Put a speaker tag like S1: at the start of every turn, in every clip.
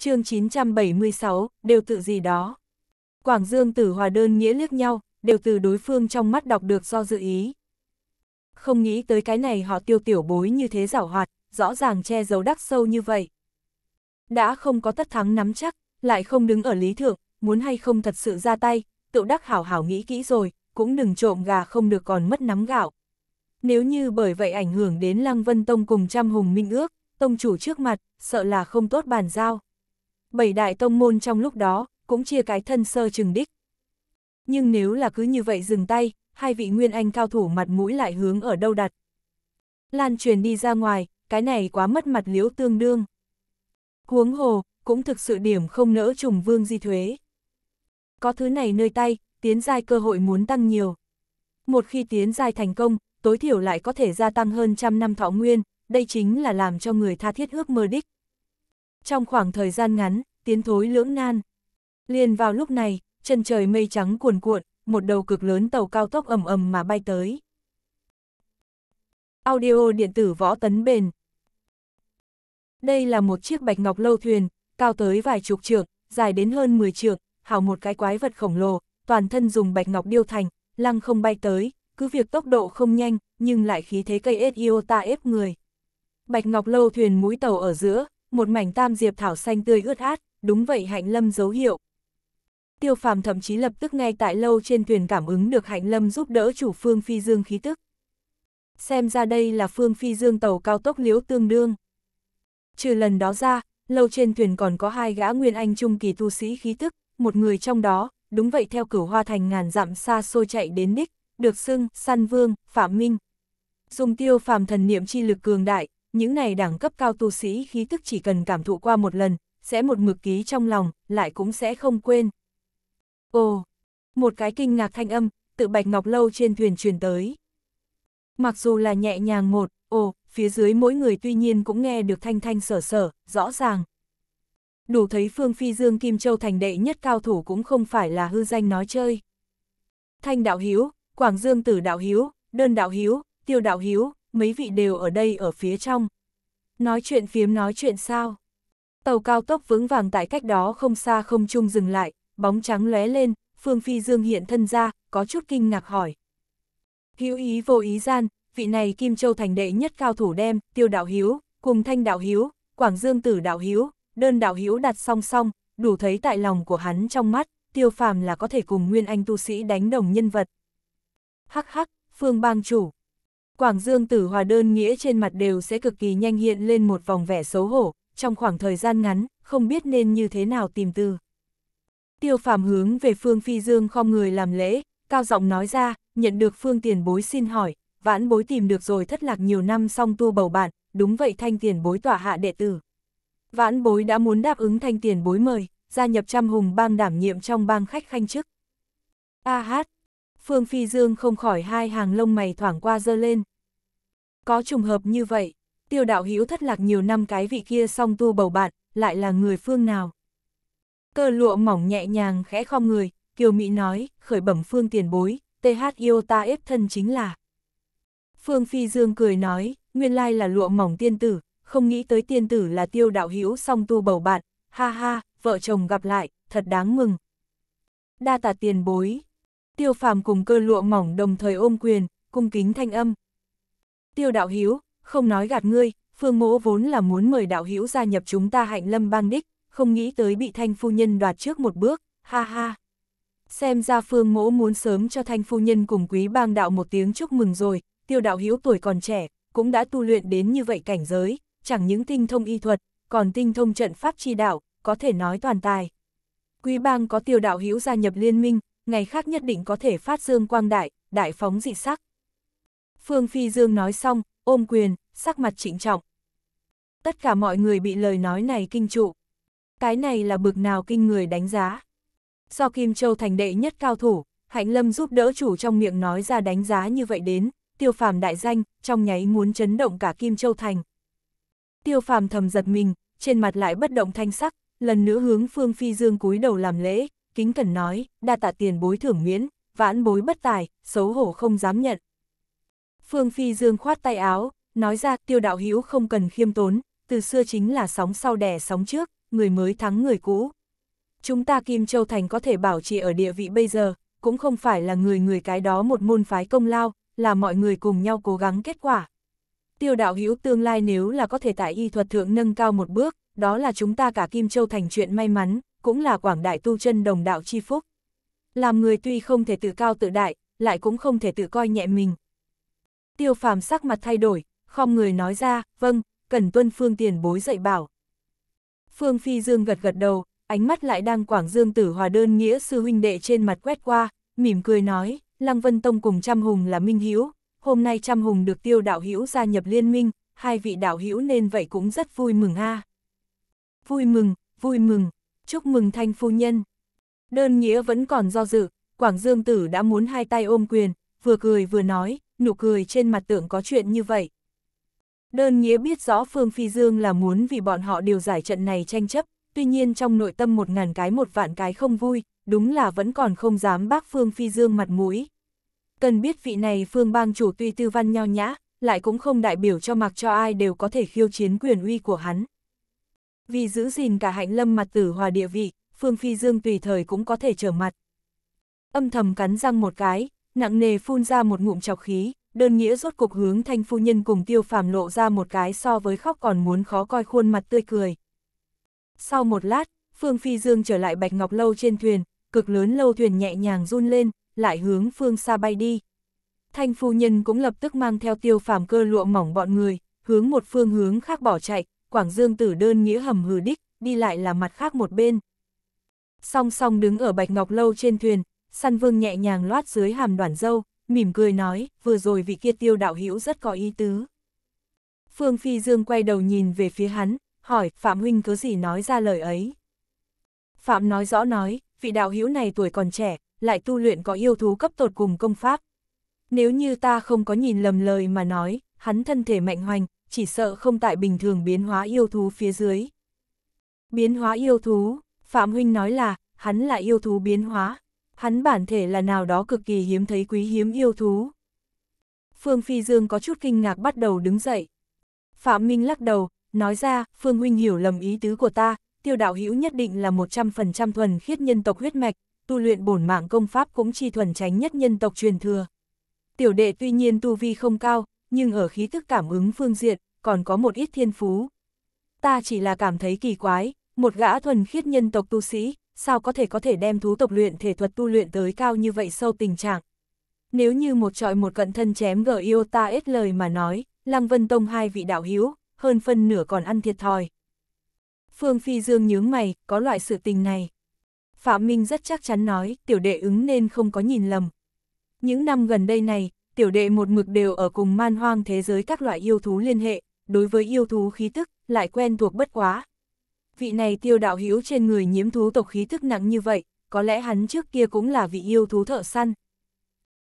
S1: chương 976, đều tự gì đó. Quảng Dương tử hòa đơn nghĩa liếc nhau, đều từ đối phương trong mắt đọc được do dự ý. Không nghĩ tới cái này họ tiêu tiểu bối như thế giảo hoạt, rõ ràng che giấu đắc sâu như vậy. Đã không có tất thắng nắm chắc, lại không đứng ở lý thượng, muốn hay không thật sự ra tay, tựu đắc hảo hảo nghĩ kỹ rồi, cũng đừng trộm gà không được còn mất nắm gạo. Nếu như bởi vậy ảnh hưởng đến Lăng Vân Tông cùng trăm hùng minh ước, tông chủ trước mặt, sợ là không tốt bàn giao bảy đại tông môn trong lúc đó cũng chia cái thân sơ chừng đích. Nhưng nếu là cứ như vậy dừng tay, hai vị nguyên anh cao thủ mặt mũi lại hướng ở đâu đặt. Lan truyền đi ra ngoài, cái này quá mất mặt liễu tương đương. Huống hồ, cũng thực sự điểm không nỡ trùng vương di thuế. Có thứ này nơi tay, tiến giai cơ hội muốn tăng nhiều. Một khi tiến giai thành công, tối thiểu lại có thể gia tăng hơn trăm năm thọ nguyên, đây chính là làm cho người tha thiết ước mơ đích. Trong khoảng thời gian ngắn, tiến thối lưỡng nan. Liền vào lúc này, chân trời mây trắng cuồn cuộn, một đầu cực lớn tàu cao tốc ầm ầm mà bay tới. Audio điện tử võ tấn bền. Đây là một chiếc bạch ngọc lâu thuyền, cao tới vài chục trượng, dài đến hơn 10 trượng, hảo một cái quái vật khổng lồ, toàn thân dùng bạch ngọc điêu thành, lăng không bay tới, cứ việc tốc độ không nhanh, nhưng lại khí thế cây SIO ta ép người. Bạch ngọc lâu thuyền mũi tàu ở giữa, một mảnh tam diệp thảo xanh tươi ướt át, đúng vậy hạnh lâm dấu hiệu. Tiêu phàm thậm chí lập tức ngay tại lâu trên thuyền cảm ứng được hạnh lâm giúp đỡ chủ phương phi dương khí tức. Xem ra đây là phương phi dương tàu cao tốc liễu tương đương. Trừ lần đó ra, lâu trên thuyền còn có hai gã nguyên anh trung kỳ tu sĩ khí tức, một người trong đó, đúng vậy theo cửu hoa thành ngàn dặm xa xôi chạy đến đích, được xưng, săn vương, phạm minh. Dùng tiêu phàm thần niệm chi lực cường đại, những này đẳng cấp cao tu sĩ khí tức chỉ cần cảm thụ qua một lần, sẽ một mực ký trong lòng, lại cũng sẽ không quên. Ồ, một cái kinh ngạc thanh âm, tự Bạch Ngọc Lâu trên thuyền truyền tới. Mặc dù là nhẹ nhàng một, ồ, phía dưới mỗi người tuy nhiên cũng nghe được thanh thanh sở sở, rõ ràng. Đủ thấy Phương Phi Dương Kim Châu thành đệ nhất cao thủ cũng không phải là hư danh nói chơi. Thanh đạo hiếu, Quảng Dương tử đạo hiếu, đơn đạo hiếu, tiêu đạo hiếu, mấy vị đều ở đây ở phía trong. Nói chuyện phiếm nói chuyện sao? Tàu cao tốc vững vàng tại cách đó không xa không chung dừng lại, bóng trắng lóe lên, Phương Phi Dương hiện thân ra, có chút kinh ngạc hỏi. Hữu ý vô ý gian, vị này Kim Châu thành đệ nhất cao thủ đem, tiêu đạo hiếu, cùng thanh đạo hiếu, quảng dương tử đạo hiếu, đơn đạo hiếu đặt song song, đủ thấy tại lòng của hắn trong mắt, tiêu phàm là có thể cùng nguyên anh tu sĩ đánh đồng nhân vật. Hắc hắc, Phương bang chủ, Quảng Dương tử hòa đơn nghĩa trên mặt đều sẽ cực kỳ nhanh hiện lên một vòng vẻ xấu hổ, trong khoảng thời gian ngắn, không biết nên như thế nào tìm từ. Tiêu phàm hướng về Phương Phi Dương không người làm lễ, cao giọng nói ra, nhận được Phương tiền bối xin hỏi, vãn bối tìm được rồi thất lạc nhiều năm song tu bầu bạn, đúng vậy thanh tiền bối tỏa hạ đệ tử. Vãn bối đã muốn đáp ứng thanh tiền bối mời, gia nhập trăm hùng bang đảm nhiệm trong bang khách khanh chức. A hát, Phương Phi Dương không khỏi hai hàng lông mày thoảng qua dơ lên, có trùng hợp như vậy, tiêu đạo hữu thất lạc nhiều năm cái vị kia song tu bầu bạn, lại là người phương nào? Cơ lụa mỏng nhẹ nhàng khẽ khom người, kiều mỹ nói, khởi bẩm phương tiền bối, TH yêu ta ép thân chính là. Phương Phi Dương cười nói, nguyên lai là lụa mỏng tiên tử, không nghĩ tới tiên tử là tiêu đạo hữu song tu bầu bạn, ha ha, vợ chồng gặp lại, thật đáng mừng. Đa tạ tiền bối, tiêu phàm cùng cơ lụa mỏng đồng thời ôm quyền, cung kính thanh âm, Tiêu đạo hiếu, không nói gạt ngươi, phương mỗ vốn là muốn mời đạo hiếu gia nhập chúng ta hạnh lâm bang đích, không nghĩ tới bị thanh phu nhân đoạt trước một bước, ha ha. Xem ra phương mỗ muốn sớm cho thanh phu nhân cùng quý bang đạo một tiếng chúc mừng rồi, tiêu đạo hiếu tuổi còn trẻ, cũng đã tu luyện đến như vậy cảnh giới, chẳng những tinh thông y thuật, còn tinh thông trận pháp chi đạo, có thể nói toàn tài. Quý bang có tiêu đạo hiếu gia nhập liên minh, ngày khác nhất định có thể phát dương quang đại, đại phóng dị sắc. Phương Phi Dương nói xong, ôm quyền, sắc mặt trịnh trọng. Tất cả mọi người bị lời nói này kinh trụ. Cái này là bực nào kinh người đánh giá. Do Kim Châu thành đệ nhất cao thủ, Hạnh Lâm giúp đỡ chủ trong miệng nói ra đánh giá như vậy đến, tiêu phàm đại danh, trong nháy muốn chấn động cả Kim Châu thành. Tiêu phàm thầm giật mình, trên mặt lại bất động thanh sắc, lần nữa hướng Phương Phi Dương cúi đầu làm lễ, kính cẩn nói, đa tạ tiền bối thưởng miễn, vãn bối bất tài, xấu hổ không dám nhận. Phương Phi Dương khoát tay áo, nói ra tiêu đạo hữu không cần khiêm tốn, từ xưa chính là sóng sau đẻ sóng trước, người mới thắng người cũ. Chúng ta Kim Châu Thành có thể bảo trì ở địa vị bây giờ, cũng không phải là người người cái đó một môn phái công lao, là mọi người cùng nhau cố gắng kết quả. Tiêu đạo hữu tương lai nếu là có thể tại y thuật thượng nâng cao một bước, đó là chúng ta cả Kim Châu Thành chuyện may mắn, cũng là quảng đại tu chân đồng đạo chi phúc. Làm người tuy không thể tự cao tự đại, lại cũng không thể tự coi nhẹ mình, tiêu phàm sắc mặt thay đổi, không người nói ra, vâng, cần tuân phương tiền bối dạy bảo. Phương Phi Dương gật gật đầu, ánh mắt lại đang quảng dương tử hòa đơn nghĩa sư huynh đệ trên mặt quét qua, mỉm cười nói, Lăng Vân Tông cùng Trăm Hùng là minh Hiếu, hôm nay Trăm Hùng được tiêu đạo hữu gia nhập liên minh, hai vị đạo hữu nên vậy cũng rất vui mừng ha. Vui mừng, vui mừng, chúc mừng thanh phu nhân. Đơn nghĩa vẫn còn do dự, Quảng Dương Tử đã muốn hai tay ôm quyền, vừa cười vừa nói, nụ cười trên mặt tưởng có chuyện như vậy. Đơn nghĩa biết rõ Phương Phi Dương là muốn vì bọn họ điều giải trận này tranh chấp, tuy nhiên trong nội tâm một ngàn cái một vạn cái không vui, đúng là vẫn còn không dám bác Phương Phi Dương mặt mũi. Cần biết vị này Phương bang chủ tuy tư văn nho nhã, lại cũng không đại biểu cho mặc cho ai đều có thể khiêu chiến quyền uy của hắn. Vì giữ gìn cả hạnh lâm mặt tử hòa địa vị, Phương Phi Dương tùy thời cũng có thể trở mặt. Âm thầm cắn răng một cái, nặng nề phun ra một ngụm chọc khí, đơn nghĩa rốt cục hướng thanh phu nhân cùng tiêu phàm lộ ra một cái so với khóc còn muốn khó coi khuôn mặt tươi cười. Sau một lát, Phương Phi Dương trở lại Bạch Ngọc Lâu trên thuyền, cực lớn lâu thuyền nhẹ nhàng run lên, lại hướng phương xa bay đi. Thanh phu nhân cũng lập tức mang theo tiêu phàm cơ lụa mỏng bọn người, hướng một phương hướng khác bỏ chạy, Quảng Dương tử đơn nghĩa hầm hừ đích, đi lại là mặt khác một bên. Song song đứng ở Bạch Ngọc Lâu trên thuyền, Săn vương nhẹ nhàng loát dưới hàm đoàn dâu, mỉm cười nói, vừa rồi vị kia tiêu đạo hữu rất có ý tứ. Phương Phi Dương quay đầu nhìn về phía hắn, hỏi, Phạm Huynh cứ gì nói ra lời ấy. Phạm nói rõ nói, vị đạo hữu này tuổi còn trẻ, lại tu luyện có yêu thú cấp tột cùng công pháp. Nếu như ta không có nhìn lầm lời mà nói, hắn thân thể mạnh hoành, chỉ sợ không tại bình thường biến hóa yêu thú phía dưới. Biến hóa yêu thú, Phạm Huynh nói là, hắn là yêu thú biến hóa, hắn bản thể là nào đó cực kỳ hiếm thấy quý hiếm yêu thú. Phương Phi Dương có chút kinh ngạc bắt đầu đứng dậy. Phạm Minh lắc đầu, nói ra, Phương Huynh hiểu lầm ý tứ của ta, tiêu đạo hữu nhất định là 100% thuần khiết nhân tộc huyết mạch, tu luyện bổn mạng công pháp cũng chi thuần tránh nhất nhân tộc truyền thừa. Tiểu đệ tuy nhiên tu vi không cao, nhưng ở khí tức cảm ứng phương diện, còn có một ít thiên phú. Ta chỉ là cảm thấy kỳ quái, một gã thuần khiết nhân tộc tu sĩ, sao có thể có thể đem thú tộc luyện thể thuật tu luyện tới cao như vậy sâu tình trạng. Nếu như một trọi một cận thân chém gờ yêu ta ít lời mà nói, Lăng Vân Tông hai vị đạo hữu hơn phân nửa còn ăn thiệt thòi. Phương Phi Dương nhướng mày, có loại sự tình này. Phạm Minh rất chắc chắn nói, tiểu đệ ứng nên không có nhìn lầm. Những năm gần đây này, tiểu đệ một mực đều ở cùng man hoang thế giới các loại yêu thú liên hệ, đối với yêu thú khí tức, lại quen thuộc bất quá, vị này tiêu đạo hữu trên người nhiễm thú tộc khí thức nặng như vậy, có lẽ hắn trước kia cũng là vị yêu thú thợ săn.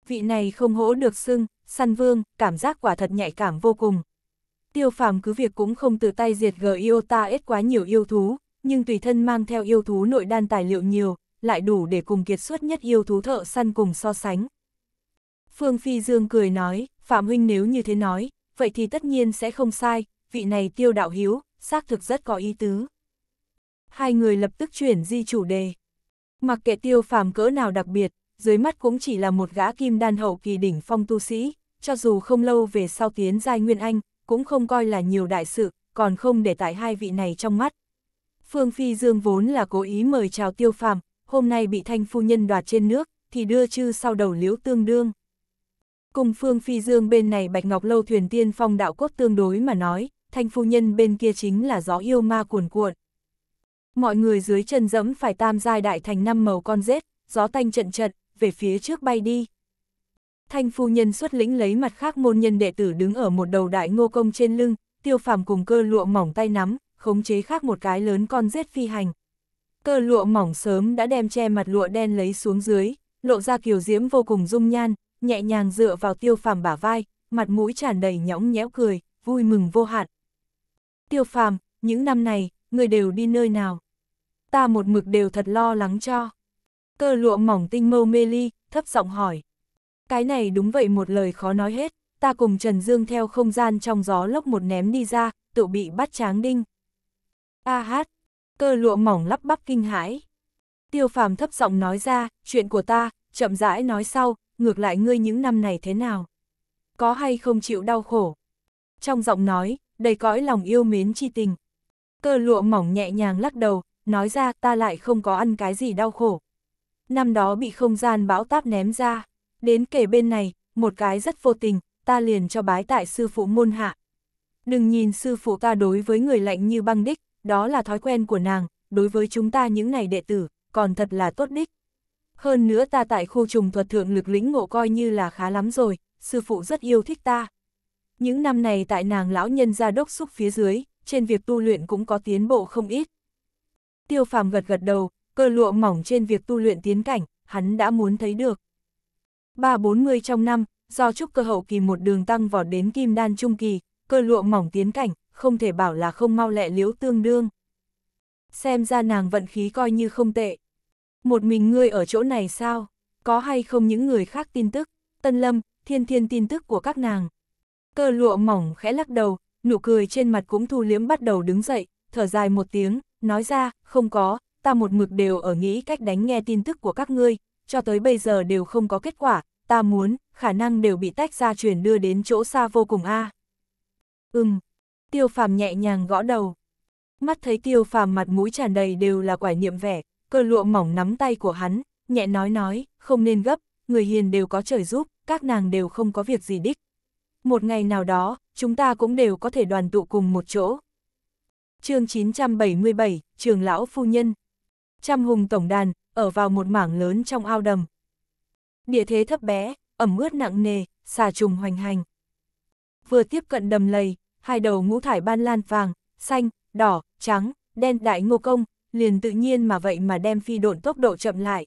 S1: Vị này không hỗ được xưng, săn vương, cảm giác quả thật nhạy cảm vô cùng. Tiêu phàm cứ việc cũng không từ tay diệt gờ yêu ta ít quá nhiều yêu thú, nhưng tùy thân mang theo yêu thú nội đan tài liệu nhiều, lại đủ để cùng kiệt xuất nhất yêu thú thợ săn cùng so sánh. Phương Phi Dương cười nói, Phạm Huynh nếu như thế nói, vậy thì tất nhiên sẽ không sai, vị này tiêu đạo hiếu, xác thực rất có ý tứ. Hai người lập tức chuyển di chủ đề. Mặc kệ tiêu phàm cỡ nào đặc biệt, dưới mắt cũng chỉ là một gã kim đan hậu kỳ đỉnh phong tu sĩ, cho dù không lâu về sau tiến giai Nguyên Anh, cũng không coi là nhiều đại sự, còn không để tại hai vị này trong mắt. Phương Phi Dương vốn là cố ý mời chào tiêu phàm, hôm nay bị thanh phu nhân đoạt trên nước, thì đưa chư sau đầu liễu tương đương. Cùng Phương Phi Dương bên này Bạch Ngọc Lâu thuyền tiên phong đạo cốt tương đối mà nói, thanh phu nhân bên kia chính là gió yêu ma cuồn cuộn mọi người dưới chân dẫm phải tam giai đại thành năm màu con rết, gió tanh trận trận, về phía trước bay đi. Thanh phu nhân xuất lĩnh lấy mặt khác môn nhân đệ tử đứng ở một đầu đại ngô công trên lưng, tiêu phàm cùng cơ lụa mỏng tay nắm, khống chế khác một cái lớn con rết phi hành. Cơ lụa mỏng sớm đã đem che mặt lụa đen lấy xuống dưới, lộ ra kiều diễm vô cùng dung nhan, nhẹ nhàng dựa vào tiêu phàm bả vai, mặt mũi tràn đầy nhõng nhẽo cười, vui mừng vô hạn. Tiêu phàm, những năm này, người đều đi nơi nào? ta một mực đều thật lo lắng cho. Cơ lụa mỏng tinh mâu mê ly, thấp giọng hỏi. Cái này đúng vậy một lời khó nói hết, ta cùng Trần Dương theo không gian trong gió lốc một ném đi ra, tự bị bắt tráng đinh. A à hát, cơ lụa mỏng lắp bắp kinh hãi. Tiêu phàm thấp giọng nói ra, chuyện của ta, chậm rãi nói sau, ngược lại ngươi những năm này thế nào? Có hay không chịu đau khổ? Trong giọng nói, đầy cõi lòng yêu mến chi tình. Cơ lụa mỏng nhẹ nhàng lắc đầu, nói ra ta lại không có ăn cái gì đau khổ. Năm đó bị không gian bão táp ném ra, đến kể bên này, một cái rất vô tình, ta liền cho bái tại sư phụ môn hạ. Đừng nhìn sư phụ ta đối với người lạnh như băng đích, đó là thói quen của nàng, đối với chúng ta những này đệ tử, còn thật là tốt đích. Hơn nữa ta tại khu trùng thuật thượng lực lĩnh ngộ coi như là khá lắm rồi, sư phụ rất yêu thích ta. Những năm này tại nàng lão nhân gia đốc xúc phía dưới, trên việc tu luyện cũng có tiến bộ không ít tiêu phàm gật gật đầu, cơ lụa mỏng trên việc tu luyện tiến cảnh, hắn đã muốn thấy được. Ba bốn mươi trong năm, do chúc cơ hậu kỳ một đường tăng vọt đến kim đan trung kỳ, cơ lụa mỏng tiến cảnh, không thể bảo là không mau lẹ liếu tương đương. Xem ra nàng vận khí coi như không tệ. Một mình ngươi ở chỗ này sao? Có hay không những người khác tin tức? Tân Lâm, thiên thiên tin tức của các nàng. Cơ lụa mỏng khẽ lắc đầu, nụ cười trên mặt cũng thu liếm bắt đầu đứng dậy, thở dài một tiếng, nói ra, không có, ta một mực đều ở nghĩ cách đánh nghe tin tức của các ngươi, cho tới bây giờ đều không có kết quả, ta muốn, khả năng đều bị tách ra chuyển đưa đến chỗ xa vô cùng a. Ừm, tiêu phàm nhẹ nhàng gõ đầu. Mắt thấy tiêu phàm mặt mũi tràn đầy đều là quải niệm vẻ, cơ lụa mỏng nắm tay của hắn, nhẹ nói nói, không nên gấp, người hiền đều có trời giúp, các nàng đều không có việc gì đích. Một ngày nào đó, chúng ta cũng đều có thể đoàn tụ cùng một chỗ chương 977, trường lão phu nhân. Trăm hùng tổng đàn, ở vào một mảng lớn trong ao đầm. Địa thế thấp bé, ẩm ướt nặng nề, xà trùng hoành hành. Vừa tiếp cận đầm lầy, hai đầu ngũ thải ban lan vàng, xanh, đỏ, trắng, đen đại ngô công, liền tự nhiên mà vậy mà đem phi độn tốc độ chậm lại.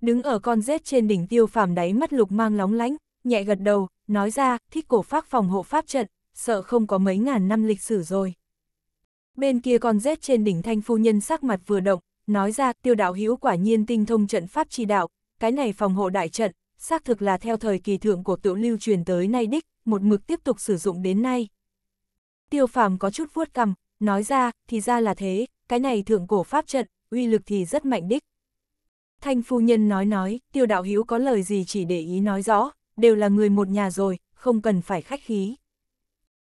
S1: Đứng ở con rết trên đỉnh tiêu phàm đáy mắt lục mang lóng lánh, nhẹ gật đầu, nói ra, thích cổ pháp phòng hộ pháp trận, sợ không có mấy ngàn năm lịch sử rồi. Bên kia con rết trên đỉnh thanh phu nhân sắc mặt vừa động, nói ra tiêu đạo hữu quả nhiên tinh thông trận pháp chi đạo, cái này phòng hộ đại trận, xác thực là theo thời kỳ thượng của tiểu lưu truyền tới nay đích, một mực tiếp tục sử dụng đến nay. Tiêu phàm có chút vuốt cầm, nói ra, thì ra là thế, cái này thượng cổ pháp trận, uy lực thì rất mạnh đích. Thanh phu nhân nói nói, tiêu đạo hữu có lời gì chỉ để ý nói rõ, đều là người một nhà rồi, không cần phải khách khí.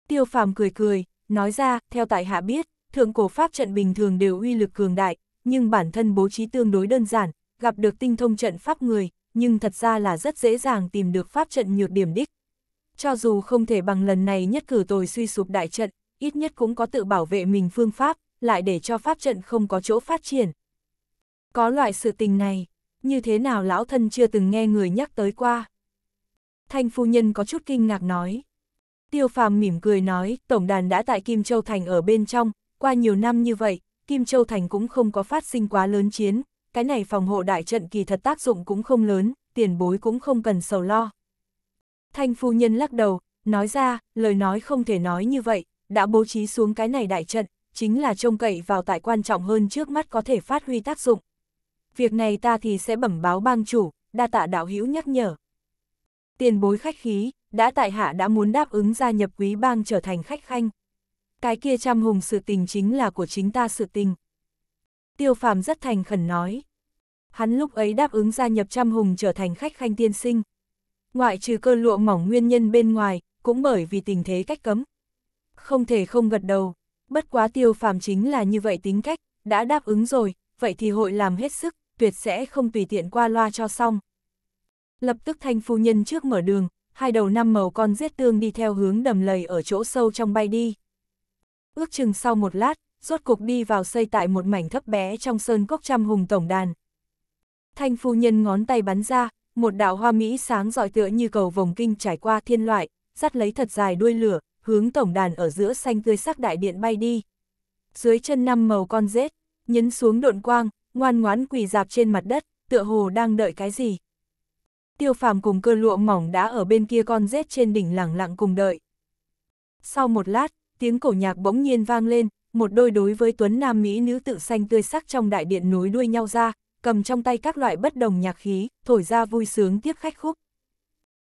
S1: Tiêu phàm cười cười, Nói ra, theo tại hạ biết, thượng cổ pháp trận bình thường đều uy lực cường đại, nhưng bản thân bố trí tương đối đơn giản, gặp được tinh thông trận pháp người, nhưng thật ra là rất dễ dàng tìm được pháp trận nhược điểm đích. Cho dù không thể bằng lần này nhất cử tồi suy sụp đại trận, ít nhất cũng có tự bảo vệ mình phương pháp, lại để cho pháp trận không có chỗ phát triển. Có loại sự tình này, như thế nào lão thân chưa từng nghe người nhắc tới qua. Thanh phu nhân có chút kinh ngạc nói. Tiêu phàm mỉm cười nói, tổng đàn đã tại Kim Châu Thành ở bên trong, qua nhiều năm như vậy, Kim Châu Thành cũng không có phát sinh quá lớn chiến, cái này phòng hộ đại trận kỳ thật tác dụng cũng không lớn, tiền bối cũng không cần sầu lo. Thanh phu nhân lắc đầu, nói ra, lời nói không thể nói như vậy, đã bố trí xuống cái này đại trận, chính là trông cậy vào tại quan trọng hơn trước mắt có thể phát huy tác dụng. Việc này ta thì sẽ bẩm báo bang chủ, đa tạ đạo hữu nhắc nhở. Tiền bối khách khí, đã tại hạ đã muốn đáp ứng gia nhập quý bang trở thành khách khanh. Cái kia trăm hùng sự tình chính là của chính ta sự tình. Tiêu phàm rất thành khẩn nói. Hắn lúc ấy đáp ứng gia nhập trăm hùng trở thành khách khanh tiên sinh. Ngoại trừ cơ lụa mỏng nguyên nhân bên ngoài, cũng bởi vì tình thế cách cấm. Không thể không gật đầu, bất quá tiêu phàm chính là như vậy tính cách, đã đáp ứng rồi, vậy thì hội làm hết sức, tuyệt sẽ không tùy tiện qua loa cho xong. Lập tức thanh phu nhân trước mở đường, hai đầu năm màu con giết tương đi theo hướng đầm lầy ở chỗ sâu trong bay đi. Ước chừng sau một lát, rốt cục đi vào xây tại một mảnh thấp bé trong sơn cốc trăm hùng tổng đàn. Thanh phu nhân ngón tay bắn ra, một đạo hoa mỹ sáng rọi tựa như cầu vồng kinh trải qua thiên loại, dắt lấy thật dài đuôi lửa, hướng tổng đàn ở giữa xanh tươi sắc đại điện bay đi. Dưới chân năm màu con rết, nhấn xuống độn quang, ngoan ngoãn quỳ dạp trên mặt đất, tựa hồ đang đợi cái gì tiêu phàm cùng cơ lụa mỏng đã ở bên kia con rết trên đỉnh lẳng lặng cùng đợi. Sau một lát, tiếng cổ nhạc bỗng nhiên vang lên, một đôi đối với tuấn nam mỹ nữ tự xanh tươi sắc trong đại điện nối đuôi nhau ra, cầm trong tay các loại bất đồng nhạc khí, thổi ra vui sướng tiếp khách khúc.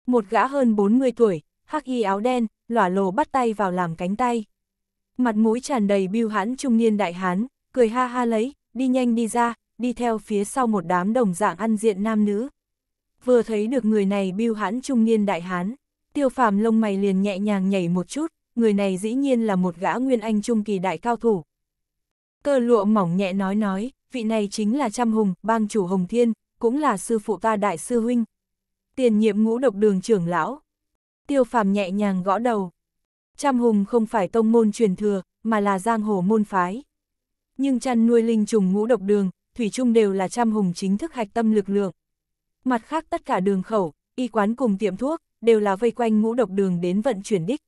S1: Một gã hơn 40 tuổi, hắc y áo đen, lỏa lồ bắt tay vào làm cánh tay. Mặt mũi tràn đầy biêu hãn trung niên đại hán, cười ha ha lấy, đi nhanh đi ra, đi theo phía sau một đám đồng dạng ăn diện nam nữ, Vừa thấy được người này biêu hãn trung niên đại hán, tiêu phàm lông mày liền nhẹ nhàng nhảy một chút, người này dĩ nhiên là một gã nguyên anh trung kỳ đại cao thủ. Cơ lụa mỏng nhẹ nói nói, vị này chính là Trăm Hùng, bang chủ Hồng Thiên, cũng là sư phụ ta đại sư huynh. Tiền nhiệm ngũ độc đường trưởng lão. Tiêu phàm nhẹ nhàng gõ đầu. Trăm Hùng không phải tông môn truyền thừa, mà là giang hồ môn phái. Nhưng chăn nuôi linh trùng ngũ độc đường, thủy chung đều là Trăm Hùng chính thức hạch tâm lực lượng. Mặt khác tất cả đường khẩu, y quán cùng tiệm thuốc, đều là vây quanh ngũ độc đường đến vận chuyển đích.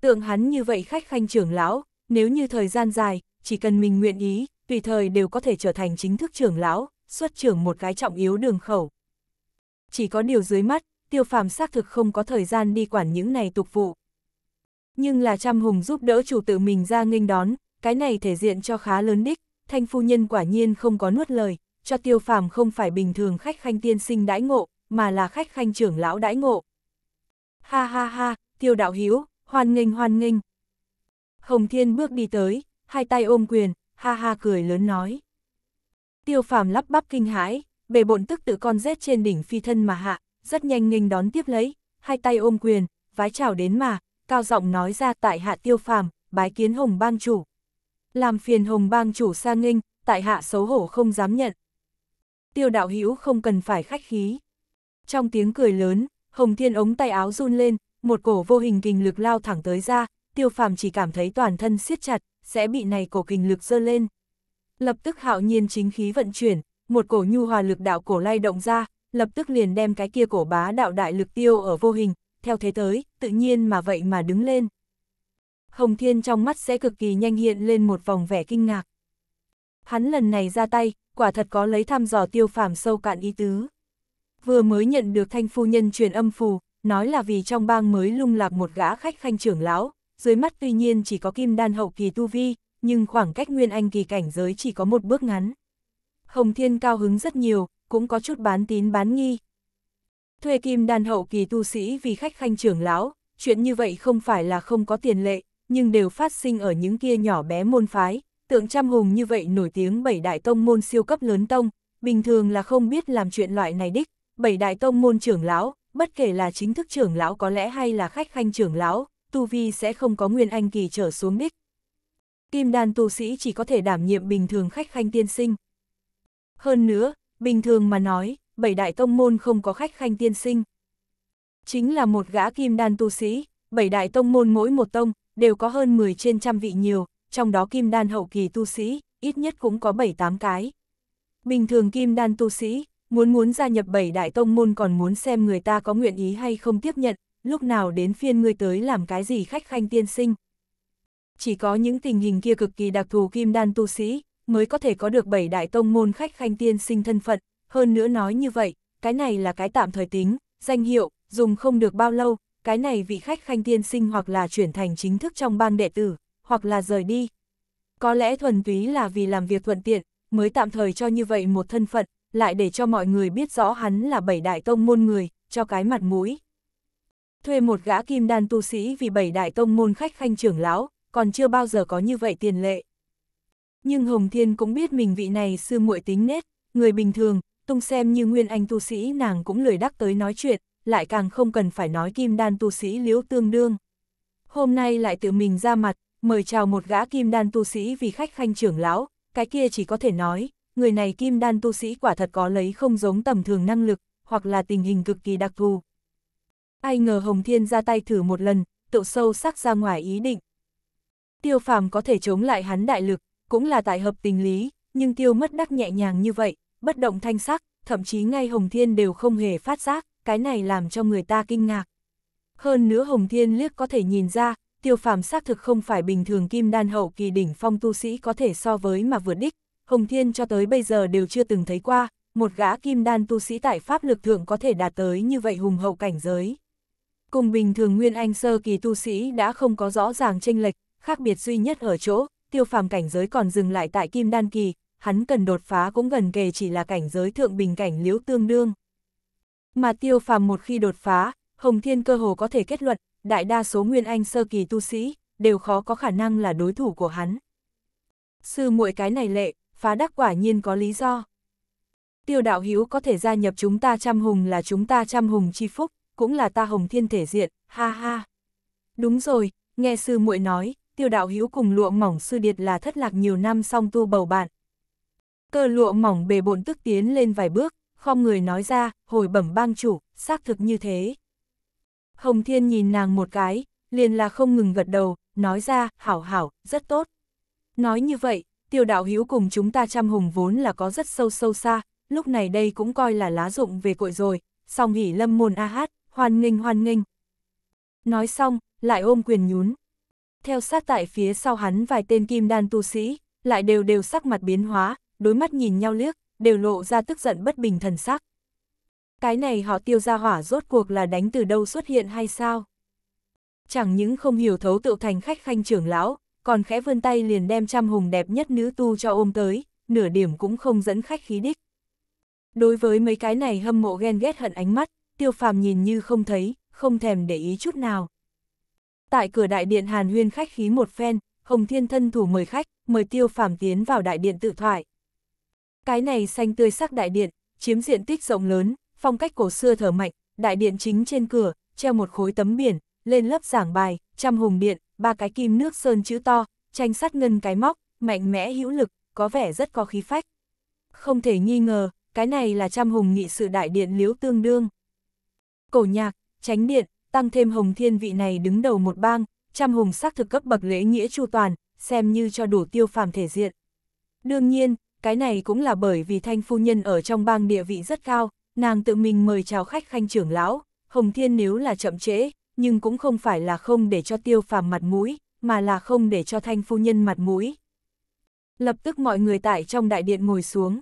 S1: Tượng hắn như vậy khách khanh trưởng lão, nếu như thời gian dài, chỉ cần mình nguyện ý, tùy thời đều có thể trở thành chính thức trưởng lão, xuất trưởng một cái trọng yếu đường khẩu. Chỉ có điều dưới mắt, tiêu phàm xác thực không có thời gian đi quản những này tục vụ. Nhưng là trăm hùng giúp đỡ chủ tự mình ra nghênh đón, cái này thể diện cho khá lớn đích, thanh phu nhân quả nhiên không có nuốt lời, cho tiêu phàm không phải bình thường khách khanh tiên sinh đãi ngộ, mà là khách khanh trưởng lão đãi ngộ. Ha ha ha, tiêu đạo hiếu, hoan nghênh hoan nghênh. Hồng Thiên bước đi tới, hai tay ôm quyền, ha ha cười lớn nói. Tiêu phàm lắp bắp kinh hãi, bề bộn tức tự con rết trên đỉnh phi thân mà hạ, rất nhanh nghênh đón tiếp lấy, hai tay ôm quyền, vái chào đến mà, cao giọng nói ra tại hạ tiêu phàm, bái kiến hồng bang chủ. Làm phiền hồng bang chủ sa nghênh, tại hạ xấu hổ không dám nhận tiêu đạo hữu không cần phải khách khí. Trong tiếng cười lớn, Hồng Thiên ống tay áo run lên, một cổ vô hình kình lực lao thẳng tới ra, tiêu phàm chỉ cảm thấy toàn thân siết chặt, sẽ bị này cổ kình lực dơ lên. Lập tức hạo nhiên chính khí vận chuyển, một cổ nhu hòa lực đạo cổ lay động ra, lập tức liền đem cái kia cổ bá đạo đại lực tiêu ở vô hình, theo thế tới, tự nhiên mà vậy mà đứng lên. Hồng Thiên trong mắt sẽ cực kỳ nhanh hiện lên một vòng vẻ kinh ngạc. Hắn lần này ra tay, quả thật có lấy thăm dò tiêu phàm sâu cạn ý tứ. Vừa mới nhận được thanh phu nhân truyền âm phù, nói là vì trong bang mới lung lạc một gã khách khanh trưởng lão, dưới mắt tuy nhiên chỉ có kim đan hậu kỳ tu vi, nhưng khoảng cách nguyên anh kỳ cảnh giới chỉ có một bước ngắn. Hồng Thiên cao hứng rất nhiều, cũng có chút bán tín bán nghi. Thuê kim đan hậu kỳ tu sĩ vì khách khanh trưởng lão, chuyện như vậy không phải là không có tiền lệ, nhưng đều phát sinh ở những kia nhỏ bé môn phái, Tượng trăm hùng như vậy nổi tiếng bảy đại tông môn siêu cấp lớn tông, bình thường là không biết làm chuyện loại này đích, bảy đại tông môn trưởng lão, bất kể là chính thức trưởng lão có lẽ hay là khách khanh trưởng lão, tu vi sẽ không có nguyên anh kỳ trở xuống đích. Kim đan tu sĩ chỉ có thể đảm nhiệm bình thường khách khanh tiên sinh. Hơn nữa, bình thường mà nói, bảy đại tông môn không có khách khanh tiên sinh. Chính là một gã kim đan tu sĩ, bảy đại tông môn mỗi một tông, đều có hơn 10 trên trăm vị nhiều, trong đó kim đan hậu kỳ tu sĩ, ít nhất cũng có 7-8 cái. Bình thường kim đan tu sĩ, muốn muốn gia nhập bảy đại tông môn còn muốn xem người ta có nguyện ý hay không tiếp nhận, lúc nào đến phiên ngươi tới làm cái gì khách khanh tiên sinh. Chỉ có những tình hình kia cực kỳ đặc thù kim đan tu sĩ, mới có thể có được bảy đại tông môn khách khanh tiên sinh thân phận, hơn nữa nói như vậy, cái này là cái tạm thời tính, danh hiệu, dùng không được bao lâu, cái này vị khách khanh tiên sinh hoặc là chuyển thành chính thức trong bang đệ tử, hoặc là rời đi. Có lẽ thuần túy là vì làm việc thuận tiện, mới tạm thời cho như vậy một thân phận, lại để cho mọi người biết rõ hắn là bảy đại tông môn người, cho cái mặt mũi. Thuê một gã kim đan tu sĩ vì bảy đại tông môn khách khanh trưởng lão, còn chưa bao giờ có như vậy tiền lệ. Nhưng Hồng Thiên cũng biết mình vị này sư muội tính nết, người bình thường, tung xem như nguyên anh tu sĩ nàng cũng lười đắc tới nói chuyện, lại càng không cần phải nói kim đan tu sĩ liếu tương đương. Hôm nay lại tự mình ra mặt, mời chào một gã kim đan tu sĩ vì khách khanh trưởng lão, cái kia chỉ có thể nói, người này kim đan tu sĩ quả thật có lấy không giống tầm thường năng lực, hoặc là tình hình cực kỳ đặc thù. Ai ngờ Hồng Thiên ra tay thử một lần, tựu sâu sắc ra ngoài ý định. Tiêu phàm có thể chống lại hắn đại lực, cũng là tại hợp tình lý, nhưng tiêu mất đắc nhẹ nhàng như vậy, bất động thanh sắc, thậm chí ngay Hồng Thiên đều không hề phát giác, cái này làm cho người ta kinh ngạc. Hơn nữa Hồng Thiên liếc có thể nhìn ra, tiêu phàm xác thực không phải bình thường kim đan hậu kỳ đỉnh phong tu sĩ có thể so với mà vượt đích, Hồng Thiên cho tới bây giờ đều chưa từng thấy qua, một gã kim đan tu sĩ tại pháp lực thượng có thể đạt tới như vậy hùng hậu cảnh giới. Cùng bình thường nguyên anh sơ kỳ tu sĩ đã không có rõ ràng chênh lệch, khác biệt duy nhất ở chỗ, tiêu phàm cảnh giới còn dừng lại tại kim đan kỳ, hắn cần đột phá cũng gần kề chỉ là cảnh giới thượng bình cảnh liếu tương đương. Mà tiêu phàm một khi đột phá, Hồng Thiên cơ hồ có thể kết luận, đại đa số nguyên anh sơ kỳ tu sĩ, đều khó có khả năng là đối thủ của hắn. Sư muội cái này lệ, phá đắc quả nhiên có lý do. Tiêu đạo hữu có thể gia nhập chúng ta trăm hùng là chúng ta trăm hùng chi phúc, cũng là ta hồng thiên thể diện, ha ha. Đúng rồi, nghe sư muội nói, tiêu đạo hữu cùng lụa mỏng sư điệt là thất lạc nhiều năm song tu bầu bạn. Cơ lụa mỏng bề bộn tức tiến lên vài bước, không người nói ra, hồi bẩm bang chủ, xác thực như thế. Hồng Thiên nhìn nàng một cái, liền là không ngừng gật đầu, nói ra, hảo hảo, rất tốt. Nói như vậy, tiêu đạo hữu cùng chúng ta trăm hùng vốn là có rất sâu sâu xa, lúc này đây cũng coi là lá rụng về cội rồi, song hỉ lâm môn a hát, hoan nghênh hoan nghênh. Nói xong, lại ôm quyền nhún. Theo sát tại phía sau hắn vài tên kim đan tu sĩ, lại đều đều sắc mặt biến hóa, đối mắt nhìn nhau liếc, đều lộ ra tức giận bất bình thần sắc cái này họ tiêu ra hỏa rốt cuộc là đánh từ đâu xuất hiện hay sao? Chẳng những không hiểu thấu tựu thành khách khanh trưởng lão, còn khẽ vươn tay liền đem trăm hùng đẹp nhất nữ tu cho ôm tới, nửa điểm cũng không dẫn khách khí đích. Đối với mấy cái này hâm mộ ghen ghét hận ánh mắt, tiêu phàm nhìn như không thấy, không thèm để ý chút nào. Tại cửa đại điện Hàn Huyên khách khí một phen, Hồng Thiên thân thủ mời khách, mời tiêu phàm tiến vào đại điện tự thoại. Cái này xanh tươi sắc đại điện, chiếm diện tích rộng lớn, phong cách cổ xưa thở mạnh, đại điện chính trên cửa, treo một khối tấm biển, lên lớp giảng bài, trăm hùng điện, ba cái kim nước sơn chữ to, tranh sắt ngân cái móc, mạnh mẽ hữu lực, có vẻ rất có khí phách. Không thể nghi ngờ, cái này là trăm hùng nghị sự đại điện liếu tương đương. Cổ nhạc, tránh điện, tăng thêm hồng thiên vị này đứng đầu một bang, trăm hùng xác thực cấp bậc lễ nghĩa chu toàn, xem như cho đủ tiêu phàm thể diện. Đương nhiên, cái này cũng là bởi vì thanh phu nhân ở trong bang địa vị rất cao, nàng tự mình mời chào khách khanh trưởng lão, Hồng Thiên nếu là chậm trễ, nhưng cũng không phải là không để cho tiêu phàm mặt mũi, mà là không để cho thanh phu nhân mặt mũi. Lập tức mọi người tại trong đại điện ngồi xuống.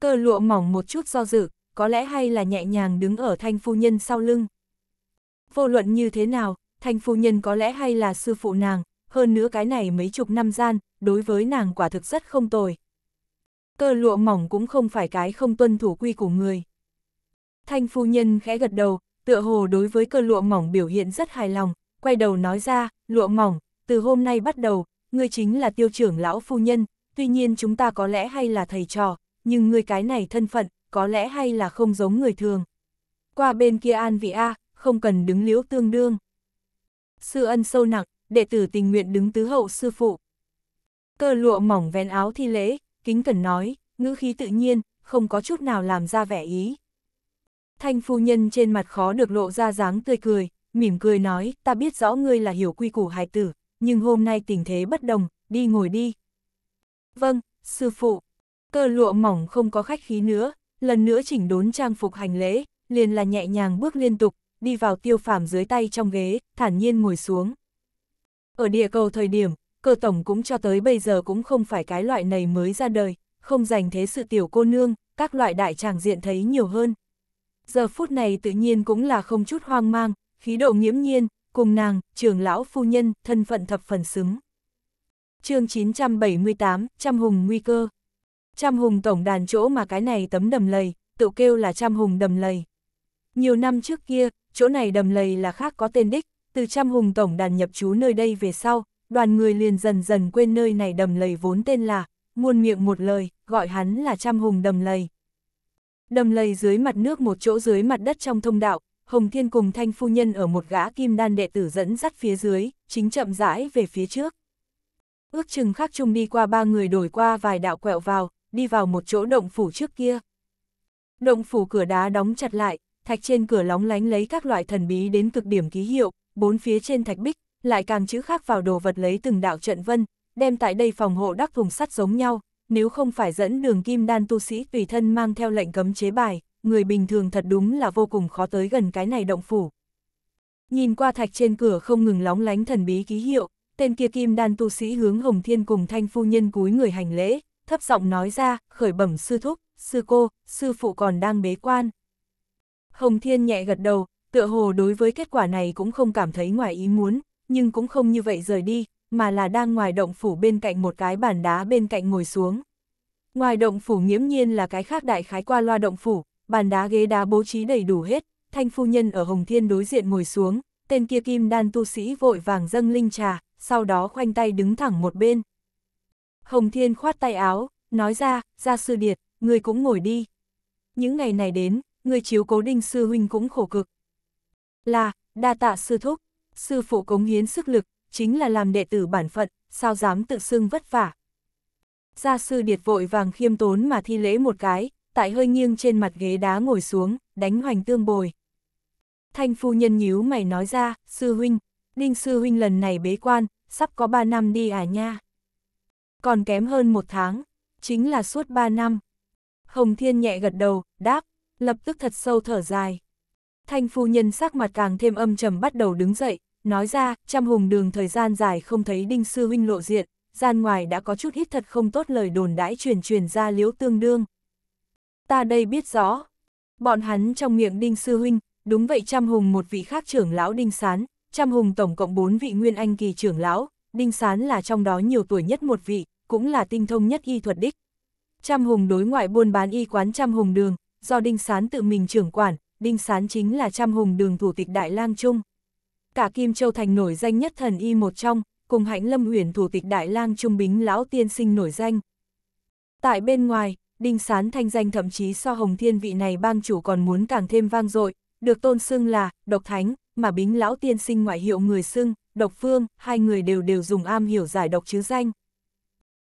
S1: Cơ lụa mỏng một chút do dự, có lẽ hay là nhẹ nhàng đứng ở thanh phu nhân sau lưng. Vô luận như thế nào, thanh phu nhân có lẽ hay là sư phụ nàng, hơn nữa cái này mấy chục năm gian, đối với nàng quả thực rất không tồi. Cơ lụa mỏng cũng không phải cái không tuân thủ quy của người. Thanh phu nhân khẽ gật đầu, tựa hồ đối với cơ lụa mỏng biểu hiện rất hài lòng, quay đầu nói ra, lụa mỏng, từ hôm nay bắt đầu, ngươi chính là tiêu trưởng lão phu nhân, tuy nhiên chúng ta có lẽ hay là thầy trò, nhưng ngươi cái này thân phận, có lẽ hay là không giống người thường. Qua bên kia an vị A, không cần đứng liễu tương đương. Sư ân sâu nặng, đệ tử tình nguyện đứng tứ hậu sư phụ. Cơ lụa mỏng vén áo thi lễ, kính cẩn nói, ngữ khí tự nhiên, không có chút nào làm ra vẻ ý. Thanh phu nhân trên mặt khó được lộ ra dáng tươi cười, mỉm cười nói, ta biết rõ ngươi là hiểu quy củ hài tử, nhưng hôm nay tình thế bất đồng, đi ngồi đi. Vâng, sư phụ. Cơ lụa mỏng không có khách khí nữa, lần nữa chỉnh đốn trang phục hành lễ, liền là nhẹ nhàng bước liên tục, đi vào tiêu phàm dưới tay trong ghế, thản nhiên ngồi xuống. Ở địa cầu thời điểm, cơ tổng cũng cho tới bây giờ cũng không phải cái loại này mới ra đời, không dành thế sự tiểu cô nương, các loại đại tràng diện thấy nhiều hơn giờ phút này tự nhiên cũng là không chút hoang mang, khí độ nghiễm nhiên, cùng nàng, trưởng lão phu nhân, thân phận thập phần xứng. chương 978, Trăm Hùng Nguy Cơ Trăm Hùng tổng đàn chỗ mà cái này tấm đầm lầy, tự kêu là Trăm Hùng đầm lầy. Nhiều năm trước kia, chỗ này đầm lầy là khác có tên đích, từ Trăm Hùng tổng đàn nhập trú nơi đây về sau, đoàn người liền dần dần quên nơi này đầm lầy vốn tên là, muôn miệng một lời, gọi hắn là Trăm Hùng đầm lầy. Đầm lầy dưới mặt nước một chỗ dưới mặt đất trong thông đạo, Hồng Thiên cùng Thanh Phu Nhân ở một gã kim đan đệ tử dẫn dắt phía dưới, chính chậm rãi về phía trước. Ước chừng khắc chung đi qua ba người đổi qua vài đạo quẹo vào, đi vào một chỗ động phủ trước kia. Động phủ cửa đá đóng chặt lại, thạch trên cửa lóng lánh lấy các loại thần bí đến cực điểm ký hiệu, bốn phía trên thạch bích, lại càng chữ khác vào đồ vật lấy từng đạo trận vân, đem tại đây phòng hộ đắc thùng sắt giống nhau, nếu không phải dẫn đường kim đan tu sĩ tùy thân mang theo lệnh cấm chế bài, người bình thường thật đúng là vô cùng khó tới gần cái này động phủ. Nhìn qua thạch trên cửa không ngừng lóng lánh thần bí ký hiệu, tên kia kim đan tu sĩ hướng Hồng Thiên cùng thanh phu nhân cúi người hành lễ, thấp giọng nói ra, khởi bẩm sư thúc, sư cô, sư phụ còn đang bế quan. Hồng Thiên nhẹ gật đầu, tựa hồ đối với kết quả này cũng không cảm thấy ngoài ý muốn, nhưng cũng không như vậy rời đi, mà là đang ngoài động phủ bên cạnh một cái bàn đá bên cạnh ngồi xuống. Ngoài động phủ nghiễm nhiên là cái khác đại khái qua loa động phủ, bàn đá ghế đá bố trí đầy đủ hết, thanh phu nhân ở Hồng Thiên đối diện ngồi xuống, tên kia kim đan tu sĩ vội vàng dâng linh trà, sau đó khoanh tay đứng thẳng một bên. Hồng Thiên khoát tay áo, nói ra, ra sư điệt, người cũng ngồi đi. Những ngày này đến, người chiếu cố đinh sư huynh cũng khổ cực. Là, đa tạ sư thúc, sư phụ cống hiến sức lực, chính là làm đệ tử bản phận, sao dám tự xưng vất vả. Gia sư điệt vội vàng khiêm tốn mà thi lễ một cái, tại hơi nghiêng trên mặt ghế đá ngồi xuống, đánh hoành tương bồi. Thanh phu nhân nhíu mày nói ra, sư huynh, đinh sư huynh lần này bế quan, sắp có ba năm đi à nha. Còn kém hơn một tháng, chính là suốt ba năm. Hồng Thiên nhẹ gật đầu, đáp, lập tức thật sâu thở dài. Thanh phu nhân sắc mặt càng thêm âm trầm bắt đầu đứng dậy, Nói ra, trăm hùng đường thời gian dài không thấy Đinh Sư Huynh lộ diện, gian ngoài đã có chút hít thật không tốt lời đồn đãi truyền truyền ra liếu tương đương. Ta đây biết rõ, bọn hắn trong miệng Đinh Sư Huynh, đúng vậy trăm hùng một vị khác trưởng lão Đinh Sán, trăm hùng tổng cộng bốn vị nguyên anh kỳ trưởng lão, Đinh Sán là trong đó nhiều tuổi nhất một vị, cũng là tinh thông nhất y thuật đích. Trăm hùng đối ngoại buôn bán y quán trăm hùng đường, do Đinh Sán tự mình trưởng quản, Đinh Sán chính là trăm hùng đường thủ tịch Đại lang Trung cả Kim Châu Thành nổi danh nhất thần y một trong, cùng hạnh lâm huyền thủ tịch Đại lang Trung Bính Lão Tiên Sinh nổi danh. Tại bên ngoài, Đinh Sán thanh danh thậm chí so Hồng Thiên vị này bang chủ còn muốn càng thêm vang dội, được tôn xưng là Độc Thánh, mà Bính Lão Tiên Sinh ngoại hiệu người xưng Độc Phương, hai người đều đều dùng am hiểu giải độc chứ danh.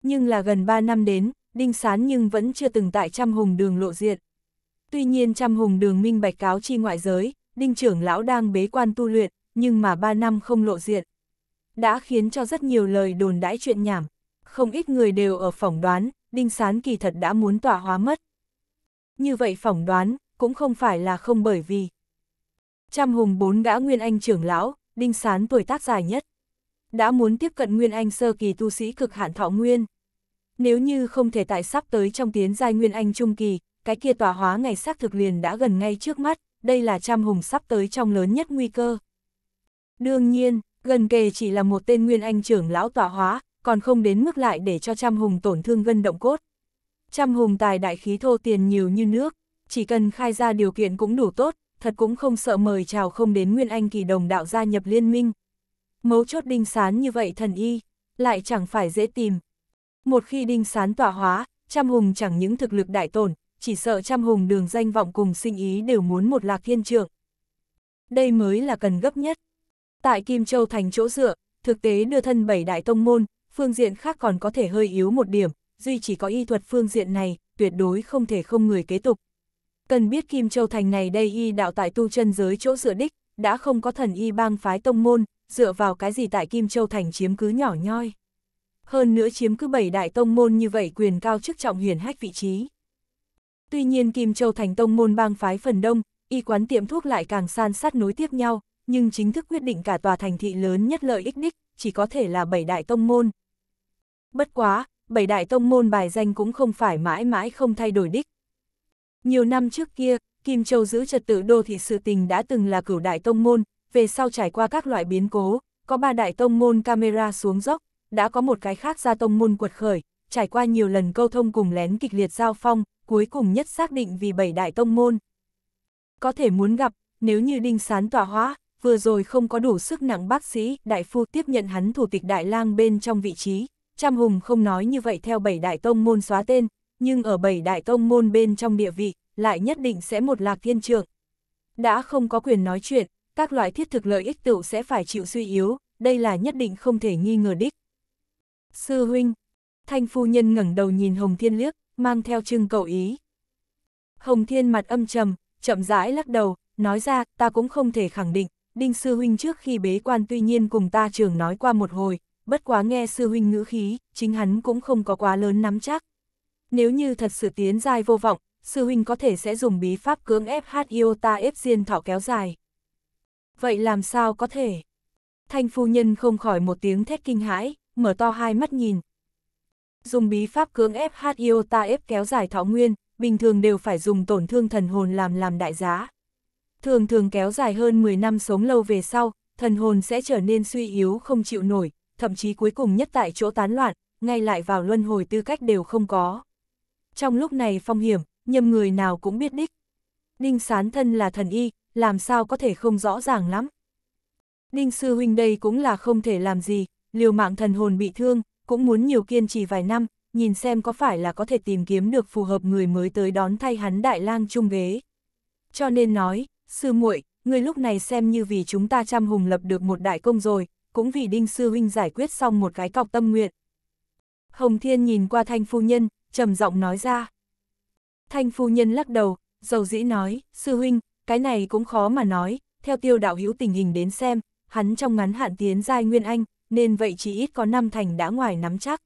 S1: Nhưng là gần 3 năm đến, Đinh Sán nhưng vẫn chưa từng tại trăm hùng đường lộ diện. Tuy nhiên trăm hùng đường minh bạch cáo chi ngoại giới, Đinh trưởng lão đang bế quan tu luyện, nhưng mà ba năm không lộ diện. Đã khiến cho rất nhiều lời đồn đãi chuyện nhảm, không ít người đều ở phỏng đoán, Đinh Sán kỳ thật đã muốn tỏa hóa mất. Như vậy phỏng đoán, cũng không phải là không bởi vì. Trăm hùng bốn gã Nguyên Anh trưởng lão, Đinh Sán tuổi tác dài nhất. Đã muốn tiếp cận Nguyên Anh sơ kỳ tu sĩ cực hạn thọ nguyên. Nếu như không thể tại sắp tới trong tiến giai Nguyên Anh trung kỳ, cái kia tỏa hóa ngày xác thực liền đã gần ngay trước mắt, đây là trăm hùng sắp tới trong lớn nhất nguy cơ. Đương nhiên, gần kề chỉ là một tên nguyên anh trưởng lão tọa hóa, còn không đến mức lại để cho trăm hùng tổn thương gân động cốt. Trăm hùng tài đại khí thô tiền nhiều như nước, chỉ cần khai ra điều kiện cũng đủ tốt, thật cũng không sợ mời chào không đến nguyên anh kỳ đồng đạo gia nhập liên minh. Mấu chốt đinh sán như vậy thần y, lại chẳng phải dễ tìm. Một khi đinh sán tọa hóa, trăm hùng chẳng những thực lực đại tổn, chỉ sợ trăm hùng đường danh vọng cùng sinh ý đều muốn một lạc thiên trưởng Đây mới là cần gấp nhất. Tại Kim Châu thành chỗ dựa, thực tế đưa thân bảy đại tông môn, phương diện khác còn có thể hơi yếu một điểm, duy chỉ có y thuật phương diện này, tuyệt đối không thể không người kế tục. Cần biết Kim Châu Thành này đây y đạo tại tu chân giới chỗ dựa đích, đã không có thần y bang phái tông môn, dựa vào cái gì tại Kim Châu Thành chiếm cứ nhỏ nhoi. Hơn nữa chiếm cứ bảy đại tông môn như vậy quyền cao chức trọng huyền hách vị trí. Tuy nhiên Kim Châu Thành tông môn bang phái phần đông, y quán tiệm thuốc lại càng san sát nối tiếp nhau, nhưng chính thức quyết định cả tòa thành thị lớn nhất lợi ích đích, chỉ có thể là bảy đại tông môn. Bất quá, bảy đại tông môn bài danh cũng không phải mãi mãi không thay đổi đích. Nhiều năm trước kia, Kim Châu giữ trật tự đô thị sự tình đã từng là cửu đại tông môn, về sau trải qua các loại biến cố, có ba đại tông môn camera xuống dốc, đã có một cái khác ra tông môn quật khởi, trải qua nhiều lần câu thông cùng lén kịch liệt giao phong, cuối cùng nhất xác định vì bảy đại tông môn. Có thể muốn gặp, nếu như đinh sán tỏa hóa, vừa rồi không có đủ sức nặng bác sĩ, đại phu tiếp nhận hắn thủ tịch đại lang bên trong vị trí. Trăm Hùng không nói như vậy theo bảy đại tông môn xóa tên, nhưng ở bảy đại tông môn bên trong địa vị, lại nhất định sẽ một lạc thiên trường. Đã không có quyền nói chuyện, các loại thiết thực lợi ích tựu sẽ phải chịu suy yếu, đây là nhất định không thể nghi ngờ đích. Sư huynh, thanh phu nhân ngẩng đầu nhìn Hồng Thiên liếc, mang theo trưng cầu ý. Hồng Thiên mặt âm trầm, chậm rãi lắc đầu, nói ra ta cũng không thể khẳng định, Đinh Sư Huynh trước khi bế quan tuy nhiên cùng ta trường nói qua một hồi, bất quá nghe Sư Huynh ngữ khí, chính hắn cũng không có quá lớn nắm chắc. Nếu như thật sự tiến dài vô vọng, Sư Huynh có thể sẽ dùng bí pháp cưỡng ép hát yêu ta ép diên thọ kéo dài. Vậy làm sao có thể? Thanh phu nhân không khỏi một tiếng thét kinh hãi, mở to hai mắt nhìn. Dùng bí pháp cưỡng ép hát yêu ta ép kéo dài thọ nguyên, bình thường đều phải dùng tổn thương thần hồn làm làm đại giá thường thường kéo dài hơn 10 năm sống lâu về sau, thần hồn sẽ trở nên suy yếu không chịu nổi, thậm chí cuối cùng nhất tại chỗ tán loạn, ngay lại vào luân hồi tư cách đều không có. Trong lúc này phong hiểm, nhầm người nào cũng biết đích. Ninh sán thân là thần y, làm sao có thể không rõ ràng lắm. Ninh sư huynh đây cũng là không thể làm gì, liều mạng thần hồn bị thương, cũng muốn nhiều kiên trì vài năm, nhìn xem có phải là có thể tìm kiếm được phù hợp người mới tới đón thay hắn đại lang trung ghế. Cho nên nói, Sư muội, người lúc này xem như vì chúng ta chăm hùng lập được một đại công rồi, cũng vì Đinh Sư Huynh giải quyết xong một cái cọc tâm nguyện. Hồng Thiên nhìn qua Thanh Phu Nhân, trầm giọng nói ra. Thanh Phu Nhân lắc đầu, dầu dĩ nói, Sư Huynh, cái này cũng khó mà nói, theo tiêu đạo hữu tình hình đến xem, hắn trong ngắn hạn tiến giai Nguyên Anh, nên vậy chỉ ít có năm thành đã ngoài nắm chắc.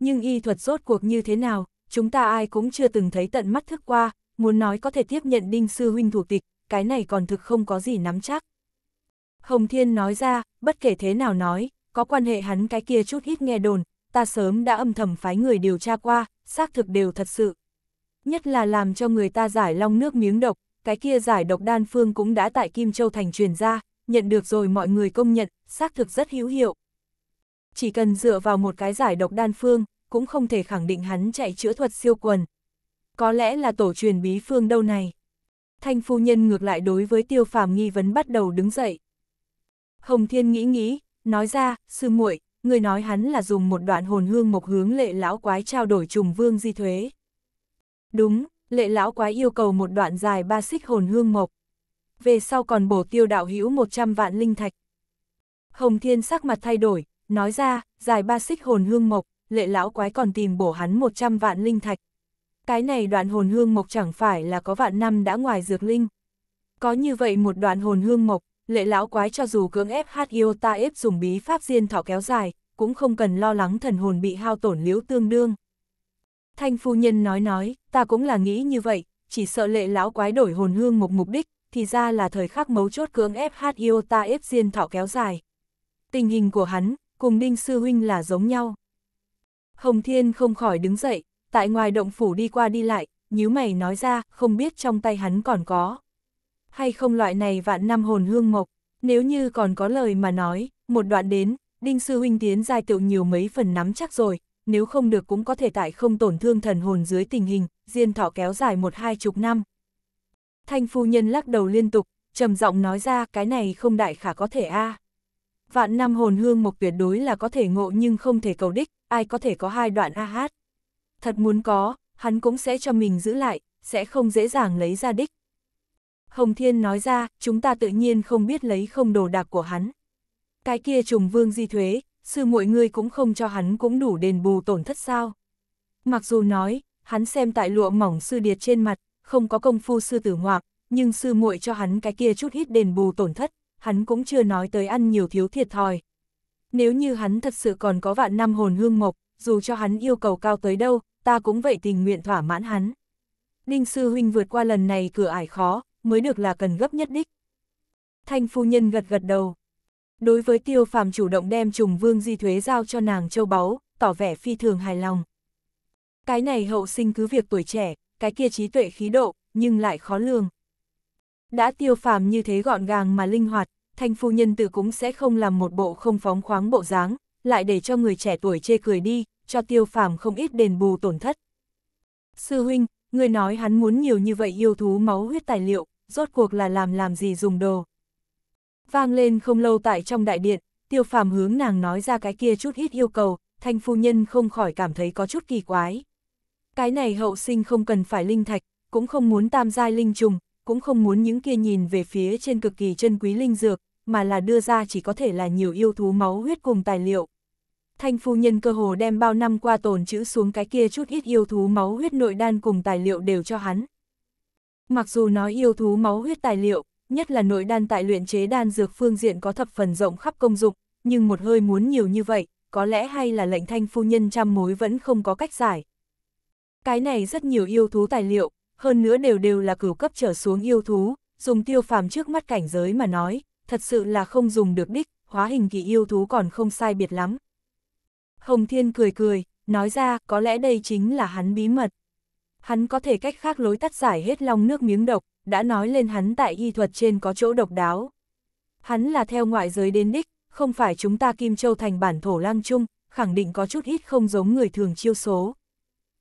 S1: Nhưng y thuật rốt cuộc như thế nào, chúng ta ai cũng chưa từng thấy tận mắt thức qua, muốn nói có thể tiếp nhận Đinh Sư Huynh thủ tịch, cái này còn thực không có gì nắm chắc. Hồng Thiên nói ra, bất kể thế nào nói, có quan hệ hắn cái kia chút ít nghe đồn, ta sớm đã âm thầm phái người điều tra qua, xác thực đều thật sự. Nhất là làm cho người ta giải long nước miếng độc, cái kia giải độc đan phương cũng đã tại Kim Châu Thành truyền ra, nhận được rồi mọi người công nhận, xác thực rất hữu hiệu. Chỉ cần dựa vào một cái giải độc đan phương, cũng không thể khẳng định hắn chạy chữa thuật siêu quần. Có lẽ là tổ truyền bí phương đâu này. Thanh phu nhân ngược lại đối với tiêu phàm nghi vấn bắt đầu đứng dậy. Hồng Thiên nghĩ nghĩ, nói ra, sư muội, người nói hắn là dùng một đoạn hồn hương mộc hướng lệ lão quái trao đổi trùng vương di thuế. Đúng, lệ lão quái yêu cầu một đoạn dài ba xích hồn hương mộc. Về sau còn bổ tiêu đạo hữu 100 vạn linh thạch. Hồng Thiên sắc mặt thay đổi, nói ra, dài ba xích hồn hương mộc, lệ lão quái còn tìm bổ hắn 100 vạn linh thạch cái này đoạn hồn hương mộc chẳng phải là có vạn năm đã ngoài dược linh. Có như vậy một đoạn hồn hương mộc, lệ lão quái cho dù cưỡng ép hát yêu ta ép dùng bí pháp diên thọ kéo dài, cũng không cần lo lắng thần hồn bị hao tổn liếu tương đương. Thanh phu nhân nói nói, ta cũng là nghĩ như vậy, chỉ sợ lệ lão quái đổi hồn hương một mục đích, thì ra là thời khắc mấu chốt cưỡng ép hát yêu ta ép diên thọ kéo dài. Tình hình của hắn, cùng Đinh Sư Huynh là giống nhau. Hồng Thiên không khỏi đứng dậy, tại ngoài động phủ đi qua đi lại, nhíu mày nói ra, không biết trong tay hắn còn có. Hay không loại này vạn năm hồn hương mộc, nếu như còn có lời mà nói, một đoạn đến, Đinh Sư Huynh tiến giai tựu nhiều mấy phần nắm chắc rồi, nếu không được cũng có thể tại không tổn thương thần hồn dưới tình hình, diên thọ kéo dài một hai chục năm. Thanh phu nhân lắc đầu liên tục, trầm giọng nói ra cái này không đại khả có thể a Vạn năm hồn hương mộc tuyệt đối là có thể ngộ nhưng không thể cầu đích, ai có thể có hai đoạn a hát thật muốn có, hắn cũng sẽ cho mình giữ lại, sẽ không dễ dàng lấy ra đích. Hồng Thiên nói ra, chúng ta tự nhiên không biết lấy không đồ đạc của hắn. Cái kia trùng vương di thuế, sư muội ngươi cũng không cho hắn cũng đủ đền bù tổn thất sao. Mặc dù nói, hắn xem tại lụa mỏng sư điệt trên mặt, không có công phu sư tử ngoạc, nhưng sư muội cho hắn cái kia chút ít đền bù tổn thất, hắn cũng chưa nói tới ăn nhiều thiếu thiệt thòi. Nếu như hắn thật sự còn có vạn năm hồn hương mộc, dù cho hắn yêu cầu cao tới đâu, ta cũng vậy tình nguyện thỏa mãn hắn. Ninh sư huynh vượt qua lần này cửa ải khó, mới được là cần gấp nhất đích. Thanh phu nhân gật gật đầu. Đối với tiêu phàm chủ động đem trùng vương di thuế giao cho nàng châu báu, tỏ vẻ phi thường hài lòng. Cái này hậu sinh cứ việc tuổi trẻ, cái kia trí tuệ khí độ, nhưng lại khó lường. Đã tiêu phàm như thế gọn gàng mà linh hoạt, thanh phu nhân tự cũng sẽ không làm một bộ không phóng khoáng bộ dáng, lại để cho người trẻ tuổi chê cười đi, cho tiêu phàm không ít đền bù tổn thất. Sư huynh, người nói hắn muốn nhiều như vậy yêu thú máu huyết tài liệu, rốt cuộc là làm làm gì dùng đồ. Vang lên không lâu tại trong đại điện, tiêu phàm hướng nàng nói ra cái kia chút ít yêu cầu, thanh phu nhân không khỏi cảm thấy có chút kỳ quái. Cái này hậu sinh không cần phải linh thạch, cũng không muốn tam giai linh trùng, cũng không muốn những kia nhìn về phía trên cực kỳ chân quý linh dược, mà là đưa ra chỉ có thể là nhiều yêu thú máu huyết cùng tài liệu. Thanh phu nhân cơ hồ đem bao năm qua tồn chữ xuống cái kia chút ít yêu thú máu huyết nội đan cùng tài liệu đều cho hắn. Mặc dù nói yêu thú máu huyết tài liệu, nhất là nội đan tại luyện chế đan dược phương diện có thập phần rộng khắp công dụng, nhưng một hơi muốn nhiều như vậy, có lẽ hay là lệnh thanh phu nhân trăm mối vẫn không có cách giải. Cái này rất nhiều yêu thú tài liệu, hơn nữa đều đều là cửu cấp trở xuống yêu thú, dùng tiêu phàm trước mắt cảnh giới mà nói, thật sự là không dùng được đích, hóa hình kỳ yêu thú còn không sai biệt lắm. Hồng Thiên cười cười, nói ra có lẽ đây chính là hắn bí mật. Hắn có thể cách khác lối tắt giải hết lòng nước miếng độc, đã nói lên hắn tại y thuật trên có chỗ độc đáo. Hắn là theo ngoại giới đến đích, không phải chúng ta Kim Châu thành bản thổ lang chung, khẳng định có chút ít không giống người thường chiêu số.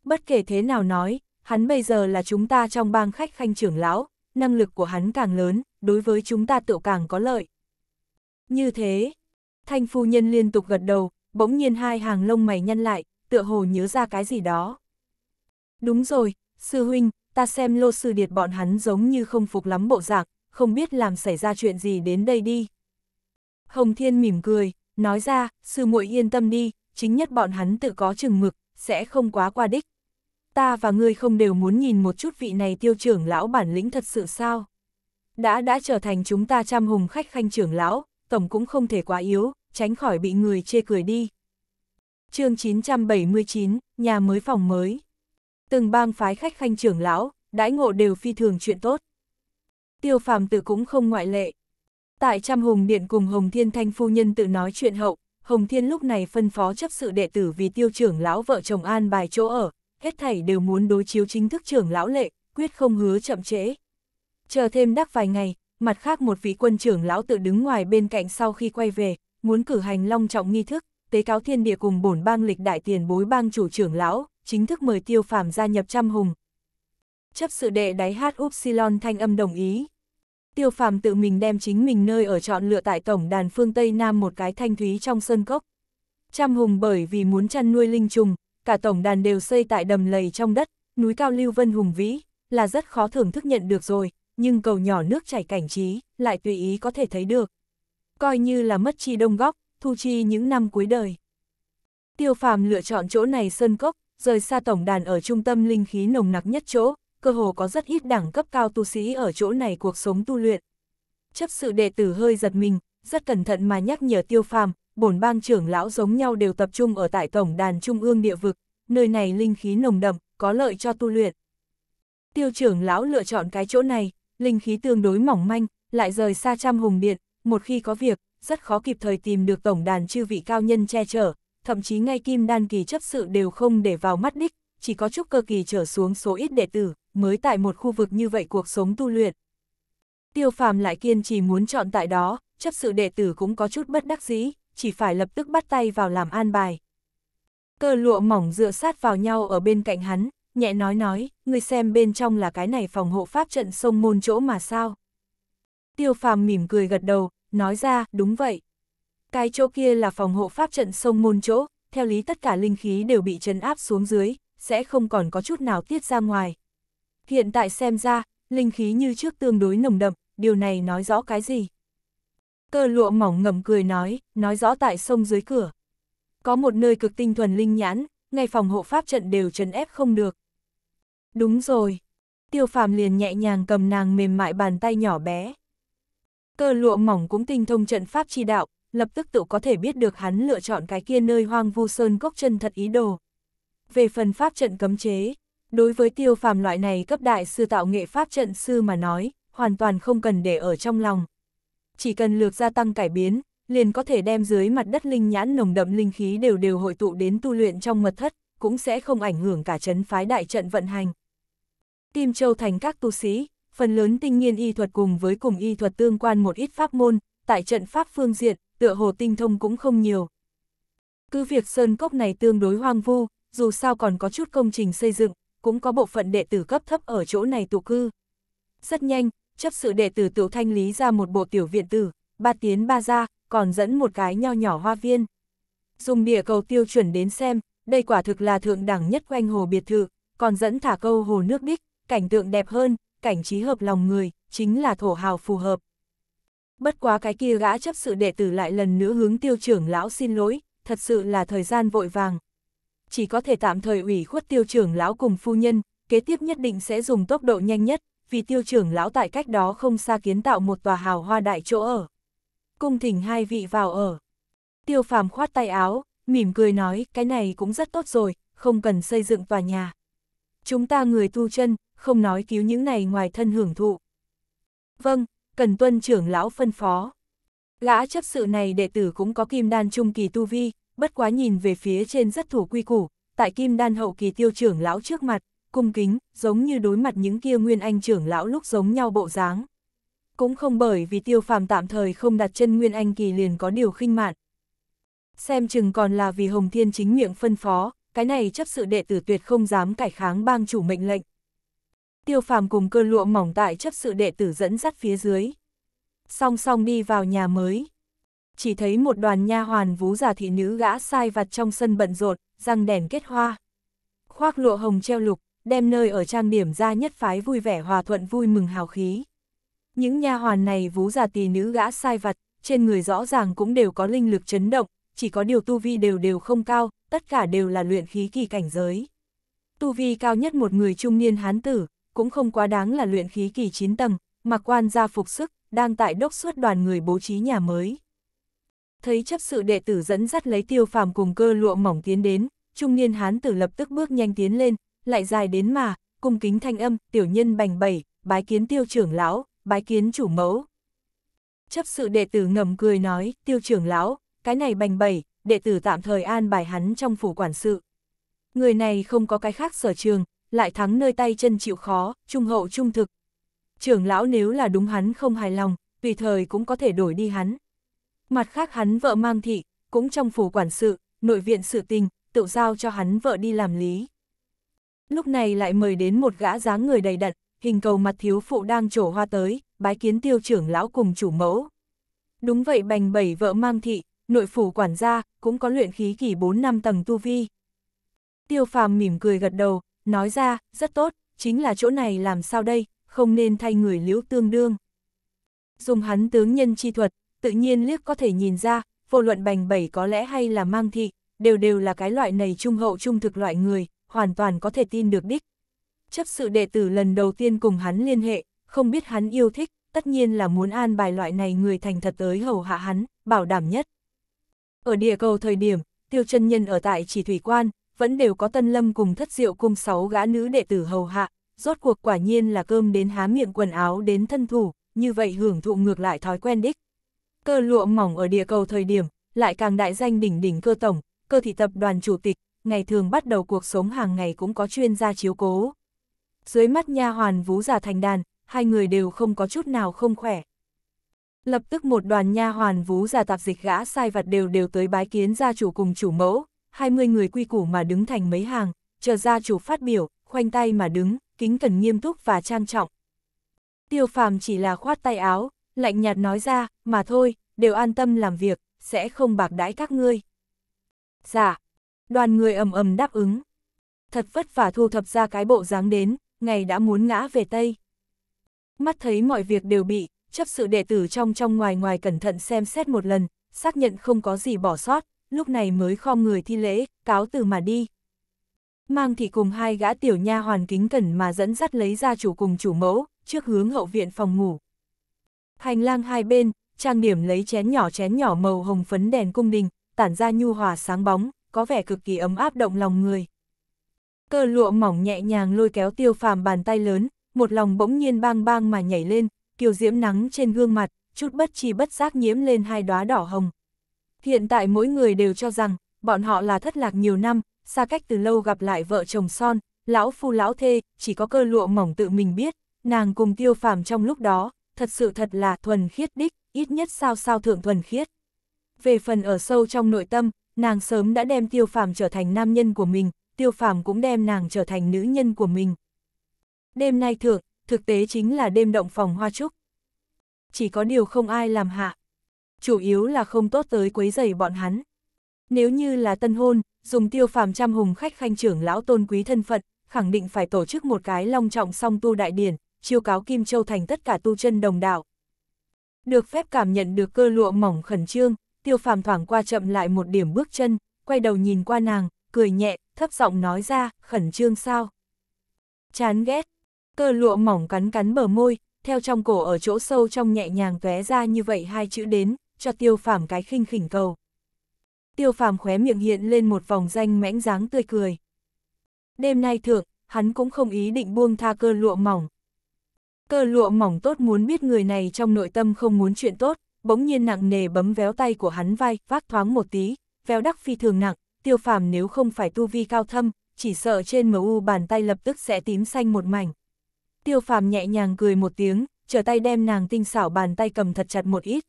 S1: Bất kể thế nào nói, hắn bây giờ là chúng ta trong bang khách khanh trưởng lão, năng lực của hắn càng lớn, đối với chúng ta tự càng có lợi. Như thế, thanh phu nhân liên tục gật đầu, bỗng nhiên hai hàng lông mày nhăn lại, tựa hồ nhớ ra cái gì đó. Đúng rồi, sư huynh, ta xem lô sư điệt bọn hắn giống như không phục lắm bộ dạng, không biết làm xảy ra chuyện gì đến đây đi. Hồng Thiên mỉm cười, nói ra, sư muội yên tâm đi, chính nhất bọn hắn tự có chừng mực, sẽ không quá qua đích. Ta và ngươi không đều muốn nhìn một chút vị này tiêu trưởng lão bản lĩnh thật sự sao. Đã đã trở thành chúng ta trăm hùng khách khanh trưởng lão, tổng cũng không thể quá yếu, tránh khỏi bị người chê cười đi. chương 979, nhà mới phòng mới. Từng bang phái khách khanh trưởng lão, đãi ngộ đều phi thường chuyện tốt. Tiêu phàm tự cũng không ngoại lệ. Tại trăm hùng điện cùng Hồng Thiên Thanh phu nhân tự nói chuyện hậu, Hồng Thiên lúc này phân phó chấp sự đệ tử vì tiêu trưởng lão vợ chồng an bài chỗ ở, hết thảy đều muốn đối chiếu chính thức trưởng lão lệ, quyết không hứa chậm trễ. Chờ thêm đắc vài ngày, mặt khác một vị quân trưởng lão tự đứng ngoài bên cạnh sau khi quay về, muốn cử hành long trọng nghi thức, tế cáo thiên địa cùng bổn bang lịch đại tiền bối bang chủ trưởng lão, chính thức mời tiêu phàm gia nhập trăm hùng. Chấp sự đệ đáy hát Upsilon thanh âm đồng ý. Tiêu phàm tự mình đem chính mình nơi ở chọn lựa tại tổng đàn phương Tây Nam một cái thanh thúy trong sân cốc. Trăm hùng bởi vì muốn chăn nuôi linh trùng, cả tổng đàn đều xây tại đầm lầy trong đất, núi cao lưu vân hùng vĩ, là rất khó thưởng thức nhận được rồi, nhưng cầu nhỏ nước chảy cảnh trí, lại tùy ý có thể thấy được coi như là mất chi đông góc, thu chi những năm cuối đời. Tiêu phàm lựa chọn chỗ này sơn cốc, rời xa tổng đàn ở trung tâm linh khí nồng nặc nhất chỗ, cơ hồ có rất ít đẳng cấp cao tu sĩ ở chỗ này cuộc sống tu luyện. Chấp sự đệ tử hơi giật mình, rất cẩn thận mà nhắc nhở tiêu phàm, bổn bang trưởng lão giống nhau đều tập trung ở tại tổng đàn trung ương địa vực, nơi này linh khí nồng đậm, có lợi cho tu luyện. Tiêu trưởng lão lựa chọn cái chỗ này, linh khí tương đối mỏng manh, lại rời xa trăm hùng điện, một khi có việc, rất khó kịp thời tìm được tổng đàn chư vị cao nhân che chở, thậm chí ngay kim đan kỳ chấp sự đều không để vào mắt đích, chỉ có chút cơ kỳ trở xuống số ít đệ tử, mới tại một khu vực như vậy cuộc sống tu luyện. Tiêu phàm lại kiên trì muốn chọn tại đó, chấp sự đệ tử cũng có chút bất đắc dĩ, chỉ phải lập tức bắt tay vào làm an bài. Cơ lụa mỏng dựa sát vào nhau ở bên cạnh hắn, nhẹ nói nói, người xem bên trong là cái này phòng hộ pháp trận sông môn chỗ mà sao tiêu phàm mỉm cười gật đầu, nói ra, đúng vậy. Cái chỗ kia là phòng hộ pháp trận sông môn chỗ, theo lý tất cả linh khí đều bị trấn áp xuống dưới, sẽ không còn có chút nào tiết ra ngoài. Hiện tại xem ra, linh khí như trước tương đối nồng đậm, điều này nói rõ cái gì? Cơ lụa mỏng ngầm cười nói, nói rõ tại sông dưới cửa. Có một nơi cực tinh thuần linh nhãn, ngay phòng hộ pháp trận đều trấn ép không được. Đúng rồi. Tiêu phàm liền nhẹ nhàng cầm nàng mềm mại bàn tay nhỏ bé. Cơ lụa mỏng cũng tinh thông trận pháp chi đạo, lập tức tự có thể biết được hắn lựa chọn cái kia nơi hoang vu sơn cốc chân thật ý đồ. Về phần pháp trận cấm chế, đối với tiêu phàm loại này cấp đại sư tạo nghệ pháp trận sư mà nói, hoàn toàn không cần để ở trong lòng. Chỉ cần lược gia tăng cải biến, liền có thể đem dưới mặt đất linh nhãn nồng đậm linh khí đều đều hội tụ đến tu luyện trong mật thất, cũng sẽ không ảnh hưởng cả chấn phái đại trận vận hành. Kim Châu thành các tu sĩ, phần lớn tinh nhiên y thuật cùng với cùng y thuật tương quan một ít pháp môn, tại trận pháp phương diện, tựa hồ tinh thông cũng không nhiều. Cứ việc sơn cốc này tương đối hoang vu, dù sao còn có chút công trình xây dựng, cũng có bộ phận đệ tử cấp thấp ở chỗ này tụ cư. Rất nhanh, chấp sự đệ tử tiểu thanh lý ra một bộ tiểu viện tử, ba tiến ba ra, còn dẫn một cái nho nhỏ hoa viên. Dùng địa cầu tiêu chuẩn đến xem, đây quả thực là thượng đẳng nhất quanh hồ biệt thự, còn dẫn thả câu hồ nước đích, cảnh tượng đẹp hơn, cảnh trí hợp lòng người, chính là thổ hào phù hợp. Bất quá cái kia gã chấp sự đệ tử lại lần nữa hướng tiêu trưởng lão xin lỗi, thật sự là thời gian vội vàng. Chỉ có thể tạm thời ủy khuất tiêu trưởng lão cùng phu nhân, kế tiếp nhất định sẽ dùng tốc độ nhanh nhất, vì tiêu trưởng lão tại cách đó không xa kiến tạo một tòa hào hoa đại chỗ ở. Cung thỉnh hai vị vào ở. Tiêu phàm khoát tay áo, mỉm cười nói, cái này cũng rất tốt rồi, không cần xây dựng tòa nhà. Chúng ta người tu chân, không nói cứu những này ngoài thân hưởng thụ. Vâng, cần tuân trưởng lão phân phó. Gã chấp sự này đệ tử cũng có kim đan trung kỳ tu vi, bất quá nhìn về phía trên rất thủ quy củ, tại kim đan hậu kỳ tiêu trưởng lão trước mặt, cung kính, giống như đối mặt những kia nguyên anh trưởng lão lúc giống nhau bộ dáng. Cũng không bởi vì tiêu phàm tạm thời không đặt chân nguyên anh kỳ liền có điều khinh mạn. Xem chừng còn là vì Hồng Thiên chính miệng phân phó, cái này chấp sự đệ tử tuyệt không dám cải kháng bang chủ mệnh lệnh tiêu phàm cùng cơ lụa mỏng tại chấp sự đệ tử dẫn dắt phía dưới. Song song đi vào nhà mới. Chỉ thấy một đoàn nha hoàn vú già thị nữ gã sai vặt trong sân bận rộn, răng đèn kết hoa. Khoác lụa hồng treo lục, đem nơi ở trang điểm ra nhất phái vui vẻ hòa thuận vui mừng hào khí. Những nha hoàn này vú già tỳ nữ gã sai vặt, trên người rõ ràng cũng đều có linh lực chấn động, chỉ có điều tu vi đều đều không cao, tất cả đều là luyện khí kỳ cảnh giới. Tu vi cao nhất một người trung niên hán tử, cũng không quá đáng là luyện khí kỳ 9 tầng, mặc quan gia phục sức, đang tại đốc suốt đoàn người bố trí nhà mới. Thấy chấp sự đệ tử dẫn dắt lấy tiêu phàm cùng cơ lụa mỏng tiến đến, trung niên hán tử lập tức bước nhanh tiến lên, lại dài đến mà, cung kính thanh âm, tiểu nhân bành bẩy, bái kiến tiêu trưởng lão, bái kiến chủ mẫu. Chấp sự đệ tử ngầm cười nói, tiêu trưởng lão, cái này bành bẩy, đệ tử tạm thời an bài hắn trong phủ quản sự. Người này không có cái khác sở trường, lại thắng nơi tay chân chịu khó, trung hậu trung thực. Trưởng lão nếu là đúng hắn không hài lòng, tùy thời cũng có thể đổi đi hắn. Mặt khác hắn vợ mang thị, cũng trong phủ quản sự, nội viện sự tình, tự giao cho hắn vợ đi làm lý. Lúc này lại mời đến một gã dáng người đầy đặn, hình cầu mặt thiếu phụ đang trổ hoa tới, bái kiến tiêu trưởng lão cùng chủ mẫu. Đúng vậy bành bảy vợ mang thị, nội phủ quản gia, cũng có luyện khí kỳ 4 năm tầng tu vi. Tiêu phàm mỉm cười gật đầu, nói ra, rất tốt, chính là chỗ này làm sao đây, không nên thay người liễu tương đương. Dùng hắn tướng nhân chi thuật, tự nhiên liếc có thể nhìn ra, vô luận bành bẩy có lẽ hay là mang thị, đều đều là cái loại này trung hậu trung thực loại người, hoàn toàn có thể tin được đích. Chấp sự đệ tử lần đầu tiên cùng hắn liên hệ, không biết hắn yêu thích, tất nhiên là muốn an bài loại này người thành thật tới hầu hạ hắn, bảo đảm nhất. Ở địa cầu thời điểm, tiêu chân nhân ở tại chỉ thủy quan, vẫn đều có tân lâm cùng thất diệu cung sáu gã nữ đệ tử hầu hạ, rốt cuộc quả nhiên là cơm đến há miệng quần áo đến thân thủ, như vậy hưởng thụ ngược lại thói quen đích. Cơ lụa mỏng ở địa cầu thời điểm, lại càng đại danh đỉnh đỉnh cơ tổng, cơ thị tập đoàn chủ tịch, ngày thường bắt đầu cuộc sống hàng ngày cũng có chuyên gia chiếu cố. Dưới mắt nha hoàn vú già thành đàn, hai người đều không có chút nào không khỏe. Lập tức một đoàn nha hoàn vú già tạp dịch gã sai vật đều đều tới bái kiến gia chủ cùng chủ mẫu, 20 người quy củ mà đứng thành mấy hàng, chờ gia chủ phát biểu, khoanh tay mà đứng, kính cần nghiêm túc và trang trọng. Tiêu phàm chỉ là khoát tay áo, lạnh nhạt nói ra, mà thôi, đều an tâm làm việc, sẽ không bạc đãi các ngươi. Dạ, đoàn người ầm ầm đáp ứng. Thật vất vả thu thập ra cái bộ dáng đến, ngày đã muốn ngã về Tây. Mắt thấy mọi việc đều bị, chấp sự đệ tử trong trong ngoài ngoài cẩn thận xem xét một lần, xác nhận không có gì bỏ sót, lúc này mới khom người thi lễ, cáo từ mà đi. Mang thị cùng hai gã tiểu nha hoàn kính cẩn mà dẫn dắt lấy gia chủ cùng chủ mẫu, trước hướng hậu viện phòng ngủ. Hành lang hai bên, trang điểm lấy chén nhỏ chén nhỏ màu hồng phấn đèn cung đình, tản ra nhu hòa sáng bóng, có vẻ cực kỳ ấm áp động lòng người. Cơ lụa mỏng nhẹ nhàng lôi kéo tiêu phàm bàn tay lớn, một lòng bỗng nhiên bang bang mà nhảy lên, kiều diễm nắng trên gương mặt, chút bất chi bất giác nhiễm lên hai đóa đỏ hồng. Hiện tại mỗi người đều cho rằng, bọn họ là thất lạc nhiều năm, xa cách từ lâu gặp lại vợ chồng son, lão phu lão thê, chỉ có cơ lụa mỏng tự mình biết, nàng cùng tiêu phàm trong lúc đó, thật sự thật là thuần khiết đích, ít nhất sao sao thượng thuần khiết. Về phần ở sâu trong nội tâm, nàng sớm đã đem tiêu phàm trở thành nam nhân của mình, tiêu phàm cũng đem nàng trở thành nữ nhân của mình. Đêm nay thượng, thực tế chính là đêm động phòng hoa trúc. Chỉ có điều không ai làm hạ, chủ yếu là không tốt tới quấy giày bọn hắn. Nếu như là tân hôn, dùng tiêu phàm trăm hùng khách khanh trưởng lão tôn quý thân phận, khẳng định phải tổ chức một cái long trọng song tu đại điển, chiêu cáo Kim Châu thành tất cả tu chân đồng đạo. Được phép cảm nhận được cơ lụa mỏng khẩn trương, tiêu phàm thoảng qua chậm lại một điểm bước chân, quay đầu nhìn qua nàng, cười nhẹ, thấp giọng nói ra, khẩn trương sao. Chán ghét, cơ lụa mỏng cắn cắn bờ môi, theo trong cổ ở chỗ sâu trong nhẹ nhàng vé ra như vậy hai chữ đến, cho tiêu phàm cái khinh khỉnh cầu. Tiêu phàm khóe miệng hiện lên một vòng danh mãnh dáng tươi cười. Đêm nay thượng, hắn cũng không ý định buông tha cơ lụa mỏng. Cơ lụa mỏng tốt muốn biết người này trong nội tâm không muốn chuyện tốt, bỗng nhiên nặng nề bấm véo tay của hắn vai, vác thoáng một tí, véo đắc phi thường nặng, tiêu phàm nếu không phải tu vi cao thâm, chỉ sợ trên mu bàn tay lập tức sẽ tím xanh một mảnh. Tiêu phàm nhẹ nhàng cười một tiếng, trở tay đem nàng tinh xảo bàn tay cầm thật chặt một ít,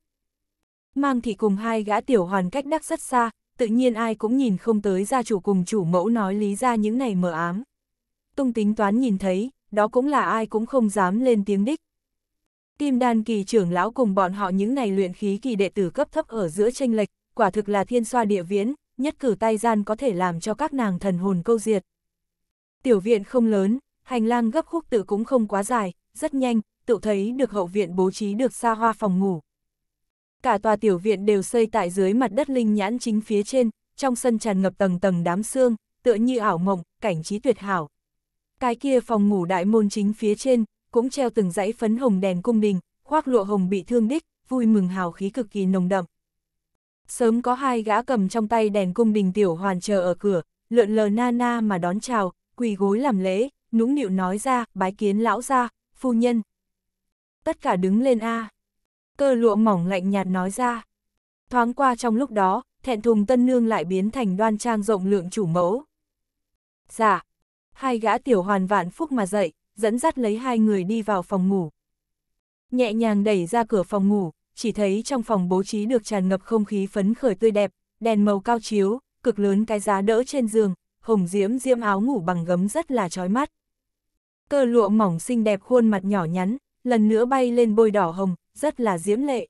S1: mang thị cùng hai gã tiểu hoàn cách đắc rất xa, tự nhiên ai cũng nhìn không tới gia chủ cùng chủ mẫu nói lý ra những này mờ ám. Tung tính toán nhìn thấy, đó cũng là ai cũng không dám lên tiếng đích. Kim đan kỳ trưởng lão cùng bọn họ những này luyện khí kỳ đệ tử cấp thấp ở giữa tranh lệch, quả thực là thiên xoa địa viễn, nhất cử tay gian có thể làm cho các nàng thần hồn câu diệt. Tiểu viện không lớn, hành lang gấp khúc tự cũng không quá dài, rất nhanh, tự thấy được hậu viện bố trí được xa hoa phòng ngủ, cả tòa tiểu viện đều xây tại dưới mặt đất linh nhãn chính phía trên, trong sân tràn ngập tầng tầng đám xương, tựa như ảo mộng, cảnh trí tuyệt hảo. Cái kia phòng ngủ đại môn chính phía trên, cũng treo từng dãy phấn hồng đèn cung đình, khoác lụa hồng bị thương đích, vui mừng hào khí cực kỳ nồng đậm. Sớm có hai gã cầm trong tay đèn cung đình tiểu hoàn chờ ở cửa, lượn lờ na na mà đón chào, quỳ gối làm lễ, nũng nịu nói ra, bái kiến lão ra, phu nhân. Tất cả đứng lên a à cơ lụa mỏng lạnh nhạt nói ra. Thoáng qua trong lúc đó, thẹn thùng tân nương lại biến thành đoan trang rộng lượng chủ mẫu. Dạ, hai gã tiểu hoàn vạn phúc mà dậy, dẫn dắt lấy hai người đi vào phòng ngủ. Nhẹ nhàng đẩy ra cửa phòng ngủ, chỉ thấy trong phòng bố trí được tràn ngập không khí phấn khởi tươi đẹp, đèn màu cao chiếu, cực lớn cái giá đỡ trên giường, hồng diễm diễm áo ngủ bằng gấm rất là chói mắt. Cơ lụa mỏng xinh đẹp khuôn mặt nhỏ nhắn, lần nữa bay lên bôi đỏ hồng, rất là diễm lệ.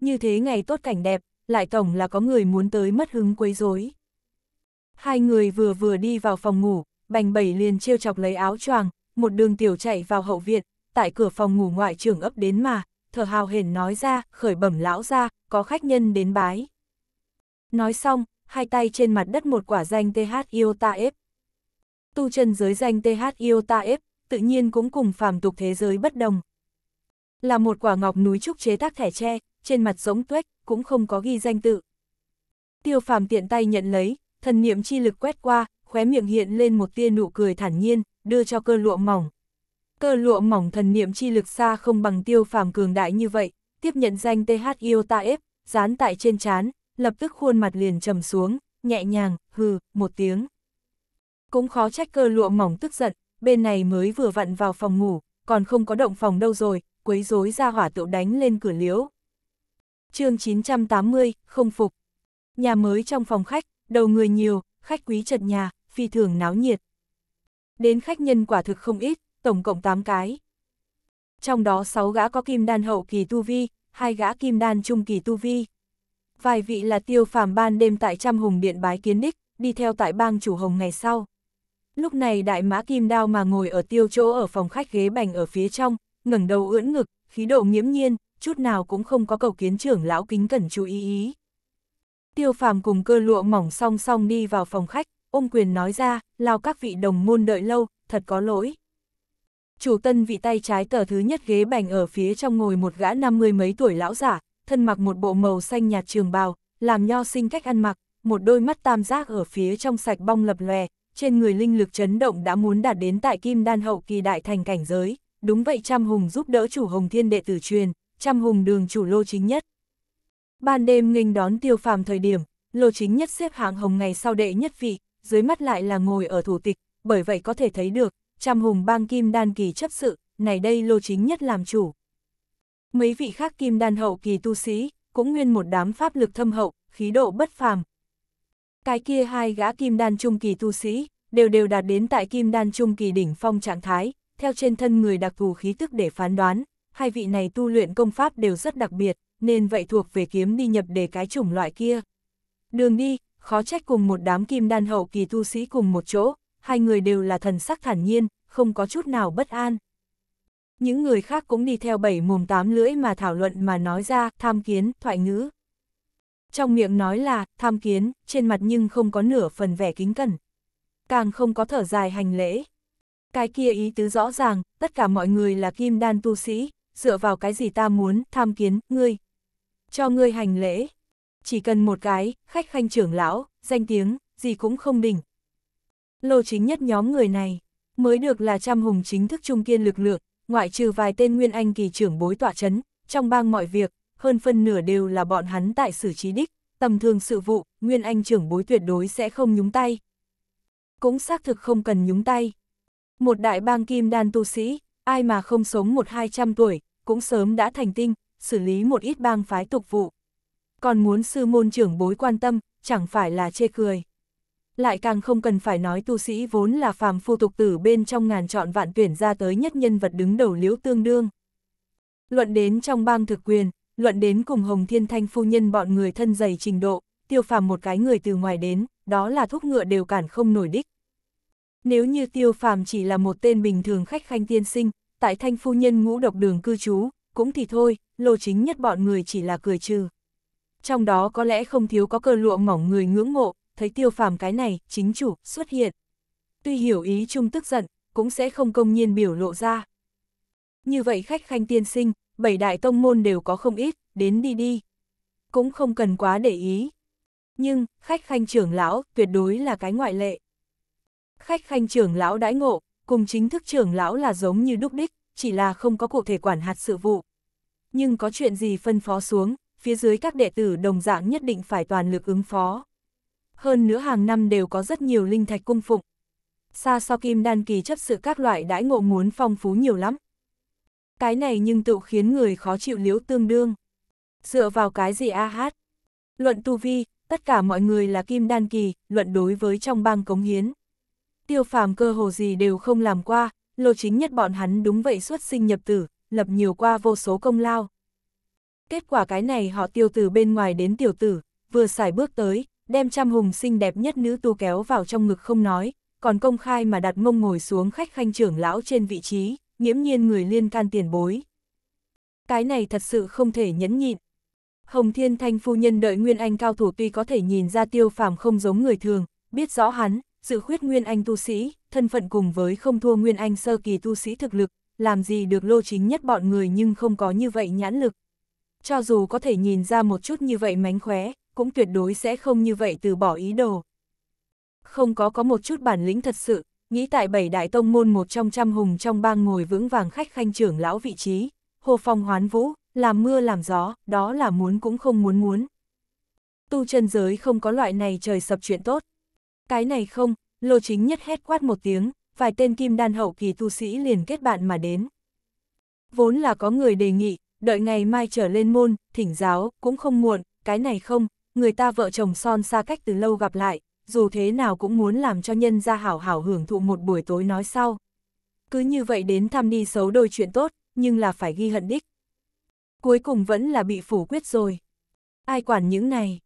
S1: Như thế ngày tốt cảnh đẹp, lại tổng là có người muốn tới mất hứng quấy rối. Hai người vừa vừa đi vào phòng ngủ, bành bẩy liền trêu chọc lấy áo choàng, một đường tiểu chạy vào hậu viện, tại cửa phòng ngủ ngoại trưởng ấp đến mà, thở hào hển nói ra, khởi bẩm lão ra, có khách nhân đến bái. Nói xong, hai tay trên mặt đất một quả danh TH iota f, Tu chân giới danh TH iota f, tự nhiên cũng cùng phàm tục thế giới bất đồng, là một quả ngọc núi trúc chế tác thẻ tre, trên mặt giống tuếch, cũng không có ghi danh tự. Tiêu phàm tiện tay nhận lấy, thần niệm chi lực quét qua, khóe miệng hiện lên một tia nụ cười thản nhiên, đưa cho cơ lụa mỏng. Cơ lụa mỏng thần niệm chi lực xa không bằng tiêu phàm cường đại như vậy, tiếp nhận danh THIOTF, dán tại trên chán, lập tức khuôn mặt liền trầm xuống, nhẹ nhàng, hừ, một tiếng. Cũng khó trách cơ lụa mỏng tức giận, bên này mới vừa vặn vào phòng ngủ, còn không có động phòng đâu rồi, quấy rối ra hỏa tựu đánh lên cửa liễu. chương 980, không phục. Nhà mới trong phòng khách, đầu người nhiều, khách quý chật nhà, phi thường náo nhiệt. Đến khách nhân quả thực không ít, tổng cộng 8 cái. Trong đó 6 gã có kim đan hậu kỳ tu vi, hai gã kim đan trung kỳ tu vi. Vài vị là tiêu phàm ban đêm tại trăm hùng điện bái kiến đích, đi theo tại bang chủ hồng ngày sau. Lúc này đại mã kim đao mà ngồi ở tiêu chỗ ở phòng khách ghế bành ở phía trong, ngẩng đầu ưỡn ngực, khí độ nghiễm nhiên, chút nào cũng không có cầu kiến trưởng lão kính cẩn chú ý ý. Tiêu phàm cùng cơ lụa mỏng song song đi vào phòng khách, ôm quyền nói ra, lao các vị đồng môn đợi lâu, thật có lỗi. Chủ tân vị tay trái tờ thứ nhất ghế bành ở phía trong ngồi một gã năm mươi mấy tuổi lão giả, thân mặc một bộ màu xanh nhạt trường bào, làm nho sinh cách ăn mặc, một đôi mắt tam giác ở phía trong sạch bong lập lòe, trên người linh lực chấn động đã muốn đạt đến tại kim đan hậu kỳ đại thành cảnh giới, đúng vậy Trăm Hùng giúp đỡ chủ Hồng Thiên đệ tử truyền, Trăm Hùng đường chủ lô chính nhất. Ban đêm nghênh đón tiêu phàm thời điểm, lô chính nhất xếp hạng hồng ngày sau đệ nhất vị, dưới mắt lại là ngồi ở thủ tịch, bởi vậy có thể thấy được, Trăm Hùng bang kim đan kỳ chấp sự, này đây lô chính nhất làm chủ. Mấy vị khác kim đan hậu kỳ tu sĩ, cũng nguyên một đám pháp lực thâm hậu, khí độ bất phàm. Cái kia hai gã kim đan trung kỳ tu sĩ, đều đều đạt đến tại kim đan trung kỳ đỉnh phong trạng thái, theo trên thân người đặc thù khí tức để phán đoán, hai vị này tu luyện công pháp đều rất đặc biệt, nên vậy thuộc về kiếm đi nhập để cái chủng loại kia. Đường đi, khó trách cùng một đám kim đan hậu kỳ tu sĩ cùng một chỗ, hai người đều là thần sắc thản nhiên, không có chút nào bất an. Những người khác cũng đi theo bảy mồm tám lưỡi mà thảo luận mà nói ra, tham kiến, thoại ngữ. Trong miệng nói là, tham kiến, trên mặt nhưng không có nửa phần vẻ kính cẩn. Càng không có thở dài hành lễ. Cái kia ý tứ rõ ràng, tất cả mọi người là kim đan tu sĩ, dựa vào cái gì ta muốn, tham kiến, ngươi. Cho ngươi hành lễ. Chỉ cần một cái, khách khanh trưởng lão, danh tiếng, gì cũng không đỉnh. Lô chính nhất nhóm người này, mới được là trăm hùng chính thức trung kiên lực lượng, ngoại trừ vài tên nguyên anh kỳ trưởng bối tọa chấn, trong bang mọi việc, hơn phân nửa đều là bọn hắn tại xử trí đích, tầm thường sự vụ, nguyên anh trưởng bối tuyệt đối sẽ không nhúng tay. Cũng xác thực không cần nhúng tay, một đại bang kim đan tu sĩ, ai mà không sống một hai trăm tuổi, cũng sớm đã thành tinh, xử lý một ít bang phái tục vụ. Còn muốn sư môn trưởng bối quan tâm, chẳng phải là chê cười. Lại càng không cần phải nói tu sĩ vốn là phàm phu tục tử bên trong ngàn chọn vạn tuyển ra tới nhất nhân vật đứng đầu liễu tương đương. Luận đến trong bang thực quyền, luận đến cùng Hồng Thiên Thanh phu nhân bọn người thân dày trình độ, tiêu phàm một cái người từ ngoài đến, đó là thúc ngựa đều cản không nổi đích. Nếu như tiêu phàm chỉ là một tên bình thường khách khanh tiên sinh, tại thanh phu nhân ngũ độc đường cư trú, cũng thì thôi, lô chính nhất bọn người chỉ là cười trừ. Trong đó có lẽ không thiếu có cơ lụa mỏng người ngưỡng mộ, thấy tiêu phàm cái này, chính chủ, xuất hiện. Tuy hiểu ý chung tức giận, cũng sẽ không công nhiên biểu lộ ra. Như vậy khách khanh tiên sinh, bảy đại tông môn đều có không ít, đến đi đi. Cũng không cần quá để ý. Nhưng, khách khanh trưởng lão tuyệt đối là cái ngoại lệ. Khách khanh trưởng lão đãi ngộ, cùng chính thức trưởng lão là giống như đúc đích, chỉ là không có cụ thể quản hạt sự vụ. Nhưng có chuyện gì phân phó xuống, phía dưới các đệ tử đồng dạng nhất định phải toàn lực ứng phó. Hơn nữa hàng năm đều có rất nhiều linh thạch cung phụng. Xa so kim đan kỳ chấp sự các loại đãi ngộ muốn phong phú nhiều lắm. Cái này nhưng tự khiến người khó chịu liếu tương đương. Dựa vào cái gì a hát? Luận tu vi, tất cả mọi người là kim đan kỳ, luận đối với trong bang cống hiến tiêu phàm cơ hồ gì đều không làm qua, lô chính nhất bọn hắn đúng vậy xuất sinh nhập tử, lập nhiều qua vô số công lao. Kết quả cái này họ tiêu từ bên ngoài đến tiểu tử, vừa xài bước tới, đem trăm hùng xinh đẹp nhất nữ tu kéo vào trong ngực không nói, còn công khai mà đặt mông ngồi xuống khách khanh trưởng lão trên vị trí, nghiễm nhiên người liên can tiền bối. Cái này thật sự không thể nhẫn nhịn. Hồng Thiên Thanh phu nhân đợi Nguyên Anh cao thủ tuy có thể nhìn ra tiêu phàm không giống người thường, biết rõ hắn, dự khuyết Nguyên Anh tu sĩ, thân phận cùng với không thua Nguyên Anh sơ kỳ tu sĩ thực lực, làm gì được lô chính nhất bọn người nhưng không có như vậy nhãn lực. Cho dù có thể nhìn ra một chút như vậy mánh khóe, cũng tuyệt đối sẽ không như vậy từ bỏ ý đồ. Không có có một chút bản lĩnh thật sự, nghĩ tại bảy đại tông môn một trong trăm hùng trong bang ngồi vững vàng khách khanh trưởng lão vị trí, hồ phong hoán vũ, làm mưa làm gió, đó là muốn cũng không muốn muốn. Tu chân giới không có loại này trời sập chuyện tốt, cái này không, Lô Chính Nhất hét quát một tiếng, vài tên kim đan hậu kỳ tu sĩ liền kết bạn mà đến. Vốn là có người đề nghị, đợi ngày mai trở lên môn, thỉnh giáo, cũng không muộn, cái này không, người ta vợ chồng son xa cách từ lâu gặp lại, dù thế nào cũng muốn làm cho nhân gia hảo hảo hưởng thụ một buổi tối nói sau. Cứ như vậy đến thăm đi xấu đôi chuyện tốt, nhưng là phải ghi hận đích. Cuối cùng vẫn là bị phủ quyết rồi. Ai quản những này?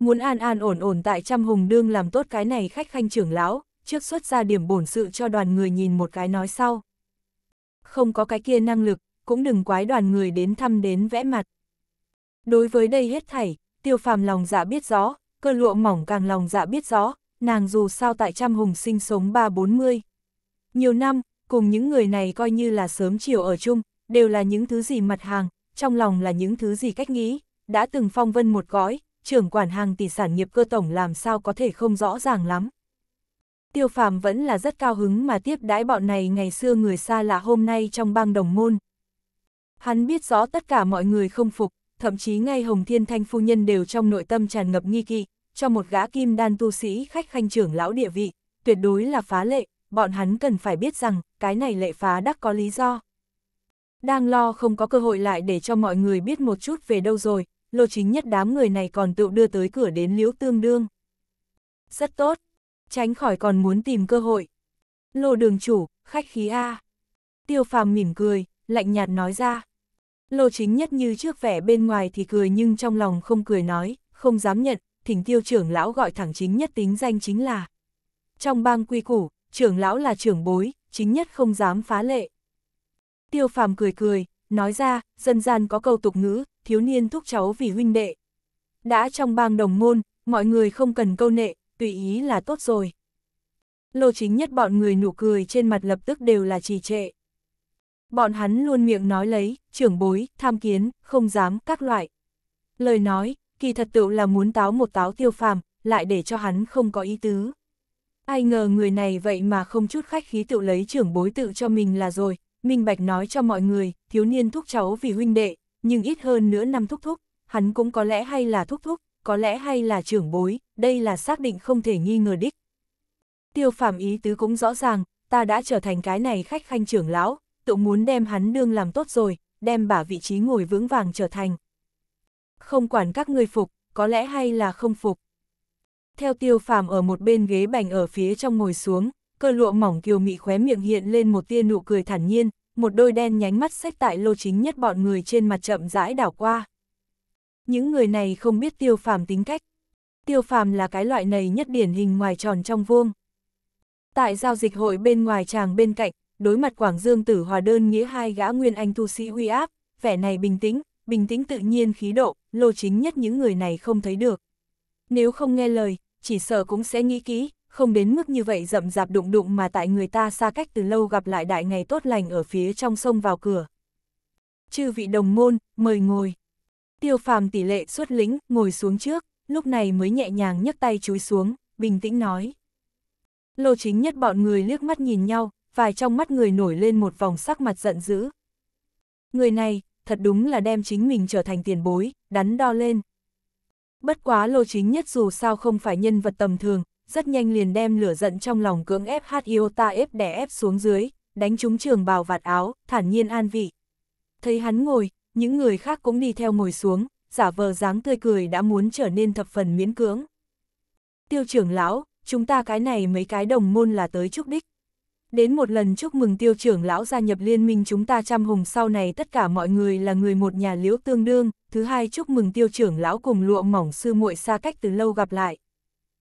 S1: Muốn an an ổn ổn tại trăm hùng đương làm tốt cái này khách khanh trưởng lão, trước xuất ra điểm bổn sự cho đoàn người nhìn một cái nói sau. Không có cái kia năng lực, cũng đừng quái đoàn người đến thăm đến vẽ mặt. Đối với đây hết thảy, tiêu phàm lòng dạ biết rõ, cơ lụa mỏng càng lòng dạ biết rõ, nàng dù sao tại trăm hùng sinh sống ba bốn mươi. Nhiều năm, cùng những người này coi như là sớm chiều ở chung, đều là những thứ gì mặt hàng, trong lòng là những thứ gì cách nghĩ, đã từng phong vân một gói, trưởng quản hàng tỷ sản nghiệp cơ tổng làm sao có thể không rõ ràng lắm. Tiêu phàm vẫn là rất cao hứng mà tiếp đãi bọn này ngày xưa người xa lạ hôm nay trong bang đồng môn. Hắn biết rõ tất cả mọi người không phục, thậm chí ngay Hồng Thiên Thanh phu nhân đều trong nội tâm tràn ngập nghi kỵ, cho một gã kim đan tu sĩ khách khanh trưởng lão địa vị, tuyệt đối là phá lệ, bọn hắn cần phải biết rằng, cái này lệ phá đắc có lý do. Đang lo không có cơ hội lại để cho mọi người biết một chút về đâu rồi, lô chính nhất đám người này còn tự đưa tới cửa đến liễu tương đương. Rất tốt, tránh khỏi còn muốn tìm cơ hội. Lô đường chủ, khách khí A. Tiêu phàm mỉm cười, lạnh nhạt nói ra. Lô chính nhất như trước vẻ bên ngoài thì cười nhưng trong lòng không cười nói, không dám nhận, thỉnh tiêu trưởng lão gọi thẳng chính nhất tính danh chính là. Trong bang quy củ, trưởng lão là trưởng bối, chính nhất không dám phá lệ. Tiêu phàm cười cười, nói ra, dân gian có câu tục ngữ, thiếu niên thúc cháu vì huynh đệ. Đã trong bang đồng môn, mọi người không cần câu nệ, tùy ý là tốt rồi. Lô chính nhất bọn người nụ cười trên mặt lập tức đều là trì trệ. Bọn hắn luôn miệng nói lấy, trưởng bối, tham kiến, không dám, các loại. Lời nói, kỳ thật tự là muốn táo một táo tiêu phàm, lại để cho hắn không có ý tứ. Ai ngờ người này vậy mà không chút khách khí tự lấy trưởng bối tự cho mình là rồi, minh bạch nói cho mọi người, thiếu niên thúc cháu vì huynh đệ, nhưng ít hơn nữa năm thúc thúc, hắn cũng có lẽ hay là thúc thúc, có lẽ hay là trưởng bối, đây là xác định không thể nghi ngờ đích. Tiêu phàm ý tứ cũng rõ ràng, ta đã trở thành cái này khách khanh trưởng lão, tự muốn đem hắn đương làm tốt rồi, đem bả vị trí ngồi vững vàng trở thành. Không quản các người phục, có lẽ hay là không phục. Theo tiêu phàm ở một bên ghế bành ở phía trong ngồi xuống, cơ lụa mỏng kiều mị khóe miệng hiện lên một tia nụ cười thản nhiên, một đôi đen nhánh mắt xét tại lô chính nhất bọn người trên mặt chậm rãi đảo qua. Những người này không biết tiêu phàm tính cách. Tiêu phàm là cái loại này nhất điển hình ngoài tròn trong vuông. Tại giao dịch hội bên ngoài chàng bên cạnh, đối mặt Quảng Dương tử hòa đơn nghĩa hai gã nguyên anh tu sĩ uy áp, vẻ này bình tĩnh, bình tĩnh tự nhiên khí độ, lô chính nhất những người này không thấy được. Nếu không nghe lời, chỉ sợ cũng sẽ nghĩ kỹ, không đến mức như vậy rậm rạp đụng đụng mà tại người ta xa cách từ lâu gặp lại đại ngày tốt lành ở phía trong sông vào cửa. Chư vị đồng môn, mời ngồi. Tiêu phàm tỷ lệ xuất lính, ngồi xuống trước, lúc này mới nhẹ nhàng nhấc tay chúi xuống, bình tĩnh nói. Lô chính nhất bọn người liếc mắt nhìn nhau, vài trong mắt người nổi lên một vòng sắc mặt giận dữ. Người này, thật đúng là đem chính mình trở thành tiền bối, đắn đo lên. Bất quá lô chính nhất dù sao không phải nhân vật tầm thường, rất nhanh liền đem lửa giận trong lòng cưỡng ép hát ta ép đè ép xuống dưới, đánh trúng trường bào vạt áo, thản nhiên an vị. Thấy hắn ngồi, những người khác cũng đi theo ngồi xuống, giả vờ dáng tươi cười đã muốn trở nên thập phần miễn cưỡng. Tiêu trưởng lão, chúng ta cái này mấy cái đồng môn là tới chúc đích. Đến một lần chúc mừng tiêu trưởng lão gia nhập liên minh chúng ta trăm hùng sau này tất cả mọi người là người một nhà liễu tương đương, thứ hai chúc mừng tiêu trưởng lão cùng lụa mỏng sư muội xa cách từ lâu gặp lại.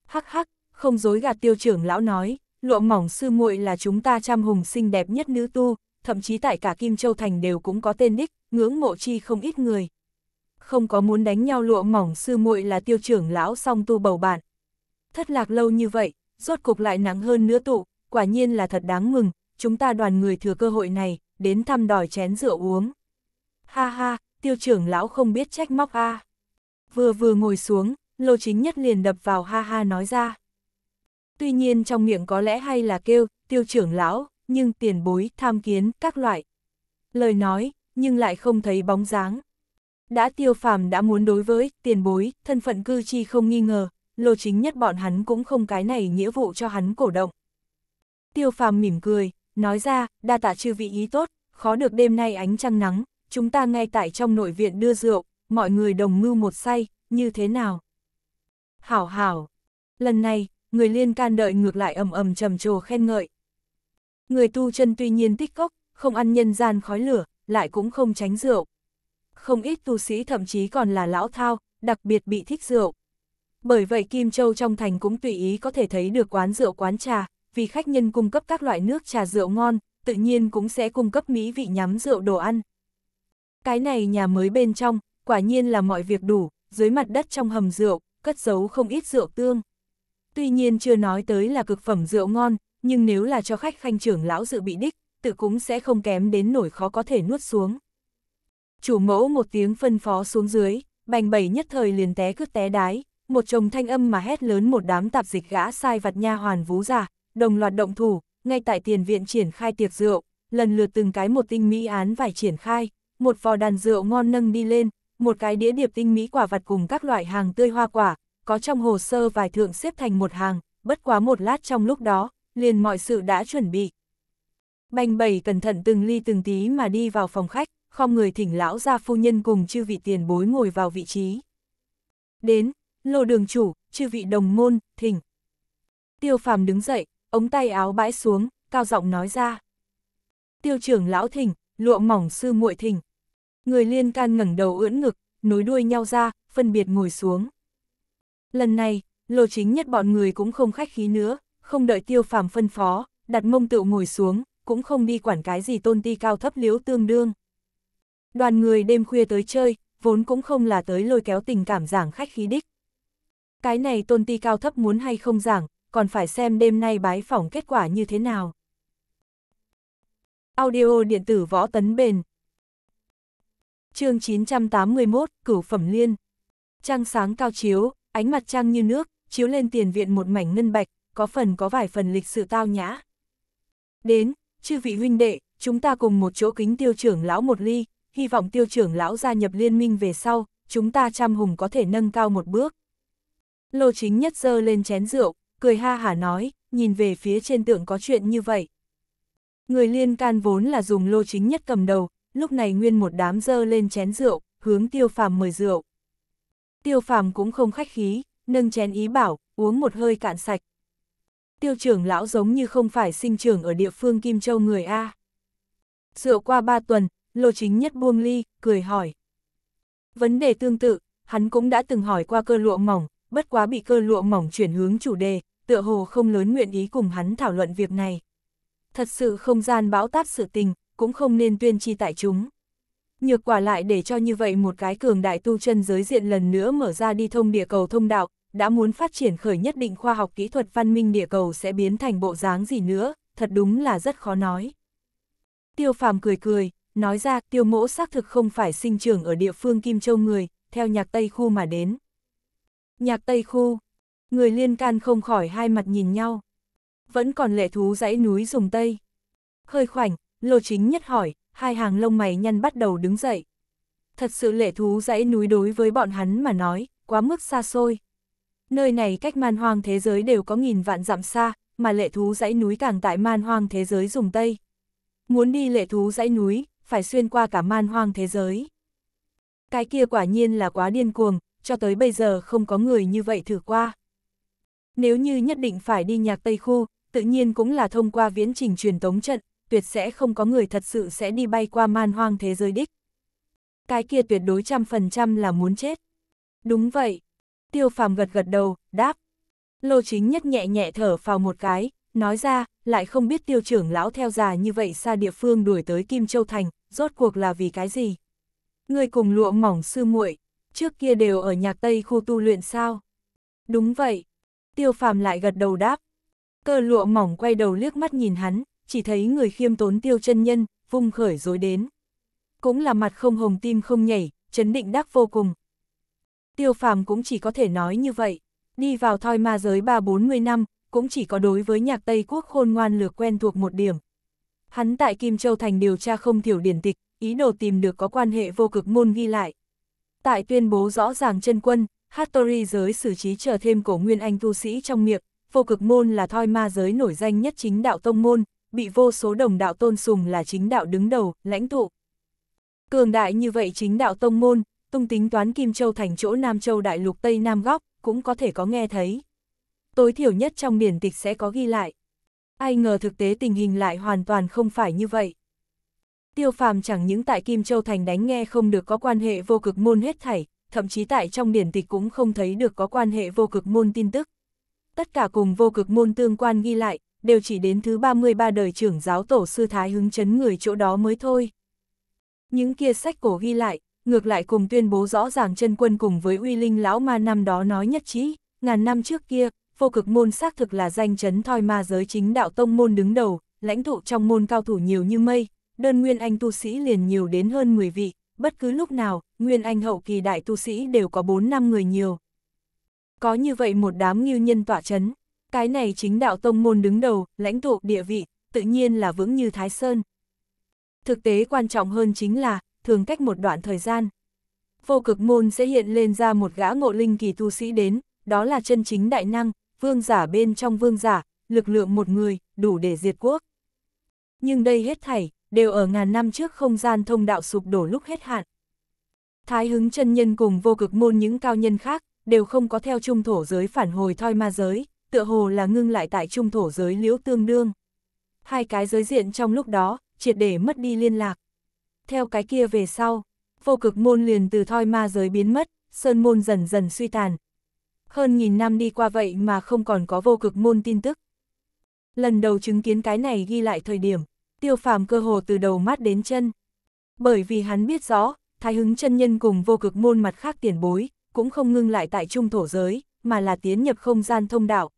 S1: Hắc hắc, không dối gạt tiêu trưởng lão nói, lụa mỏng sư muội là chúng ta trăm hùng xinh đẹp nhất nữ tu, thậm chí tại cả Kim Châu Thành đều cũng có tên đích, ngưỡng mộ chi không ít người. Không có muốn đánh nhau lụa mỏng sư muội là tiêu trưởng lão song tu bầu bạn. Thất lạc lâu như vậy, rốt cục lại nắng hơn nữa tụ, quả nhiên là thật đáng mừng, chúng ta đoàn người thừa cơ hội này, đến thăm đòi chén rượu uống. Ha ha, tiêu trưởng lão không biết trách móc a. Vừa vừa ngồi xuống, lô chính nhất liền đập vào ha ha nói ra. Tuy nhiên trong miệng có lẽ hay là kêu, tiêu trưởng lão, nhưng tiền bối, tham kiến, các loại. Lời nói, nhưng lại không thấy bóng dáng. Đã tiêu phàm đã muốn đối với, tiền bối, thân phận cư chi không nghi ngờ, lô chính nhất bọn hắn cũng không cái này nghĩa vụ cho hắn cổ động. Tiêu phàm mỉm cười, nói ra, đa tạ chư vị ý tốt, khó được đêm nay ánh trăng nắng, chúng ta ngay tại trong nội viện đưa rượu, mọi người đồng mưu một say, như thế nào? Hảo hảo, lần này, người liên can đợi ngược lại ầm ầm trầm trồ khen ngợi. Người tu chân tuy nhiên tích cốc, không ăn nhân gian khói lửa, lại cũng không tránh rượu. Không ít tu sĩ thậm chí còn là lão thao, đặc biệt bị thích rượu. Bởi vậy Kim Châu trong thành cũng tùy ý có thể thấy được quán rượu quán trà, vì khách nhân cung cấp các loại nước trà rượu ngon, tự nhiên cũng sẽ cung cấp mỹ vị nhắm rượu đồ ăn. Cái này nhà mới bên trong, quả nhiên là mọi việc đủ, dưới mặt đất trong hầm rượu, cất giấu không ít rượu tương. Tuy nhiên chưa nói tới là cực phẩm rượu ngon, nhưng nếu là cho khách khanh trưởng lão dự bị đích, tự cũng sẽ không kém đến nổi khó có thể nuốt xuống. Chủ mẫu một tiếng phân phó xuống dưới, bành bẩy nhất thời liền té cứt té đái, một chồng thanh âm mà hét lớn một đám tạp dịch gã sai vặt nha hoàn vú giả, đồng loạt động thủ, ngay tại tiền viện triển khai tiệc rượu, lần lượt từng cái một tinh mỹ án vải triển khai, một vò đàn rượu ngon nâng đi lên, một cái đĩa điệp tinh mỹ quả vặt cùng các loại hàng tươi hoa quả, có trong hồ sơ vài thượng xếp thành một hàng, bất quá một lát trong lúc đó, liền mọi sự đã chuẩn bị. Bành bảy cẩn thận từng ly từng tí mà đi vào phòng khách, không người thỉnh lão gia phu nhân cùng chư vị tiền bối ngồi vào vị trí. Đến, lô đường chủ, chư vị đồng môn, thỉnh. Tiêu phàm đứng dậy, ống tay áo bãi xuống, cao giọng nói ra. Tiêu trưởng lão thỉnh, lụa mỏng sư muội thỉnh. Người liên can ngẩng đầu ưỡn ngực, nối đuôi nhau ra, phân biệt ngồi xuống. Lần này, lô chính nhất bọn người cũng không khách khí nữa, không đợi tiêu phàm phân phó, đặt mông tựu ngồi xuống, cũng không đi quản cái gì tôn ti cao thấp liếu tương đương. Đoàn người đêm khuya tới chơi, vốn cũng không là tới lôi kéo tình cảm giảng khách khí đích. Cái này tôn ti cao thấp muốn hay không giảng, còn phải xem đêm nay bái phỏng kết quả như thế nào. Audio điện tử võ tấn bền chương 981, cửu phẩm liên. Trăng sáng cao chiếu, Ánh mặt trăng như nước, chiếu lên tiền viện một mảnh ngân bạch, có phần có vài phần lịch sự tao nhã. Đến, chư vị huynh đệ, chúng ta cùng một chỗ kính tiêu trưởng lão một ly, hy vọng tiêu trưởng lão gia nhập liên minh về sau, chúng ta trăm hùng có thể nâng cao một bước. Lô chính nhất dơ lên chén rượu, cười ha hả nói, nhìn về phía trên tượng có chuyện như vậy. Người liên can vốn là dùng lô chính nhất cầm đầu, lúc này nguyên một đám dơ lên chén rượu, hướng tiêu phàm mời rượu. Tiêu phàm cũng không khách khí, nâng chén ý bảo, uống một hơi cạn sạch. Tiêu trưởng lão giống như không phải sinh trưởng ở địa phương Kim Châu người A. Dựa qua ba tuần, Lô Chính Nhất buông ly, cười hỏi. Vấn đề tương tự, hắn cũng đã từng hỏi qua cơ lụa mỏng, bất quá bị cơ lụa mỏng chuyển hướng chủ đề, tựa hồ không lớn nguyện ý cùng hắn thảo luận việc này. Thật sự không gian bão táp sự tình, cũng không nên tuyên chi tại chúng. Nhược quả lại để cho như vậy một cái cường đại tu chân giới diện lần nữa mở ra đi thông địa cầu thông đạo, đã muốn phát triển khởi nhất định khoa học kỹ thuật văn minh địa cầu sẽ biến thành bộ dáng gì nữa, thật đúng là rất khó nói. Tiêu phàm cười cười, nói ra tiêu mỗ xác thực không phải sinh trưởng ở địa phương Kim Châu người, theo nhạc Tây Khu mà đến. Nhạc Tây Khu, người liên can không khỏi hai mặt nhìn nhau. Vẫn còn lệ thú dãy núi dùng Tây. khơi khoảnh, lô chính nhất hỏi, hai hàng lông mày nhăn bắt đầu đứng dậy. Thật sự lệ thú dãy núi đối với bọn hắn mà nói, quá mức xa xôi. Nơi này cách man hoang thế giới đều có nghìn vạn dặm xa, mà lệ thú dãy núi càng tại man hoang thế giới dùng Tây. Muốn đi lệ thú dãy núi, phải xuyên qua cả man hoang thế giới. Cái kia quả nhiên là quá điên cuồng, cho tới bây giờ không có người như vậy thử qua. Nếu như nhất định phải đi nhạc Tây Khu, tự nhiên cũng là thông qua viễn trình truyền tống trận, tuyệt sẽ không có người thật sự sẽ đi bay qua man hoang thế giới đích. Cái kia tuyệt đối trăm phần trăm là muốn chết. Đúng vậy. Tiêu phàm gật gật đầu, đáp. Lô chính nhất nhẹ nhẹ thở vào một cái, nói ra, lại không biết tiêu trưởng lão theo già như vậy xa địa phương đuổi tới Kim Châu Thành, rốt cuộc là vì cái gì? Người cùng lụa mỏng sư muội trước kia đều ở nhạc Tây khu tu luyện sao? Đúng vậy. Tiêu phàm lại gật đầu đáp. Cơ lụa mỏng quay đầu liếc mắt nhìn hắn, chỉ thấy người khiêm tốn tiêu chân nhân, vung khởi dối đến. Cũng là mặt không hồng tim không nhảy, chấn định đắc vô cùng. Tiêu phàm cũng chỉ có thể nói như vậy, đi vào thoi ma giới ba bốn mươi năm, cũng chỉ có đối với nhạc Tây Quốc khôn ngoan lược quen thuộc một điểm. Hắn tại Kim Châu Thành điều tra không thiểu điển tịch, ý đồ tìm được có quan hệ vô cực môn ghi lại. Tại tuyên bố rõ ràng chân quân, Hattori giới xử trí chờ thêm cổ nguyên anh tu sĩ trong miệng, vô cực môn là thoi ma giới nổi danh nhất chính đạo tông môn, bị vô số đồng đạo tôn sùng là chính đạo đứng đầu, lãnh tụ. Cường đại như vậy chính đạo tông môn, tung tính toán Kim Châu thành chỗ Nam Châu đại lục Tây Nam Góc, cũng có thể có nghe thấy. Tối thiểu nhất trong biển tịch sẽ có ghi lại. Ai ngờ thực tế tình hình lại hoàn toàn không phải như vậy. Tiêu phàm chẳng những tại Kim Châu Thành đánh nghe không được có quan hệ vô cực môn hết thảy, thậm chí tại trong biển tịch cũng không thấy được có quan hệ vô cực môn tin tức. Tất cả cùng vô cực môn tương quan ghi lại, đều chỉ đến thứ 33 đời trưởng giáo tổ sư thái hứng chấn người chỗ đó mới thôi. Những kia sách cổ ghi lại, ngược lại cùng tuyên bố rõ ràng chân quân cùng với uy linh lão ma năm đó nói nhất trí, ngàn năm trước kia, vô cực môn xác thực là danh chấn thoi ma giới chính đạo tông môn đứng đầu, lãnh tụ trong môn cao thủ nhiều như mây, đơn nguyên anh tu sĩ liền nhiều đến hơn 10 vị, bất cứ lúc nào, nguyên anh hậu kỳ đại tu sĩ đều có 4 năm người nhiều. Có như vậy một đám nghiêu nhân tỏa chấn, cái này chính đạo tông môn đứng đầu, lãnh tụ địa vị, tự nhiên là vững như Thái Sơn. Thực tế quan trọng hơn chính là, thường cách một đoạn thời gian. Vô cực môn sẽ hiện lên ra một gã ngộ linh kỳ tu sĩ đến, đó là chân chính đại năng, vương giả bên trong vương giả, lực lượng một người, đủ để diệt quốc. Nhưng đây hết thảy, đều ở ngàn năm trước không gian thông đạo sụp đổ lúc hết hạn. Thái hứng chân nhân cùng vô cực môn những cao nhân khác, đều không có theo trung thổ giới phản hồi thoi ma giới tựa hồ là ngưng lại tại trung thổ giới liễu tương đương. Hai cái giới diện trong lúc đó, triệt để mất đi liên lạc. Theo cái kia về sau, vô cực môn liền từ thoi ma giới biến mất, sơn môn dần dần suy tàn. Hơn nghìn năm đi qua vậy mà không còn có vô cực môn tin tức. Lần đầu chứng kiến cái này ghi lại thời điểm, tiêu phàm cơ hồ từ đầu mắt đến chân. Bởi vì hắn biết rõ, thái hứng chân nhân cùng vô cực môn mặt khác tiền bối, cũng không ngưng lại tại trung thổ giới, mà là tiến nhập không gian thông đạo,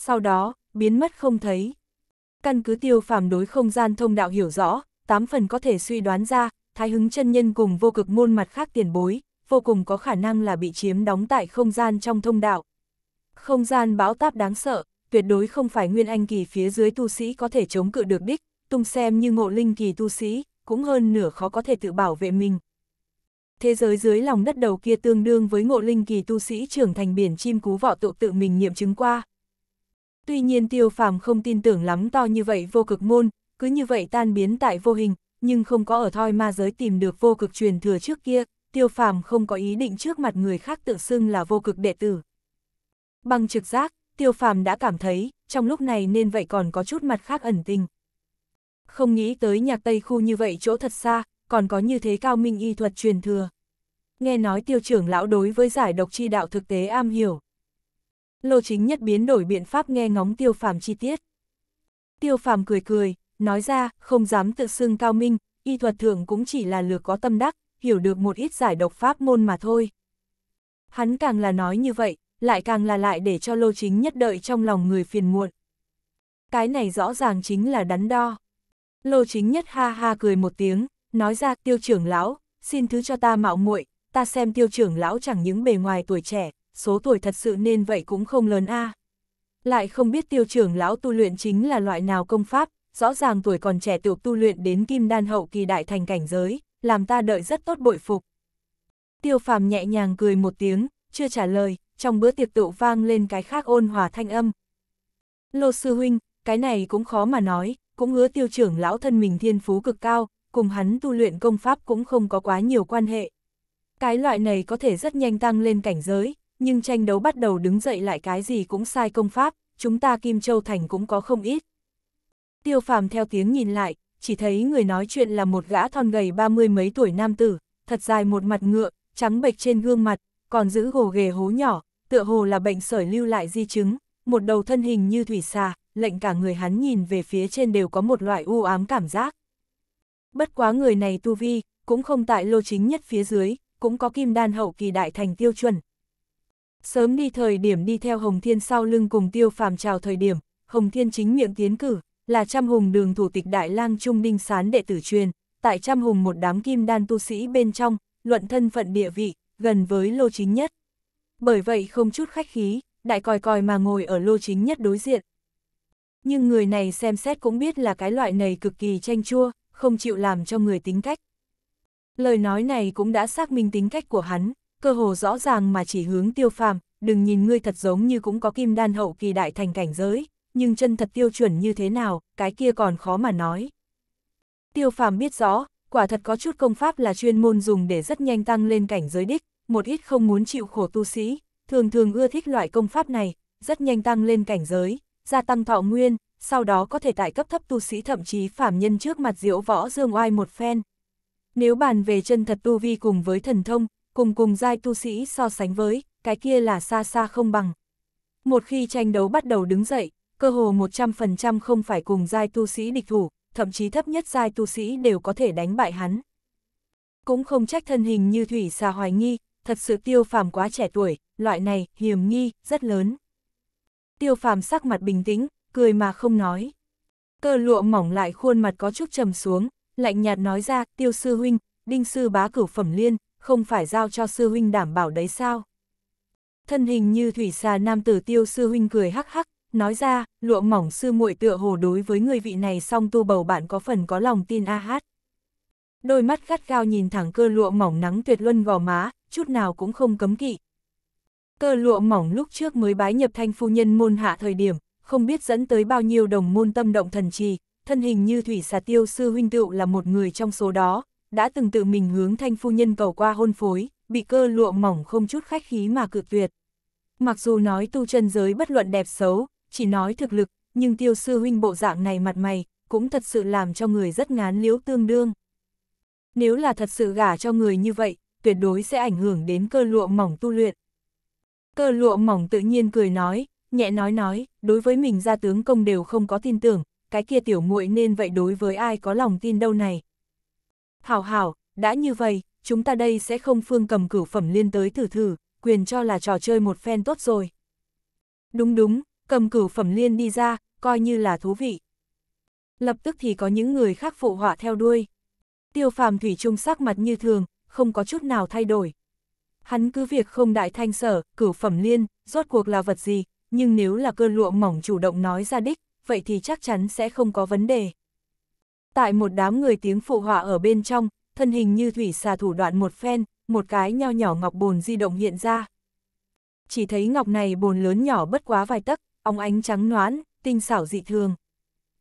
S1: sau đó, biến mất không thấy. Căn cứ tiêu phàm đối không gian thông đạo hiểu rõ, tám phần có thể suy đoán ra, thái hứng chân nhân cùng vô cực môn mặt khác tiền bối, vô cùng có khả năng là bị chiếm đóng tại không gian trong thông đạo. Không gian bão táp đáng sợ, tuyệt đối không phải nguyên anh kỳ phía dưới tu sĩ có thể chống cự được đích, tung xem như ngộ linh kỳ tu sĩ, cũng hơn nửa khó có thể tự bảo vệ mình. Thế giới dưới lòng đất đầu kia tương đương với ngộ linh kỳ tu sĩ trưởng thành biển chim cú vọ tụ tự mình nghiệm chứng qua, Tuy nhiên tiêu phàm không tin tưởng lắm to như vậy vô cực môn, cứ như vậy tan biến tại vô hình, nhưng không có ở thoi ma giới tìm được vô cực truyền thừa trước kia, tiêu phàm không có ý định trước mặt người khác tự xưng là vô cực đệ tử. Bằng trực giác, tiêu phàm đã cảm thấy, trong lúc này nên vậy còn có chút mặt khác ẩn tình. Không nghĩ tới nhạc Tây khu như vậy chỗ thật xa, còn có như thế cao minh y thuật truyền thừa. Nghe nói tiêu trưởng lão đối với giải độc chi đạo thực tế am hiểu, Lô chính nhất biến đổi biện pháp nghe ngóng tiêu phàm chi tiết. Tiêu phàm cười cười, nói ra, không dám tự xưng cao minh, y thuật thượng cũng chỉ là lược có tâm đắc, hiểu được một ít giải độc pháp môn mà thôi. Hắn càng là nói như vậy, lại càng là lại để cho lô chính nhất đợi trong lòng người phiền muộn. Cái này rõ ràng chính là đắn đo. Lô chính nhất ha ha cười một tiếng, nói ra tiêu trưởng lão, xin thứ cho ta mạo muội ta xem tiêu trưởng lão chẳng những bề ngoài tuổi trẻ, số tuổi thật sự nên vậy cũng không lớn a. À. Lại không biết tiêu trưởng lão tu luyện chính là loại nào công pháp, rõ ràng tuổi còn trẻ tiểu tu luyện đến kim đan hậu kỳ đại thành cảnh giới, làm ta đợi rất tốt bội phục. Tiêu phàm nhẹ nhàng cười một tiếng, chưa trả lời, trong bữa tiệc tụ vang lên cái khác ôn hòa thanh âm. Lô sư huynh, cái này cũng khó mà nói, cũng hứa tiêu trưởng lão thân mình thiên phú cực cao, cùng hắn tu luyện công pháp cũng không có quá nhiều quan hệ. Cái loại này có thể rất nhanh tăng lên cảnh giới, nhưng tranh đấu bắt đầu đứng dậy lại cái gì cũng sai công pháp, chúng ta Kim Châu Thành cũng có không ít. Tiêu phàm theo tiếng nhìn lại, chỉ thấy người nói chuyện là một gã thon gầy ba mươi mấy tuổi nam tử, thật dài một mặt ngựa, trắng bệch trên gương mặt, còn giữ gồ ghề hố nhỏ, tựa hồ là bệnh sởi lưu lại di chứng, một đầu thân hình như thủy xà, lệnh cả người hắn nhìn về phía trên đều có một loại u ám cảm giác. Bất quá người này tu vi, cũng không tại lô chính nhất phía dưới, cũng có kim đan hậu kỳ đại thành tiêu chuẩn, Sớm đi thời điểm đi theo Hồng Thiên sau lưng cùng tiêu phàm chào thời điểm, Hồng Thiên chính miệng tiến cử, là trăm hùng đường thủ tịch Đại lang Trung Đinh Sán đệ tử truyền, tại trăm hùng một đám kim đan tu sĩ bên trong, luận thân phận địa vị, gần với lô chính nhất. Bởi vậy không chút khách khí, đại còi còi mà ngồi ở lô chính nhất đối diện. Nhưng người này xem xét cũng biết là cái loại này cực kỳ chanh chua, không chịu làm cho người tính cách. Lời nói này cũng đã xác minh tính cách của hắn, cơ hồ rõ ràng mà chỉ hướng tiêu phàm, đừng nhìn ngươi thật giống như cũng có kim đan hậu kỳ đại thành cảnh giới, nhưng chân thật tiêu chuẩn như thế nào, cái kia còn khó mà nói. Tiêu phàm biết rõ, quả thật có chút công pháp là chuyên môn dùng để rất nhanh tăng lên cảnh giới đích, một ít không muốn chịu khổ tu sĩ, thường thường ưa thích loại công pháp này, rất nhanh tăng lên cảnh giới, gia tăng thọ nguyên, sau đó có thể tại cấp thấp tu sĩ thậm chí phàm nhân trước mặt diễu võ dương oai một phen. Nếu bàn về chân thật tu vi cùng với thần thông, cùng cùng giai tu sĩ so sánh với, cái kia là xa xa không bằng. Một khi tranh đấu bắt đầu đứng dậy, cơ hồ 100% không phải cùng giai tu sĩ địch thủ, thậm chí thấp nhất giai tu sĩ đều có thể đánh bại hắn. Cũng không trách thân hình như thủy xà hoài nghi, thật sự tiêu phàm quá trẻ tuổi, loại này, hiểm nghi, rất lớn. Tiêu phàm sắc mặt bình tĩnh, cười mà không nói. Cơ lụa mỏng lại khuôn mặt có chút trầm xuống, lạnh nhạt nói ra, tiêu sư huynh, đinh sư bá cửu phẩm liên, không phải giao cho sư huynh đảm bảo đấy sao? Thân hình như thủy xà nam tử tiêu sư huynh cười hắc hắc, nói ra, lụa mỏng sư muội tựa hồ đối với người vị này song tu bầu bạn có phần có lòng tin a hát. Đôi mắt gắt gao nhìn thẳng cơ lụa mỏng nắng tuyệt luân gò má, chút nào cũng không cấm kỵ. Cơ lụa mỏng lúc trước mới bái nhập thanh phu nhân môn hạ thời điểm, không biết dẫn tới bao nhiêu đồng môn tâm động thần trì, thân hình như thủy xà tiêu sư huynh tựu là một người trong số đó, đã từng tự mình hướng thanh phu nhân cầu qua hôn phối, bị cơ lụa mỏng không chút khách khí mà cự tuyệt. Mặc dù nói tu chân giới bất luận đẹp xấu, chỉ nói thực lực, nhưng tiêu sư huynh bộ dạng này mặt mày, cũng thật sự làm cho người rất ngán liễu tương đương. Nếu là thật sự gả cho người như vậy, tuyệt đối sẽ ảnh hưởng đến cơ lụa mỏng tu luyện. Cơ lụa mỏng tự nhiên cười nói, nhẹ nói nói, đối với mình gia tướng công đều không có tin tưởng, cái kia tiểu muội nên vậy đối với ai có lòng tin đâu này. Hảo hảo, đã như vậy, chúng ta đây sẽ không phương cầm cửu phẩm liên tới thử thử, quyền cho là trò chơi một phen tốt rồi. Đúng đúng, cầm cửu phẩm liên đi ra, coi như là thú vị. Lập tức thì có những người khác phụ họa theo đuôi. Tiêu phàm thủy trung sắc mặt như thường, không có chút nào thay đổi. Hắn cứ việc không đại thanh sở, cửu phẩm liên, rốt cuộc là vật gì, nhưng nếu là cơn lụa mỏng chủ động nói ra đích, vậy thì chắc chắn sẽ không có vấn đề. Tại một đám người tiếng phụ họa ở bên trong, thân hình như thủy xà thủ đoạn một phen, một cái nho nhỏ ngọc bồn di động hiện ra. Chỉ thấy ngọc này bồn lớn nhỏ bất quá vài tấc, óng ánh trắng noãn, tinh xảo dị thường.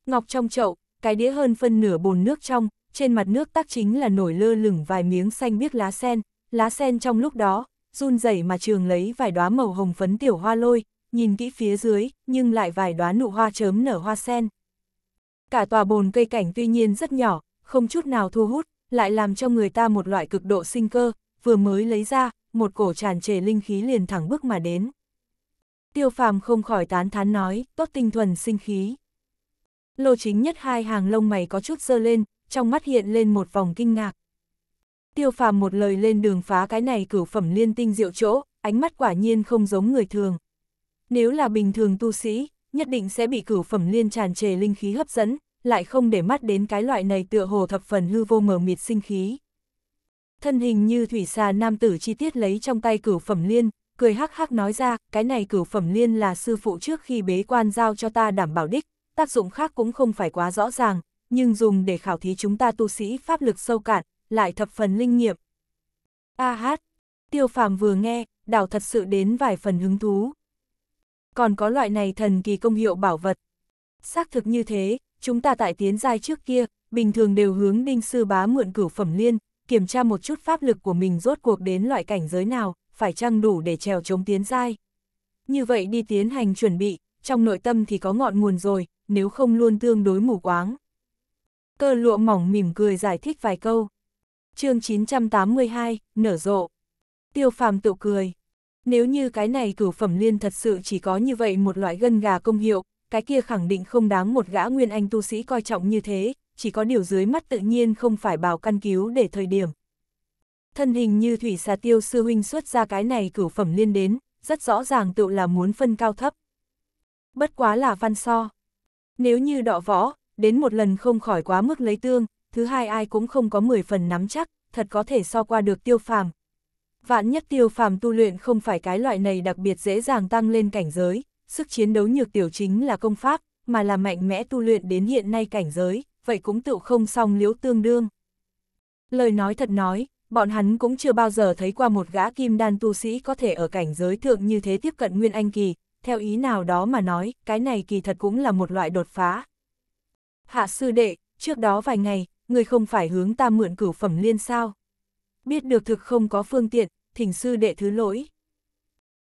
S1: Ngọc trong chậu, cái đĩa hơn phân nửa bồn nước trong, trên mặt nước tác chính là nổi lơ lửng vài miếng xanh biếc lá sen, lá sen trong lúc đó, run rẩy mà trường lấy vài đóa màu hồng phấn tiểu hoa lôi, nhìn kỹ phía dưới, nhưng lại vài đóa nụ hoa chớm nở hoa sen. Cả tòa bồn cây cảnh tuy nhiên rất nhỏ, không chút nào thu hút, lại làm cho người ta một loại cực độ sinh cơ, vừa mới lấy ra, một cổ tràn trề linh khí liền thẳng bước mà đến. Tiêu phàm không khỏi tán thán nói, tốt tinh thuần sinh khí. Lô chính nhất hai hàng lông mày có chút dơ lên, trong mắt hiện lên một vòng kinh ngạc. Tiêu phàm một lời lên đường phá cái này cửu phẩm liên tinh diệu chỗ, ánh mắt quả nhiên không giống người thường. Nếu là bình thường tu sĩ, nhất định sẽ bị cửu phẩm liên tràn trề linh khí hấp dẫn, lại không để mắt đến cái loại này tựa hồ thập phần hư vô mờ mịt sinh khí. Thân hình như thủy xà nam tử chi tiết lấy trong tay cửu phẩm liên, cười hắc hắc nói ra, cái này cửu phẩm liên là sư phụ trước khi bế quan giao cho ta đảm bảo đích, tác dụng khác cũng không phải quá rõ ràng, nhưng dùng để khảo thí chúng ta tu sĩ pháp lực sâu cạn, lại thập phần linh nghiệm. A à hát, tiêu phàm vừa nghe, đảo thật sự đến vài phần hứng thú còn có loại này thần kỳ công hiệu bảo vật. Xác thực như thế, chúng ta tại tiến giai trước kia, bình thường đều hướng đinh sư bá mượn cửu phẩm liên, kiểm tra một chút pháp lực của mình rốt cuộc đến loại cảnh giới nào, phải chăng đủ để trèo chống tiến giai. Như vậy đi tiến hành chuẩn bị, trong nội tâm thì có ngọn nguồn rồi, nếu không luôn tương đối mù quáng. Cơ lụa mỏng mỉm cười giải thích vài câu. chương 982, nở rộ. Tiêu phàm tự cười. Nếu như cái này cửu phẩm liên thật sự chỉ có như vậy một loại gân gà công hiệu, cái kia khẳng định không đáng một gã nguyên anh tu sĩ coi trọng như thế, chỉ có điều dưới mắt tự nhiên không phải bảo căn cứu để thời điểm. Thân hình như thủy xà tiêu sư huynh xuất ra cái này cửu phẩm liên đến, rất rõ ràng tự là muốn phân cao thấp. Bất quá là văn so. Nếu như đọ võ, đến một lần không khỏi quá mức lấy tương, thứ hai ai cũng không có 10 phần nắm chắc, thật có thể so qua được tiêu phàm, Vạn nhất tiêu phàm tu luyện không phải cái loại này đặc biệt dễ dàng tăng lên cảnh giới, sức chiến đấu nhược tiểu chính là công pháp, mà là mạnh mẽ tu luyện đến hiện nay cảnh giới, vậy cũng tựu không song liếu tương đương. Lời nói thật nói, bọn hắn cũng chưa bao giờ thấy qua một gã kim đan tu sĩ có thể ở cảnh giới thượng như thế tiếp cận Nguyên Anh Kỳ, theo ý nào đó mà nói, cái này kỳ thật cũng là một loại đột phá. Hạ sư đệ, trước đó vài ngày, người không phải hướng ta mượn cửu phẩm liên sao. Biết được thực không có phương tiện, thỉnh sư đệ thứ lỗi.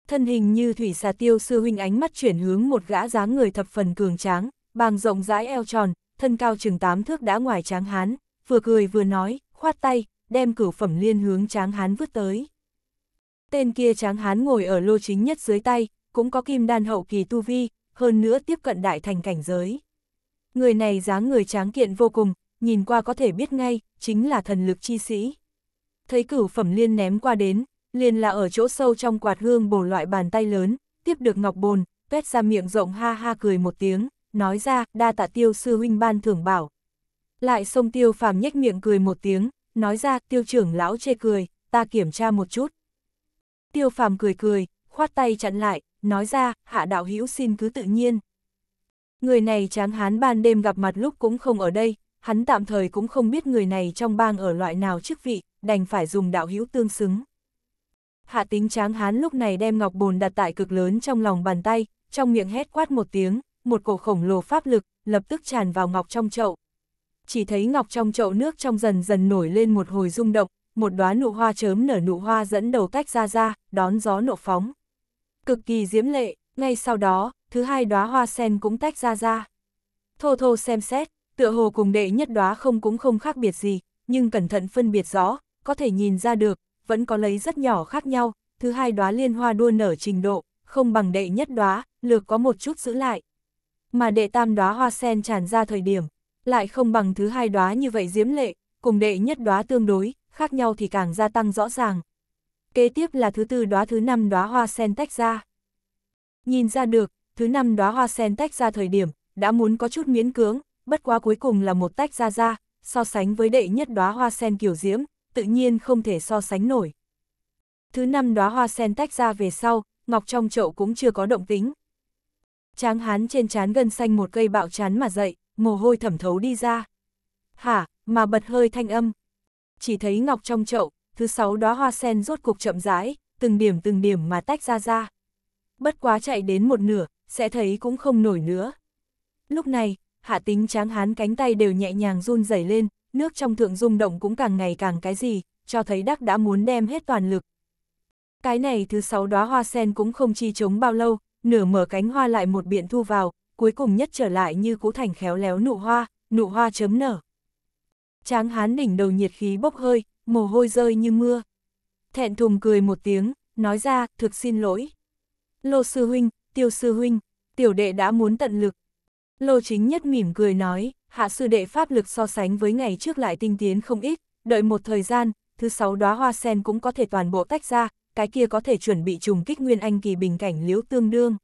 S1: Thân hình như thủy xà tiêu sư huynh ánh mắt chuyển hướng một gã dáng người thập phần cường tráng, bàng rộng rãi eo tròn, thân cao chừng tám thước đã ngoài tráng hán, vừa cười vừa nói, khoát tay, đem cửu phẩm liên hướng tráng hán vứt tới. Tên kia tráng hán ngồi ở lô chính nhất dưới tay, cũng có kim đan hậu kỳ tu vi, hơn nữa tiếp cận đại thành cảnh giới. Người này dáng người tráng kiện vô cùng, nhìn qua có thể biết ngay, chính là thần lực chi sĩ. Thấy cửu phẩm liên ném qua đến, liền là ở chỗ sâu trong quạt hương bổ loại bàn tay lớn, tiếp được ngọc bồn, tuét ra miệng rộng ha ha cười một tiếng, nói ra, đa tạ tiêu sư huynh ban thưởng bảo. Lại sông tiêu phàm nhếch miệng cười một tiếng, nói ra, tiêu trưởng lão chê cười, ta kiểm tra một chút. Tiêu phàm cười cười, khoát tay chặn lại, nói ra, hạ đạo hữu xin cứ tự nhiên. Người này tráng hán ban đêm gặp mặt lúc cũng không ở đây, hắn tạm thời cũng không biết người này trong bang ở loại nào chức vị, đành phải dùng đạo hữu tương xứng hạ tính tráng hán lúc này đem ngọc bồn đặt tại cực lớn trong lòng bàn tay, trong miệng hét quát một tiếng, một cổ khổng lồ pháp lực, lập tức tràn vào ngọc trong chậu. Chỉ thấy ngọc trong chậu nước trong dần dần nổi lên một hồi rung động, một đóa nụ hoa chớm nở nụ hoa dẫn đầu tách ra ra, đón gió nộ phóng. Cực kỳ diễm lệ, ngay sau đó, thứ hai đóa hoa sen cũng tách ra ra. Thô thô xem xét, tựa hồ cùng đệ nhất đóa không cũng không khác biệt gì, nhưng cẩn thận phân biệt rõ, có thể nhìn ra được, vẫn có lấy rất nhỏ khác nhau, thứ hai đóa liên hoa đua nở trình độ, không bằng đệ nhất đóa, lược có một chút giữ lại. Mà đệ tam đóa hoa sen tràn ra thời điểm, lại không bằng thứ hai đóa như vậy diễm lệ, cùng đệ nhất đóa tương đối, khác nhau thì càng gia tăng rõ ràng. Kế tiếp là thứ tư đóa thứ năm đóa hoa sen tách ra. Nhìn ra được, thứ năm đóa hoa sen tách ra thời điểm, đã muốn có chút miễn cưỡng, bất quá cuối cùng là một tách ra ra, so sánh với đệ nhất đóa hoa sen kiểu diễm, tự nhiên không thể so sánh nổi. Thứ năm đóa hoa sen tách ra về sau, ngọc trong chậu cũng chưa có động tính. Tráng hán trên trán gân xanh một cây bạo chán mà dậy, mồ hôi thẩm thấu đi ra. Hả, mà bật hơi thanh âm. Chỉ thấy ngọc trong chậu, thứ sáu đóa hoa sen rốt cục chậm rãi, từng điểm từng điểm mà tách ra ra. Bất quá chạy đến một nửa, sẽ thấy cũng không nổi nữa. Lúc này, hạ tính tráng hán cánh tay đều nhẹ nhàng run rẩy lên, nước trong thượng rung động cũng càng ngày càng cái gì, cho thấy đắc đã muốn đem hết toàn lực. Cái này thứ sáu đóa hoa sen cũng không chi chống bao lâu, nửa mở cánh hoa lại một biện thu vào, cuối cùng nhất trở lại như cũ thành khéo léo nụ hoa, nụ hoa chấm nở. Tráng hán đỉnh đầu nhiệt khí bốc hơi, mồ hôi rơi như mưa. Thẹn thùng cười một tiếng, nói ra, thực xin lỗi. Lô sư huynh, tiêu sư huynh, tiểu đệ đã muốn tận lực. Lô chính nhất mỉm cười nói, hạ sư đệ pháp lực so sánh với ngày trước lại tinh tiến không ít, đợi một thời gian, thứ sáu đóa hoa sen cũng có thể toàn bộ tách ra, cái kia có thể chuẩn bị trùng kích nguyên anh kỳ bình cảnh liếu tương đương.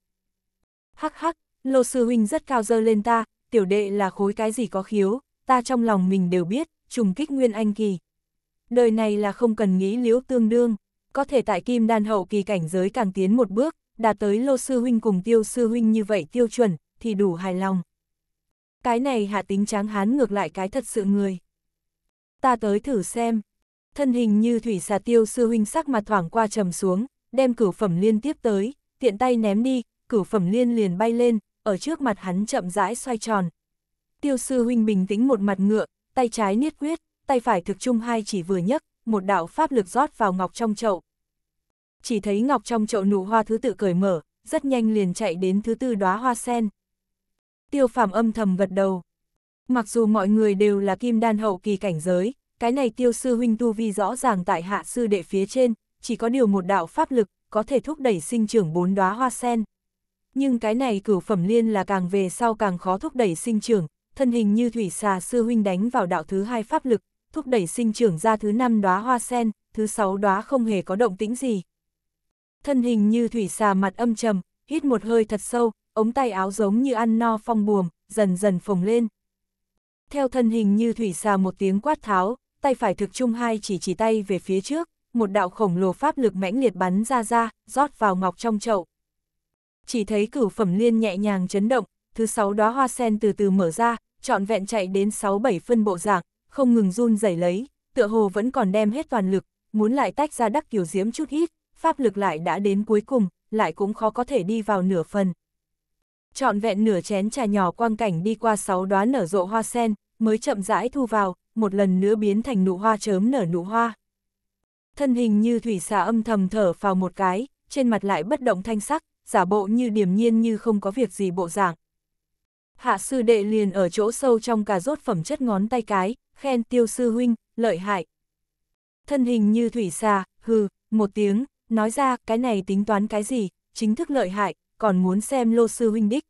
S1: Hắc hắc, lô sư huynh rất cao dơ lên ta, tiểu đệ là khối cái gì có khiếu, ta trong lòng mình đều biết, trùng kích nguyên anh kỳ. Đời này là không cần nghĩ liếu tương đương, có thể tại kim đan hậu kỳ cảnh giới càng tiến một bước, đạt tới lô sư huynh cùng tiêu sư huynh như vậy tiêu chuẩn, thì đủ hài lòng. Cái này hạ tính tráng hán ngược lại cái thật sự người. Ta tới thử xem. Thân hình như thủy xà tiêu sư huynh sắc mặt thoảng qua trầm xuống, đem cửu phẩm liên tiếp tới, tiện tay ném đi, cửu phẩm liên liền bay lên, ở trước mặt hắn chậm rãi xoay tròn. Tiêu sư huynh bình tĩnh một mặt ngựa, tay trái niết quyết, tay phải thực chung hai chỉ vừa nhấc, một đạo pháp lực rót vào ngọc trong chậu. Chỉ thấy ngọc trong chậu nụ hoa thứ tự cởi mở, rất nhanh liền chạy đến thứ tư đóa hoa sen tiêu phàm âm thầm gật đầu. Mặc dù mọi người đều là kim đan hậu kỳ cảnh giới, cái này tiêu sư huynh tu vi rõ ràng tại hạ sư đệ phía trên, chỉ có điều một đạo pháp lực, có thể thúc đẩy sinh trưởng bốn đóa hoa sen. Nhưng cái này cửu phẩm liên là càng về sau càng khó thúc đẩy sinh trưởng, thân hình như thủy xà sư huynh đánh vào đạo thứ hai pháp lực, thúc đẩy sinh trưởng ra thứ năm đóa hoa sen, thứ sáu đóa không hề có động tĩnh gì. Thân hình như thủy xà mặt âm trầm, hít một hơi thật sâu, ống tay áo giống như ăn no phong buồm, dần dần phồng lên. Theo thân hình như thủy xà một tiếng quát tháo, tay phải thực trung hai chỉ chỉ tay về phía trước, một đạo khổng lồ pháp lực mãnh liệt bắn ra ra, rót vào ngọc trong chậu. Chỉ thấy cửu phẩm liên nhẹ nhàng chấn động, thứ sáu đóa hoa sen từ từ mở ra, trọn vẹn chạy đến sáu bảy phân bộ dạng, không ngừng run rẩy lấy, tựa hồ vẫn còn đem hết toàn lực, muốn lại tách ra đắc kiểu diếm chút ít, pháp lực lại đã đến cuối cùng, lại cũng khó có thể đi vào nửa phần trọn vẹn nửa chén trà nhỏ quang cảnh đi qua sáu đoán nở rộ hoa sen, mới chậm rãi thu vào, một lần nữa biến thành nụ hoa chớm nở nụ hoa. Thân hình như thủy xà âm thầm thở vào một cái, trên mặt lại bất động thanh sắc, giả bộ như điềm nhiên như không có việc gì bộ dạng. Hạ sư đệ liền ở chỗ sâu trong cà rốt phẩm chất ngón tay cái, khen tiêu sư huynh, lợi hại. Thân hình như thủy xà, hừ, một tiếng, nói ra cái này tính toán cái gì, chính thức lợi hại, còn muốn xem lô sư huynh đích.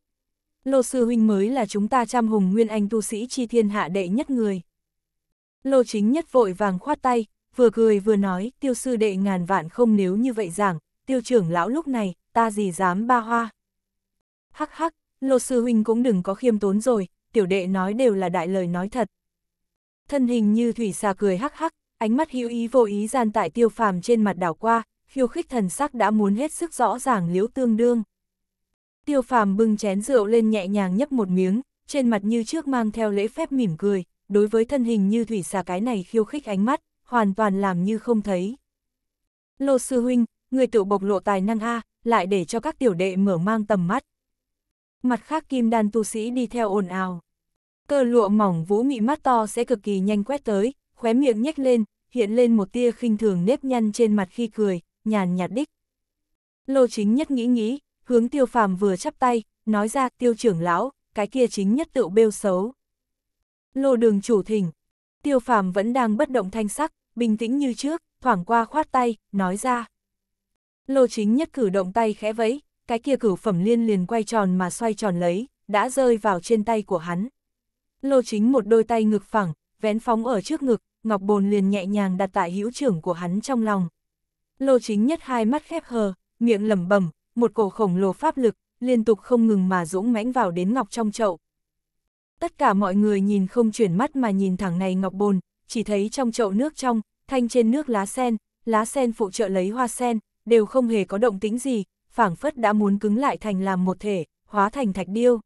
S1: Lô Sư Huynh mới là chúng ta trăm hùng nguyên anh tu sĩ chi thiên hạ đệ nhất người. Lô Chính Nhất vội vàng khoát tay, vừa cười vừa nói, tiêu sư đệ ngàn vạn không nếu như vậy giảng, tiêu trưởng lão lúc này, ta gì dám ba hoa. Hắc hắc, Lô Sư Huynh cũng đừng có khiêm tốn rồi, tiểu đệ nói đều là đại lời nói thật. Thân hình như thủy xà cười hắc hắc, ánh mắt hữu ý vô ý gian tại tiêu phàm trên mặt đảo qua, khiêu khích thần sắc đã muốn hết sức rõ ràng liếu tương đương. Tiêu phàm bưng chén rượu lên nhẹ nhàng nhấp một miếng, trên mặt như trước mang theo lễ phép mỉm cười, đối với thân hình như thủy xà cái này khiêu khích ánh mắt, hoàn toàn làm như không thấy. Lô sư huynh, người tự bộc lộ tài năng A, lại để cho các tiểu đệ mở mang tầm mắt. Mặt khác kim đan tu sĩ đi theo ồn ào. Cơ lụa mỏng vũ mị mắt to sẽ cực kỳ nhanh quét tới, khóe miệng nhếch lên, hiện lên một tia khinh thường nếp nhăn trên mặt khi cười, nhàn nhạt đích. Lô chính nhất nghĩ nghĩ, Hướng tiêu phàm vừa chắp tay, nói ra tiêu trưởng lão, cái kia chính nhất tự bêu xấu. Lô đường chủ thỉnh, tiêu phàm vẫn đang bất động thanh sắc, bình tĩnh như trước, thoảng qua khoát tay, nói ra. Lô chính nhất cử động tay khẽ vẫy, cái kia cửu phẩm liên liền quay tròn mà xoay tròn lấy, đã rơi vào trên tay của hắn. Lô chính một đôi tay ngực phẳng, vén phóng ở trước ngực, ngọc bồn liền nhẹ nhàng đặt tại hữu trưởng của hắn trong lòng. Lô chính nhất hai mắt khép hờ, miệng lẩm bẩm một cổ khổng lồ pháp lực, liên tục không ngừng mà dũng mãnh vào đến ngọc trong chậu. Tất cả mọi người nhìn không chuyển mắt mà nhìn thẳng này ngọc bồn, chỉ thấy trong chậu nước trong, thanh trên nước lá sen, lá sen phụ trợ lấy hoa sen, đều không hề có động tĩnh gì, phảng phất đã muốn cứng lại thành làm một thể, hóa thành thạch điêu.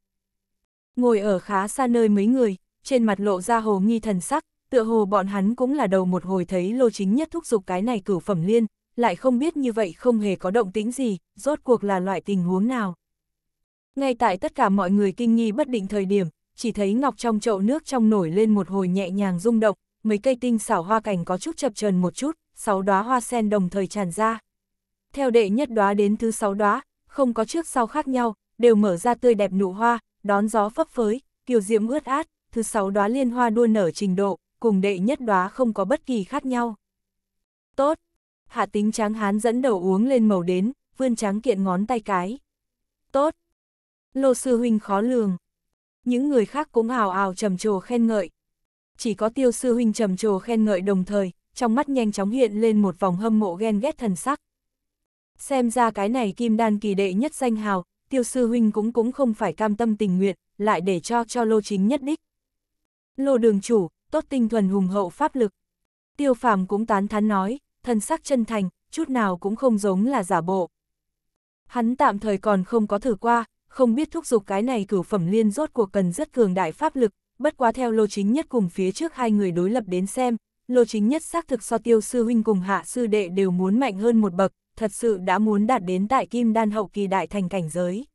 S1: Ngồi ở khá xa nơi mấy người, trên mặt lộ ra hồ nghi thần sắc, tựa hồ bọn hắn cũng là đầu một hồi thấy lô chính nhất thúc giục cái này cửu phẩm liên, lại không biết như vậy không hề có động tĩnh gì, rốt cuộc là loại tình huống nào. Ngay tại tất cả mọi người kinh nghi bất định thời điểm, chỉ thấy ngọc trong chậu nước trong nổi lên một hồi nhẹ nhàng rung động, mấy cây tinh xảo hoa cảnh có chút chập chờn một chút, sáu đóa hoa sen đồng thời tràn ra. Theo đệ nhất đóa đến thứ sáu đóa, không có trước sau khác nhau, đều mở ra tươi đẹp nụ hoa, đón gió phấp phới, kiều diễm ướt át, thứ sáu đóa liên hoa đua nở trình độ, cùng đệ nhất đóa không có bất kỳ khác nhau. Tốt, hạ tính tráng hán dẫn đầu uống lên màu đến, vươn tráng kiện ngón tay cái. Tốt! Lô sư huynh khó lường. Những người khác cũng hào hào trầm trồ khen ngợi. Chỉ có tiêu sư huynh trầm trồ khen ngợi đồng thời, trong mắt nhanh chóng hiện lên một vòng hâm mộ ghen ghét thần sắc. Xem ra cái này kim đan kỳ đệ nhất danh hào, tiêu sư huynh cũng cũng không phải cam tâm tình nguyện, lại để cho cho lô chính nhất đích. Lô đường chủ, tốt tinh thuần hùng hậu pháp lực. Tiêu phàm cũng tán thán nói, thân sắc chân thành, chút nào cũng không giống là giả bộ. Hắn tạm thời còn không có thử qua, không biết thúc giục cái này cửu phẩm liên rốt cuộc cần rất cường đại pháp lực, bất quá theo lô chính nhất cùng phía trước hai người đối lập đến xem, lô chính nhất xác thực so tiêu sư huynh cùng hạ sư đệ đều muốn mạnh hơn một bậc, thật sự đã muốn đạt đến tại kim đan hậu kỳ đại thành cảnh giới.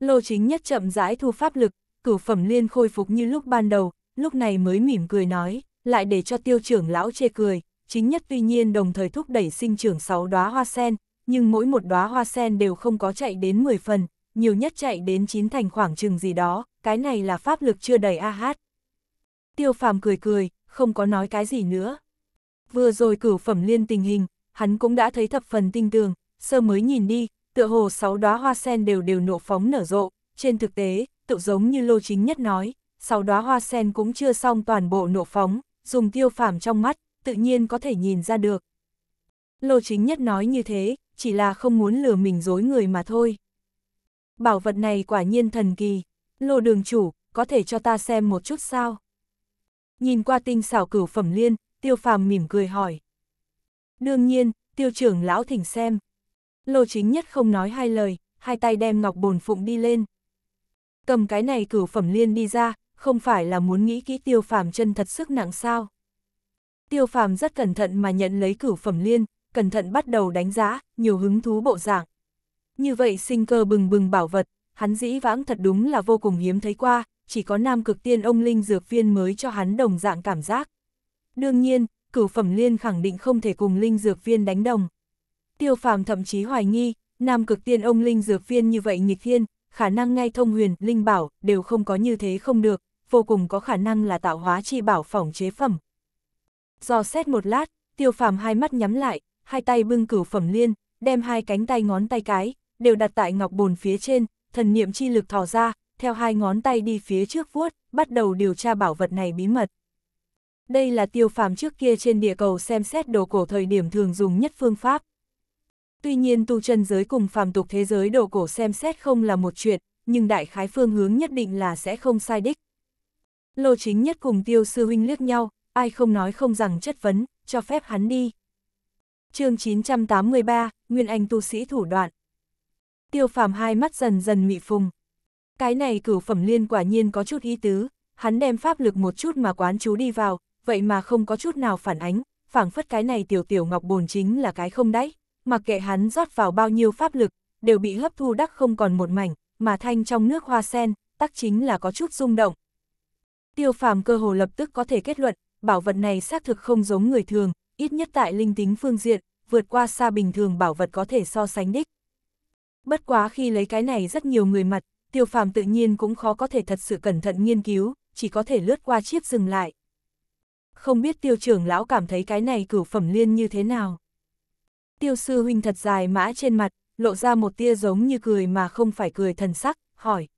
S1: Lô chính nhất chậm rãi thu pháp lực, cửu phẩm liên khôi phục như lúc ban đầu, lúc này mới mỉm cười nói, lại để cho tiêu trưởng lão chê cười, chính nhất tuy nhiên đồng thời thúc đẩy sinh trưởng 6 đóa hoa sen, nhưng mỗi một đóa hoa sen đều không có chạy đến 10 phần, nhiều nhất chạy đến 9 thành khoảng chừng gì đó, cái này là pháp lực chưa đầy ah Tiêu phàm cười cười, không có nói cái gì nữa. Vừa rồi cửu phẩm liên tình hình, hắn cũng đã thấy thập phần tinh tường, sơ mới nhìn đi, tựa hồ 6 đóa hoa sen đều đều nộ phóng nở rộ, trên thực tế, tự giống như lô chính nhất nói, 6 đóa hoa sen cũng chưa xong toàn bộ nộ phóng, dùng tiêu phàm trong mắt, tự nhiên có thể nhìn ra được. Lô chính nhất nói như thế, chỉ là không muốn lừa mình dối người mà thôi. Bảo vật này quả nhiên thần kỳ, lô đường chủ, có thể cho ta xem một chút sao? Nhìn qua tinh xảo cửu phẩm liên, tiêu phàm mỉm cười hỏi. Đương nhiên, tiêu trưởng lão thỉnh xem. Lô chính nhất không nói hai lời, hai tay đem ngọc bồn phụng đi lên. Cầm cái này cửu phẩm liên đi ra, không phải là muốn nghĩ kỹ tiêu phàm chân thật sức nặng sao? Tiêu phàm rất cẩn thận mà nhận lấy cửu phẩm liên, cẩn thận bắt đầu đánh giá, nhiều hứng thú bộ dạng. Như vậy sinh cơ bừng bừng bảo vật, hắn dĩ vãng thật đúng là vô cùng hiếm thấy qua, chỉ có nam cực tiên ông linh dược viên mới cho hắn đồng dạng cảm giác. Đương nhiên, cửu phẩm liên khẳng định không thể cùng linh dược viên đánh đồng. Tiêu phàm thậm chí hoài nghi, nam cực tiên ông linh dược viên như vậy nghịch thiên, khả năng ngay thông huyền, linh bảo, đều không có như thế không được, vô cùng có khả năng là tạo hóa chi bảo phỏng chế phẩm, Do xét một lát, tiêu phàm hai mắt nhắm lại, hai tay bưng cửu phẩm liên, đem hai cánh tay ngón tay cái, đều đặt tại ngọc bồn phía trên, thần niệm chi lực thò ra, theo hai ngón tay đi phía trước vuốt, bắt đầu điều tra bảo vật này bí mật. Đây là tiêu phàm trước kia trên địa cầu xem xét đồ cổ thời điểm thường dùng nhất phương pháp. Tuy nhiên tu chân giới cùng phàm tục thế giới đồ cổ xem xét không là một chuyện, nhưng đại khái phương hướng nhất định là sẽ không sai đích. Lô chính nhất cùng tiêu sư huynh liếc nhau, ai không nói không rằng chất vấn, cho phép hắn đi. chương 983, Nguyên Anh tu sĩ thủ đoạn. Tiêu phàm hai mắt dần dần mị phùng. Cái này cửu phẩm liên quả nhiên có chút ý tứ, hắn đem pháp lực một chút mà quán chú đi vào, vậy mà không có chút nào phản ánh, phảng phất cái này tiểu tiểu ngọc bồn chính là cái không đáy, mặc kệ hắn rót vào bao nhiêu pháp lực, đều bị hấp thu đắc không còn một mảnh, mà thanh trong nước hoa sen, tắc chính là có chút rung động. Tiêu phàm cơ hồ lập tức có thể kết luận, bảo vật này xác thực không giống người thường, ít nhất tại linh tính phương diện, vượt qua xa bình thường bảo vật có thể so sánh đích. Bất quá khi lấy cái này rất nhiều người mặt, tiêu phàm tự nhiên cũng khó có thể thật sự cẩn thận nghiên cứu, chỉ có thể lướt qua chiếc dừng lại. Không biết tiêu trưởng lão cảm thấy cái này cửu phẩm liên như thế nào? Tiêu sư huynh thật dài mã trên mặt, lộ ra một tia giống như cười mà không phải cười thần sắc, hỏi.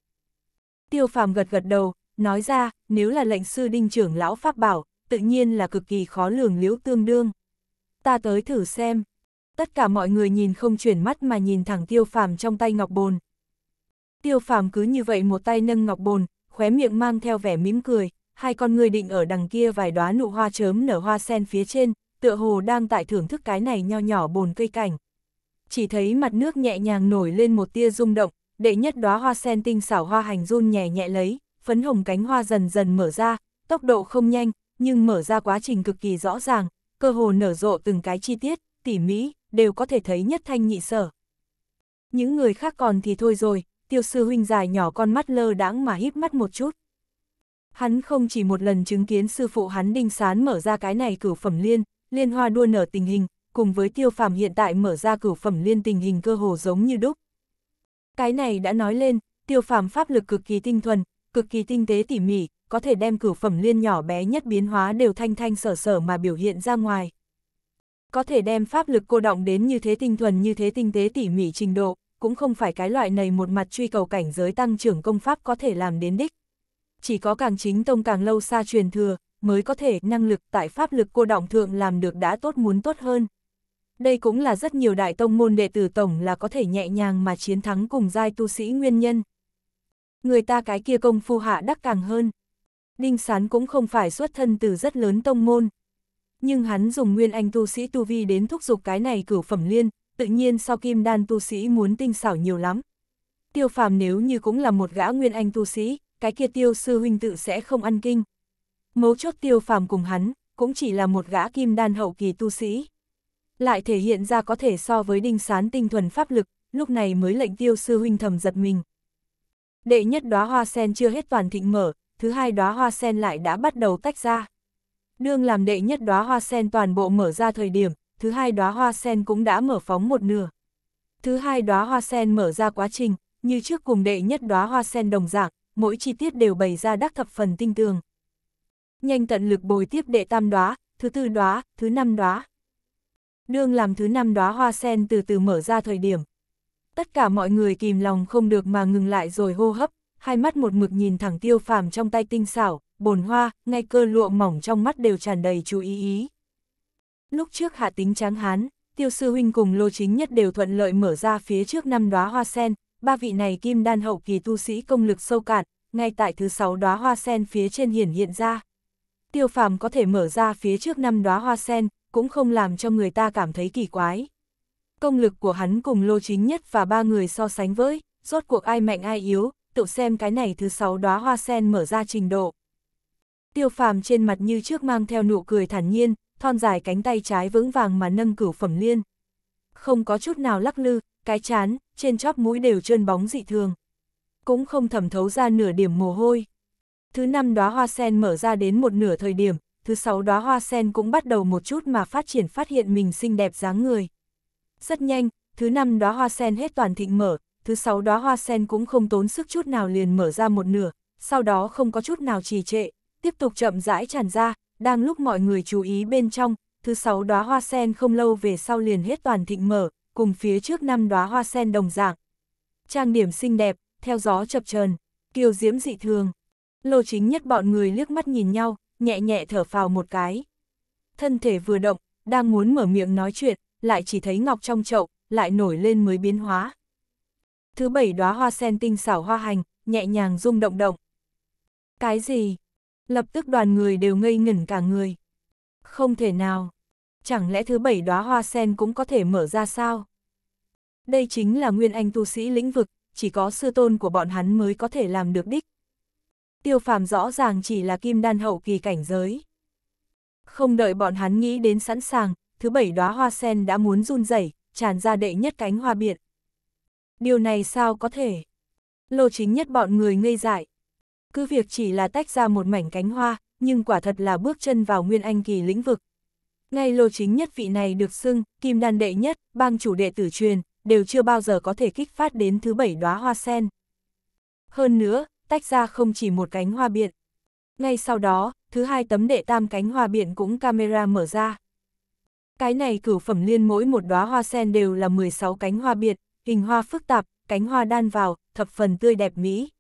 S1: Tiêu phàm gật gật đầu, nói ra, nếu là lệnh sư đinh trưởng lão pháp bảo, tự nhiên là cực kỳ khó lường liễu tương đương. Ta tới thử xem. Tất cả mọi người nhìn không chuyển mắt mà nhìn thẳng tiêu phàm trong tay ngọc bồn. Tiêu phàm cứ như vậy một tay nâng ngọc bồn, khóe miệng mang theo vẻ mỉm cười, hai con người định ở đằng kia vài đóa nụ hoa chớm nở hoa sen phía trên, tựa hồ đang tại thưởng thức cái này nho nhỏ bồn cây cảnh. Chỉ thấy mặt nước nhẹ nhàng nổi lên một tia rung động, đệ nhất đóa hoa sen tinh xảo hoa hành run nhẹ nhẹ lấy, phấn hồng cánh hoa dần dần mở ra, tốc độ không nhanh, nhưng mở ra quá trình cực kỳ rõ ràng, cơ hồ nở rộ từng cái chi tiết, tỉ mỉ, đều có thể thấy nhất thanh nhị sở. Những người khác còn thì thôi rồi, tiêu sư huynh dài nhỏ con mắt lơ đãng mà híp mắt một chút. Hắn không chỉ một lần chứng kiến sư phụ hắn đinh sán mở ra cái này cửu phẩm liên, liên hoa đua nở tình hình, cùng với tiêu phàm hiện tại mở ra cửu phẩm liên tình hình cơ hồ giống như đúc. Cái này đã nói lên, tiêu phàm pháp lực cực kỳ tinh thuần, cực kỳ tinh tế tỉ mỉ, có thể đem cửu phẩm liên nhỏ bé nhất biến hóa đều thanh thanh sở sở mà biểu hiện ra ngoài. Có thể đem pháp lực cô động đến như thế tinh thuần như thế tinh tế tỉ mỉ trình độ, cũng không phải cái loại này một mặt truy cầu cảnh giới tăng trưởng công pháp có thể làm đến đích. Chỉ có càng chính tông càng lâu xa truyền thừa, mới có thể năng lực tại pháp lực cô động thượng làm được đã tốt muốn tốt hơn. Đây cũng là rất nhiều đại tông môn đệ tử tổng là có thể nhẹ nhàng mà chiến thắng cùng giai tu sĩ nguyên nhân. Người ta cái kia công phu hạ đắc càng hơn. Đinh Sán cũng không phải xuất thân từ rất lớn tông môn. Nhưng hắn dùng nguyên anh tu sĩ tu vi đến thúc giục cái này cửu phẩm liên, tự nhiên sau kim đan tu sĩ muốn tinh xảo nhiều lắm. Tiêu phàm nếu như cũng là một gã nguyên anh tu sĩ, cái kia tiêu sư huynh tự sẽ không ăn kinh. Mấu chốt tiêu phàm cùng hắn, cũng chỉ là một gã kim đan hậu kỳ tu sĩ. Lại thể hiện ra có thể so với đinh sán tinh thuần pháp lực, lúc này mới lệnh tiêu sư huynh thầm giật mình. Đệ nhất đóa hoa sen chưa hết toàn thịnh mở, thứ hai đóa hoa sen lại đã bắt đầu tách ra. Nương làm đệ nhất đóa hoa sen toàn bộ mở ra thời điểm, thứ hai đóa hoa sen cũng đã mở phóng một nửa. Thứ hai đóa hoa sen mở ra quá trình, như trước cùng đệ nhất đóa hoa sen đồng dạng, mỗi chi tiết đều bày ra đắc thập phần tinh tường. Nhanh tận lực bồi tiếp đệ tam đóa, thứ tư đóa, thứ năm đóa. Nương làm thứ năm đóa hoa sen từ từ mở ra thời điểm. Tất cả mọi người kìm lòng không được mà ngừng lại rồi hô hấp, hai mắt một mực nhìn thẳng tiêu phàm trong tay tinh xảo, bồn hoa, ngay cơ lụa mỏng trong mắt đều tràn đầy chú ý ý. Lúc trước hạ tính tráng hán, tiêu sư huynh cùng lô chính nhất đều thuận lợi mở ra phía trước năm đóa hoa sen, ba vị này kim đan hậu kỳ tu sĩ công lực sâu cạn, ngay tại thứ sáu đóa hoa sen phía trên hiển hiện ra. Tiêu phàm có thể mở ra phía trước năm đóa hoa sen, cũng không làm cho người ta cảm thấy kỳ quái. Công lực của hắn cùng lô chính nhất và ba người so sánh với, rốt cuộc ai mạnh ai yếu, tựu xem cái này thứ sáu đóa hoa sen mở ra trình độ. Tiêu phàm trên mặt như trước mang theo nụ cười thản nhiên, thon dài cánh tay trái vững vàng mà nâng cửu phẩm liên. Không có chút nào lắc lư, cái chán, trên chóp mũi đều trơn bóng dị thường. Cũng không thẩm thấu ra nửa điểm mồ hôi. Thứ năm đóa hoa sen mở ra đến một nửa thời điểm, thứ sáu đóa hoa sen cũng bắt đầu một chút mà phát triển phát hiện mình xinh đẹp dáng người. Rất nhanh, thứ năm đóa hoa sen hết toàn thịnh mở, thứ sáu đóa hoa sen cũng không tốn sức chút nào liền mở ra một nửa, sau đó không có chút nào trì trệ, tiếp tục chậm rãi tràn ra, đang lúc mọi người chú ý bên trong, thứ sáu đóa hoa sen không lâu về sau liền hết toàn thịnh mở, cùng phía trước năm đóa hoa sen đồng dạng. Trang điểm xinh đẹp, theo gió chập chờn, kiều diễm dị thường. Lô chính nhất bọn người liếc mắt nhìn nhau, nhẹ nhẹ thở phào một cái. Thân thể vừa động, đang muốn mở miệng nói chuyện, lại chỉ thấy ngọc trong chậu, lại nổi lên mới biến hóa thứ bảy đóa hoa sen tinh xảo hoa hành, nhẹ nhàng rung động động. Cái gì? Lập tức đoàn người đều ngây ngẩn cả người. Không thể nào. Chẳng lẽ thứ bảy đóa hoa sen cũng có thể mở ra sao? Đây chính là nguyên anh tu sĩ lĩnh vực, chỉ có sư tôn của bọn hắn mới có thể làm được đích. Tiêu phàm rõ ràng chỉ là kim đan hậu kỳ cảnh giới. Không đợi bọn hắn nghĩ đến sẵn sàng, thứ bảy đóa hoa sen đã muốn run rẩy, tràn ra đệ nhất cánh hoa biện. Điều này sao có thể? Lô chính nhất bọn người ngây dại. Cứ việc chỉ là tách ra một mảnh cánh hoa, nhưng quả thật là bước chân vào nguyên anh kỳ lĩnh vực. Ngay lô chính nhất vị này được xưng, kim đan đệ nhất, bang chủ đệ tử truyền, đều chưa bao giờ có thể kích phát đến thứ bảy đóa hoa sen. Hơn nữa, tách ra không chỉ một cánh hoa biện. Ngay sau đó, thứ hai tấm đệ tam cánh hoa biện cũng camera mở ra. Cái này cửu phẩm liên mỗi một đóa hoa sen đều là 16 cánh hoa biệt, hình hoa phức tạp, cánh hoa đan vào, thập phần tươi đẹp mỹ.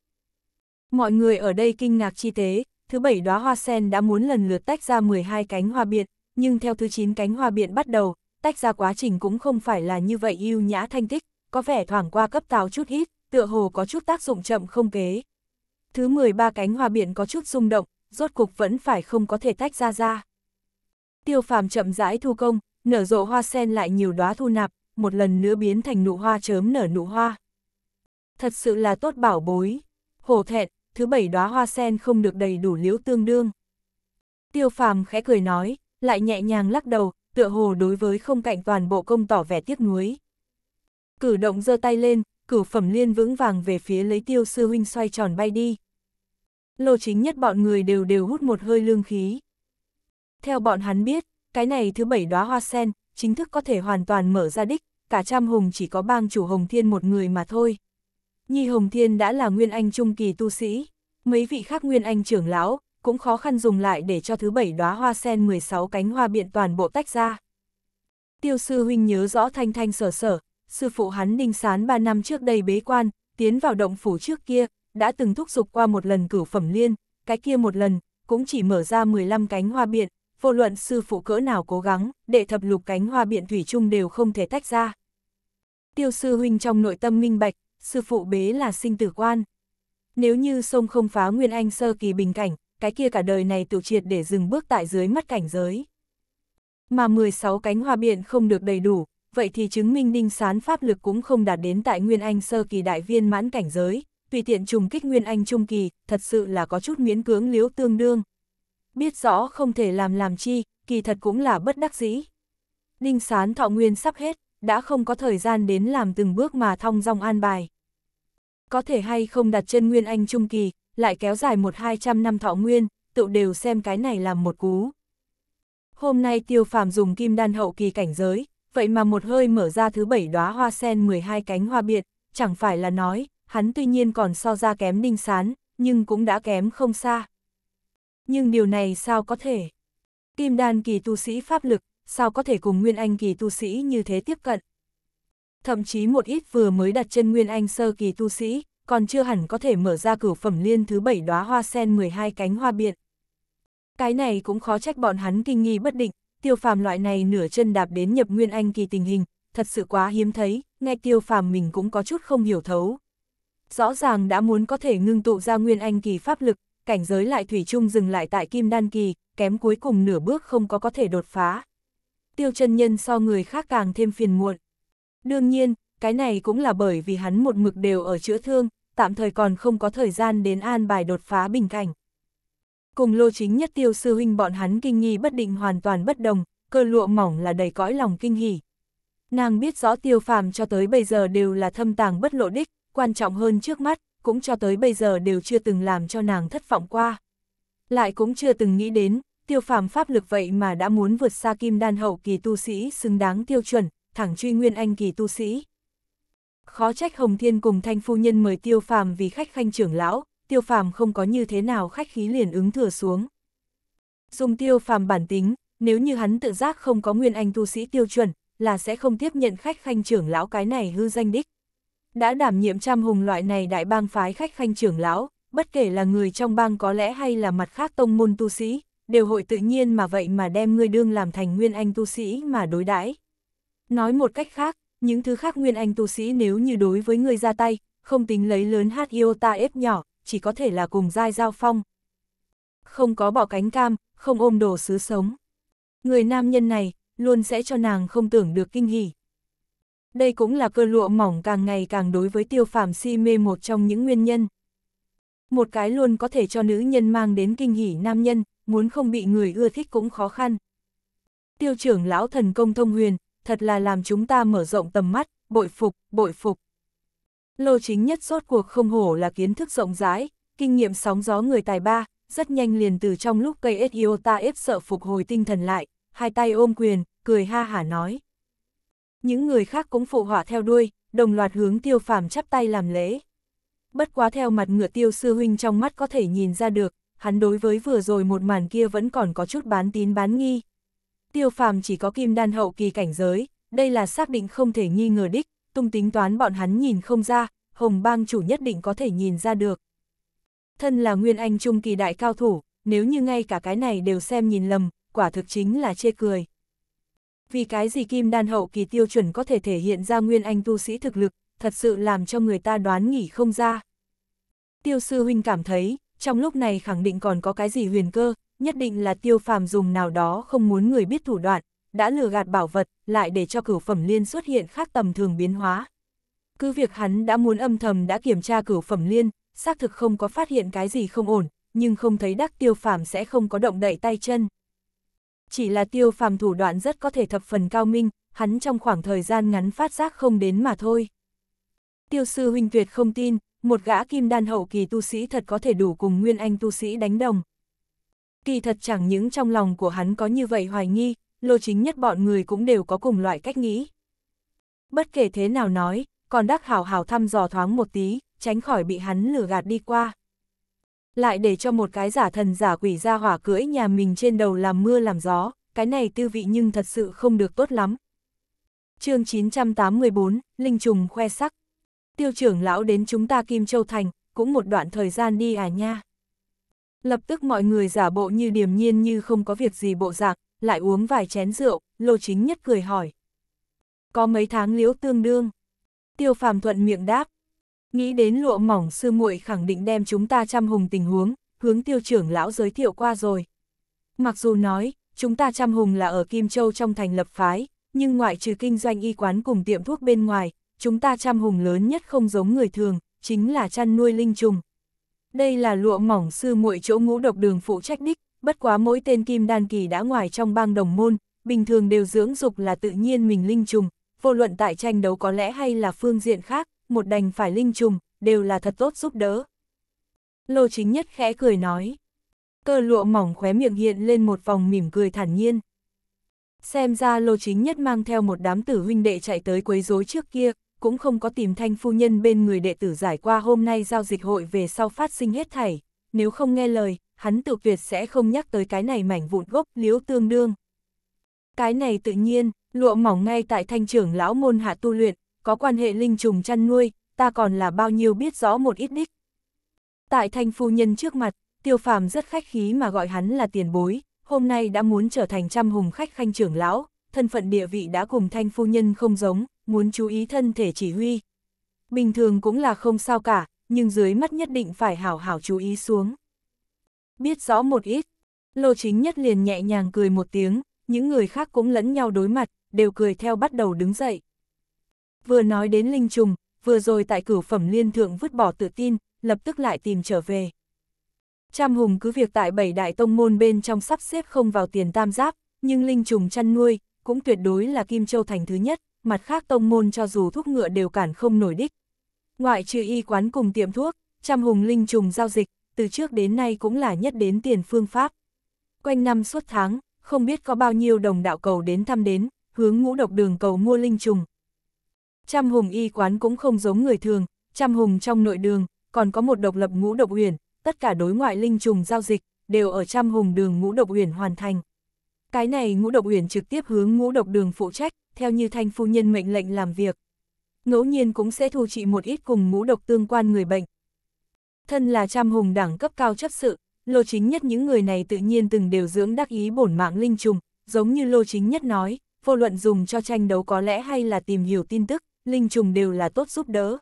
S1: Mọi người ở đây kinh ngạc chi tế, thứ bảy đóa hoa sen đã muốn lần lượt tách ra 12 cánh hoa biện, nhưng theo thứ 9 cánh hoa biện bắt đầu, tách ra quá trình cũng không phải là như vậy yêu nhã thanh tích, có vẻ thoảng qua cấp táo chút ít, tựa hồ có chút tác dụng chậm không kế. Thứ 13 cánh hoa biển có chút rung động, rốt cục vẫn phải không có thể tách ra ra. Tiêu phàm chậm rãi thu công, nở rộ hoa sen lại nhiều đóa thu nạp, một lần nữa biến thành nụ hoa chớm nở nụ hoa. Thật sự là tốt bảo bối, hổ thẹn, thứ bảy đóa hoa sen không được đầy đủ liễu tương đương. Tiêu phàm khẽ cười nói, lại nhẹ nhàng lắc đầu, tựa hồ đối với không cạnh toàn bộ công tỏ vẻ tiếc nuối. Cử động giơ tay lên, cử phẩm liên vững vàng về phía lấy tiêu sư huynh xoay tròn bay đi. Lô chính nhất bọn người đều đều hút một hơi lương khí. Theo bọn hắn biết, cái này thứ bảy đóa hoa sen, chính thức có thể hoàn toàn mở ra đích, cả trăm hùng chỉ có bang chủ Hồng Thiên một người mà thôi. Nhi Hồng Thiên đã là Nguyên Anh Trung Kỳ tu sĩ, mấy vị khác Nguyên Anh trưởng lão, cũng khó khăn dùng lại để cho thứ bảy đóa hoa sen 16 cánh hoa biện toàn bộ tách ra. Tiêu sư huynh nhớ rõ thanh thanh sở sở, sư phụ hắn đinh sán 3 năm trước đây bế quan, tiến vào động phủ trước kia, đã từng thúc giục qua một lần cửu phẩm liên, cái kia một lần, cũng chỉ mở ra 15 cánh hoa biện, vô luận sư phụ cỡ nào cố gắng, để thập lục cánh hoa biện thủy chung đều không thể tách ra. Tiêu sư huynh trong nội tâm minh bạch, sư phụ bế là sinh tử quan. Nếu như sông không phá nguyên anh sơ kỳ bình cảnh, cái kia cả đời này tự triệt để dừng bước tại dưới mắt cảnh giới. Mà 16 cánh hoa biện không được đầy đủ, vậy thì chứng minh ninh sán pháp lực cũng không đạt đến tại nguyên anh sơ kỳ đại viên mãn cảnh giới, tùy tiện trùng kích nguyên anh trung kỳ, thật sự là có chút miễn cưỡng liếu tương đương biết rõ không thể làm làm chi, kỳ thật cũng là bất đắc dĩ. Đinh sán thọ nguyên sắp hết, đã không có thời gian đến làm từng bước mà thong dong an bài. Có thể hay không đặt chân nguyên anh trung kỳ, lại kéo dài một hai trăm năm thọ nguyên, tựu đều xem cái này làm một cú. Hôm nay tiêu phàm dùng kim đan hậu kỳ cảnh giới, vậy mà một hơi mở ra thứ bảy đóa hoa sen 12 cánh hoa biệt, chẳng phải là nói, hắn tuy nhiên còn so ra kém ninh sán, nhưng cũng đã kém không xa nhưng điều này sao có thể? Kim đan kỳ tu sĩ pháp lực, sao có thể cùng nguyên anh kỳ tu sĩ như thế tiếp cận? Thậm chí một ít vừa mới đặt chân nguyên anh sơ kỳ tu sĩ, còn chưa hẳn có thể mở ra cửu phẩm liên thứ bảy đóa hoa sen 12 cánh hoa biện. Cái này cũng khó trách bọn hắn kinh nghi bất định, tiêu phàm loại này nửa chân đạp đến nhập nguyên anh kỳ tình hình, thật sự quá hiếm thấy, ngay tiêu phàm mình cũng có chút không hiểu thấu. Rõ ràng đã muốn có thể ngưng tụ ra nguyên anh kỳ pháp lực, cảnh giới lại thủy chung dừng lại tại kim đan kỳ, kém cuối cùng nửa bước không có có thể đột phá. Tiêu chân nhân so người khác càng thêm phiền muộn. Đương nhiên, cái này cũng là bởi vì hắn một mực đều ở chữa thương, tạm thời còn không có thời gian đến an bài đột phá bình cảnh. Cùng lô chính nhất tiêu sư huynh bọn hắn kinh nghi bất định hoàn toàn bất đồng, cơ lụa mỏng là đầy cõi lòng kinh hỉ. Nàng biết rõ tiêu phàm cho tới bây giờ đều là thâm tàng bất lộ đích, quan trọng hơn trước mắt, cũng cho tới bây giờ đều chưa từng làm cho nàng thất vọng qua. Lại cũng chưa từng nghĩ đến, tiêu phàm pháp lực vậy mà đã muốn vượt xa kim đan hậu kỳ tu sĩ xứng đáng tiêu chuẩn, thẳng truy nguyên anh kỳ tu sĩ. Khó trách Hồng Thiên cùng Thanh Phu Nhân mời tiêu phàm vì khách khanh trưởng lão, tiêu phàm không có như thế nào khách khí liền ứng thừa xuống. Dùng tiêu phàm bản tính, nếu như hắn tự giác không có nguyên anh tu sĩ tiêu chuẩn, là sẽ không tiếp nhận khách khanh trưởng lão cái này hư danh đích đã đảm nhiệm trăm hùng loại này đại bang phái khách khanh trưởng lão, bất kể là người trong bang có lẽ hay là mặt khác tông môn tu sĩ, đều hội tự nhiên mà vậy mà đem ngươi đương làm thành nguyên anh tu sĩ mà đối đãi. Nói một cách khác, những thứ khác nguyên anh tu sĩ nếu như đối với ngươi ra tay, không tính lấy lớn hát yêu ta ép nhỏ, chỉ có thể là cùng dai giao phong. Không có bỏ cánh cam, không ôm đồ sứ sống. Người nam nhân này, luôn sẽ cho nàng không tưởng được kinh hỉ đây cũng là cơ lụa mỏng càng ngày càng đối với tiêu phàm si mê một trong những nguyên nhân. Một cái luôn có thể cho nữ nhân mang đến kinh hỉ nam nhân, muốn không bị người ưa thích cũng khó khăn. Tiêu trưởng lão thần công thông huyền, thật là làm chúng ta mở rộng tầm mắt, bội phục, bội phục. Lô chính nhất rốt cuộc không hổ là kiến thức rộng rãi, kinh nghiệm sóng gió người tài ba, rất nhanh liền từ trong lúc cây ta ép sợ phục hồi tinh thần lại, hai tay ôm quyền, cười ha hả nói những người khác cũng phụ họa theo đuôi, đồng loạt hướng tiêu phàm chắp tay làm lễ. Bất quá theo mặt ngựa tiêu sư huynh trong mắt có thể nhìn ra được, hắn đối với vừa rồi một màn kia vẫn còn có chút bán tín bán nghi. Tiêu phàm chỉ có kim đan hậu kỳ cảnh giới, đây là xác định không thể nghi ngờ đích, tung tính toán bọn hắn nhìn không ra, hồng bang chủ nhất định có thể nhìn ra được. Thân là nguyên anh trung kỳ đại cao thủ, nếu như ngay cả cái này đều xem nhìn lầm, quả thực chính là chê cười. Vì cái gì kim đan hậu kỳ tiêu chuẩn có thể thể hiện ra nguyên anh tu sĩ thực lực, thật sự làm cho người ta đoán nghỉ không ra. Tiêu sư huynh cảm thấy, trong lúc này khẳng định còn có cái gì huyền cơ, nhất định là tiêu phàm dùng nào đó không muốn người biết thủ đoạn, đã lừa gạt bảo vật, lại để cho cửu phẩm liên xuất hiện khác tầm thường biến hóa. Cứ việc hắn đã muốn âm thầm đã kiểm tra cửu phẩm liên, xác thực không có phát hiện cái gì không ổn, nhưng không thấy đắc tiêu phàm sẽ không có động đậy tay chân chỉ là tiêu phàm thủ đoạn rất có thể thập phần cao minh, hắn trong khoảng thời gian ngắn phát giác không đến mà thôi. Tiêu sư huynh tuyệt không tin, một gã kim đan hậu kỳ tu sĩ thật có thể đủ cùng nguyên anh tu sĩ đánh đồng. Kỳ thật chẳng những trong lòng của hắn có như vậy hoài nghi, lô chính nhất bọn người cũng đều có cùng loại cách nghĩ. Bất kể thế nào nói, còn đắc hảo hảo thăm dò thoáng một tí, tránh khỏi bị hắn lừa gạt đi qua lại để cho một cái giả thần giả quỷ ra hỏa cưỡi nhà mình trên đầu làm mưa làm gió, cái này tư vị nhưng thật sự không được tốt lắm. chương 984, Linh Trùng khoe sắc. Tiêu trưởng lão đến chúng ta Kim Châu Thành, cũng một đoạn thời gian đi à nha. Lập tức mọi người giả bộ như điềm nhiên như không có việc gì bộ dạng, lại uống vài chén rượu, lô chính nhất cười hỏi. Có mấy tháng liễu tương đương. Tiêu phàm thuận miệng đáp, nghĩ đến lụa mỏng sư muội khẳng định đem chúng ta chăm hùng tình huống, hướng tiêu trưởng lão giới thiệu qua rồi. Mặc dù nói, chúng ta chăm hùng là ở Kim Châu trong thành lập phái, nhưng ngoại trừ kinh doanh y quán cùng tiệm thuốc bên ngoài, chúng ta chăm hùng lớn nhất không giống người thường, chính là chăn nuôi linh trùng. Đây là lụa mỏng sư muội chỗ ngũ độc đường phụ trách đích, bất quá mỗi tên kim đan kỳ đã ngoài trong bang đồng môn, bình thường đều dưỡng dục là tự nhiên mình linh trùng, vô luận tại tranh đấu có lẽ hay là phương diện khác, một đành phải linh trùng, đều là thật tốt giúp đỡ. Lô chính nhất khẽ cười nói. Cơ lụa mỏng khóe miệng hiện lên một vòng mỉm cười thản nhiên. Xem ra lô chính nhất mang theo một đám tử huynh đệ chạy tới quấy rối trước kia, cũng không có tìm thanh phu nhân bên người đệ tử giải qua hôm nay giao dịch hội về sau phát sinh hết thảy, nếu không nghe lời, hắn tự tuyệt sẽ không nhắc tới cái này mảnh vụn gốc liếu tương đương. Cái này tự nhiên, lụa mỏng ngay tại thanh trưởng lão môn hạ tu luyện, có quan hệ linh trùng chăn nuôi, ta còn là bao nhiêu biết rõ một ít đích. Tại thanh phu nhân trước mặt, tiêu phàm rất khách khí mà gọi hắn là tiền bối, hôm nay đã muốn trở thành trăm hùng khách khanh trưởng lão, thân phận địa vị đã cùng thanh phu nhân không giống, muốn chú ý thân thể chỉ huy. Bình thường cũng là không sao cả, nhưng dưới mắt nhất định phải hảo hảo chú ý xuống. Biết rõ một ít, lô chính nhất liền nhẹ nhàng cười một tiếng, những người khác cũng lẫn nhau đối mặt, đều cười theo bắt đầu đứng dậy. Vừa nói đến linh trùng, vừa rồi tại cửu phẩm liên thượng vứt bỏ tự tin, lập tức lại tìm trở về. Trăm hùng cứ việc tại bảy đại tông môn bên trong sắp xếp không vào tiền tam giáp, nhưng linh trùng chăn nuôi, cũng tuyệt đối là Kim Châu thành thứ nhất, mặt khác tông môn cho dù thuốc ngựa đều cản không nổi đích. Ngoại trừ y quán cùng tiệm thuốc, trăm hùng linh trùng giao dịch, từ trước đến nay cũng là nhất đến tiền phương pháp. Quanh năm suốt tháng, không biết có bao nhiêu đồng đạo cầu đến thăm đến, hướng ngũ độc đường cầu mua linh trùng, Trăm hùng y quán cũng không giống người thường, trăm hùng trong nội đường, còn có một độc lập ngũ độc huyền, tất cả đối ngoại linh trùng giao dịch, đều ở trăm hùng đường ngũ độc huyền hoàn thành. Cái này ngũ độc huyền trực tiếp hướng ngũ độc đường phụ trách, theo như thanh phu nhân mệnh lệnh làm việc. Ngẫu nhiên cũng sẽ thu trị một ít cùng ngũ độc tương quan người bệnh. Thân là trăm hùng đẳng cấp cao chấp sự, lô chính nhất những người này tự nhiên từng đều dưỡng đắc ý bổn mạng linh trùng, giống như lô chính nhất nói, vô luận dùng cho tranh đấu có lẽ hay là tìm hiểu tin tức, linh trùng đều là tốt giúp đỡ.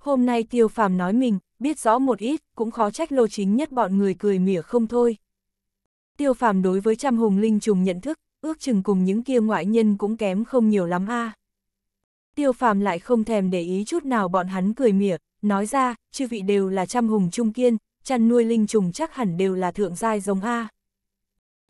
S1: Hôm nay tiêu phàm nói mình, biết rõ một ít, cũng khó trách lô chính nhất bọn người cười mỉa không thôi. Tiêu phàm đối với trăm hùng linh trùng nhận thức, ước chừng cùng những kia ngoại nhân cũng kém không nhiều lắm a. À. Tiêu phàm lại không thèm để ý chút nào bọn hắn cười mỉa, nói ra, chư vị đều là trăm hùng trung kiên, chăn nuôi linh trùng chắc hẳn đều là thượng giai giống a. À.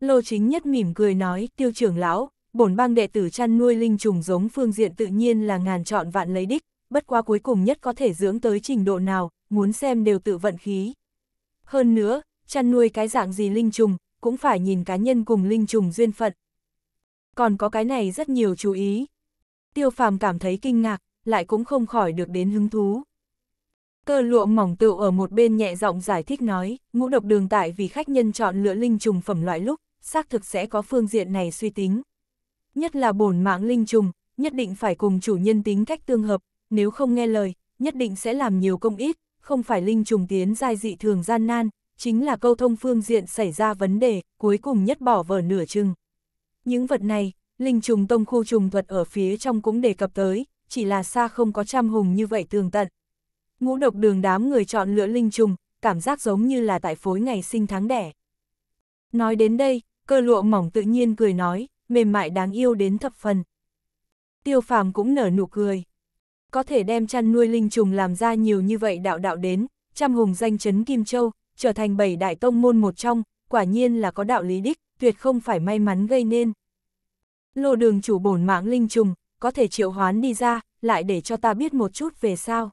S1: Lô chính nhất mỉm cười nói, tiêu trưởng lão, bổn bang đệ tử chăn nuôi linh trùng giống phương diện tự nhiên là ngàn chọn vạn lấy đích, bất qua cuối cùng nhất có thể dưỡng tới trình độ nào, muốn xem đều tự vận khí. Hơn nữa, chăn nuôi cái dạng gì linh trùng, cũng phải nhìn cá nhân cùng linh trùng duyên phận. Còn có cái này rất nhiều chú ý. Tiêu phàm cảm thấy kinh ngạc, lại cũng không khỏi được đến hứng thú. Cơ lụa mỏng tựu ở một bên nhẹ giọng giải thích nói, ngũ độc đường tại vì khách nhân chọn lựa linh trùng phẩm loại lúc, xác thực sẽ có phương diện này suy tính nhất là bổn mạng linh trùng, nhất định phải cùng chủ nhân tính cách tương hợp, nếu không nghe lời, nhất định sẽ làm nhiều công ít, không phải linh trùng tiến giai dị thường gian nan, chính là câu thông phương diện xảy ra vấn đề, cuối cùng nhất bỏ vở nửa chừng. Những vật này, linh trùng tông khu trùng thuật ở phía trong cũng đề cập tới, chỉ là xa không có trăm hùng như vậy tường tận. Ngũ độc đường đám người chọn lựa linh trùng, cảm giác giống như là tại phối ngày sinh tháng đẻ. Nói đến đây, cơ lụa mỏng tự nhiên cười nói, mềm mại đáng yêu đến thập phần. Tiêu phàm cũng nở nụ cười. Có thể đem chăn nuôi linh trùng làm ra nhiều như vậy đạo đạo đến, trăm hùng danh chấn Kim Châu, trở thành bảy đại tông môn một trong, quả nhiên là có đạo lý đích, tuyệt không phải may mắn gây nên. Lô đường chủ bổn mạng linh trùng, có thể triệu hoán đi ra, lại để cho ta biết một chút về sao.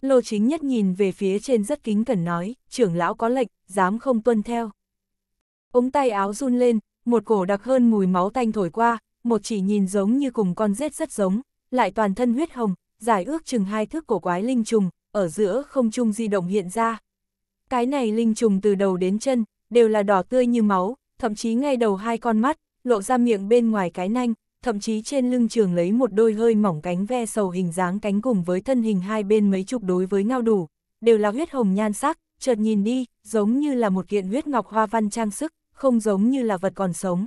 S1: Lô chính nhất nhìn về phía trên rất kính cẩn nói, trưởng lão có lệnh, dám không tuân theo. Ống tay áo run lên, một cổ đặc hơn mùi máu tanh thổi qua, một chỉ nhìn giống như cùng con rết rất giống, lại toàn thân huyết hồng, dài ước chừng hai thước cổ quái linh trùng, ở giữa không trung di động hiện ra. Cái này linh trùng từ đầu đến chân, đều là đỏ tươi như máu, thậm chí ngay đầu hai con mắt, lộ ra miệng bên ngoài cái nanh, thậm chí trên lưng trường lấy một đôi hơi mỏng cánh ve sầu hình dáng cánh cùng với thân hình hai bên mấy chục đối với ngao đủ, đều là huyết hồng nhan sắc, chợt nhìn đi, giống như là một kiện huyết ngọc hoa văn trang sức, không giống như là vật còn sống.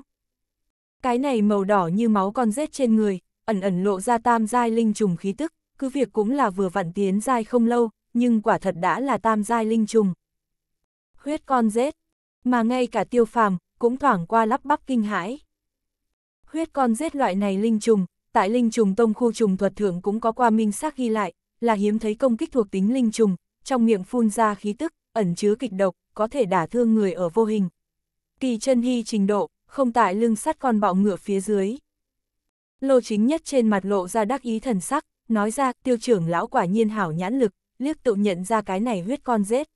S1: Cái này màu đỏ như máu con rết trên người, ẩn ẩn lộ ra tam giai linh trùng khí tức, cứ việc cũng là vừa vặn tiến giai không lâu, nhưng quả thật đã là tam giai linh trùng. Huyết con rết, mà ngay cả tiêu phàm, cũng thoảng qua lắp bắp kinh hãi. Huyết con rết loại này linh trùng, tại linh trùng tông khu trùng thuật thượng cũng có qua minh xác ghi lại, là hiếm thấy công kích thuộc tính linh trùng, trong miệng phun ra khí tức, ẩn chứa kịch độc, có thể đả thương người ở vô hình kỳ chân hy trình độ, không tại lưng sắt con bọ ngựa phía dưới. Lô chính nhất trên mặt lộ ra đắc ý thần sắc, nói ra tiêu trưởng lão quả nhiên hảo nhãn lực, liếc tự nhận ra cái này huyết con rết.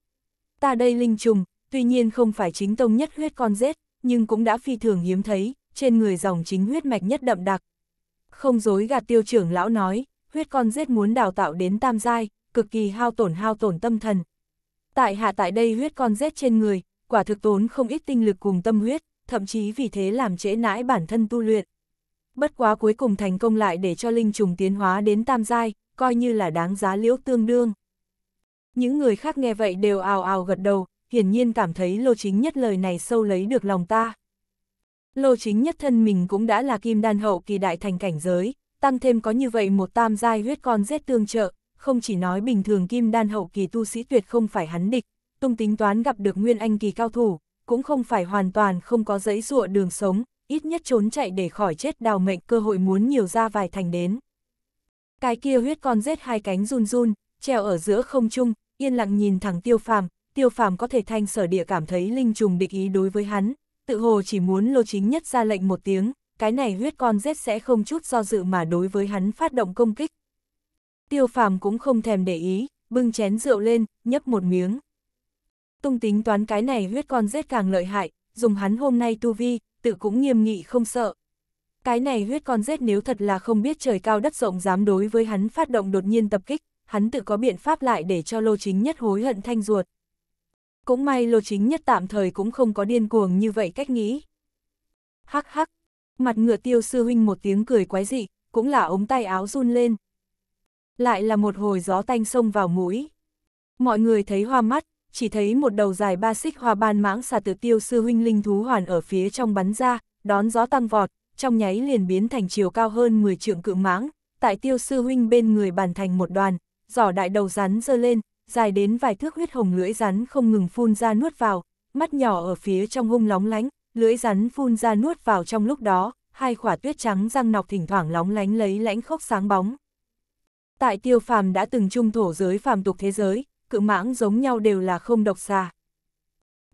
S1: Ta đây linh trùng, tuy nhiên không phải chính tông nhất huyết con rết, nhưng cũng đã phi thường hiếm thấy, trên người dòng chính huyết mạch nhất đậm đặc. Không dối gạt tiêu trưởng lão nói, huyết con rết muốn đào tạo đến tam giai, cực kỳ hao tổn hao tổn tâm thần. Tại hạ tại đây huyết con rết trên người, quả thực tốn không ít tinh lực cùng tâm huyết, thậm chí vì thế làm trễ nãi bản thân tu luyện. Bất quá cuối cùng thành công lại để cho linh trùng tiến hóa đến tam giai, coi như là đáng giá liễu tương đương. Những người khác nghe vậy đều ào ào gật đầu, hiển nhiên cảm thấy lô chính nhất lời này sâu lấy được lòng ta. Lô chính nhất thân mình cũng đã là kim đan hậu kỳ đại thành cảnh giới, tăng thêm có như vậy một tam giai huyết con rét tương trợ, không chỉ nói bình thường kim đan hậu kỳ tu sĩ tuyệt không phải hắn địch, Tung tính toán gặp được Nguyên Anh kỳ cao thủ, cũng không phải hoàn toàn không có giấy dụa đường sống, ít nhất trốn chạy để khỏi chết đào mệnh cơ hội muốn nhiều ra vài thành đến. Cái kia huyết con rết hai cánh run run, treo ở giữa không trung, yên lặng nhìn thẳng tiêu phàm, tiêu phàm có thể thanh sở địa cảm thấy linh trùng địch ý đối với hắn, tự hồ chỉ muốn lô chính nhất ra lệnh một tiếng, cái này huyết con rết sẽ không chút do dự mà đối với hắn phát động công kích. Tiêu phàm cũng không thèm để ý, bưng chén rượu lên, nhấp một miếng. Tung tính toán cái này huyết con rết càng lợi hại, dùng hắn hôm nay tu vi, tự cũng nghiêm nghị không sợ. Cái này huyết con rết nếu thật là không biết trời cao đất rộng dám đối với hắn phát động đột nhiên tập kích, hắn tự có biện pháp lại để cho lô chính nhất hối hận thanh ruột. Cũng may lô chính nhất tạm thời cũng không có điên cuồng như vậy cách nghĩ. Hắc hắc, mặt ngựa tiêu sư huynh một tiếng cười quái dị, cũng là ống tay áo run lên. Lại là một hồi gió tanh sông vào mũi. Mọi người thấy hoa mắt, chỉ thấy một đầu dài ba xích hoa ban mãng xà từ tiêu sư huynh linh thú hoàn ở phía trong bắn ra, đón gió tăng vọt, trong nháy liền biến thành chiều cao hơn 10 trượng cự mãng, tại tiêu sư huynh bên người bàn thành một đoàn, giỏ đại đầu rắn dơ lên, dài đến vài thước huyết hồng lưỡi rắn không ngừng phun ra nuốt vào, mắt nhỏ ở phía trong hung lóng lánh, lưỡi rắn phun ra nuốt vào trong lúc đó, hai khỏa tuyết trắng răng nọc thỉnh thoảng lóng lánh lấy lãnh khốc sáng bóng. Tại tiêu phàm đã từng trung thổ giới phàm tục thế giới, cự mãng giống nhau đều là không độc xà.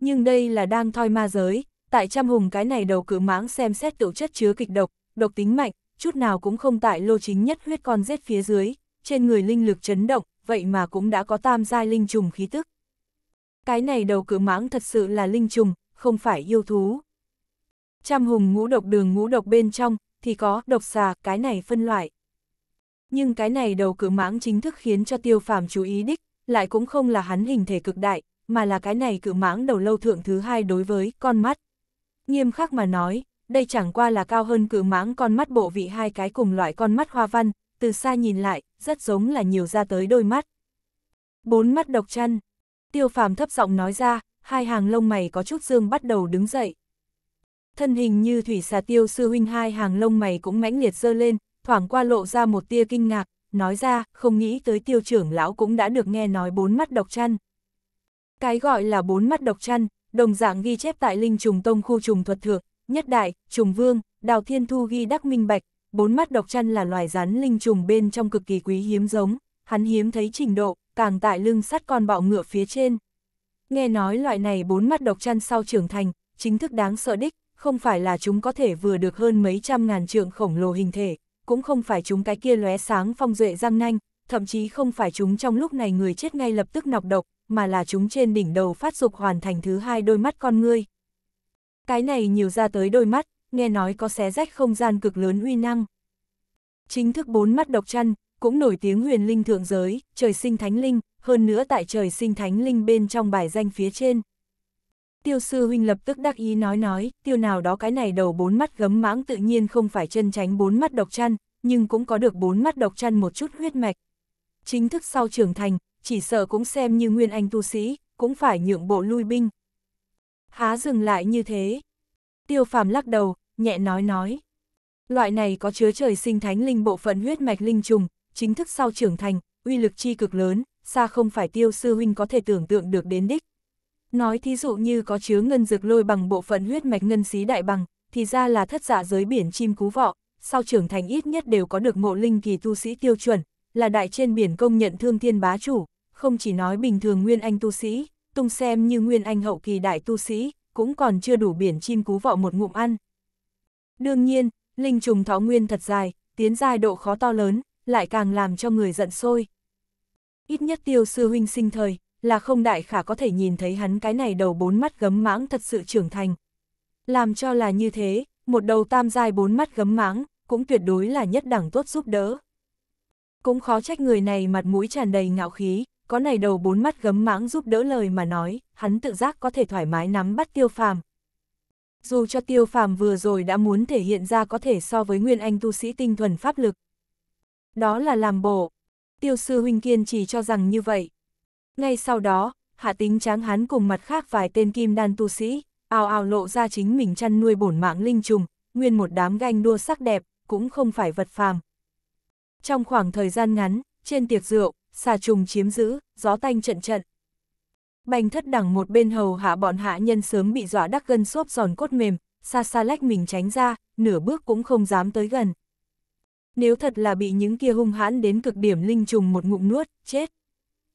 S1: Nhưng đây là đang thoi ma giới, tại trăm hùng cái này đầu cự mãng xem xét tựu chất chứa kịch độc, độc tính mạnh, chút nào cũng không tại lô chính nhất huyết con rết phía dưới, trên người linh lực chấn động, vậy mà cũng đã có tam giai linh trùng khí tức. Cái này đầu cự mãng thật sự là linh trùng, không phải yêu thú. Trăm hùng ngũ độc đường ngũ độc bên trong, thì có độc xà, cái này phân loại. Nhưng cái này đầu cự mãng chính thức khiến cho tiêu phàm chú ý đích, lại cũng không là hắn hình thể cực đại, mà là cái này cự mãng đầu lâu thượng thứ hai đối với con mắt. Nghiêm khắc mà nói, đây chẳng qua là cao hơn cự mãng con mắt bộ vị hai cái cùng loại con mắt hoa văn, từ xa nhìn lại, rất giống là nhiều ra tới đôi mắt. Bốn mắt độc chân. Tiêu phàm thấp giọng nói ra, hai hàng lông mày có chút dương bắt đầu đứng dậy. Thân hình như thủy xà tiêu sư huynh hai hàng lông mày cũng mãnh liệt dơ lên, thoảng qua lộ ra một tia kinh ngạc, nói ra, không nghĩ tới tiêu trưởng lão cũng đã được nghe nói bốn mắt độc chăn. Cái gọi là bốn mắt độc chăn, đồng dạng ghi chép tại linh trùng tông khu trùng thuật thượng, nhất đại, trùng vương, đào thiên thu ghi đắc minh bạch, bốn mắt độc chăn là loài rắn linh trùng bên trong cực kỳ quý hiếm giống, hắn hiếm thấy trình độ, càng tại lưng sắt con bọ ngựa phía trên. Nghe nói loại này bốn mắt độc chăn sau trưởng thành, chính thức đáng sợ đích, không phải là chúng có thể vừa được hơn mấy trăm ngàn trượng khổng lồ hình thể, cũng không phải chúng cái kia lóe sáng phong duệ răng nanh, thậm chí không phải chúng trong lúc này người chết ngay lập tức nọc độc, mà là chúng trên đỉnh đầu phát dục hoàn thành thứ hai đôi mắt con ngươi. Cái này nhiều ra tới đôi mắt, nghe nói có xé rách không gian cực lớn uy năng. Chính thức bốn mắt độc chăn, cũng nổi tiếng huyền linh thượng giới, trời sinh thánh linh, hơn nữa tại trời sinh thánh linh bên trong bài danh phía trên tiêu sư huynh lập tức đắc ý nói nói, tiêu nào đó cái này đầu bốn mắt gấm mãng tự nhiên không phải chân tránh bốn mắt độc chăn, nhưng cũng có được bốn mắt độc chăn một chút huyết mạch. Chính thức sau trưởng thành, chỉ sợ cũng xem như nguyên anh tu sĩ, cũng phải nhượng bộ lui binh. Há dừng lại như thế. Tiêu phàm lắc đầu, nhẹ nói nói. Loại này có chứa trời sinh thánh linh bộ phận huyết mạch linh trùng, chính thức sau trưởng thành, uy lực chi cực lớn, xa không phải tiêu sư huynh có thể tưởng tượng được đến đích. Nói thí dụ như có chứa ngân dược lôi bằng bộ phận huyết mạch ngân xí đại bằng, thì ra là thất giả dạ giới biển chim cú vọ, sau trưởng thành ít nhất đều có được ngộ linh kỳ tu sĩ tiêu chuẩn, là đại trên biển công nhận thương thiên bá chủ, không chỉ nói bình thường nguyên anh tu sĩ, tung xem như nguyên anh hậu kỳ đại tu sĩ, cũng còn chưa đủ biển chim cú vọ một ngụm ăn. Đương nhiên, linh trùng thọ nguyên thật dài, tiến giai độ khó to lớn, lại càng làm cho người giận sôi. Ít nhất tiêu sư huynh sinh thời, là không đại khả có thể nhìn thấy hắn cái này đầu bốn mắt gấm mãng thật sự trưởng thành. Làm cho là như thế, một đầu tam dài bốn mắt gấm mãng, cũng tuyệt đối là nhất đẳng tốt giúp đỡ. Cũng khó trách người này mặt mũi tràn đầy ngạo khí, có này đầu bốn mắt gấm mãng giúp đỡ lời mà nói, hắn tự giác có thể thoải mái nắm bắt tiêu phàm. Dù cho tiêu phàm vừa rồi đã muốn thể hiện ra có thể so với nguyên anh tu sĩ tinh thuần pháp lực. Đó là làm bộ. Tiêu sư huynh kiên chỉ cho rằng như vậy, ngay sau đó, hạ tính tráng hán cùng mặt khác vài tên kim đan tu sĩ, ào ào lộ ra chính mình chăn nuôi bổn mạng linh trùng, nguyên một đám ganh đua sắc đẹp, cũng không phải vật phàm. Trong khoảng thời gian ngắn, trên tiệc rượu, xà trùng chiếm giữ, gió tanh trận trận. Bành thất đẳng một bên hầu hạ bọn hạ nhân sớm bị dọa đắc gân xốp giòn cốt mềm, xa xa lách mình tránh ra, nửa bước cũng không dám tới gần. Nếu thật là bị những kia hung hãn đến cực điểm linh trùng một ngụm nuốt, chết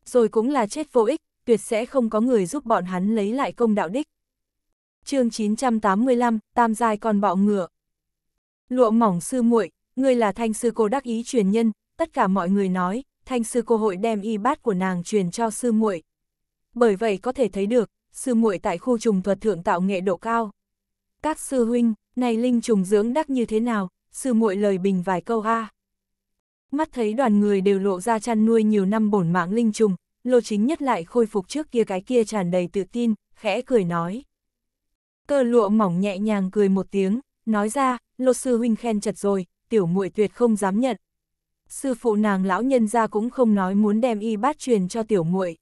S1: rồi cũng là chết vô ích, tuyệt sẽ không có người giúp bọn hắn lấy lại công đạo đích. chương 985, Tam Giai còn bọ ngựa. Lụa mỏng sư muội, ngươi là thanh sư cô đắc ý truyền nhân, tất cả mọi người nói, thanh sư cô hội đem y bát của nàng truyền cho sư muội. Bởi vậy có thể thấy được, sư muội tại khu trùng thuật thượng tạo nghệ độ cao. Các sư huynh, này linh trùng dưỡng đắc như thế nào, sư muội lời bình vài câu ha. À. Mắt thấy đoàn người đều lộ ra chăn nuôi nhiều năm bổn mạng linh trùng, Lô Chính Nhất lại khôi phục trước kia cái kia tràn đầy tự tin, khẽ cười nói. Cơ lụa mỏng nhẹ nhàng cười một tiếng, nói ra, Lô Sư Huynh khen chật rồi, tiểu muội tuyệt không dám nhận. Sư phụ nàng lão nhân ra cũng không nói muốn đem y bát truyền cho tiểu muội.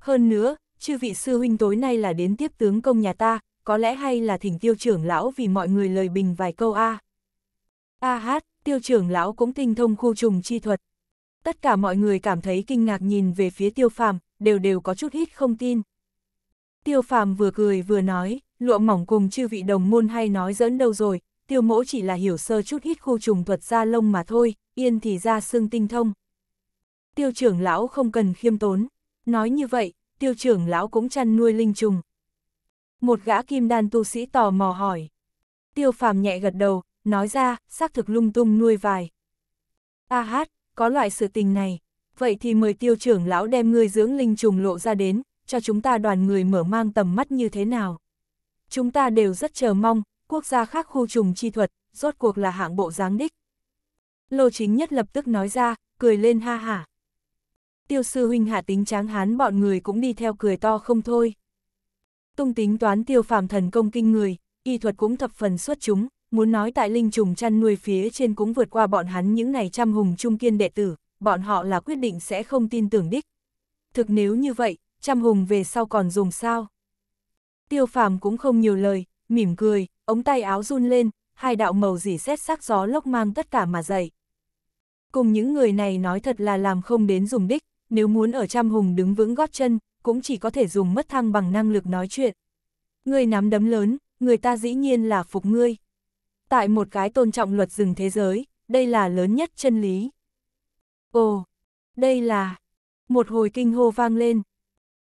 S1: Hơn nữa, chư vị sư huynh tối nay là đến tiếp tướng công nhà ta, có lẽ hay là thỉnh tiêu trưởng lão vì mọi người lời bình vài câu a. À. A hát, tiêu trưởng lão cũng tinh thông khu trùng chi thuật. Tất cả mọi người cảm thấy kinh ngạc nhìn về phía tiêu phàm, đều đều có chút hít không tin. Tiêu phàm vừa cười vừa nói, lụa mỏng cùng chư vị đồng môn hay nói dẫn đâu rồi, tiêu mỗ chỉ là hiểu sơ chút hít khu trùng thuật ra lông mà thôi, yên thì ra xương tinh thông. Tiêu trưởng lão không cần khiêm tốn, nói như vậy, tiêu trưởng lão cũng chăn nuôi linh trùng. Một gã kim đan tu sĩ tò mò hỏi. Tiêu phàm nhẹ gật đầu, nói ra, xác thực lung tung nuôi vài. A hát, có loại sự tình này, vậy thì mời tiêu trưởng lão đem ngươi dưỡng linh trùng lộ ra đến, cho chúng ta đoàn người mở mang tầm mắt như thế nào. Chúng ta đều rất chờ mong, quốc gia khác khu trùng chi thuật, rốt cuộc là hạng bộ giáng đích. Lô chính nhất lập tức nói ra, cười lên ha hả. Tiêu sư huynh hạ tính tráng hán bọn người cũng đi theo cười to không thôi. Tung tính toán tiêu phàm thần công kinh người, y thuật cũng thập phần xuất chúng, muốn nói tại linh trùng chăn nuôi phía trên cũng vượt qua bọn hắn những này trăm hùng trung kiên đệ tử, bọn họ là quyết định sẽ không tin tưởng đích. Thực nếu như vậy, trăm hùng về sau còn dùng sao? Tiêu phàm cũng không nhiều lời, mỉm cười, ống tay áo run lên, hai đạo màu dỉ xét sắc gió lốc mang tất cả mà dậy. Cùng những người này nói thật là làm không đến dùng đích, nếu muốn ở trăm hùng đứng vững gót chân, cũng chỉ có thể dùng mất thăng bằng năng lực nói chuyện. Người nắm đấm lớn, người ta dĩ nhiên là phục ngươi tại một cái tôn trọng luật rừng thế giới, đây là lớn nhất chân lý. Ồ, đây là... Một hồi kinh hô vang lên.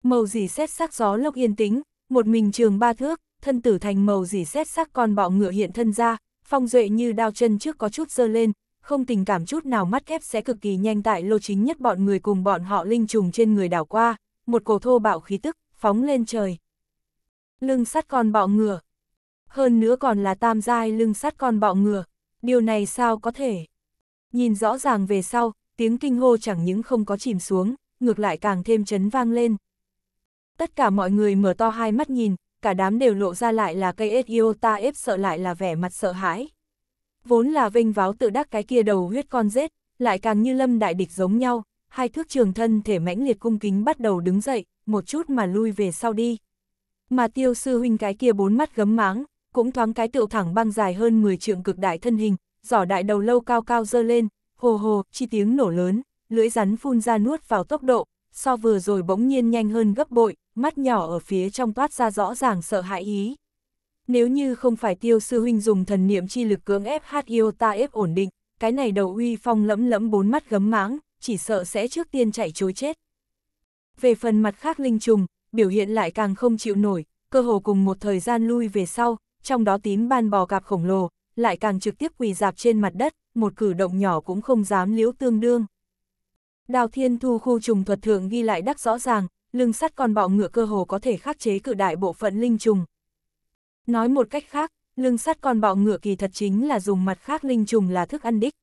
S1: Màu dỉ xét sắc gió lốc yên tĩnh, một mình trường ba thước, thân tử thành màu dỉ xét sắc con bọ ngựa hiện thân ra, phong duệ như đao chân trước có chút dơ lên, không tình cảm chút nào mắt kép sẽ cực kỳ nhanh tại lô chính nhất bọn người cùng bọn họ linh trùng trên người đảo qua, một cổ thô bạo khí tức, phóng lên trời. Lưng sắt con bọ ngựa, hơn nữa còn là tam giai lưng sắt con bọ ngựa, điều này sao có thể. Nhìn rõ ràng về sau, tiếng kinh hô chẳng những không có chìm xuống, ngược lại càng thêm chấn vang lên. Tất cả mọi người mở to hai mắt nhìn, cả đám đều lộ ra lại là cây Iota ép sợ lại là vẻ mặt sợ hãi. Vốn là vinh váo tự đắc cái kia đầu huyết con rết, lại càng như lâm đại địch giống nhau, hai thước trường thân thể mãnh liệt cung kính bắt đầu đứng dậy, một chút mà lui về sau đi. Mà tiêu sư huynh cái kia bốn mắt gấm máng, cũng thoáng cái tựu thẳng băng dài hơn 10 trượng cực đại thân hình, giỏ đại đầu lâu cao cao dơ lên, hồ hồ, chi tiếng nổ lớn, lưỡi rắn phun ra nuốt vào tốc độ, so vừa rồi bỗng nhiên nhanh hơn gấp bội, mắt nhỏ ở phía trong toát ra rõ ràng sợ hãi ý. Nếu như không phải tiêu sư huynh dùng thần niệm chi lực cưỡng ép hát yêu ta ép ổn định, cái này đầu uy phong lẫm lẫm bốn mắt gấm máng, chỉ sợ sẽ trước tiên chạy chối chết. Về phần mặt khác linh trùng, biểu hiện lại càng không chịu nổi, cơ hồ cùng một thời gian lui về sau, trong đó tím ban bò cạp khổng lồ, lại càng trực tiếp quỳ dạp trên mặt đất, một cử động nhỏ cũng không dám liễu tương đương. Đào Thiên Thu khu trùng thuật thượng ghi lại đắc rõ ràng, lưng sắt con bọ ngựa cơ hồ có thể khắc chế cự đại bộ phận linh trùng. Nói một cách khác, lưng sắt con bọ ngựa kỳ thật chính là dùng mặt khác linh trùng là thức ăn đích.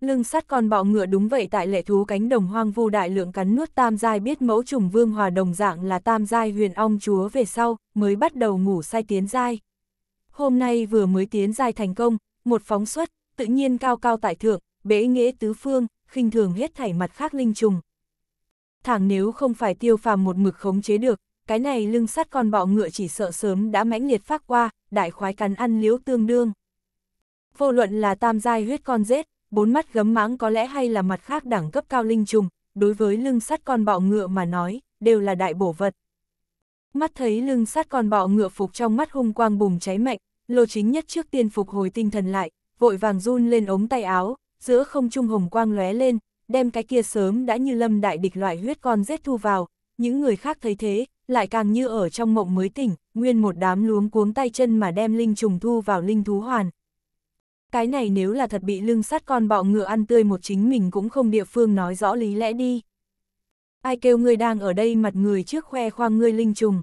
S1: Lưng sắt con bọ ngựa đúng vậy tại lệ thú cánh đồng hoang vu đại lượng cắn nuốt tam giai biết mẫu trùng vương hòa đồng dạng là tam giai huyền ong chúa về sau, mới bắt đầu ngủ say tiến giai hôm nay vừa mới tiến giai thành công, một phóng xuất, tự nhiên cao cao tại thượng, bế nghĩa tứ phương, khinh thường hết thảy mặt khác linh trùng. Thẳng nếu không phải tiêu phàm một mực khống chế được, cái này lưng sắt con bọ ngựa chỉ sợ sớm đã mãnh liệt phát qua, đại khoái cắn ăn liếu tương đương. Vô luận là tam giai huyết con rết, bốn mắt gấm mãng có lẽ hay là mặt khác đẳng cấp cao linh trùng, đối với lưng sắt con bọ ngựa mà nói, đều là đại bổ vật. Mắt thấy lưng sát con bọ ngựa phục trong mắt hung quang bùng cháy mạnh, lô chính nhất trước tiên phục hồi tinh thần lại, vội vàng run lên ống tay áo, giữa không trung hồng quang lóe lên, đem cái kia sớm đã như lâm đại địch loại huyết con rết thu vào, những người khác thấy thế, lại càng như ở trong mộng mới tỉnh, nguyên một đám luống cuống tay chân mà đem linh trùng thu vào linh thú hoàn. Cái này nếu là thật bị lưng sát con bọ ngựa ăn tươi một chính mình cũng không địa phương nói rõ lý lẽ đi ai kêu ngươi đang ở đây mặt người trước khoe khoang ngươi linh trùng.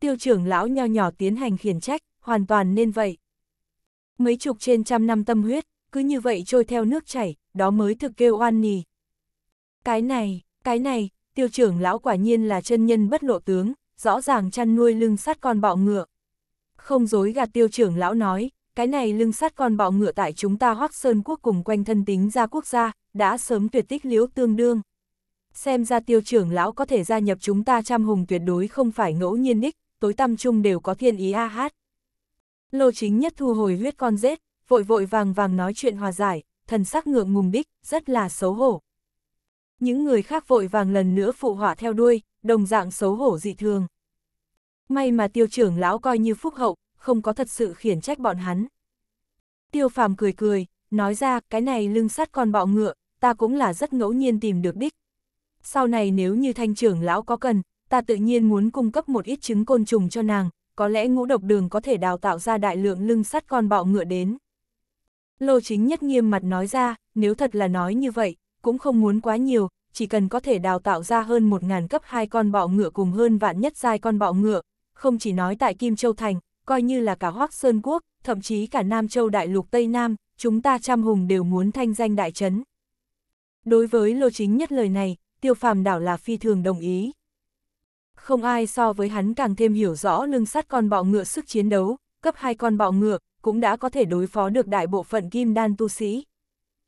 S1: Tiêu trưởng lão nho nhỏ tiến hành khiển trách, hoàn toàn nên vậy. Mấy chục trên trăm năm tâm huyết, cứ như vậy trôi theo nước chảy, đó mới thực kêu oan nì. Cái này, cái này, tiêu trưởng lão quả nhiên là chân nhân bất lộ tướng, rõ ràng chăn nuôi lưng sắt con bọ ngựa. Không dối gạt tiêu trưởng lão nói, cái này lưng sắt con bọ ngựa tại chúng ta hoắc sơn quốc cùng quanh thân tính ra quốc gia, đã sớm tuyệt tích liếu tương đương xem ra tiêu trưởng lão có thể gia nhập chúng ta trăm hùng tuyệt đối không phải ngẫu nhiên đích tối tăm chung đều có thiên ý a hát. Lô chính nhất thu hồi huyết con rết, vội vội vàng vàng nói chuyện hòa giải, thần sắc ngượng ngùng đích, rất là xấu hổ. Những người khác vội vàng lần nữa phụ họa theo đuôi, đồng dạng xấu hổ dị thường. May mà tiêu trưởng lão coi như phúc hậu, không có thật sự khiển trách bọn hắn. Tiêu phàm cười cười, nói ra cái này lưng sắt con bọ ngựa, ta cũng là rất ngẫu nhiên tìm được đích, sau này nếu như thanh trưởng lão có cần, ta tự nhiên muốn cung cấp một ít trứng côn trùng cho nàng, có lẽ ngũ độc đường có thể đào tạo ra đại lượng lưng sắt con bọ ngựa đến. Lô chính nhất nghiêm mặt nói ra, nếu thật là nói như vậy, cũng không muốn quá nhiều, chỉ cần có thể đào tạo ra hơn một ngàn cấp hai con bọ ngựa cùng hơn vạn nhất giai con bọ ngựa, không chỉ nói tại Kim Châu Thành, coi như là cả Hoác Sơn Quốc, thậm chí cả Nam Châu Đại Lục Tây Nam, chúng ta trăm hùng đều muốn thanh danh đại trấn. Đối với Lô Chính Nhất lời này, tiêu phàm đảo là phi thường đồng ý. Không ai so với hắn càng thêm hiểu rõ lưng sắt con bọ ngựa sức chiến đấu, cấp hai con bọ ngựa, cũng đã có thể đối phó được đại bộ phận kim đan tu sĩ.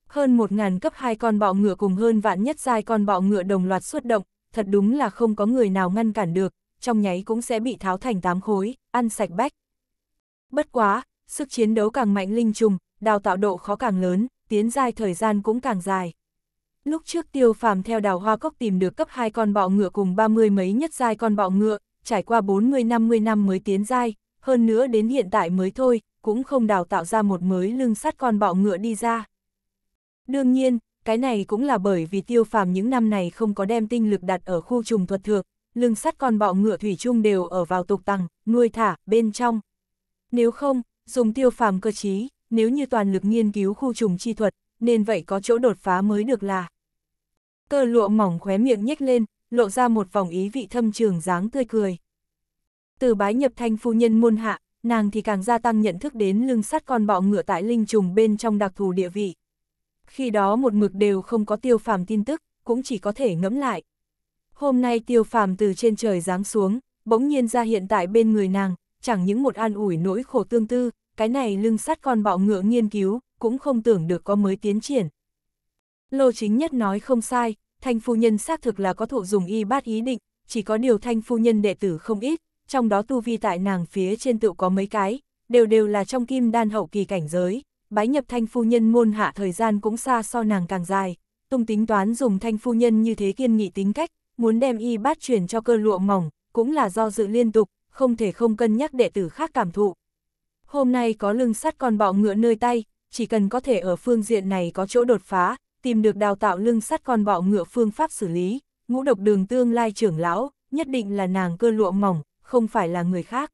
S1: Hơn một ngàn cấp hai con bọ ngựa cùng hơn vạn nhất giai con bọ ngựa đồng loạt xuất động, thật đúng là không có người nào ngăn cản được, trong nháy cũng sẽ bị tháo thành tám khối, ăn sạch bách. Bất quá, sức chiến đấu càng mạnh linh trùng, đào tạo độ khó càng lớn, tiến dài thời gian cũng càng dài. Lúc trước tiêu phàm theo đào hoa cốc tìm được cấp hai con bọ ngựa cùng ba mươi mấy nhất giai con bọ ngựa, trải qua 40-50 năm mới tiến giai, hơn nữa đến hiện tại mới thôi, cũng không đào tạo ra một mới lưng sắt con bọ ngựa đi ra. Đương nhiên, cái này cũng là bởi vì tiêu phàm những năm này không có đem tinh lực đặt ở khu trùng thuật thượng, lưng sắt con bọ ngựa thủy chung đều ở vào tục tầng nuôi thả, bên trong. Nếu không, dùng tiêu phàm cơ chí, nếu như toàn lực nghiên cứu khu trùng chi thuật, nên vậy có chỗ đột phá mới được là. Tơ lụa mỏng khóe miệng nhếch lên, lộ ra một vòng ý vị thâm trường dáng tươi cười. Từ bái nhập thanh phu nhân môn hạ, nàng thì càng gia tăng nhận thức đến lưng sắt con bọ ngựa tại linh trùng bên trong đặc thù địa vị. Khi đó một mực đều không có tiêu phàm tin tức, cũng chỉ có thể ngẫm lại. Hôm nay tiêu phàm từ trên trời giáng xuống, bỗng nhiên ra hiện tại bên người nàng, chẳng những một an ủi nỗi khổ tương tư, cái này lưng sắt con bọ ngựa nghiên cứu, cũng không tưởng được có mới tiến triển. Lô chính nhất nói không sai, thanh phu nhân xác thực là có thụ dùng y bát ý định, chỉ có điều thanh phu nhân đệ tử không ít, trong đó tu vi tại nàng phía trên tự có mấy cái, đều đều là trong kim đan hậu kỳ cảnh giới, bái nhập thanh phu nhân môn hạ thời gian cũng xa so nàng càng dài, tung tính toán dùng thanh phu nhân như thế kiên nghị tính cách, muốn đem y bát truyền cho cơ lụa mỏng, cũng là do dự liên tục, không thể không cân nhắc đệ tử khác cảm thụ. Hôm nay có lưng sắt con bọ ngựa nơi tay, chỉ cần có thể ở phương diện này có chỗ đột phá, tìm được đào tạo lưng sắt con bọ ngựa phương pháp xử lý, ngũ độc đường tương lai trưởng lão, nhất định là nàng cơ lụa mỏng, không phải là người khác.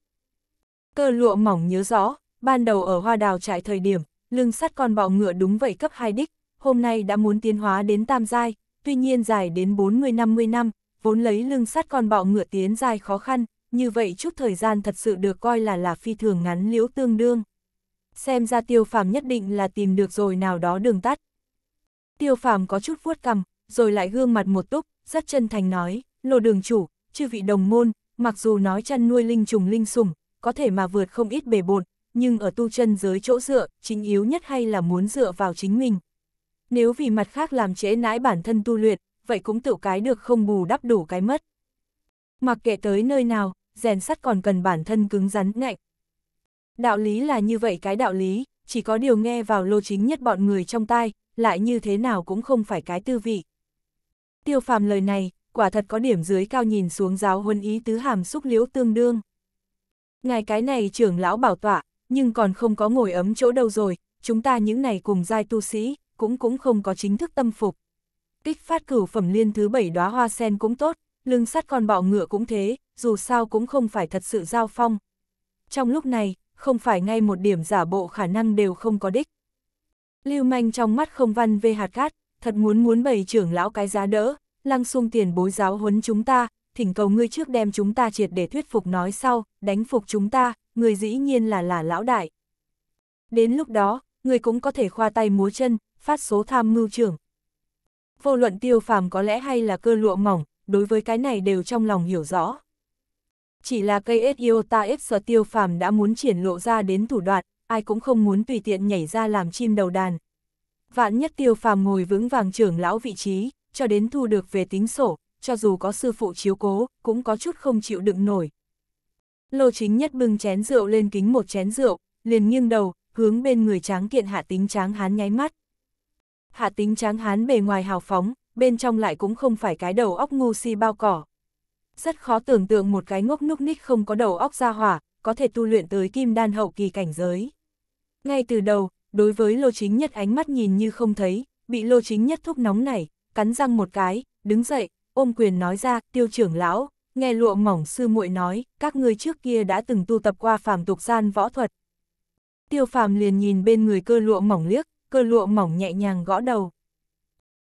S1: Cơ lụa mỏng nhớ rõ, ban đầu ở hoa đào trại thời điểm, lưng sắt con bọ ngựa đúng vậy cấp 2 đích, hôm nay đã muốn tiến hóa đến tam giai, tuy nhiên dài đến 40-50 năm, vốn lấy lưng sắt con bọ ngựa tiến giai khó khăn, như vậy chút thời gian thật sự được coi là là phi thường ngắn liễu tương đương xem ra tiêu phàm nhất định là tìm được rồi nào đó đường tắt. Tiêu phàm có chút vuốt cằm, rồi lại gương mặt một túc, rất chân thành nói, lô đường chủ, chư vị đồng môn, mặc dù nói chăn nuôi linh trùng linh sủng, có thể mà vượt không ít bề bột, nhưng ở tu chân giới chỗ dựa, chính yếu nhất hay là muốn dựa vào chính mình. Nếu vì mặt khác làm trễ nãi bản thân tu luyện, vậy cũng tự cái được không bù đắp đủ cái mất. Mặc kệ tới nơi nào, rèn sắt còn cần bản thân cứng rắn ngạnh, Đạo lý là như vậy cái đạo lý, chỉ có điều nghe vào lô chính nhất bọn người trong tai, lại như thế nào cũng không phải cái tư vị. Tiêu phàm lời này, quả thật có điểm dưới cao nhìn xuống giáo huân ý tứ hàm xúc liễu tương đương. Ngài cái này trưởng lão bảo tọa, nhưng còn không có ngồi ấm chỗ đâu rồi, chúng ta những này cùng giai tu sĩ, cũng cũng không có chính thức tâm phục. Kích phát cửu phẩm liên thứ bảy đóa hoa sen cũng tốt, lưng sắt con bọ ngựa cũng thế, dù sao cũng không phải thật sự giao phong. Trong lúc này, không phải ngay một điểm giả bộ khả năng đều không có đích. Lưu manh trong mắt không văn về hạt cát, thật muốn muốn bày trưởng lão cái giá đỡ, lăng xung tiền bối giáo huấn chúng ta, thỉnh cầu ngươi trước đem chúng ta triệt để thuyết phục nói sau, đánh phục chúng ta, người dĩ nhiên là là lão đại. Đến lúc đó, người cũng có thể khoa tay múa chân, phát số tham mưu trưởng. Vô luận tiêu phàm có lẽ hay là cơ lụa mỏng, đối với cái này đều trong lòng hiểu rõ. Chỉ là cây Iota X tiêu phàm đã muốn triển lộ ra đến thủ đoạn, ai cũng không muốn tùy tiện nhảy ra làm chim đầu đàn. Vạn nhất tiêu phàm ngồi vững vàng trưởng lão vị trí, cho đến thu được về tính sổ, cho dù có sư phụ chiếu cố, cũng có chút không chịu đựng nổi. Lô chính nhất bưng chén rượu lên kính một chén rượu, liền nghiêng đầu, hướng bên người tráng kiện hạ tính tráng hán nháy mắt. Hạ tính tráng hán bề ngoài hào phóng, bên trong lại cũng không phải cái đầu óc ngu si bao cỏ, rất khó tưởng tượng một cái ngốc núc ních không có đầu óc ra hỏa, có thể tu luyện tới kim đan hậu kỳ cảnh giới. Ngay từ đầu, đối với lô chính nhất ánh mắt nhìn như không thấy, bị lô chính nhất thúc nóng này, cắn răng một cái, đứng dậy, ôm quyền nói ra, tiêu trưởng lão, nghe lụa mỏng sư muội nói, các ngươi trước kia đã từng tu tập qua phàm tục gian võ thuật. Tiêu phàm liền nhìn bên người cơ lụa mỏng liếc, cơ lụa mỏng nhẹ nhàng gõ đầu.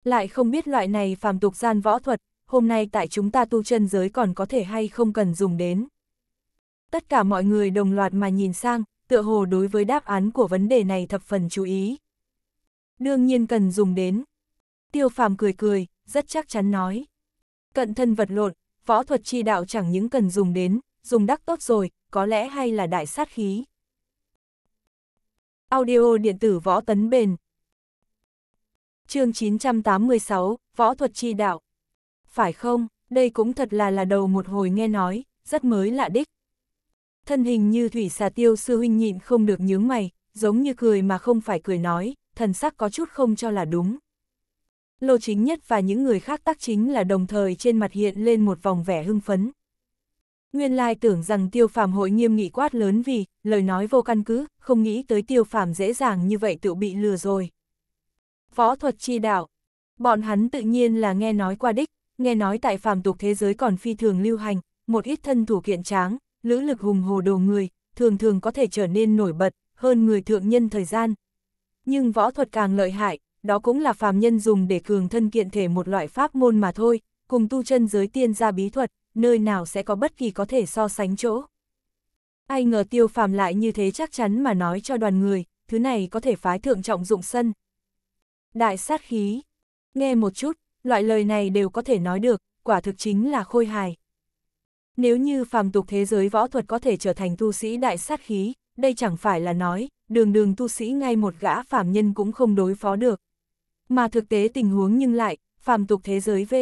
S1: Lại không biết loại này phàm tục gian võ thuật, hôm nay tại chúng ta tu chân giới còn có thể hay không cần dùng đến. Tất cả mọi người đồng loạt mà nhìn sang, tựa hồ đối với đáp án của vấn đề này thập phần chú ý. Đương nhiên cần dùng đến. Tiêu phàm cười cười, rất chắc chắn nói. Cận thân vật lộn, võ thuật chi đạo chẳng những cần dùng đến, dùng đắc tốt rồi, có lẽ hay là đại sát khí. Audio điện tử võ tấn bền. Chương 986, võ thuật chi đạo phải không, đây cũng thật là là đầu một hồi nghe nói, rất mới lạ đích. Thân hình như thủy xà tiêu sư huynh nhịn không được nhướng mày, giống như cười mà không phải cười nói, thần sắc có chút không cho là đúng. Lô chính nhất và những người khác tác chính là đồng thời trên mặt hiện lên một vòng vẻ hưng phấn. Nguyên lai tưởng rằng tiêu phàm hội nghiêm nghị quát lớn vì, lời nói vô căn cứ, không nghĩ tới tiêu phàm dễ dàng như vậy tự bị lừa rồi. Võ thuật chi đạo, bọn hắn tự nhiên là nghe nói qua đích, nghe nói tại phàm tục thế giới còn phi thường lưu hành, một ít thân thủ kiện tráng, lữ lực hùng hồ đồ người, thường thường có thể trở nên nổi bật, hơn người thượng nhân thời gian. Nhưng võ thuật càng lợi hại, đó cũng là phàm nhân dùng để cường thân kiện thể một loại pháp môn mà thôi, cùng tu chân giới tiên gia bí thuật, nơi nào sẽ có bất kỳ có thể so sánh chỗ. Ai ngờ tiêu phàm lại như thế chắc chắn mà nói cho đoàn người, thứ này có thể phái thượng trọng dụng sân. Đại sát khí, nghe một chút, loại lời này đều có thể nói được, quả thực chính là khôi hài. Nếu như phàm tục thế giới võ thuật có thể trở thành tu sĩ đại sát khí, đây chẳng phải là nói, đường đường tu sĩ ngay một gã phàm nhân cũng không đối phó được. Mà thực tế tình huống nhưng lại, phàm tục thế giới V.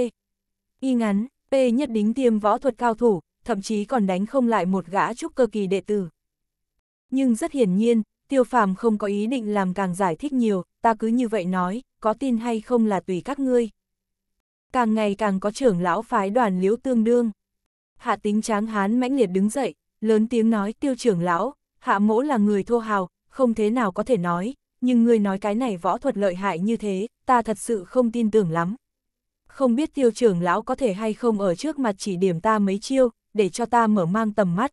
S1: Y ngắn, P nhất đính tiêm võ thuật cao thủ, thậm chí còn đánh không lại một gã trúc cơ kỳ đệ tử. Nhưng rất hiển nhiên, tiêu phàm không có ý định làm càng giải thích nhiều, ta cứ như vậy nói, có tin hay không là tùy các ngươi càng ngày càng có trưởng lão phái đoàn liễu tương đương. Hạ tính tráng hán mãnh liệt đứng dậy, lớn tiếng nói tiêu trưởng lão, hạ mỗ là người thô hào, không thế nào có thể nói, nhưng người nói cái này võ thuật lợi hại như thế, ta thật sự không tin tưởng lắm. Không biết tiêu trưởng lão có thể hay không ở trước mặt chỉ điểm ta mấy chiêu, để cho ta mở mang tầm mắt.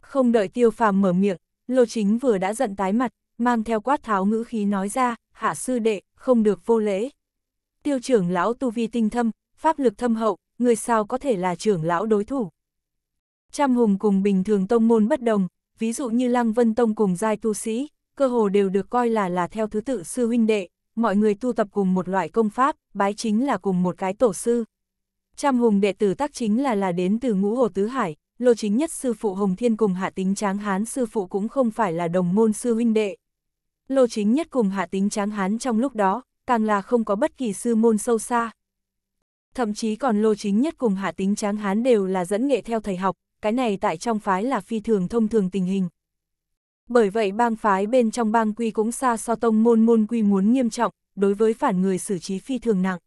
S1: Không đợi tiêu phàm mở miệng, lô chính vừa đã giận tái mặt, mang theo quát tháo ngữ khí nói ra, hạ sư đệ, không được vô lễ tiêu trưởng lão tu vi tinh thâm, pháp lực thâm hậu, người sao có thể là trưởng lão đối thủ. Trăm hùng cùng bình thường tông môn bất đồng, ví dụ như Lăng Vân Tông cùng giai tu sĩ, cơ hồ đều được coi là là theo thứ tự sư huynh đệ, mọi người tu tập cùng một loại công pháp, bái chính là cùng một cái tổ sư. Trăm hùng đệ tử tác chính là là đến từ ngũ hồ tứ hải, lô chính nhất sư phụ Hồng Thiên cùng hạ tính tráng hán sư phụ cũng không phải là đồng môn sư huynh đệ. Lô chính nhất cùng hạ tính tráng hán trong lúc đó, càng là không có bất kỳ sư môn sâu xa. Thậm chí còn lô chính nhất cùng hạ tính tráng hán đều là dẫn nghệ theo thầy học, cái này tại trong phái là phi thường thông thường tình hình. Bởi vậy bang phái bên trong bang quy cũng xa so tông môn môn quy muốn nghiêm trọng, đối với phản người xử trí phi thường nặng.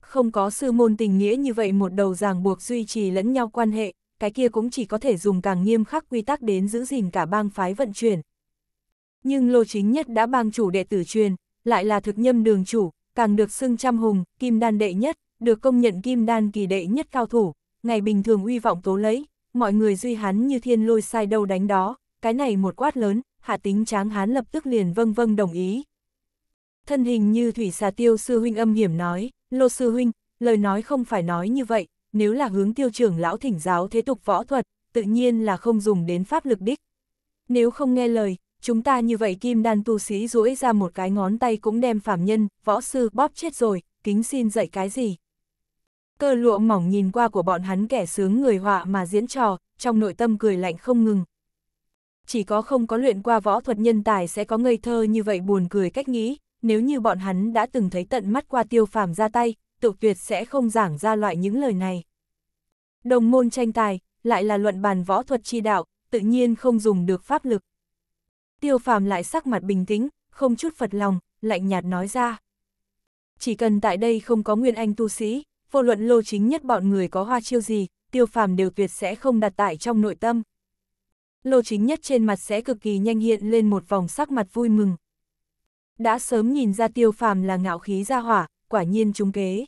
S1: Không có sư môn tình nghĩa như vậy một đầu ràng buộc duy trì lẫn nhau quan hệ, cái kia cũng chỉ có thể dùng càng nghiêm khắc quy tắc đến giữ gìn cả bang phái vận chuyển. Nhưng lô chính nhất đã bang chủ đệ tử truyền, lại là thực nhâm đường chủ, càng được xưng trăm hùng, kim đan đệ nhất, được công nhận kim đan kỳ đệ nhất cao thủ, ngày bình thường uy vọng tố lấy, mọi người duy hắn như thiên lôi sai đâu đánh đó, cái này một quát lớn, hạ tính tráng hán lập tức liền vâng vâng đồng ý. Thân hình như thủy xà tiêu sư huynh âm hiểm nói, lô sư huynh, lời nói không phải nói như vậy, nếu là hướng tiêu trưởng lão thỉnh giáo thế tục võ thuật, tự nhiên là không dùng đến pháp lực đích. Nếu không nghe lời, chúng ta như vậy kim đan tu sĩ duỗi ra một cái ngón tay cũng đem phạm nhân, võ sư bóp chết rồi, kính xin dạy cái gì. Cơ lụa mỏng nhìn qua của bọn hắn kẻ sướng người họa mà diễn trò, trong nội tâm cười lạnh không ngừng. Chỉ có không có luyện qua võ thuật nhân tài sẽ có ngây thơ như vậy buồn cười cách nghĩ, nếu như bọn hắn đã từng thấy tận mắt qua tiêu phàm ra tay, tự tuyệt sẽ không giảng ra loại những lời này. Đồng môn tranh tài, lại là luận bàn võ thuật chi đạo, tự nhiên không dùng được pháp lực, Tiêu phàm lại sắc mặt bình tĩnh, không chút phật lòng, lạnh nhạt nói ra. Chỉ cần tại đây không có nguyên anh tu sĩ, vô luận lô chính nhất bọn người có hoa chiêu gì, tiêu phàm đều tuyệt sẽ không đặt tại trong nội tâm. Lô chính nhất trên mặt sẽ cực kỳ nhanh hiện lên một vòng sắc mặt vui mừng. Đã sớm nhìn ra tiêu phàm là ngạo khí ra hỏa, quả nhiên trung kế.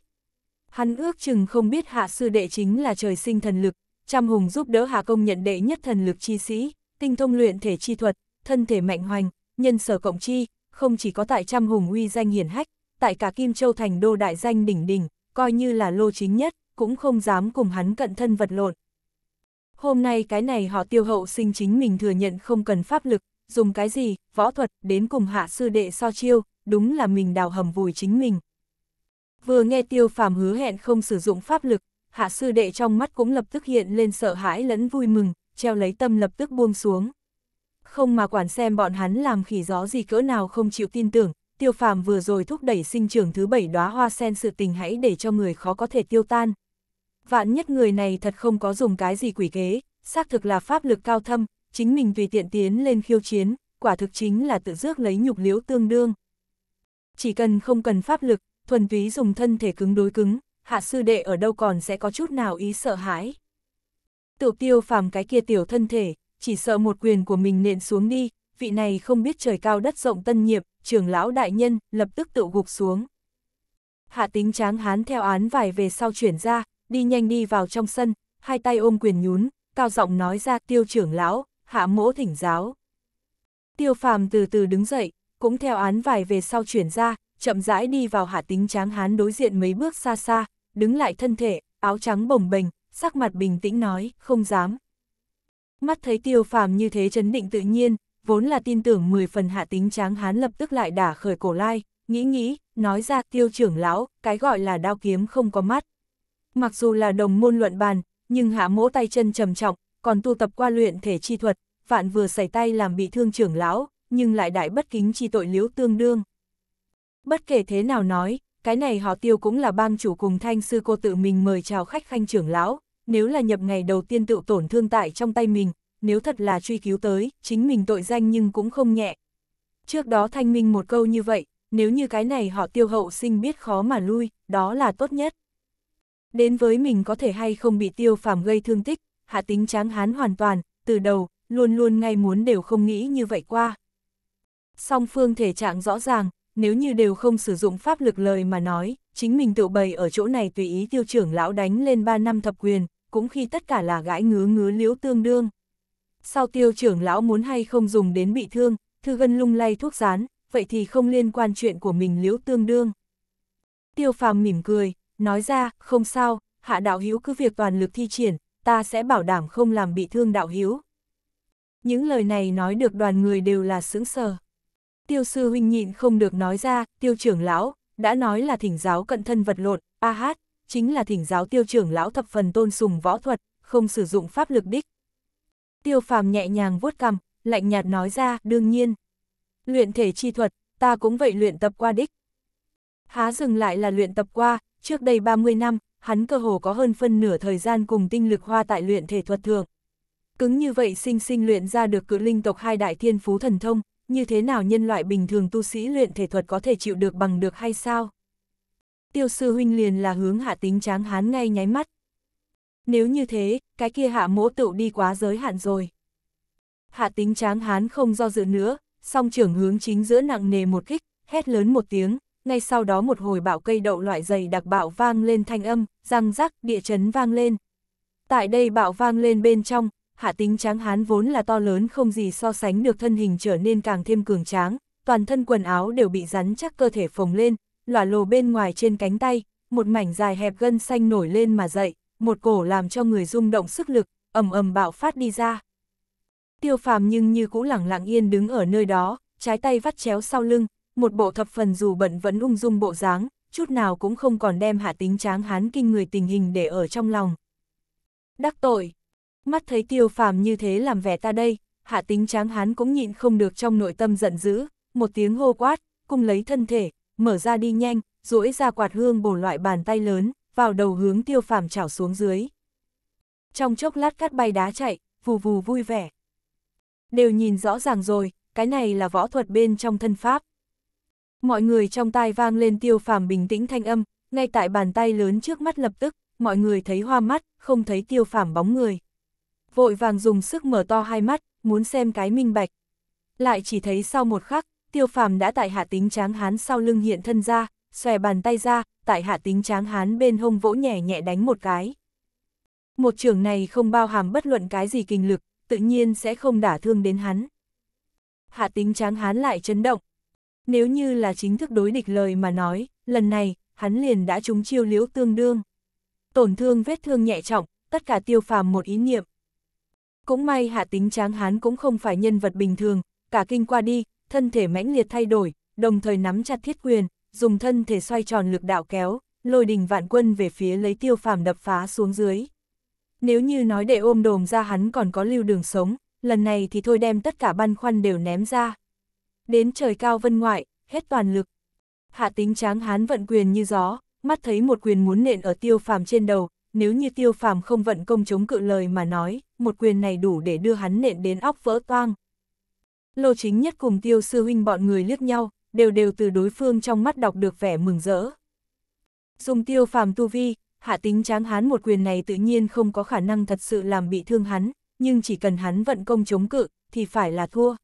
S1: Hắn ước chừng không biết hạ sư đệ chính là trời sinh thần lực, trăm hùng giúp đỡ hạ công nhận đệ nhất thần lực chi sĩ, tinh thông luyện thể chi thuật, thân thể mạnh hoành, nhân sở cộng chi, không chỉ có tại trăm hùng uy danh hiển hách, tại cả Kim Châu thành đô đại danh đỉnh đỉnh, coi như là lô chính nhất, cũng không dám cùng hắn cận thân vật lộn. Hôm nay cái này họ tiêu hậu sinh chính mình thừa nhận không cần pháp lực, dùng cái gì, võ thuật, đến cùng hạ sư đệ so chiêu, đúng là mình đào hầm vùi chính mình. Vừa nghe tiêu phàm hứa hẹn không sử dụng pháp lực, hạ sư đệ trong mắt cũng lập tức hiện lên sợ hãi lẫn vui mừng, treo lấy tâm lập tức buông xuống không mà quản xem bọn hắn làm khỉ gió gì cỡ nào không chịu tin tưởng, tiêu phàm vừa rồi thúc đẩy sinh trưởng thứ bảy đóa hoa sen sự tình hãy để cho người khó có thể tiêu tan. Vạn nhất người này thật không có dùng cái gì quỷ kế, xác thực là pháp lực cao thâm, chính mình tùy tiện tiến lên khiêu chiến, quả thực chính là tự dước lấy nhục liễu tương đương. Chỉ cần không cần pháp lực, thuần túy dùng thân thể cứng đối cứng, hạ sư đệ ở đâu còn sẽ có chút nào ý sợ hãi. Tiểu tiêu phàm cái kia tiểu thân thể, chỉ sợ một quyền của mình nện xuống đi, vị này không biết trời cao đất rộng tân nhiệm, trưởng lão đại nhân, lập tức tự gục xuống. Hạ tính tráng hán theo án vải về sau chuyển ra, đi nhanh đi vào trong sân, hai tay ôm quyền nhún, cao giọng nói ra tiêu trưởng lão, hạ mỗ thỉnh giáo. Tiêu phàm từ từ đứng dậy, cũng theo án vải về sau chuyển ra, chậm rãi đi vào hạ tính tráng hán đối diện mấy bước xa xa, đứng lại thân thể, áo trắng bồng bềnh, sắc mặt bình tĩnh nói, không dám, mắt thấy tiêu phàm như thế chấn định tự nhiên, vốn là tin tưởng 10 phần hạ tính tráng hán lập tức lại đả khởi cổ lai, nghĩ nghĩ, nói ra tiêu trưởng lão, cái gọi là đao kiếm không có mắt. Mặc dù là đồng môn luận bàn, nhưng hạ mỗ tay chân trầm trọng, còn tu tập qua luyện thể chi thuật, vạn vừa xảy tay làm bị thương trưởng lão, nhưng lại đại bất kính chi tội liễu tương đương. Bất kể thế nào nói, cái này họ tiêu cũng là bang chủ cùng thanh sư cô tự mình mời chào khách khanh trưởng lão, nếu là nhập ngày đầu tiên tự tổn thương tại trong tay mình, nếu thật là truy cứu tới, chính mình tội danh nhưng cũng không nhẹ. Trước đó thanh minh một câu như vậy, nếu như cái này họ tiêu hậu sinh biết khó mà lui, đó là tốt nhất. Đến với mình có thể hay không bị tiêu phàm gây thương tích, hạ tính tráng hán hoàn toàn, từ đầu, luôn luôn ngay muốn đều không nghĩ như vậy qua. Song phương thể trạng rõ ràng, nếu như đều không sử dụng pháp lực lời mà nói, chính mình tự bày ở chỗ này tùy ý tiêu trưởng lão đánh lên 3 năm thập quyền, cũng khi tất cả là gãi ngứa ngứa liễu tương đương. Sau tiêu trưởng lão muốn hay không dùng đến bị thương, thư gân lung lay thuốc rán, vậy thì không liên quan chuyện của mình liễu tương đương. Tiêu phàm mỉm cười, nói ra, không sao, hạ đạo hiếu cứ việc toàn lực thi triển, ta sẽ bảo đảm không làm bị thương đạo hiếu. Những lời này nói được đoàn người đều là sững sờ. Tiêu sư huynh nhịn không được nói ra, tiêu trưởng lão, đã nói là thỉnh giáo cận thân vật lộn, a hát, chính là thỉnh giáo tiêu trưởng lão thập phần tôn sùng võ thuật, không sử dụng pháp lực đích. Tiêu phàm nhẹ nhàng vuốt cằm, lạnh nhạt nói ra, đương nhiên. Luyện thể chi thuật, ta cũng vậy luyện tập qua đích. Há dừng lại là luyện tập qua, trước đây 30 năm, hắn cơ hồ có hơn phân nửa thời gian cùng tinh lực hoa tại luyện thể thuật thường. Cứng như vậy sinh sinh luyện ra được cự linh tộc hai đại thiên phú thần thông, như thế nào nhân loại bình thường tu sĩ luyện thể thuật có thể chịu được bằng được hay sao? tiêu sư huynh liền là hướng hạ tính tráng hán ngay nháy mắt. Nếu như thế, cái kia hạ mỗ tựu đi quá giới hạn rồi. Hạ tính tráng hán không do dự nữa, song trưởng hướng chính giữa nặng nề một kích, hét lớn một tiếng, ngay sau đó một hồi bạo cây đậu loại dày đặc bạo vang lên thanh âm, răng rắc địa chấn vang lên. Tại đây bạo vang lên bên trong, hạ tính tráng hán vốn là to lớn không gì so sánh được thân hình trở nên càng thêm cường tráng, toàn thân quần áo đều bị rắn chắc cơ thể phồng lên, lỏa lồ bên ngoài trên cánh tay, một mảnh dài hẹp gân xanh nổi lên mà dậy, một cổ làm cho người rung động sức lực, ầm ầm bạo phát đi ra. Tiêu phàm nhưng như cũ lẳng lặng yên đứng ở nơi đó, trái tay vắt chéo sau lưng, một bộ thập phần dù bận vẫn ung dung bộ dáng, chút nào cũng không còn đem hạ tính tráng hán kinh người tình hình để ở trong lòng. Đắc tội, mắt thấy tiêu phàm như thế làm vẻ ta đây, hạ tính tráng hán cũng nhịn không được trong nội tâm giận dữ, một tiếng hô quát, cùng lấy thân thể, mở ra đi nhanh, duỗi ra quạt hương bổ loại bàn tay lớn, vào đầu hướng tiêu phàm chảo xuống dưới. Trong chốc lát cắt bay đá chạy, vù vù vui vẻ. Đều nhìn rõ ràng rồi, cái này là võ thuật bên trong thân pháp. Mọi người trong tai vang lên tiêu phàm bình tĩnh thanh âm, ngay tại bàn tay lớn trước mắt lập tức, mọi người thấy hoa mắt, không thấy tiêu phàm bóng người. Vội vàng dùng sức mở to hai mắt, muốn xem cái minh bạch. Lại chỉ thấy sau một khắc, tiêu phàm đã tại hạ tính tráng hán sau lưng hiện thân ra, xòe bàn tay ra, tại hạ tính tráng hán bên hông vỗ nhẹ nhẹ đánh một cái. Một trường này không bao hàm bất luận cái gì kinh lực, tự nhiên sẽ không đả thương đến hắn. Hạ tính tráng hán lại chấn động. Nếu như là chính thức đối địch lời mà nói, lần này, hắn liền đã trúng chiêu liễu tương đương. Tổn thương vết thương nhẹ trọng, tất cả tiêu phàm một ý niệm. Cũng may hạ tính tráng hán cũng không phải nhân vật bình thường, cả kinh qua đi, thân thể mãnh liệt thay đổi, đồng thời nắm chặt thiết quyền, dùng thân thể xoay tròn lực đạo kéo, lôi đình vạn quân về phía lấy tiêu phàm đập phá xuống dưới. Nếu như nói để ôm đồm ra hắn còn có lưu đường sống, lần này thì thôi đem tất cả băn khoăn đều ném ra. Đến trời cao vân ngoại, hết toàn lực. Hạ tính tráng hán vận quyền như gió, mắt thấy một quyền muốn nện ở tiêu phàm trên đầu, nếu như tiêu phàm không vận công chống cự lời mà nói, một quyền này đủ để đưa hắn nện đến óc vỡ toang. Lô chính nhất cùng tiêu sư huynh bọn người liếc nhau, đều đều từ đối phương trong mắt đọc được vẻ mừng rỡ. Dùng tiêu phàm tu vi, hạ tính tráng hán một quyền này tự nhiên không có khả năng thật sự làm bị thương hắn, nhưng chỉ cần hắn vận công chống cự, thì phải là thua.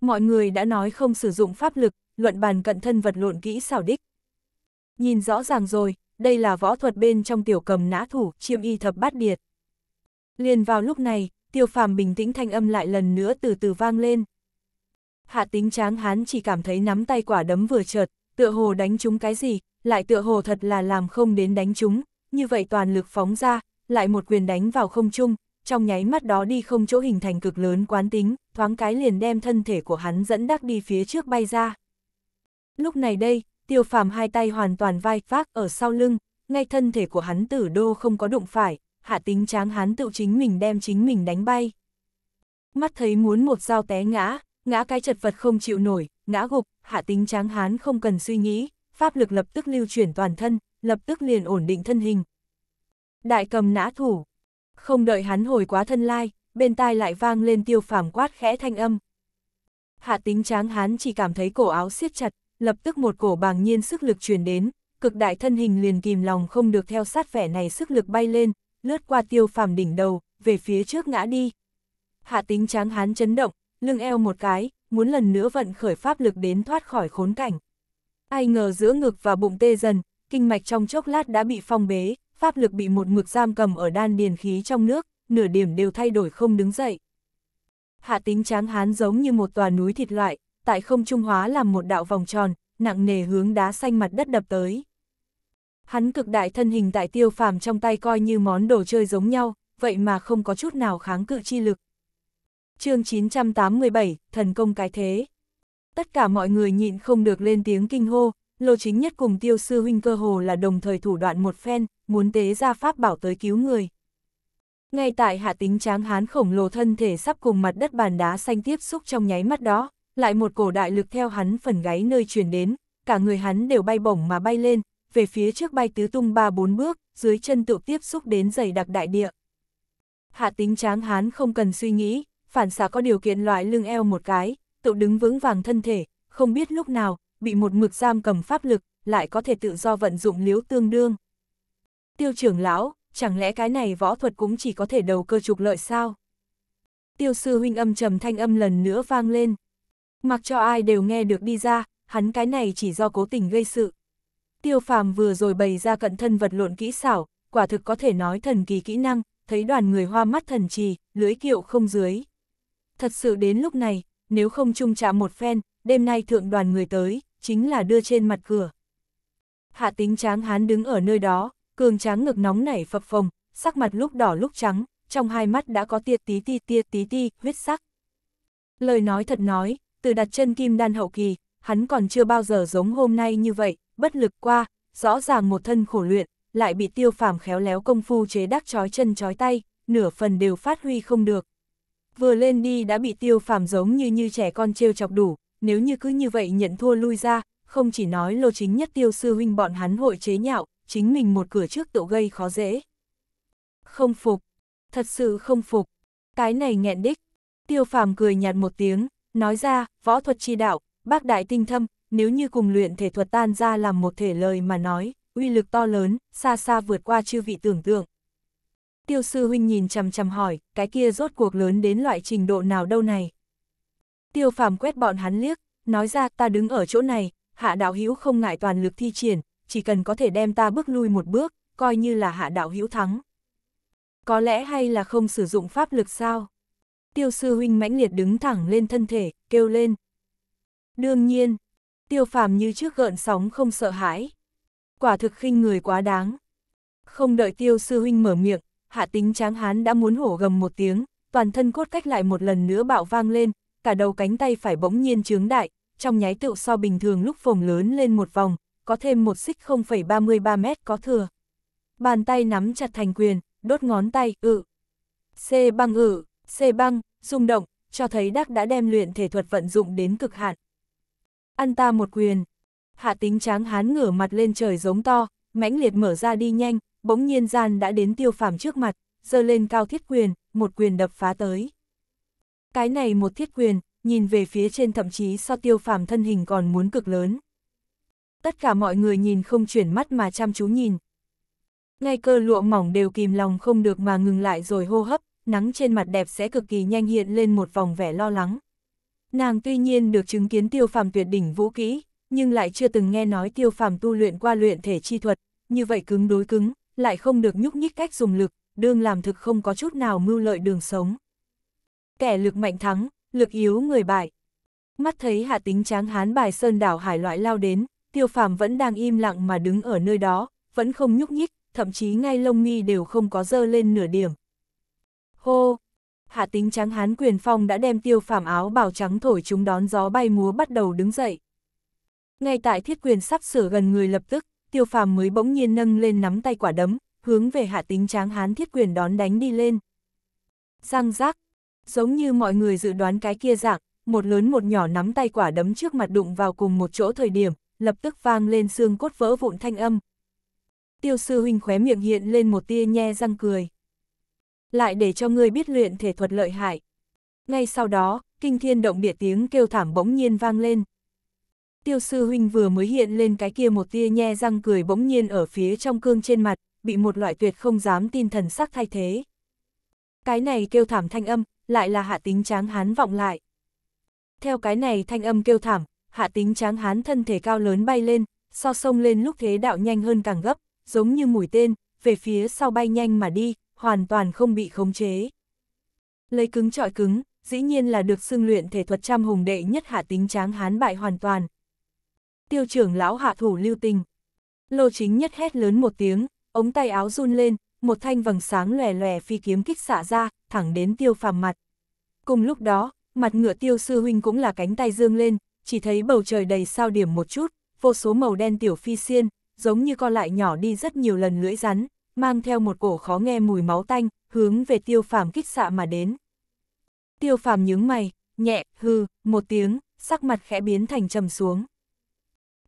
S1: Mọi người đã nói không sử dụng pháp lực, luận bàn cận thân vật lộn kỹ xảo đích. Nhìn rõ ràng rồi, đây là võ thuật bên trong tiểu cầm nã thủ, chiêm y thập bát điệt. Liền vào lúc này, tiêu phàm bình tĩnh thanh âm lại lần nữa từ từ vang lên. Hạ tính tráng hán chỉ cảm thấy nắm tay quả đấm vừa chợt, tựa hồ đánh chúng cái gì, lại tựa hồ thật là làm không đến đánh chúng, như vậy toàn lực phóng ra, lại một quyền đánh vào không trung, trong nháy mắt đó đi không chỗ hình thành cực lớn quán tính, thoáng cái liền đem thân thể của hắn dẫn đắc đi phía trước bay ra. Lúc này đây, tiêu phàm hai tay hoàn toàn vai vác ở sau lưng, ngay thân thể của hắn tử đô không có đụng phải, hạ tính tráng hán tự chính mình đem chính mình đánh bay. Mắt thấy muốn một dao té ngã, ngã cái chật vật không chịu nổi, ngã gục, hạ tính tráng hán không cần suy nghĩ, pháp lực lập tức lưu chuyển toàn thân, lập tức liền ổn định thân hình. Đại cầm nã thủ, không đợi hắn hồi quá thân lai, bên tai lại vang lên tiêu phàm quát khẽ thanh âm. Hạ tính tráng hán chỉ cảm thấy cổ áo siết chặt, lập tức một cổ bàng nhiên sức lực truyền đến, cực đại thân hình liền kìm lòng không được theo sát vẻ này sức lực bay lên, lướt qua tiêu phàm đỉnh đầu, về phía trước ngã đi. Hạ tính tráng hán chấn động, lưng eo một cái, muốn lần nữa vận khởi pháp lực đến thoát khỏi khốn cảnh. Ai ngờ giữa ngực và bụng tê dần, kinh mạch trong chốc lát đã bị phong bế, pháp lực bị một mực giam cầm ở đan điền khí trong nước, nửa điểm đều thay đổi không đứng dậy. Hạ tính tráng hán giống như một tòa núi thịt loại, tại không trung hóa làm một đạo vòng tròn, nặng nề hướng đá xanh mặt đất đập tới. Hắn cực đại thân hình tại tiêu phàm trong tay coi như món đồ chơi giống nhau, vậy mà không có chút nào kháng cự chi lực, chương 987, thần công cái thế. Tất cả mọi người nhịn không được lên tiếng kinh hô, Lô Chính Nhất cùng Tiêu Sư Huynh cơ hồ là đồng thời thủ đoạn một phen, muốn tế ra pháp bảo tới cứu người. Ngay tại hạ tính tráng hán khổng lồ thân thể sắp cùng mặt đất bàn đá xanh tiếp xúc trong nháy mắt đó, lại một cổ đại lực theo hắn phần gáy nơi chuyển đến, cả người hắn đều bay bổng mà bay lên, về phía trước bay tứ tung ba bốn bước, dưới chân tự tiếp xúc đến giày đặc đại địa. Hạ tính tráng hán không cần suy nghĩ, phản xạ có điều kiện loại lưng eo một cái, tự đứng vững vàng thân thể, không biết lúc nào, bị một mực giam cầm pháp lực, lại có thể tự do vận dụng liếu tương đương. Tiêu trưởng lão, chẳng lẽ cái này võ thuật cũng chỉ có thể đầu cơ trục lợi sao? Tiêu sư huynh âm trầm thanh âm lần nữa vang lên. Mặc cho ai đều nghe được đi ra, hắn cái này chỉ do cố tình gây sự. Tiêu phàm vừa rồi bày ra cận thân vật lộn kỹ xảo, quả thực có thể nói thần kỳ kỹ năng, thấy đoàn người hoa mắt thần trì, lưới kiệu không dưới. Thật sự đến lúc này, nếu không chung trả một phen, đêm nay thượng đoàn người tới, chính là đưa trên mặt cửa. Hạ tính tráng hán đứng ở nơi đó, cường tráng ngực nóng nảy phập phồng, sắc mặt lúc đỏ lúc trắng, trong hai mắt đã có tia tí ti tia tí ti, huyết sắc. Lời nói thật nói, từ đặt chân kim đan hậu kỳ, hắn còn chưa bao giờ giống hôm nay như vậy, bất lực qua, rõ ràng một thân khổ luyện, lại bị tiêu phàm khéo léo công phu chế đắc chói chân chói tay, nửa phần đều phát huy không được vừa lên đi đã bị tiêu phàm giống như như trẻ con trêu chọc đủ, nếu như cứ như vậy nhận thua lui ra, không chỉ nói lô chính nhất tiêu sư huynh bọn hắn hội chế nhạo, chính mình một cửa trước tự gây khó dễ. Không phục, thật sự không phục, cái này nghẹn đích. Tiêu phàm cười nhạt một tiếng, nói ra, võ thuật chi đạo, bác đại tinh thâm, nếu như cùng luyện thể thuật tan ra làm một thể lời mà nói, uy lực to lớn, xa xa vượt qua chư vị tưởng tượng. Tiêu sư huynh nhìn chằm chằm hỏi, cái kia rốt cuộc lớn đến loại trình độ nào đâu này. Tiêu phàm quét bọn hắn liếc, nói ra ta đứng ở chỗ này, hạ đạo hữu không ngại toàn lực thi triển, chỉ cần có thể đem ta bước lui một bước, coi như là hạ đạo hữu thắng. Có lẽ hay là không sử dụng pháp lực sao? Tiêu sư huynh mãnh liệt đứng thẳng lên thân thể, kêu lên. Đương nhiên, tiêu phàm như trước gợn sóng không sợ hãi. Quả thực khinh người quá đáng. Không đợi tiêu sư huynh mở miệng, hạ tính tráng hán đã muốn hổ gầm một tiếng, toàn thân cốt cách lại một lần nữa bạo vang lên, cả đầu cánh tay phải bỗng nhiên trướng đại, trong nháy tựu so bình thường lúc phồng lớn lên một vòng, có thêm một xích 0,33 mét có thừa. Bàn tay nắm chặt thành quyền, đốt ngón tay, ự. Ừ. C băng ự, ừ. C băng, rung động, cho thấy Đắc đã đem luyện thể thuật vận dụng đến cực hạn. Ăn ta một quyền. Hạ tính tráng hán ngửa mặt lên trời giống to, mãnh liệt mở ra đi nhanh, bỗng nhiên gian đã đến tiêu phàm trước mặt, giơ lên cao thiết quyền, một quyền đập phá tới. Cái này một thiết quyền, nhìn về phía trên thậm chí so tiêu phàm thân hình còn muốn cực lớn. Tất cả mọi người nhìn không chuyển mắt mà chăm chú nhìn. Ngay cơ lụa mỏng đều kìm lòng không được mà ngừng lại rồi hô hấp, nắng trên mặt đẹp sẽ cực kỳ nhanh hiện lên một vòng vẻ lo lắng. Nàng tuy nhiên được chứng kiến tiêu phàm tuyệt đỉnh vũ kỹ, nhưng lại chưa từng nghe nói tiêu phàm tu luyện qua luyện thể chi thuật, như vậy cứng đối cứng, lại không được nhúc nhích cách dùng lực, đương làm thực không có chút nào mưu lợi đường sống. Kẻ lực mạnh thắng, lực yếu người bại. Mắt thấy hạ tính tráng hán bài sơn đảo hải loại lao đến, tiêu phàm vẫn đang im lặng mà đứng ở nơi đó, vẫn không nhúc nhích, thậm chí ngay lông mi đều không có dơ lên nửa điểm. Hô! Hạ tính tráng hán quyền phong đã đem tiêu phàm áo bào trắng thổi chúng đón gió bay múa bắt đầu đứng dậy. Ngay tại thiết quyền sắp sửa gần người lập tức, tiêu phàm mới bỗng nhiên nâng lên nắm tay quả đấm, hướng về hạ tính tráng hán thiết quyền đón đánh đi lên. Giang giác, giống như mọi người dự đoán cái kia dạng, một lớn một nhỏ nắm tay quả đấm trước mặt đụng vào cùng một chỗ thời điểm, lập tức vang lên xương cốt vỡ vụn thanh âm. Tiêu sư huynh khóe miệng hiện lên một tia nhe răng cười. Lại để cho ngươi biết luyện thể thuật lợi hại. Ngay sau đó, kinh thiên động địa tiếng kêu thảm bỗng nhiên vang lên tiêu sư huynh vừa mới hiện lên cái kia một tia nhe răng cười bỗng nhiên ở phía trong cương trên mặt, bị một loại tuyệt không dám tin thần sắc thay thế. Cái này kêu thảm thanh âm, lại là hạ tính tráng hán vọng lại. Theo cái này thanh âm kêu thảm, hạ tính tráng hán thân thể cao lớn bay lên, so sông lên lúc thế đạo nhanh hơn càng gấp, giống như mũi tên, về phía sau bay nhanh mà đi, hoàn toàn không bị khống chế. Lấy cứng trọi cứng, dĩ nhiên là được xưng luyện thể thuật trăm hùng đệ nhất hạ tính tráng hán bại hoàn toàn, tiêu trưởng lão hạ thủ lưu tình. Lô chính nhất hét lớn một tiếng, ống tay áo run lên, một thanh vầng sáng lòe lòe phi kiếm kích xạ ra, thẳng đến tiêu phàm mặt. Cùng lúc đó, mặt ngựa tiêu sư huynh cũng là cánh tay dương lên, chỉ thấy bầu trời đầy sao điểm một chút, vô số màu đen tiểu phi xiên, giống như con lại nhỏ đi rất nhiều lần lưỡi rắn, mang theo một cổ khó nghe mùi máu tanh, hướng về tiêu phàm kích xạ mà đến. Tiêu phàm nhướng mày, nhẹ, hư, một tiếng, sắc mặt khẽ biến thành trầm xuống.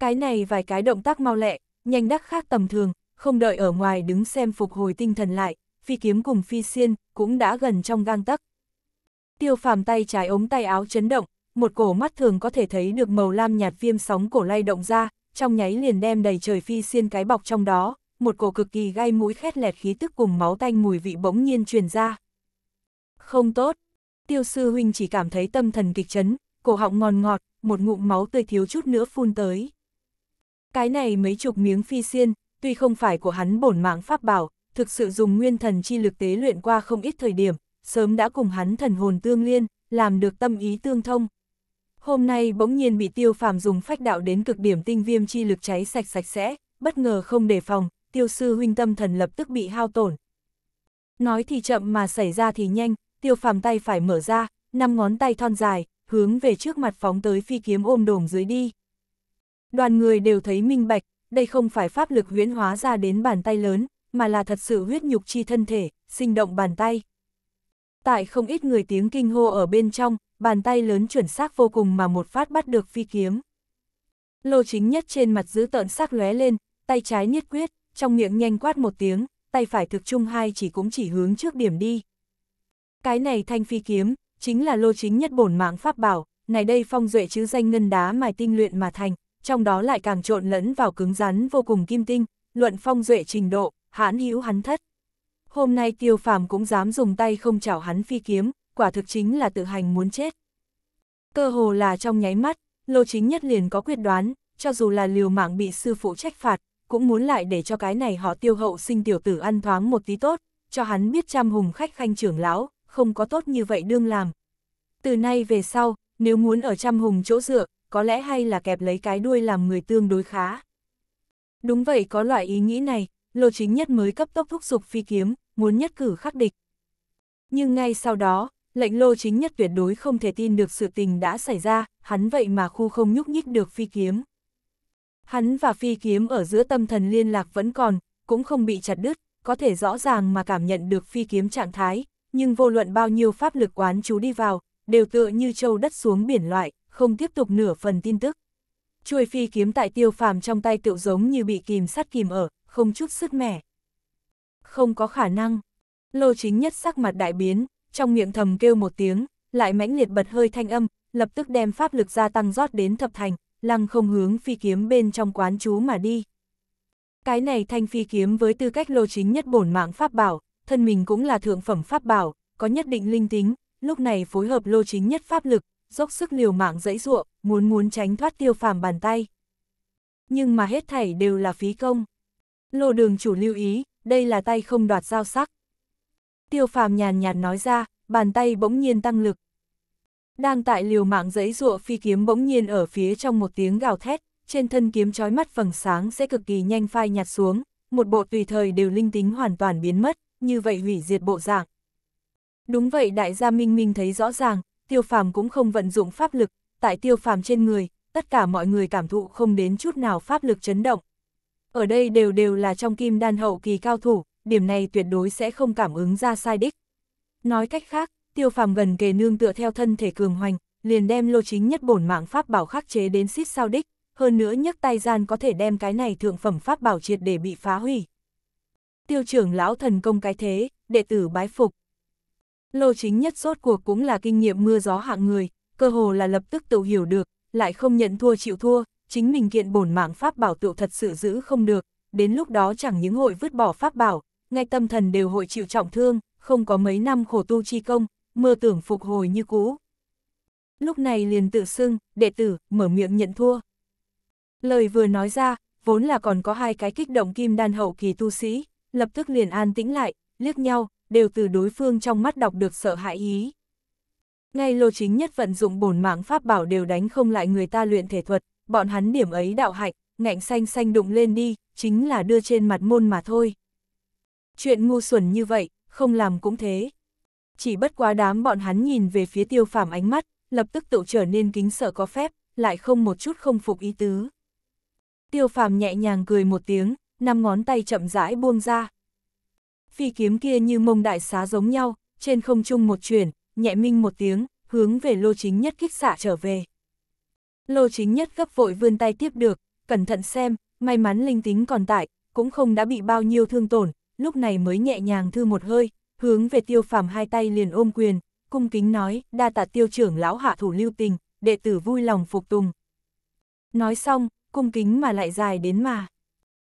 S1: Cái này vài cái động tác mau lẹ, nhanh đắc khác tầm thường, không đợi ở ngoài đứng xem phục hồi tinh thần lại, phi kiếm cùng phi xiên cũng đã gần trong gang tấc Tiêu phàm tay trái ống tay áo chấn động, một cổ mắt thường có thể thấy được màu lam nhạt viêm sóng cổ lay động ra, trong nháy liền đem đầy trời phi xiên cái bọc trong đó, một cổ cực kỳ gai mũi khét lẹt khí tức cùng máu tanh mùi vị bỗng nhiên truyền ra. Không tốt, tiêu sư huynh chỉ cảm thấy tâm thần kịch chấn, cổ họng ngon ngọt, một ngụm máu tươi thiếu chút nữa phun tới. Cái này mấy chục miếng phi xiên, tuy không phải của hắn bổn mạng pháp bảo, thực sự dùng nguyên thần chi lực tế luyện qua không ít thời điểm, sớm đã cùng hắn thần hồn tương liên, làm được tâm ý tương thông. Hôm nay bỗng nhiên bị tiêu phàm dùng phách đạo đến cực điểm tinh viêm chi lực cháy sạch sạch sẽ, bất ngờ không đề phòng, tiêu sư huynh tâm thần lập tức bị hao tổn. Nói thì chậm mà xảy ra thì nhanh, tiêu phàm tay phải mở ra, năm ngón tay thon dài, hướng về trước mặt phóng tới phi kiếm ôm đồm dưới đi. Đoàn người đều thấy minh bạch, đây không phải pháp lực huyễn hóa ra đến bàn tay lớn, mà là thật sự huyết nhục chi thân thể, sinh động bàn tay. Tại không ít người tiếng kinh hô ở bên trong, bàn tay lớn chuẩn xác vô cùng mà một phát bắt được phi kiếm. Lô chính nhất trên mặt giữ tợn sắc lóe lên, tay trái niết quyết, trong miệng nhanh quát một tiếng, tay phải thực trung hai chỉ cũng chỉ hướng trước điểm đi. Cái này thanh phi kiếm, chính là lô chính nhất bổn mạng pháp bảo, này đây phong duệ chứ danh ngân đá mài tinh luyện mà thành, trong đó lại càng trộn lẫn vào cứng rắn vô cùng kim tinh, luận phong duệ trình độ, hãn hữu hắn thất. Hôm nay tiêu phàm cũng dám dùng tay không chảo hắn phi kiếm, quả thực chính là tự hành muốn chết. Cơ hồ là trong nháy mắt, lô chính nhất liền có quyết đoán, cho dù là liều mạng bị sư phụ trách phạt, cũng muốn lại để cho cái này họ tiêu hậu sinh tiểu tử ăn thoáng một tí tốt, cho hắn biết trăm hùng khách khanh trưởng lão, không có tốt như vậy đương làm. Từ nay về sau, nếu muốn ở trăm hùng chỗ dựa, có lẽ hay là kẹp lấy cái đuôi làm người tương đối khá. Đúng vậy có loại ý nghĩ này, Lô Chính Nhất mới cấp tốc thúc giục phi kiếm, muốn nhất cử khắc địch. Nhưng ngay sau đó, lệnh Lô Chính Nhất tuyệt đối không thể tin được sự tình đã xảy ra, hắn vậy mà khu không nhúc nhích được phi kiếm. Hắn và phi kiếm ở giữa tâm thần liên lạc vẫn còn, cũng không bị chặt đứt, có thể rõ ràng mà cảm nhận được phi kiếm trạng thái, nhưng vô luận bao nhiêu pháp lực quán chú đi vào, đều tựa như châu đất xuống biển loại, không tiếp tục nửa phần tin tức. Chuôi phi kiếm tại tiêu phàm trong tay tựu giống như bị kìm sắt kìm ở, không chút sức mẻ. Không có khả năng. Lô chính nhất sắc mặt đại biến, trong miệng thầm kêu một tiếng, lại mãnh liệt bật hơi thanh âm, lập tức đem pháp lực gia tăng rót đến thập thành, lăng không hướng phi kiếm bên trong quán chú mà đi. Cái này thanh phi kiếm với tư cách lô chính nhất bổn mạng pháp bảo, thân mình cũng là thượng phẩm pháp bảo, có nhất định linh tính, lúc này phối hợp lô chính nhất pháp lực, dốc sức liều mạng dẫy ruộng, muốn muốn tránh thoát tiêu phàm bàn tay. Nhưng mà hết thảy đều là phí công. lô đường chủ lưu ý, đây là tay không đoạt giao sắc. Tiêu phàm nhàn nhạt nói ra, bàn tay bỗng nhiên tăng lực. Đang tại liều mạng dẫy ruộng phi kiếm bỗng nhiên ở phía trong một tiếng gào thét, trên thân kiếm trói mắt phần sáng sẽ cực kỳ nhanh phai nhạt xuống, một bộ tùy thời đều linh tính hoàn toàn biến mất, như vậy hủy diệt bộ dạng. Đúng vậy đại gia Minh Minh thấy rõ ràng, tiêu phàm cũng không vận dụng pháp lực, tại tiêu phàm trên người, tất cả mọi người cảm thụ không đến chút nào pháp lực chấn động. Ở đây đều đều là trong kim đan hậu kỳ cao thủ, điểm này tuyệt đối sẽ không cảm ứng ra sai đích. Nói cách khác, tiêu phàm gần kề nương tựa theo thân thể cường hoành, liền đem lô chính nhất bổn mạng pháp bảo khắc chế đến xít sao đích, hơn nữa nhấc tay gian có thể đem cái này thượng phẩm pháp bảo triệt để bị phá hủy. Tiêu trưởng lão thần công cái thế, đệ tử bái phục. Lô chính nhất rốt cuộc cũng là kinh nghiệm mưa gió hạng người, cơ hồ là lập tức tự hiểu được, lại không nhận thua chịu thua, chính mình kiện bổn mạng pháp bảo tựu thật sự giữ không được, đến lúc đó chẳng những hội vứt bỏ pháp bảo, ngay tâm thần đều hội chịu trọng thương, không có mấy năm khổ tu chi công, mơ tưởng phục hồi như cũ. Lúc này liền tự xưng, đệ tử, mở miệng nhận thua. Lời vừa nói ra, vốn là còn có hai cái kích động kim đan hậu kỳ tu sĩ, lập tức liền an tĩnh lại, liếc nhau, đều từ đối phương trong mắt đọc được sợ hãi ý. Ngay lô chính nhất vận dụng bổn mạng pháp bảo đều đánh không lại người ta luyện thể thuật, bọn hắn điểm ấy đạo hạnh, ngạnh xanh xanh đụng lên đi, chính là đưa trên mặt môn mà thôi. Chuyện ngu xuẩn như vậy, không làm cũng thế. Chỉ bất quá đám bọn hắn nhìn về phía tiêu phàm ánh mắt, lập tức tự trở nên kính sợ có phép, lại không một chút không phục ý tứ. Tiêu phàm nhẹ nhàng cười một tiếng, năm ngón tay chậm rãi buông ra, phi kiếm kia như mông đại xá giống nhau, trên không trung một chuyển, nhẹ minh một tiếng, hướng về lô chính nhất kích xạ trở về. Lô chính nhất gấp vội vươn tay tiếp được, cẩn thận xem, may mắn linh tính còn tại, cũng không đã bị bao nhiêu thương tổn, lúc này mới nhẹ nhàng thư một hơi, hướng về tiêu phàm hai tay liền ôm quyền, cung kính nói, đa tạ tiêu trưởng lão hạ thủ lưu tình, đệ tử vui lòng phục tùng. Nói xong, cung kính mà lại dài đến mà.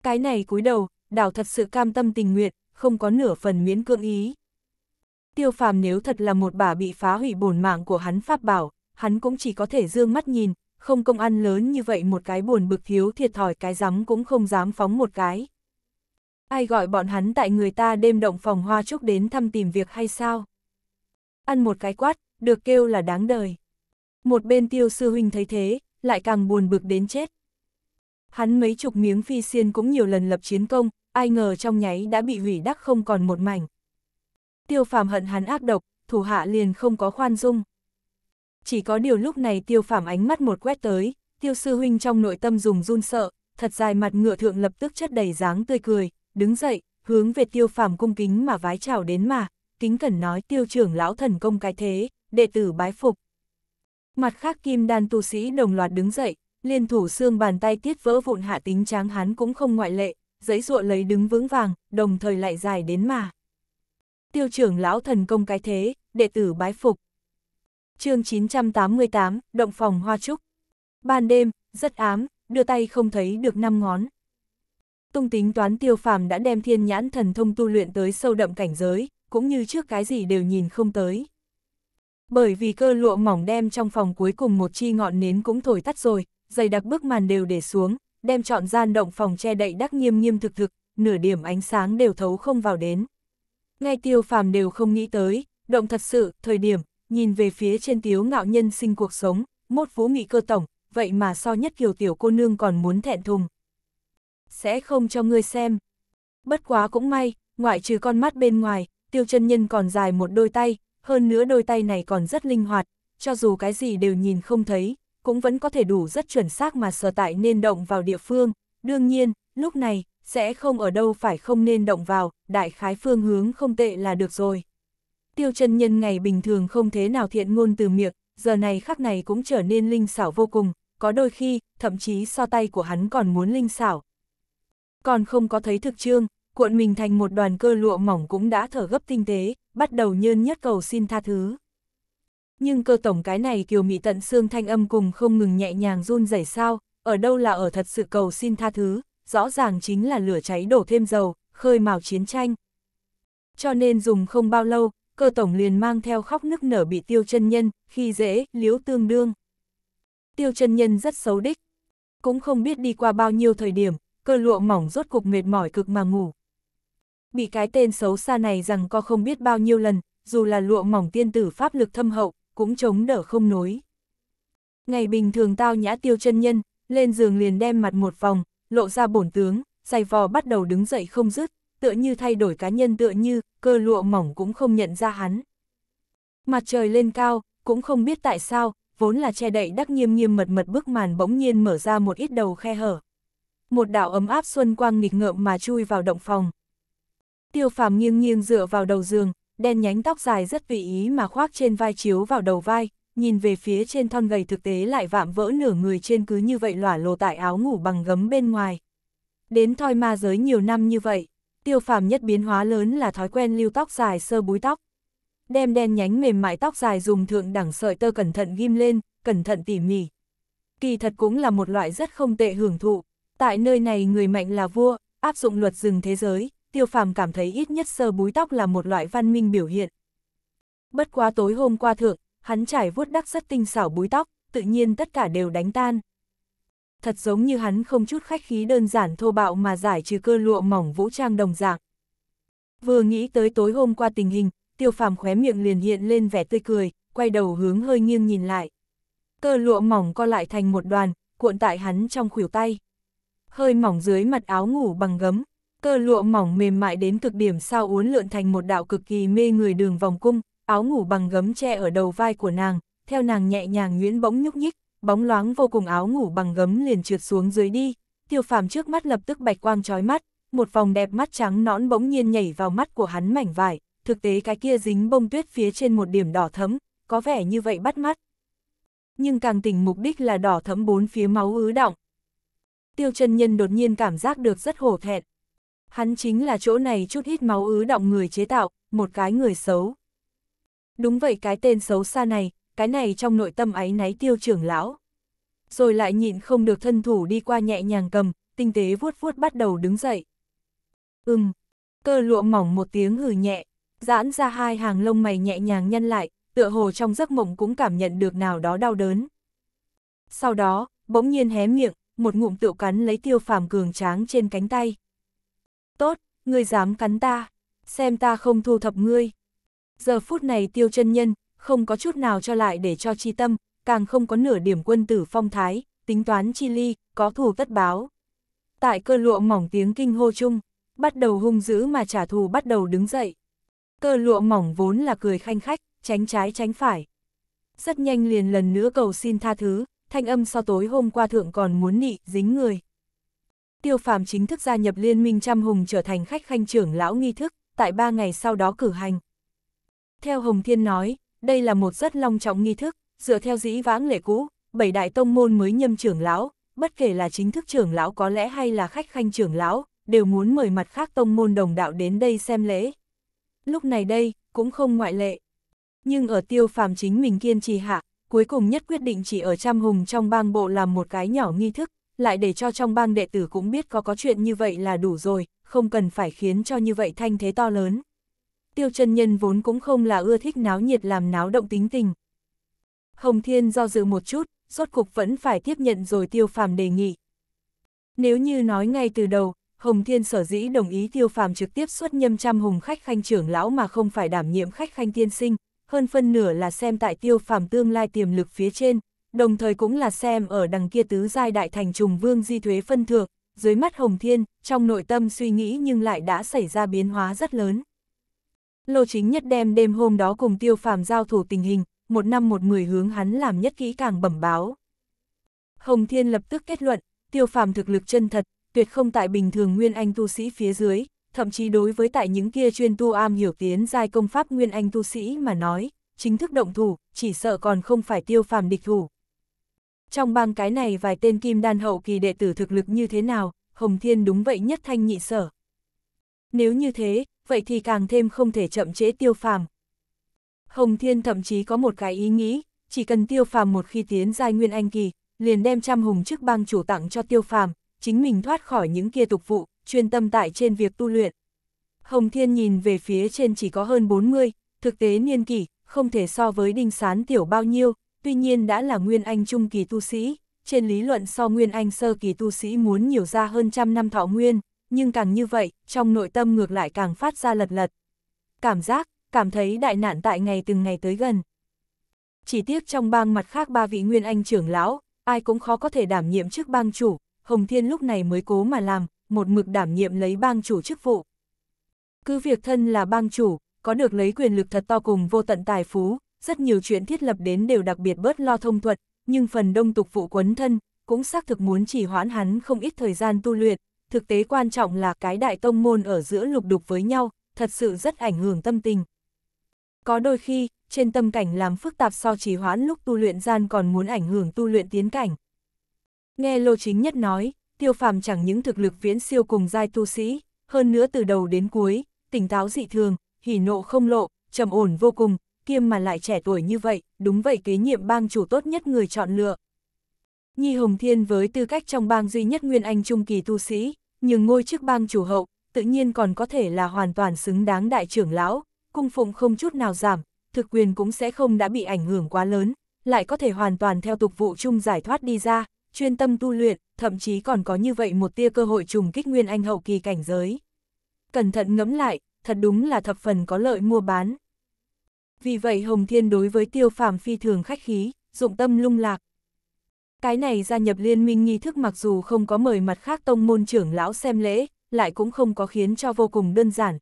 S1: Cái này cúi đầu, đảo thật sự cam tâm tình nguyện, không có nửa phần miễn cưỡng ý. Tiêu phàm nếu thật là một bà bị phá hủy bổn mạng của hắn pháp bảo, hắn cũng chỉ có thể dương mắt nhìn, không công ăn lớn như vậy một cái buồn bực thiếu thiệt thòi cái rắm cũng không dám phóng một cái. Ai gọi bọn hắn tại người ta đêm động phòng hoa trúc đến thăm tìm việc hay sao? Ăn một cái quát, được kêu là đáng đời. Một bên tiêu sư huynh thấy thế, lại càng buồn bực đến chết. Hắn mấy chục miếng phi xiên cũng nhiều lần lập chiến công, ai ngờ trong nháy đã bị hủy đắc không còn một mảnh. Tiêu phàm hận hắn ác độc, thủ hạ liền không có khoan dung. Chỉ có điều lúc này tiêu phàm ánh mắt một quét tới, tiêu sư huynh trong nội tâm dùng run sợ, thật dài mặt ngựa thượng lập tức chất đầy dáng tươi cười, đứng dậy, hướng về tiêu phàm cung kính mà vái chào đến mà, kính cẩn nói tiêu trưởng lão thần công cái thế, đệ tử bái phục. Mặt khác kim đan tu sĩ đồng loạt đứng dậy, liên thủ xương bàn tay tiết vỡ vụn hạ tính tráng hắn cũng không ngoại lệ, giấy ruộng lấy đứng vững vàng, đồng thời lại dài đến mà. Tiêu trưởng lão thần công cái thế, đệ tử bái phục. chương 988, động phòng hoa trúc. Ban đêm, rất ám, đưa tay không thấy được năm ngón. Tung tính toán tiêu phàm đã đem thiên nhãn thần thông tu luyện tới sâu đậm cảnh giới, cũng như trước cái gì đều nhìn không tới. Bởi vì cơ lụa mỏng đem trong phòng cuối cùng một chi ngọn nến cũng thổi tắt rồi, dày đặc bức màn đều để xuống, đem chọn gian động phòng che đậy đắc nghiêm nghiêm thực thực, nửa điểm ánh sáng đều thấu không vào đến. Ngay tiêu phàm đều không nghĩ tới, động thật sự, thời điểm, nhìn về phía trên tiếu ngạo nhân sinh cuộc sống, một phú nghị cơ tổng, vậy mà so nhất kiều tiểu cô nương còn muốn thẹn thùng. Sẽ không cho ngươi xem. Bất quá cũng may, ngoại trừ con mắt bên ngoài, tiêu chân nhân còn dài một đôi tay, hơn nữa đôi tay này còn rất linh hoạt, cho dù cái gì đều nhìn không thấy, cũng vẫn có thể đủ rất chuẩn xác mà sở tại nên động vào địa phương. Đương nhiên, lúc này, sẽ không ở đâu phải không nên động vào, đại khái phương hướng không tệ là được rồi. Tiêu chân nhân ngày bình thường không thế nào thiện ngôn từ miệng, giờ này khắc này cũng trở nên linh xảo vô cùng, có đôi khi, thậm chí so tay của hắn còn muốn linh xảo. Còn không có thấy thực trương, cuộn mình thành một đoàn cơ lụa mỏng cũng đã thở gấp tinh tế, bắt đầu nhơn nhất cầu xin tha thứ nhưng cơ tổng cái này kiều mị tận xương thanh âm cùng không ngừng nhẹ nhàng run rẩy sao, ở đâu là ở thật sự cầu xin tha thứ, rõ ràng chính là lửa cháy đổ thêm dầu, khơi mào chiến tranh. Cho nên dùng không bao lâu, cơ tổng liền mang theo khóc nức nở bị tiêu chân nhân, khi dễ, liếu tương đương. Tiêu chân nhân rất xấu đích, cũng không biết đi qua bao nhiêu thời điểm, cơ lụa mỏng rốt cục mệt mỏi cực mà ngủ. Bị cái tên xấu xa này rằng co không biết bao nhiêu lần, dù là lụa mỏng tiên tử pháp lực thâm hậu, cũng chống đỡ không nối. Ngày bình thường tao nhã tiêu chân nhân, lên giường liền đem mặt một vòng, lộ ra bổn tướng, giày vò bắt đầu đứng dậy không dứt, tựa như thay đổi cá nhân tựa như, cơ lụa mỏng cũng không nhận ra hắn. Mặt trời lên cao, cũng không biết tại sao, vốn là che đậy đắc nghiêm nghiêm mật mật bức màn bỗng nhiên mở ra một ít đầu khe hở. Một đạo ấm áp xuân quang nghịch ngợm mà chui vào động phòng. Tiêu phàm nghiêng nghiêng dựa vào đầu giường, đen nhánh tóc dài rất vị ý mà khoác trên vai chiếu vào đầu vai, nhìn về phía trên thon gầy thực tế lại vạm vỡ nửa người trên cứ như vậy lỏa lộ tại áo ngủ bằng gấm bên ngoài. Đến thoi ma giới nhiều năm như vậy, tiêu phàm nhất biến hóa lớn là thói quen lưu tóc dài sơ búi tóc. Đem đen nhánh mềm mại tóc dài dùng thượng đẳng sợi tơ cẩn thận ghim lên, cẩn thận tỉ mỉ. Kỳ thật cũng là một loại rất không tệ hưởng thụ. Tại nơi này người mạnh là vua, áp dụng luật rừng thế giới, tiêu phàm cảm thấy ít nhất sơ búi tóc là một loại văn minh biểu hiện. Bất quá tối hôm qua thượng, hắn trải vuốt đắc rất tinh xảo búi tóc, tự nhiên tất cả đều đánh tan. Thật giống như hắn không chút khách khí đơn giản thô bạo mà giải trừ cơ lụa mỏng vũ trang đồng dạng. Vừa nghĩ tới tối hôm qua tình hình, tiêu phàm khóe miệng liền hiện lên vẻ tươi cười, quay đầu hướng hơi nghiêng nhìn lại. Cơ lụa mỏng co lại thành một đoàn, cuộn tại hắn trong khuỷu tay. Hơi mỏng dưới mặt áo ngủ bằng gấm, cơ lụa mỏng mềm mại đến cực điểm sao uốn lượn thành một đạo cực kỳ mê người đường vòng cung, áo ngủ bằng gấm che ở đầu vai của nàng, theo nàng nhẹ nhàng nhuyễn bỗng nhúc nhích, bóng loáng vô cùng áo ngủ bằng gấm liền trượt xuống dưới đi, tiêu phàm trước mắt lập tức bạch quang trói mắt, một vòng đẹp mắt trắng nõn bỗng nhiên nhảy vào mắt của hắn mảnh vải, thực tế cái kia dính bông tuyết phía trên một điểm đỏ thấm, có vẻ như vậy bắt mắt. Nhưng càng tỉnh mục đích là đỏ thấm bốn phía máu ứ động. Tiêu chân nhân đột nhiên cảm giác được rất hổ thẹn, hắn chính là chỗ này chút ít máu ứ động người chế tạo, một cái người xấu. Đúng vậy cái tên xấu xa này, cái này trong nội tâm ấy náy tiêu trưởng lão. Rồi lại nhịn không được thân thủ đi qua nhẹ nhàng cầm, tinh tế vuốt vuốt bắt đầu đứng dậy. Ừm, cơ lụa mỏng một tiếng hử nhẹ, giãn ra hai hàng lông mày nhẹ nhàng nhân lại, tựa hồ trong giấc mộng cũng cảm nhận được nào đó đau đớn. Sau đó, bỗng nhiên hé miệng, một ngụm tựu cắn lấy tiêu phàm cường tráng trên cánh tay. Tốt, ngươi dám cắn ta, xem ta không thu thập ngươi. Giờ phút này tiêu chân nhân, không có chút nào cho lại để cho chi tâm, càng không có nửa điểm quân tử phong thái, tính toán chi ly, có thù tất báo. Tại cơ lụa mỏng tiếng kinh hô chung, bắt đầu hung dữ mà trả thù bắt đầu đứng dậy. Cơ lụa mỏng vốn là cười khanh khách, tránh trái tránh phải. Rất nhanh liền lần nữa cầu xin tha thứ, thanh âm so tối hôm qua thượng còn muốn nị, dính người tiêu phàm chính thức gia nhập Liên minh Trăm Hùng trở thành khách khanh trưởng lão nghi thức, tại ba ngày sau đó cử hành. Theo Hồng Thiên nói, đây là một rất long trọng nghi thức, dựa theo dĩ vãng lệ cũ, bảy đại tông môn mới nhâm trưởng lão, bất kể là chính thức trưởng lão có lẽ hay là khách khanh trưởng lão, đều muốn mời mặt khác tông môn đồng đạo đến đây xem lễ. Lúc này đây, cũng không ngoại lệ. Nhưng ở tiêu phàm chính mình kiên trì hạ, cuối cùng nhất quyết định chỉ ở trăm hùng trong bang bộ làm một cái nhỏ nghi thức, lại để cho trong bang đệ tử cũng biết có có chuyện như vậy là đủ rồi, không cần phải khiến cho như vậy thanh thế to lớn. Tiêu chân nhân vốn cũng không là ưa thích náo nhiệt làm náo động tính tình. Hồng Thiên do dự một chút, rốt cục vẫn phải tiếp nhận rồi tiêu phàm đề nghị. Nếu như nói ngay từ đầu, Hồng Thiên sở dĩ đồng ý tiêu phàm trực tiếp xuất nhâm trăm hùng khách khanh trưởng lão mà không phải đảm nhiệm khách khanh tiên sinh, hơn phân nửa là xem tại tiêu phàm tương lai tiềm lực phía trên, đồng thời cũng là xem ở đằng kia tứ giai đại thành trùng vương di thuế phân thượng, dưới mắt Hồng Thiên, trong nội tâm suy nghĩ nhưng lại đã xảy ra biến hóa rất lớn. Lô chính nhất đem đêm hôm đó cùng tiêu phàm giao thủ tình hình, một năm một mười hướng hắn làm nhất kỹ càng bẩm báo. Hồng Thiên lập tức kết luận, tiêu phàm thực lực chân thật, tuyệt không tại bình thường nguyên anh tu sĩ phía dưới, thậm chí đối với tại những kia chuyên tu am hiểu tiến giai công pháp nguyên anh tu sĩ mà nói, chính thức động thủ, chỉ sợ còn không phải tiêu phàm địch thủ. Trong bang cái này vài tên kim đan hậu kỳ đệ tử thực lực như thế nào, Hồng Thiên đúng vậy nhất thanh nhị sở. Nếu như thế, vậy thì càng thêm không thể chậm chế tiêu phàm. Hồng Thiên thậm chí có một cái ý nghĩ, chỉ cần tiêu phàm một khi tiến giai nguyên anh kỳ, liền đem trăm hùng chức bang chủ tặng cho tiêu phàm, chính mình thoát khỏi những kia tục vụ, chuyên tâm tại trên việc tu luyện. Hồng Thiên nhìn về phía trên chỉ có hơn 40, thực tế niên kỷ, không thể so với đinh sán tiểu bao nhiêu, tuy nhiên đã là nguyên anh trung kỳ tu sĩ, trên lý luận so nguyên anh sơ kỳ tu sĩ muốn nhiều ra hơn trăm năm thọ nguyên, nhưng càng như vậy, trong nội tâm ngược lại càng phát ra lật lật. Cảm giác, cảm thấy đại nạn tại ngày từng ngày tới gần. Chỉ tiếc trong bang mặt khác ba vị nguyên anh trưởng lão, ai cũng khó có thể đảm nhiệm chức bang chủ, Hồng Thiên lúc này mới cố mà làm, một mực đảm nhiệm lấy bang chủ chức vụ. Cứ việc thân là bang chủ, có được lấy quyền lực thật to cùng vô tận tài phú, rất nhiều chuyện thiết lập đến đều đặc biệt bớt lo thông thuật, nhưng phần đông tục vụ quấn thân, cũng xác thực muốn chỉ hoãn hắn không ít thời gian tu luyện, thực tế quan trọng là cái đại tông môn ở giữa lục đục với nhau, thật sự rất ảnh hưởng tâm tình. Có đôi khi, trên tâm cảnh làm phức tạp so trì hoãn lúc tu luyện gian còn muốn ảnh hưởng tu luyện tiến cảnh. Nghe Lô Chính Nhất nói, tiêu phàm chẳng những thực lực viễn siêu cùng giai tu sĩ, hơn nữa từ đầu đến cuối, tỉnh táo dị thường, hỉ nộ không lộ, trầm ổn vô cùng, kiêm mà lại trẻ tuổi như vậy, đúng vậy kế nhiệm bang chủ tốt nhất người chọn lựa. Nhi Hồng Thiên với tư cách trong bang duy nhất Nguyên Anh Trung Kỳ tu sĩ, nhưng ngôi chức bang chủ hậu, tự nhiên còn có thể là hoàn toàn xứng đáng đại trưởng lão, cung phụng không chút nào giảm, thực quyền cũng sẽ không đã bị ảnh hưởng quá lớn, lại có thể hoàn toàn theo tục vụ chung giải thoát đi ra, chuyên tâm tu luyện, thậm chí còn có như vậy một tia cơ hội trùng kích Nguyên Anh hậu kỳ cảnh giới. Cẩn thận ngẫm lại, thật đúng là thập phần có lợi mua bán vì vậy Hồng Thiên đối với tiêu phàm phi thường khách khí, dụng tâm lung lạc. Cái này gia nhập liên minh nghi thức mặc dù không có mời mặt khác tông môn trưởng lão xem lễ, lại cũng không có khiến cho vô cùng đơn giản.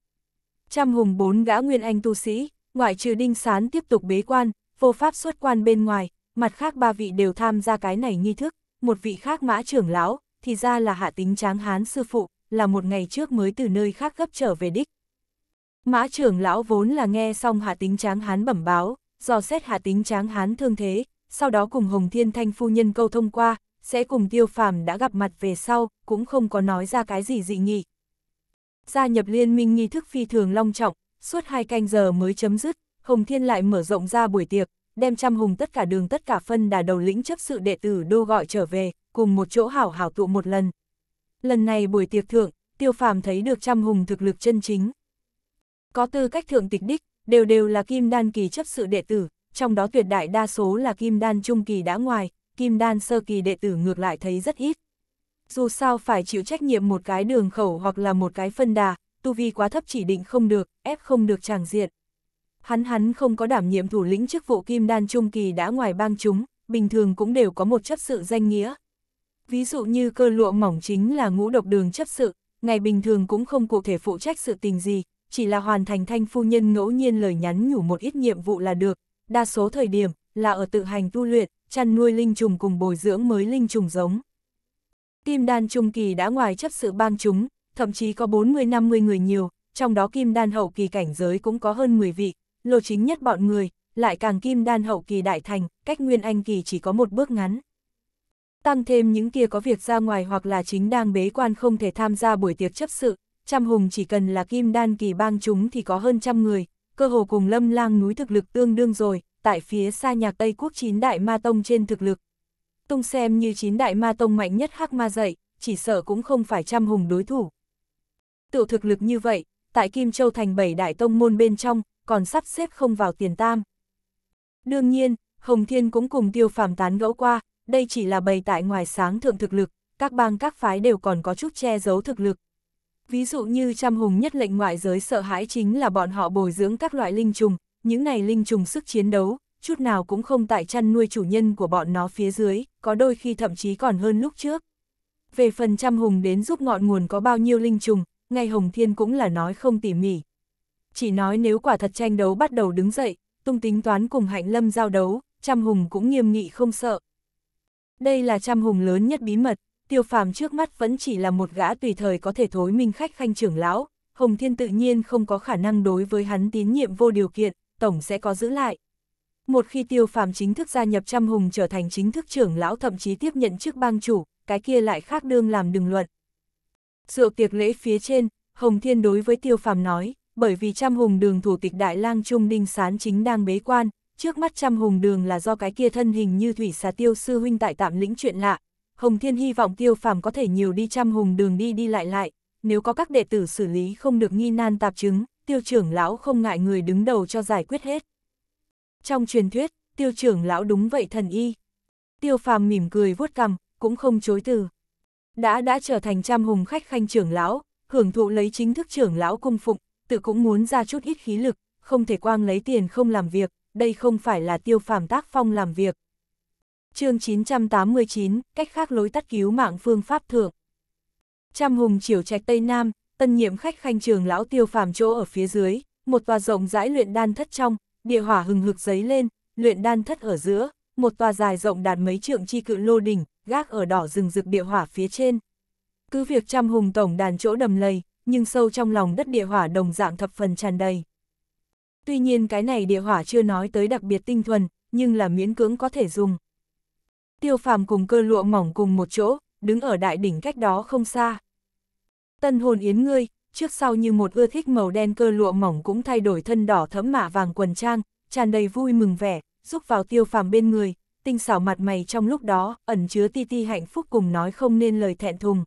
S1: Trăm hùng bốn gã nguyên anh tu sĩ, ngoại trừ đinh sán tiếp tục bế quan, vô pháp xuất quan bên ngoài, mặt khác ba vị đều tham gia cái này nghi thức, một vị khác mã trưởng lão, thì ra là hạ tính tráng hán sư phụ, là một ngày trước mới từ nơi khác gấp trở về đích. Mã trưởng lão vốn là nghe xong hạ tính tráng hán bẩm báo, do xét hạ tính tráng hán thương thế, sau đó cùng Hồng Thiên Thanh phu nhân câu thông qua, sẽ cùng tiêu phàm đã gặp mặt về sau, cũng không có nói ra cái gì dị nghị. Gia nhập liên minh nghi thức phi thường long trọng, suốt hai canh giờ mới chấm dứt, Hồng Thiên lại mở rộng ra buổi tiệc, đem trăm hùng tất cả đường tất cả phân đà đầu lĩnh chấp sự đệ tử đô gọi trở về, cùng một chỗ hảo hảo tụ một lần. Lần này buổi tiệc thượng, tiêu phàm thấy được trăm hùng thực lực chân chính. Có tư cách thượng tịch đích, đều đều là kim đan kỳ chấp sự đệ tử, trong đó tuyệt đại đa số là kim đan trung kỳ đã ngoài, kim đan sơ kỳ đệ tử ngược lại thấy rất ít. Dù sao phải chịu trách nhiệm một cái đường khẩu hoặc là một cái phân đà, tu vi quá thấp chỉ định không được, ép không được tràng diện. Hắn hắn không có đảm nhiệm thủ lĩnh chức vụ kim đan trung kỳ đã ngoài bang chúng, bình thường cũng đều có một chấp sự danh nghĩa. Ví dụ như cơ lụa mỏng chính là ngũ độc đường chấp sự, ngày bình thường cũng không cụ thể phụ trách sự tình gì, chỉ là hoàn thành thanh phu nhân ngẫu nhiên lời nhắn nhủ một ít nhiệm vụ là được, đa số thời điểm là ở tự hành tu luyện, chăn nuôi linh trùng cùng bồi dưỡng mới linh trùng giống. Kim đan trung kỳ đã ngoài chấp sự bang chúng, thậm chí có 40-50 người nhiều, trong đó kim đan hậu kỳ cảnh giới cũng có hơn 10 vị, lô chính nhất bọn người, lại càng kim đan hậu kỳ đại thành, cách nguyên anh kỳ chỉ có một bước ngắn. Tăng thêm những kia có việc ra ngoài hoặc là chính đang bế quan không thể tham gia buổi tiệc chấp sự, trăm hùng chỉ cần là kim đan kỳ bang chúng thì có hơn trăm người, cơ hồ cùng lâm lang núi thực lực tương đương rồi, tại phía xa nhạc Tây Quốc chín đại ma tông trên thực lực. Tung xem như chín đại ma tông mạnh nhất hắc ma dậy, chỉ sợ cũng không phải trăm hùng đối thủ. Tự thực lực như vậy, tại Kim Châu thành bảy đại tông môn bên trong, còn sắp xếp không vào tiền tam. Đương nhiên, Hồng Thiên cũng cùng tiêu phàm tán gẫu qua, đây chỉ là bày tại ngoài sáng thượng thực lực, các bang các phái đều còn có chút che giấu thực lực, Ví dụ như trăm hùng nhất lệnh ngoại giới sợ hãi chính là bọn họ bồi dưỡng các loại linh trùng, những này linh trùng sức chiến đấu, chút nào cũng không tại chăn nuôi chủ nhân của bọn nó phía dưới, có đôi khi thậm chí còn hơn lúc trước. Về phần trăm hùng đến giúp ngọn nguồn có bao nhiêu linh trùng, ngay Hồng Thiên cũng là nói không tỉ mỉ. Chỉ nói nếu quả thật tranh đấu bắt đầu đứng dậy, tung tính toán cùng hạnh lâm giao đấu, trăm hùng cũng nghiêm nghị không sợ. Đây là trăm hùng lớn nhất bí mật, tiêu phàm trước mắt vẫn chỉ là một gã tùy thời có thể thối minh khách khanh trưởng lão, Hồng Thiên tự nhiên không có khả năng đối với hắn tín nhiệm vô điều kiện, tổng sẽ có giữ lại. Một khi tiêu phàm chính thức gia nhập trăm hùng trở thành chính thức trưởng lão thậm chí tiếp nhận chức bang chủ, cái kia lại khác đương làm đừng luận. Sự tiệc lễ phía trên, Hồng Thiên đối với tiêu phàm nói, bởi vì trăm hùng đường thủ tịch đại lang trung đinh sán chính đang bế quan, trước mắt trăm hùng đường là do cái kia thân hình như thủy xà tiêu sư huynh tại tạm lĩnh chuyện lạ, Hồng Thiên hy vọng tiêu phàm có thể nhiều đi chăm hùng đường đi đi lại lại, nếu có các đệ tử xử lý không được nghi nan tạp chứng, tiêu trưởng lão không ngại người đứng đầu cho giải quyết hết. Trong truyền thuyết, tiêu trưởng lão đúng vậy thần y. Tiêu phàm mỉm cười vuốt cằm, cũng không chối từ. Đã đã trở thành trăm hùng khách khanh trưởng lão, hưởng thụ lấy chính thức trưởng lão cung phụng, tự cũng muốn ra chút ít khí lực, không thể quang lấy tiền không làm việc, đây không phải là tiêu phàm tác phong làm việc, chương 989, cách khác lối tắt cứu mạng phương pháp thượng. Trăm hùng chiều trạch Tây Nam, tân nhiệm khách khanh trường lão tiêu phàm chỗ ở phía dưới, một tòa rộng rãi luyện đan thất trong, địa hỏa hừng hực giấy lên, luyện đan thất ở giữa, một tòa dài rộng đạt mấy trượng chi cự lô đỉnh, gác ở đỏ rừng rực địa hỏa phía trên. Cứ việc trăm hùng tổng đàn chỗ đầm lầy, nhưng sâu trong lòng đất địa hỏa đồng dạng thập phần tràn đầy. Tuy nhiên cái này địa hỏa chưa nói tới đặc biệt tinh thuần, nhưng là miễn cưỡng có thể dùng tiêu phàm cùng cơ lụa mỏng cùng một chỗ, đứng ở đại đỉnh cách đó không xa. Tân hồn yến ngươi, trước sau như một ưa thích màu đen cơ lụa mỏng cũng thay đổi thân đỏ thấm mạ vàng quần trang, tràn đầy vui mừng vẻ, rúc vào tiêu phàm bên người, tinh xảo mặt mày trong lúc đó, ẩn chứa ti ti hạnh phúc cùng nói không nên lời thẹn thùng.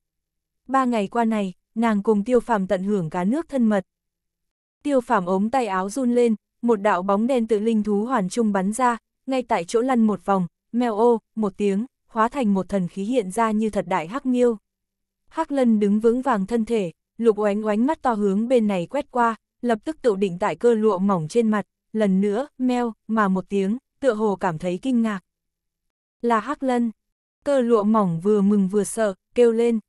S1: Ba ngày qua này, nàng cùng tiêu phàm tận hưởng cá nước thân mật. Tiêu phàm ống tay áo run lên, một đạo bóng đen tự linh thú hoàn trung bắn ra, ngay tại chỗ lăn một vòng, mèo ô, một tiếng, hóa thành một thần khí hiện ra như thật đại hắc miêu. Hắc lân đứng vững vàng thân thể, lục oánh oánh mắt to hướng bên này quét qua, lập tức tự định tại cơ lụa mỏng trên mặt, lần nữa, meo, mà một tiếng, tựa hồ cảm thấy kinh ngạc. Là hắc lân, cơ lụa mỏng vừa mừng vừa sợ, kêu lên.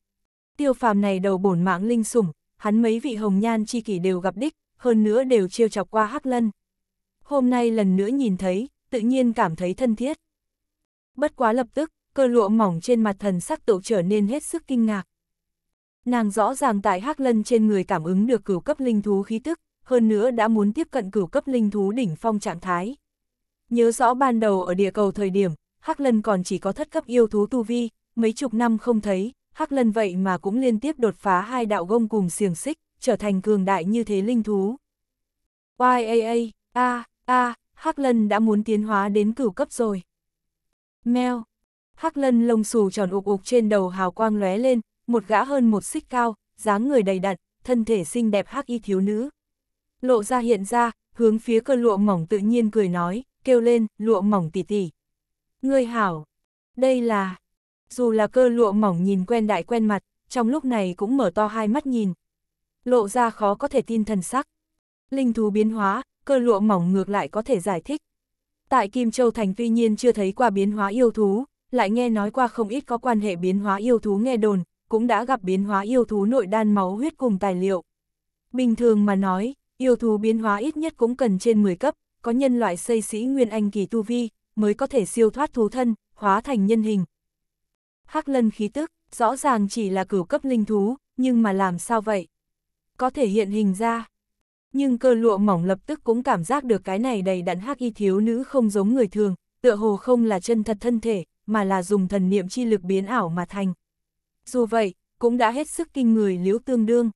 S1: Tiêu phàm này đầu bổn mạng linh sủng, hắn mấy vị hồng nhan chi kỷ đều gặp đích, hơn nữa đều chiêu chọc qua hắc lân. Hôm nay lần nữa nhìn thấy, tự nhiên cảm thấy thân thiết. Bất quá lập tức, cơ lụa mỏng trên mặt thần sắc tụ trở nên hết sức kinh ngạc. Nàng rõ ràng tại Hắc Lân trên người cảm ứng được cửu cấp linh thú khí tức, hơn nữa đã muốn tiếp cận cửu cấp linh thú đỉnh phong trạng thái. Nhớ rõ ban đầu ở địa cầu thời điểm, Hắc Lân còn chỉ có thất cấp yêu thú tu vi, mấy chục năm không thấy, Hắc Lân vậy mà cũng liên tiếp đột phá hai đạo gông cùng xiềng xích, trở thành cường đại như thế linh thú. YAA, a, a, Hắc Lân đã muốn tiến hóa đến cửu cấp rồi. Meo. Hắc lân lông xù tròn ục ục trên đầu hào quang lóe lên, một gã hơn một xích cao, dáng người đầy đặn, thân thể xinh đẹp hắc y thiếu nữ. Lộ ra hiện ra, hướng phía cơ lụa mỏng tự nhiên cười nói, kêu lên, lụa mỏng tỉ tỉ. Ngươi hảo, đây là... Dù là cơ lụa mỏng nhìn quen đại quen mặt, trong lúc này cũng mở to hai mắt nhìn. Lộ ra khó có thể tin thần sắc. Linh thú biến hóa, cơ lụa mỏng ngược lại có thể giải thích, Tại Kim Châu Thành tuy nhiên chưa thấy qua biến hóa yêu thú, lại nghe nói qua không ít có quan hệ biến hóa yêu thú nghe đồn, cũng đã gặp biến hóa yêu thú nội đan máu huyết cùng tài liệu. Bình thường mà nói, yêu thú biến hóa ít nhất cũng cần trên 10 cấp, có nhân loại xây sĩ nguyên anh kỳ tu vi, mới có thể siêu thoát thú thân, hóa thành nhân hình. Hắc lân khí tức, rõ ràng chỉ là cửu cấp linh thú, nhưng mà làm sao vậy? Có thể hiện hình ra, nhưng cơ lụa mỏng lập tức cũng cảm giác được cái này đầy đặn hắc y thiếu nữ không giống người thường, tựa hồ không là chân thật thân thể, mà là dùng thần niệm chi lực biến ảo mà thành. Dù vậy, cũng đã hết sức kinh người liễu tương đương.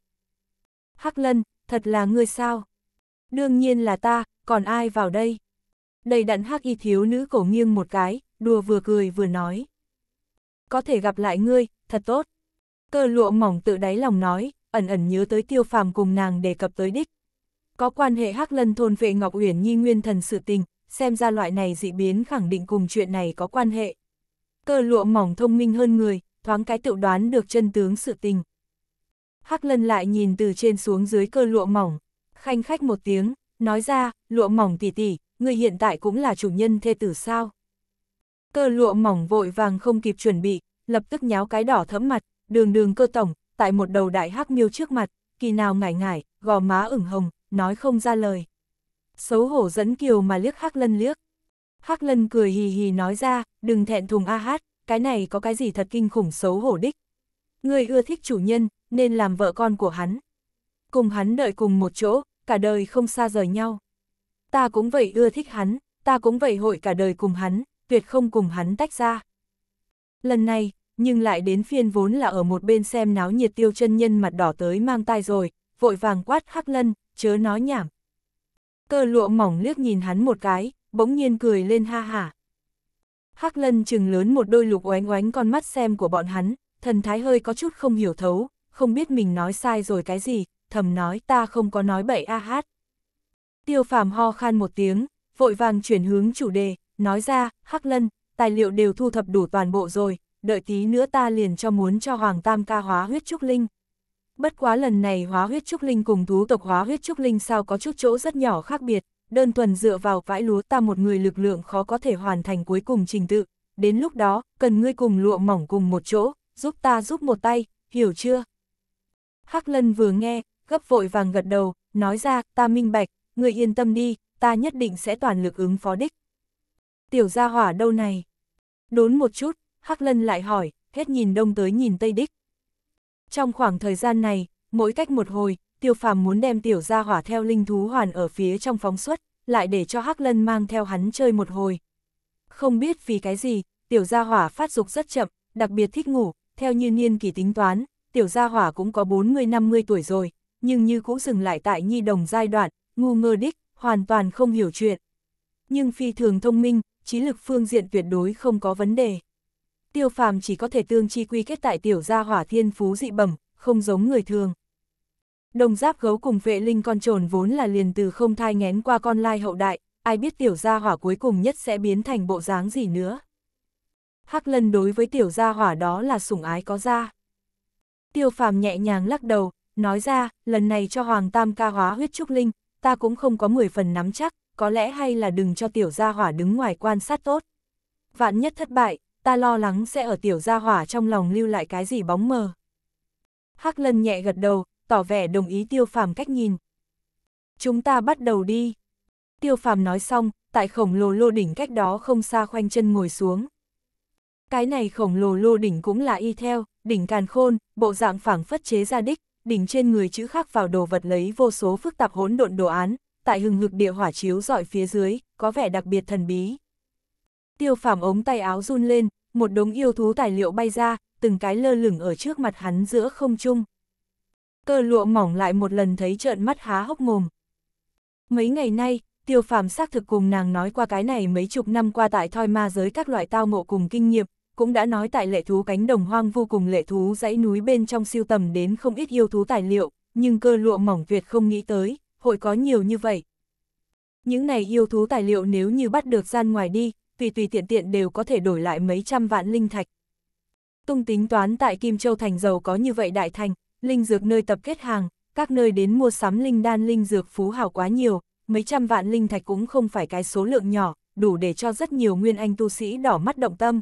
S1: Hắc lân, thật là ngươi sao? Đương nhiên là ta, còn ai vào đây? Đầy đặn hắc y thiếu nữ cổ nghiêng một cái, đùa vừa cười vừa nói. Có thể gặp lại ngươi, thật tốt. Cơ lụa mỏng tự đáy lòng nói, ẩn ẩn nhớ tới tiêu phàm cùng nàng đề cập tới đích, có quan hệ Hắc Lân thôn vệ Ngọc Uyển Nhi nguyên thần sự tình, xem ra loại này dị biến khẳng định cùng chuyện này có quan hệ. Cơ lụa mỏng thông minh hơn người, thoáng cái tự đoán được chân tướng sự tình. Hắc Lân lại nhìn từ trên xuống dưới cơ lụa mỏng, khanh khách một tiếng, nói ra, lụa mỏng tỉ tỉ, người hiện tại cũng là chủ nhân thê tử sao. Cơ lụa mỏng vội vàng không kịp chuẩn bị, lập tức nháo cái đỏ thấm mặt, đường đường cơ tổng, tại một đầu đại hắc miêu trước mặt, kỳ nào ngải ngải, gò má ửng hồng, nói không ra lời. Xấu hổ dẫn kiều mà liếc Hắc Lân liếc. Hắc Lân cười hì hì nói ra, đừng thẹn thùng a hát, cái này có cái gì thật kinh khủng xấu hổ đích. Người ưa thích chủ nhân, nên làm vợ con của hắn. Cùng hắn đợi cùng một chỗ, cả đời không xa rời nhau. Ta cũng vậy ưa thích hắn, ta cũng vậy hội cả đời cùng hắn, tuyệt không cùng hắn tách ra. Lần này, nhưng lại đến phiên vốn là ở một bên xem náo nhiệt tiêu chân nhân mặt đỏ tới mang tai rồi, vội vàng quát Hắc Lân, chớ nói nhảm. Cơ lụa mỏng liếc nhìn hắn một cái, bỗng nhiên cười lên ha hả. Hắc Lân chừng lớn một đôi lục oánh oánh con mắt xem của bọn hắn, thần thái hơi có chút không hiểu thấu, không biết mình nói sai rồi cái gì, thầm nói ta không có nói bậy a hát. Tiêu phàm ho khan một tiếng, vội vàng chuyển hướng chủ đề, nói ra, Hắc Lân, tài liệu đều thu thập đủ toàn bộ rồi, đợi tí nữa ta liền cho muốn cho Hoàng Tam ca hóa huyết trúc linh, Bất quá lần này hóa huyết trúc linh cùng thú tộc hóa huyết trúc linh sao có chút chỗ rất nhỏ khác biệt, đơn thuần dựa vào vãi lúa ta một người lực lượng khó có thể hoàn thành cuối cùng trình tự. Đến lúc đó, cần ngươi cùng lụa mỏng cùng một chỗ, giúp ta giúp một tay, hiểu chưa? Hắc lân vừa nghe, gấp vội vàng gật đầu, nói ra, ta minh bạch, ngươi yên tâm đi, ta nhất định sẽ toàn lực ứng phó đích. Tiểu gia hỏa đâu này? Đốn một chút, Hắc lân lại hỏi, hết nhìn đông tới nhìn tây đích. Trong khoảng thời gian này, mỗi cách một hồi, tiêu phàm muốn đem tiểu gia hỏa theo linh thú hoàn ở phía trong phóng xuất, lại để cho Hắc Lân mang theo hắn chơi một hồi. Không biết vì cái gì, tiểu gia hỏa phát dục rất chậm, đặc biệt thích ngủ, theo như niên kỳ tính toán, tiểu gia hỏa cũng có 40-50 tuổi rồi, nhưng như cũng dừng lại tại nhi đồng giai đoạn, ngu ngơ đích, hoàn toàn không hiểu chuyện. Nhưng phi thường thông minh, trí lực phương diện tuyệt đối không có vấn đề tiêu phàm chỉ có thể tương chi quy kết tại tiểu gia hỏa thiên phú dị bẩm, không giống người thường. Đồng giáp gấu cùng vệ linh con trồn vốn là liền từ không thai ngén qua con lai hậu đại, ai biết tiểu gia hỏa cuối cùng nhất sẽ biến thành bộ dáng gì nữa. Hắc lân đối với tiểu gia hỏa đó là sủng ái có ra. Tiêu phàm nhẹ nhàng lắc đầu, nói ra, lần này cho Hoàng Tam ca hóa huyết trúc linh, ta cũng không có 10 phần nắm chắc, có lẽ hay là đừng cho tiểu gia hỏa đứng ngoài quan sát tốt. Vạn nhất thất bại, ta lo lắng sẽ ở tiểu gia hỏa trong lòng lưu lại cái gì bóng mờ. Hắc lân nhẹ gật đầu, tỏ vẻ đồng ý tiêu phàm cách nhìn. Chúng ta bắt đầu đi. Tiêu phàm nói xong, tại khổng lồ lô đỉnh cách đó không xa khoanh chân ngồi xuống. Cái này khổng lồ lô đỉnh cũng là y theo, đỉnh càn khôn, bộ dạng phảng phất chế ra đích, đỉnh trên người chữ khắc vào đồ vật lấy vô số phức tạp hỗn độn đồ án, tại hừng hực địa hỏa chiếu dọi phía dưới, có vẻ đặc biệt thần bí. Tiêu phàm ống tay áo run lên, một đống yêu thú tài liệu bay ra, từng cái lơ lửng ở trước mặt hắn giữa không trung. Cơ lụa mỏng lại một lần thấy trợn mắt há hốc mồm. Mấy ngày nay, tiêu phàm xác thực cùng nàng nói qua cái này mấy chục năm qua tại thoi ma giới các loại tao ngộ cùng kinh nghiệm, cũng đã nói tại lệ thú cánh đồng hoang vô cùng lệ thú dãy núi bên trong siêu tầm đến không ít yêu thú tài liệu, nhưng cơ lụa mỏng tuyệt không nghĩ tới, hội có nhiều như vậy. Những này yêu thú tài liệu nếu như bắt được gian ngoài đi, tùy tùy tiện tiện đều có thể đổi lại mấy trăm vạn linh thạch. Tung tính toán tại Kim Châu Thành giàu có như vậy đại thành, linh dược nơi tập kết hàng, các nơi đến mua sắm linh đan linh dược phú hào quá nhiều, mấy trăm vạn linh thạch cũng không phải cái số lượng nhỏ, đủ để cho rất nhiều nguyên anh tu sĩ đỏ mắt động tâm.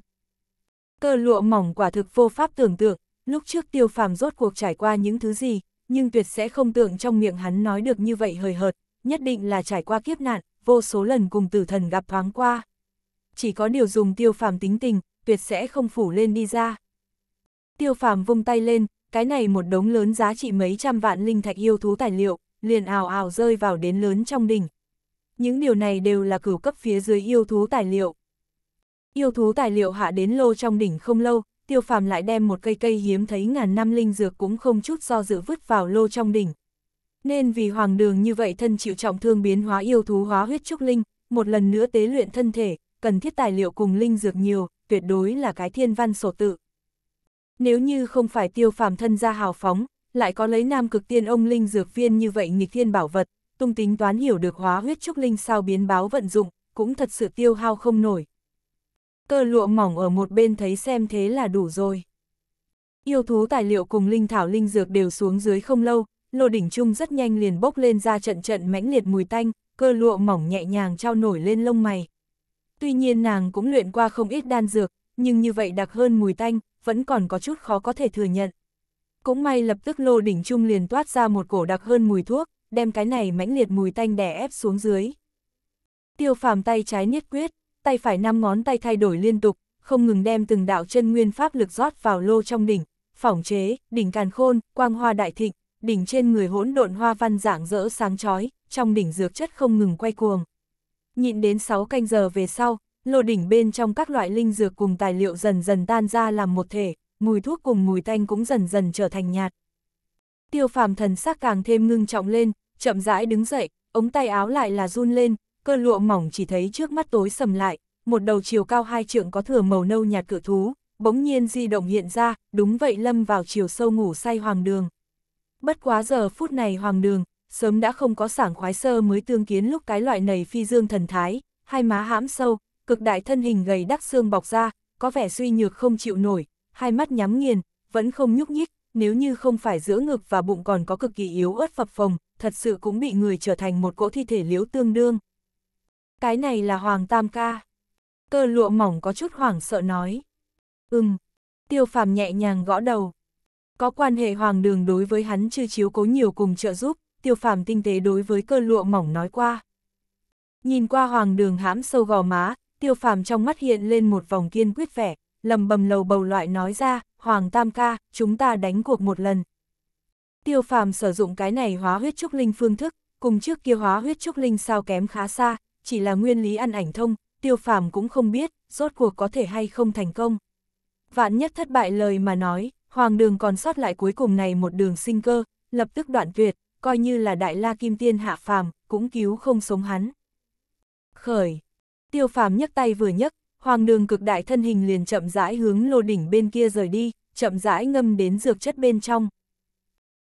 S1: Cơ lụa mỏng quả thực vô pháp tưởng tượng, lúc trước tiêu phàm rốt cuộc trải qua những thứ gì, nhưng tuyệt sẽ không tưởng trong miệng hắn nói được như vậy hời hợt, nhất định là trải qua kiếp nạn, vô số lần cùng tử thần gặp thoáng qua chỉ có điều dùng tiêu phàm tính tình, tuyệt sẽ không phủ lên đi ra. Tiêu phàm vung tay lên, cái này một đống lớn giá trị mấy trăm vạn linh thạch yêu thú tài liệu, liền ào ào rơi vào đến lớn trong đỉnh. Những điều này đều là cửu cấp phía dưới yêu thú tài liệu. Yêu thú tài liệu hạ đến lô trong đỉnh không lâu, tiêu phàm lại đem một cây cây hiếm thấy ngàn năm linh dược cũng không chút do dự vứt vào lô trong đỉnh. Nên vì hoàng đường như vậy thân chịu trọng thương biến hóa yêu thú hóa huyết trúc linh, một lần nữa tế luyện thân thể, cần thiết tài liệu cùng linh dược nhiều, tuyệt đối là cái thiên văn sổ tự. Nếu như không phải tiêu phàm thân gia hào phóng, lại có lấy nam cực tiên ông linh dược viên như vậy nghịch thiên bảo vật, tung tính toán hiểu được hóa huyết trúc linh sao biến báo vận dụng, cũng thật sự tiêu hao không nổi. Cơ lụa mỏng ở một bên thấy xem thế là đủ rồi. Yêu thú tài liệu cùng linh thảo linh dược đều xuống dưới không lâu, lô đỉnh trung rất nhanh liền bốc lên ra trận trận mãnh liệt mùi tanh, cơ lụa mỏng nhẹ nhàng trao nổi lên lông mày, Tuy nhiên nàng cũng luyện qua không ít đan dược, nhưng như vậy đặc hơn mùi tanh, vẫn còn có chút khó có thể thừa nhận. Cũng may lập tức lô đỉnh trung liền toát ra một cổ đặc hơn mùi thuốc, đem cái này mãnh liệt mùi tanh đè ép xuống dưới. Tiêu phàm tay trái niết quyết, tay phải năm ngón tay thay đổi liên tục, không ngừng đem từng đạo chân nguyên pháp lực rót vào lô trong đỉnh, phỏng chế, đỉnh càn khôn, quang hoa đại thịnh, đỉnh trên người hỗn độn hoa văn dạng rỡ sáng chói, trong đỉnh dược chất không ngừng quay cuồng nhịn đến 6 canh giờ về sau, lô đỉnh bên trong các loại linh dược cùng tài liệu dần dần tan ra làm một thể, mùi thuốc cùng mùi tanh cũng dần dần trở thành nhạt. Tiêu phàm thần sắc càng thêm ngưng trọng lên, chậm rãi đứng dậy, ống tay áo lại là run lên, cơ lụa mỏng chỉ thấy trước mắt tối sầm lại, một đầu chiều cao hai trượng có thừa màu nâu nhạt cự thú, bỗng nhiên di động hiện ra, đúng vậy lâm vào chiều sâu ngủ say hoàng đường. Bất quá giờ phút này hoàng đường, sớm đã không có sảng khoái sơ mới tương kiến lúc cái loại này phi dương thần thái, hai má hãm sâu, cực đại thân hình gầy đắc xương bọc ra, có vẻ suy nhược không chịu nổi, hai mắt nhắm nghiền, vẫn không nhúc nhích, nếu như không phải giữa ngực và bụng còn có cực kỳ yếu ớt phập phồng, thật sự cũng bị người trở thành một cỗ thi thể liếu tương đương. Cái này là Hoàng Tam Ca. Cơ lụa mỏng có chút hoảng sợ nói. Ừm, tiêu phàm nhẹ nhàng gõ đầu. Có quan hệ hoàng đường đối với hắn chưa chiếu cố nhiều cùng trợ giúp, tiêu phàm tinh tế đối với cơ lụa mỏng nói qua. Nhìn qua hoàng đường hãm sâu gò má, tiêu phàm trong mắt hiện lên một vòng kiên quyết vẻ, lầm bầm lầu bầu loại nói ra, hoàng tam ca, chúng ta đánh cuộc một lần. Tiêu phàm sử dụng cái này hóa huyết trúc linh phương thức, cùng trước kia hóa huyết trúc linh sao kém khá xa, chỉ là nguyên lý ăn ảnh thông, tiêu phàm cũng không biết, rốt cuộc có thể hay không thành công. Vạn nhất thất bại lời mà nói, hoàng đường còn sót lại cuối cùng này một đường sinh cơ, lập tức đoạn tuyệt, coi như là đại la kim tiên hạ phàm, cũng cứu không sống hắn. Khởi, tiêu phàm nhấc tay vừa nhấc, hoàng đường cực đại thân hình liền chậm rãi hướng lô đỉnh bên kia rời đi, chậm rãi ngâm đến dược chất bên trong.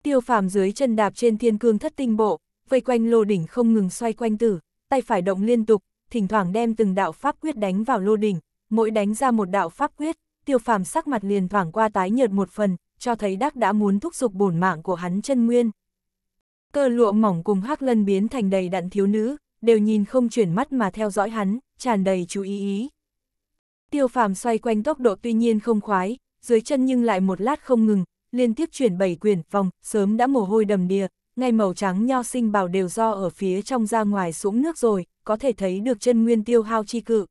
S1: Tiêu phàm dưới chân đạp trên thiên cương thất tinh bộ, vây quanh lô đỉnh không ngừng xoay quanh tử, tay phải động liên tục, thỉnh thoảng đem từng đạo pháp quyết đánh vào lô đỉnh, mỗi đánh ra một đạo pháp quyết, tiêu phàm sắc mặt liền thoảng qua tái nhợt một phần, cho thấy đắc đã muốn thúc giục bổn mạng của hắn chân nguyên. Cơ lụa mỏng cùng hắc lân biến thành đầy đặn thiếu nữ, đều nhìn không chuyển mắt mà theo dõi hắn, tràn đầy chú ý ý. Tiêu phàm xoay quanh tốc độ tuy nhiên không khoái, dưới chân nhưng lại một lát không ngừng, liên tiếp chuyển bảy quyền vòng, sớm đã mồ hôi đầm đìa, ngay màu trắng nho sinh bào đều do ở phía trong ra ngoài sũng nước rồi, có thể thấy được chân nguyên tiêu hao chi cự.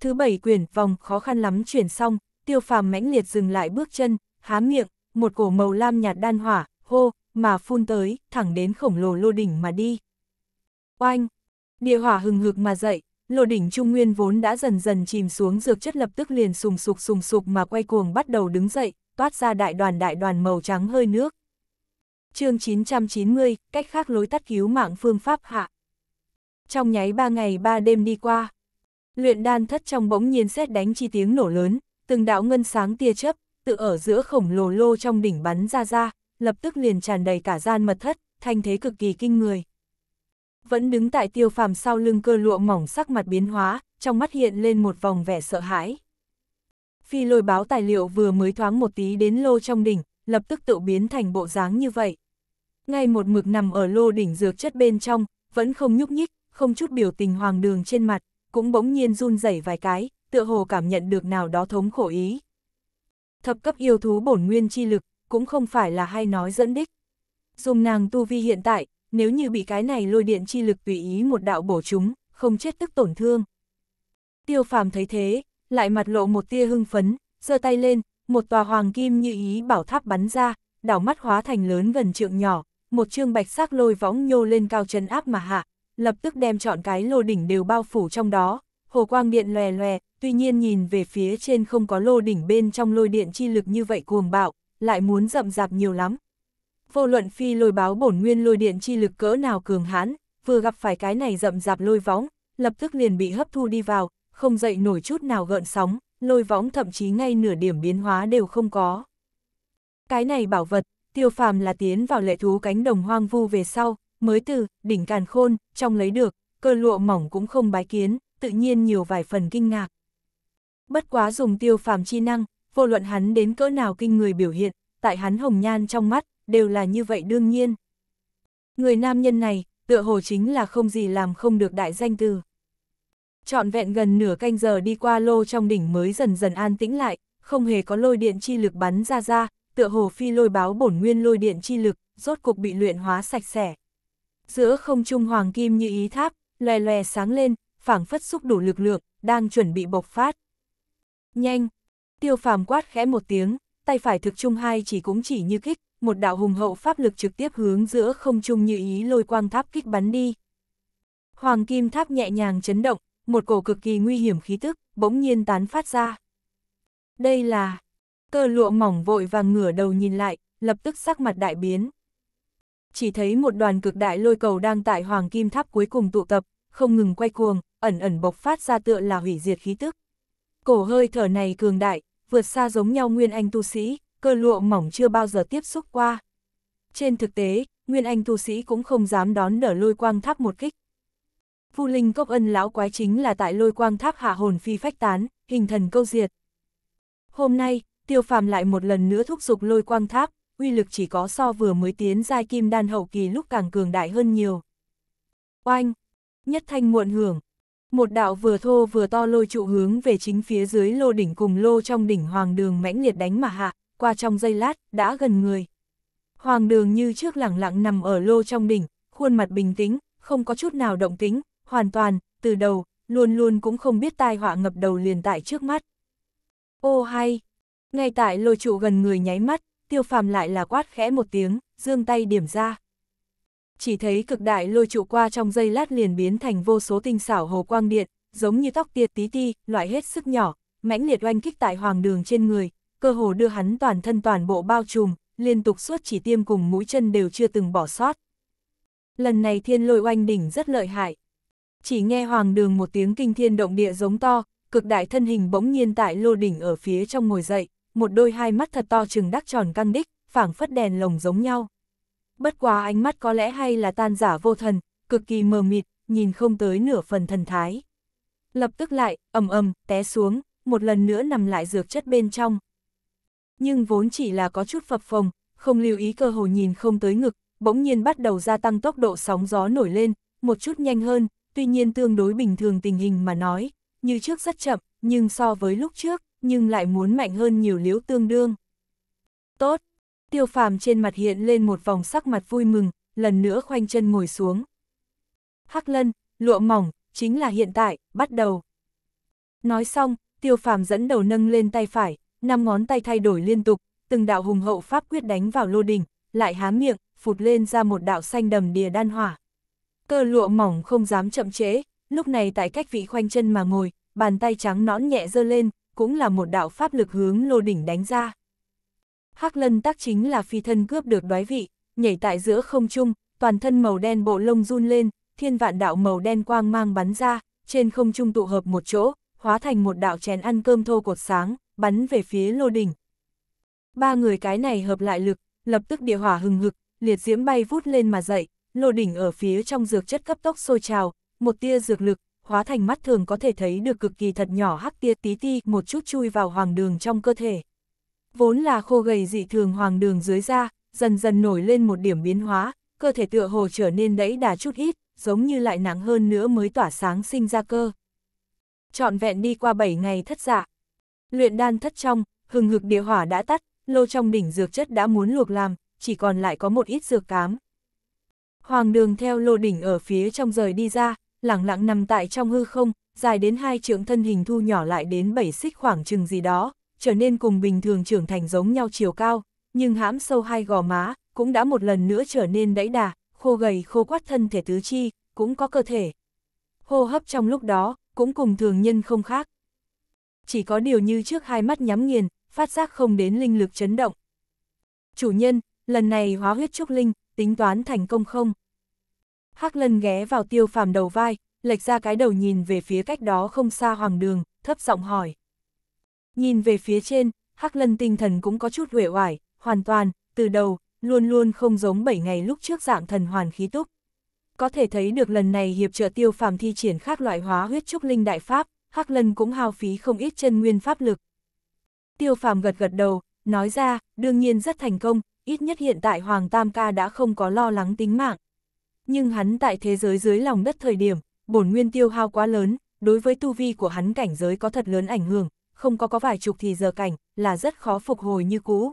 S1: Thứ bảy quyền vòng khó khăn lắm chuyển xong, tiêu phàm mãnh liệt dừng lại bước chân, há miệng, một cổ màu lam nhạt đan hỏa, hô, mà phun tới, thẳng đến khổng lồ lô đỉnh mà đi. Oanh! Địa hỏa hừng hực mà dậy, lô đỉnh trung nguyên vốn đã dần dần chìm xuống dược chất lập tức liền sùng sục sùng sục mà quay cuồng bắt đầu đứng dậy, toát ra đại đoàn đại đoàn màu trắng hơi nước. chương 990, cách khác lối tắt cứu mạng phương pháp hạ. Trong nháy ba ngày ba đêm đi qua, luyện đan thất trong bỗng nhiên xét đánh chi tiếng nổ lớn, từng đạo ngân sáng tia chớp, tự ở giữa khổng lồ lô trong đỉnh bắn ra ra, lập tức liền tràn đầy cả gian mật thất, thanh thế cực kỳ kinh người. Vẫn đứng tại tiêu phàm sau lưng cơ lụa mỏng sắc mặt biến hóa, trong mắt hiện lên một vòng vẻ sợ hãi. Phi lôi báo tài liệu vừa mới thoáng một tí đến lô trong đỉnh, lập tức tự biến thành bộ dáng như vậy. Ngay một mực nằm ở lô đỉnh dược chất bên trong, vẫn không nhúc nhích, không chút biểu tình hoàng đường trên mặt, cũng bỗng nhiên run rẩy vài cái, tựa hồ cảm nhận được nào đó thống khổ ý. Thập cấp yêu thú bổn nguyên chi lực, cũng không phải là hay nói dẫn đích. Dùng nàng tu vi hiện tại, nếu như bị cái này lôi điện chi lực tùy ý một đạo bổ chúng, không chết tức tổn thương. Tiêu phàm thấy thế, lại mặt lộ một tia hưng phấn, giơ tay lên, một tòa hoàng kim như ý bảo tháp bắn ra, đảo mắt hóa thành lớn gần trượng nhỏ, một chương bạch sắc lôi võng nhô lên cao chân áp mà hạ, lập tức đem chọn cái lô đỉnh đều bao phủ trong đó, hồ quang điện lòe lòe, tuy nhiên nhìn về phía trên không có lô đỉnh bên trong lôi điện chi lực như vậy cuồng bạo, lại muốn rậm rạp nhiều lắm. Vô luận phi lôi báo bổn nguyên lôi điện chi lực cỡ nào cường hãn, vừa gặp phải cái này rậm rạp lôi võng, lập tức liền bị hấp thu đi vào, không dậy nổi chút nào gợn sóng, lôi võng thậm chí ngay nửa điểm biến hóa đều không có. Cái này bảo vật, tiêu phàm là tiến vào lệ thú cánh đồng hoang vu về sau, mới từ, đỉnh càn khôn, trong lấy được, cơ lụa mỏng cũng không bái kiến, tự nhiên nhiều vài phần kinh ngạc. Bất quá dùng tiêu phàm chi năng, vô luận hắn đến cỡ nào kinh người biểu hiện, tại hắn hồng nhan trong mắt, đều là như vậy đương nhiên. Người nam nhân này, tựa hồ chính là không gì làm không được đại danh từ. Chọn vẹn gần nửa canh giờ đi qua lô trong đỉnh mới dần dần an tĩnh lại, không hề có lôi điện chi lực bắn ra ra, tựa hồ phi lôi báo bổn nguyên lôi điện chi lực, rốt cuộc bị luyện hóa sạch sẽ. Giữa không trung hoàng kim như ý tháp, loè loè sáng lên, phảng phất xúc đủ lực lượng, đang chuẩn bị bộc phát. Nhanh, Tiêu phàm quát khẽ một tiếng, tay phải thực trung hai chỉ cũng chỉ như kích, một đạo hùng hậu pháp lực trực tiếp hướng giữa không trung như ý lôi quang tháp kích bắn đi. Hoàng kim tháp nhẹ nhàng chấn động, một cổ cực kỳ nguy hiểm khí tức, bỗng nhiên tán phát ra. Đây là... Tơ lụa mỏng vội vàng ngửa đầu nhìn lại, lập tức sắc mặt đại biến. Chỉ thấy một đoàn cực đại lôi cầu đang tại hoàng kim tháp cuối cùng tụ tập, không ngừng quay cuồng, ẩn ẩn bộc phát ra tựa là hủy diệt khí tức. Cổ hơi thở này cường đại, vượt xa giống nhau Nguyên Anh tu sĩ, cơ lụa mỏng chưa bao giờ tiếp xúc qua. Trên thực tế, Nguyên Anh tu sĩ cũng không dám đón đỡ lôi quang tháp một kích. Vu linh cốc ân lão quái chính là tại lôi quang tháp hạ hồn phi phách tán, hình thần câu diệt. Hôm nay, tiêu phàm lại một lần nữa thúc giục lôi quang tháp, uy lực chỉ có so vừa mới tiến giai kim đan hậu kỳ lúc càng cường đại hơn nhiều. Oanh! Nhất thanh muộn hưởng, một đạo vừa thô vừa to lôi trụ hướng về chính phía dưới lô đỉnh cùng lô trong đỉnh hoàng đường mãnh liệt đánh mà hạ, qua trong giây lát, đã gần người. Hoàng đường như trước lẳng lặng nằm ở lô trong đỉnh, khuôn mặt bình tĩnh, không có chút nào động tính, hoàn toàn, từ đầu, luôn luôn cũng không biết tai họa ngập đầu liền tại trước mắt. Ô hay! Ngay tại lôi trụ gần người nháy mắt, tiêu phàm lại là quát khẽ một tiếng, dương tay điểm ra chỉ thấy cực đại lôi trụ qua trong giây lát liền biến thành vô số tinh xảo hồ quang điện, giống như tóc tiệt tí ti, loại hết sức nhỏ, mãnh liệt oanh kích tại hoàng đường trên người, cơ hồ đưa hắn toàn thân toàn bộ bao trùm, liên tục suốt chỉ tiêm cùng mũi chân đều chưa từng bỏ sót. Lần này thiên lôi oanh đỉnh rất lợi hại. Chỉ nghe hoàng đường một tiếng kinh thiên động địa giống to, cực đại thân hình bỗng nhiên tại lô đỉnh ở phía trong ngồi dậy, một đôi hai mắt thật to trừng đắc tròn căng đích, phảng phất đèn lồng giống nhau bất quá ánh mắt có lẽ hay là tan giả vô thần, cực kỳ mờ mịt, nhìn không tới nửa phần thần thái. Lập tức lại, ầm ầm, té xuống, một lần nữa nằm lại dược chất bên trong. Nhưng vốn chỉ là có chút phập phồng, không lưu ý cơ hồ nhìn không tới ngực, bỗng nhiên bắt đầu gia tăng tốc độ sóng gió nổi lên, một chút nhanh hơn, tuy nhiên tương đối bình thường tình hình mà nói, như trước rất chậm, nhưng so với lúc trước, nhưng lại muốn mạnh hơn nhiều liếu tương đương. Tốt, tiêu phàm trên mặt hiện lên một vòng sắc mặt vui mừng, lần nữa khoanh chân ngồi xuống. Hắc lân, lụa mỏng, chính là hiện tại, bắt đầu. Nói xong, tiêu phàm dẫn đầu nâng lên tay phải, năm ngón tay thay đổi liên tục, từng đạo hùng hậu pháp quyết đánh vào lô đỉnh, lại há miệng, phụt lên ra một đạo xanh đầm đìa đan hỏa. Cơ lụa mỏng không dám chậm chế, lúc này tại cách vị khoanh chân mà ngồi, bàn tay trắng nõn nhẹ dơ lên, cũng là một đạo pháp lực hướng lô đỉnh đánh ra. Hắc lân tác chính là phi thân cướp được đoái vị, nhảy tại giữa không trung, toàn thân màu đen bộ lông run lên, thiên vạn đạo màu đen quang mang bắn ra, trên không trung tụ hợp một chỗ, hóa thành một đạo chén ăn cơm thô cột sáng, bắn về phía lô đỉnh. Ba người cái này hợp lại lực, lập tức địa hỏa hừng hực, liệt diễm bay vút lên mà dậy, lô đỉnh ở phía trong dược chất cấp tốc sôi trào, một tia dược lực, hóa thành mắt thường có thể thấy được cực kỳ thật nhỏ hắc tia tí ti một chút chui vào hoàng đường trong cơ thể vốn là khô gầy dị thường hoàng đường dưới da, dần dần nổi lên một điểm biến hóa, cơ thể tựa hồ trở nên đẫy đà chút ít, giống như lại nặng hơn nữa mới tỏa sáng sinh ra cơ. Trọn vẹn đi qua 7 ngày thất dạ. Luyện đan thất trong, hừng hực địa hỏa đã tắt, lô trong đỉnh dược chất đã muốn luộc làm, chỉ còn lại có một ít dược cám. Hoàng đường theo lô đỉnh ở phía trong rời đi ra, lẳng lặng nằm tại trong hư không, dài đến hai trượng thân hình thu nhỏ lại đến bảy xích khoảng chừng gì đó, trở nên cùng bình thường trưởng thành giống nhau chiều cao, nhưng hãm sâu hai gò má, cũng đã một lần nữa trở nên đẫy đà, khô gầy khô quát thân thể tứ chi, cũng có cơ thể. Hô hấp trong lúc đó, cũng cùng thường nhân không khác. Chỉ có điều như trước hai mắt nhắm nghiền, phát giác không đến linh lực chấn động. Chủ nhân, lần này hóa huyết trúc linh, tính toán thành công không? Hắc lân ghé vào tiêu phàm đầu vai, lệch ra cái đầu nhìn về phía cách đó không xa hoàng đường, thấp giọng hỏi. Nhìn về phía trên, Hắc Lân tinh thần cũng có chút uể oải, hoàn toàn, từ đầu, luôn luôn không giống 7 ngày lúc trước dạng thần hoàn khí túc. Có thể thấy được lần này hiệp trợ tiêu phàm thi triển khác loại hóa huyết trúc linh đại pháp, Hắc Lân cũng hao phí không ít chân nguyên pháp lực. Tiêu phàm gật gật đầu, nói ra, đương nhiên rất thành công, ít nhất hiện tại Hoàng Tam Ca đã không có lo lắng tính mạng. Nhưng hắn tại thế giới dưới lòng đất thời điểm, bổn nguyên tiêu hao quá lớn, đối với tu vi của hắn cảnh giới có thật lớn ảnh hưởng, không có có vài chục thì giờ cảnh, là rất khó phục hồi như cũ.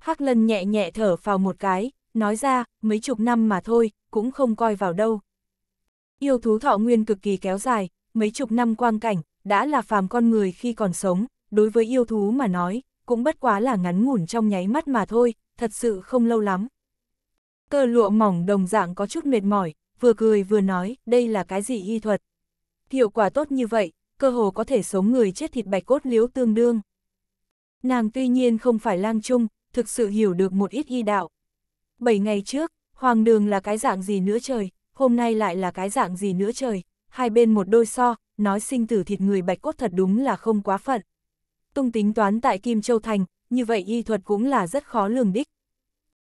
S1: Hắc lân nhẹ nhẹ thở vào một cái, nói ra, mấy chục năm mà thôi, cũng không coi vào đâu. Yêu thú thọ nguyên cực kỳ kéo dài, mấy chục năm quang cảnh, đã là phàm con người khi còn sống, đối với yêu thú mà nói, cũng bất quá là ngắn ngủn trong nháy mắt mà thôi, thật sự không lâu lắm. Cơ lụa mỏng đồng dạng có chút mệt mỏi, vừa cười vừa nói, đây là cái gì y thuật. Hiệu quả tốt như vậy, cơ hồ có thể sống người chết thịt bạch cốt liếu tương đương. Nàng tuy nhiên không phải lang trung, thực sự hiểu được một ít y đạo. Bảy ngày trước, hoàng đường là cái dạng gì nữa trời, hôm nay lại là cái dạng gì nữa trời, hai bên một đôi so, nói sinh tử thịt người bạch cốt thật đúng là không quá phận. Tung tính toán tại Kim Châu Thành, như vậy y thuật cũng là rất khó lường đích.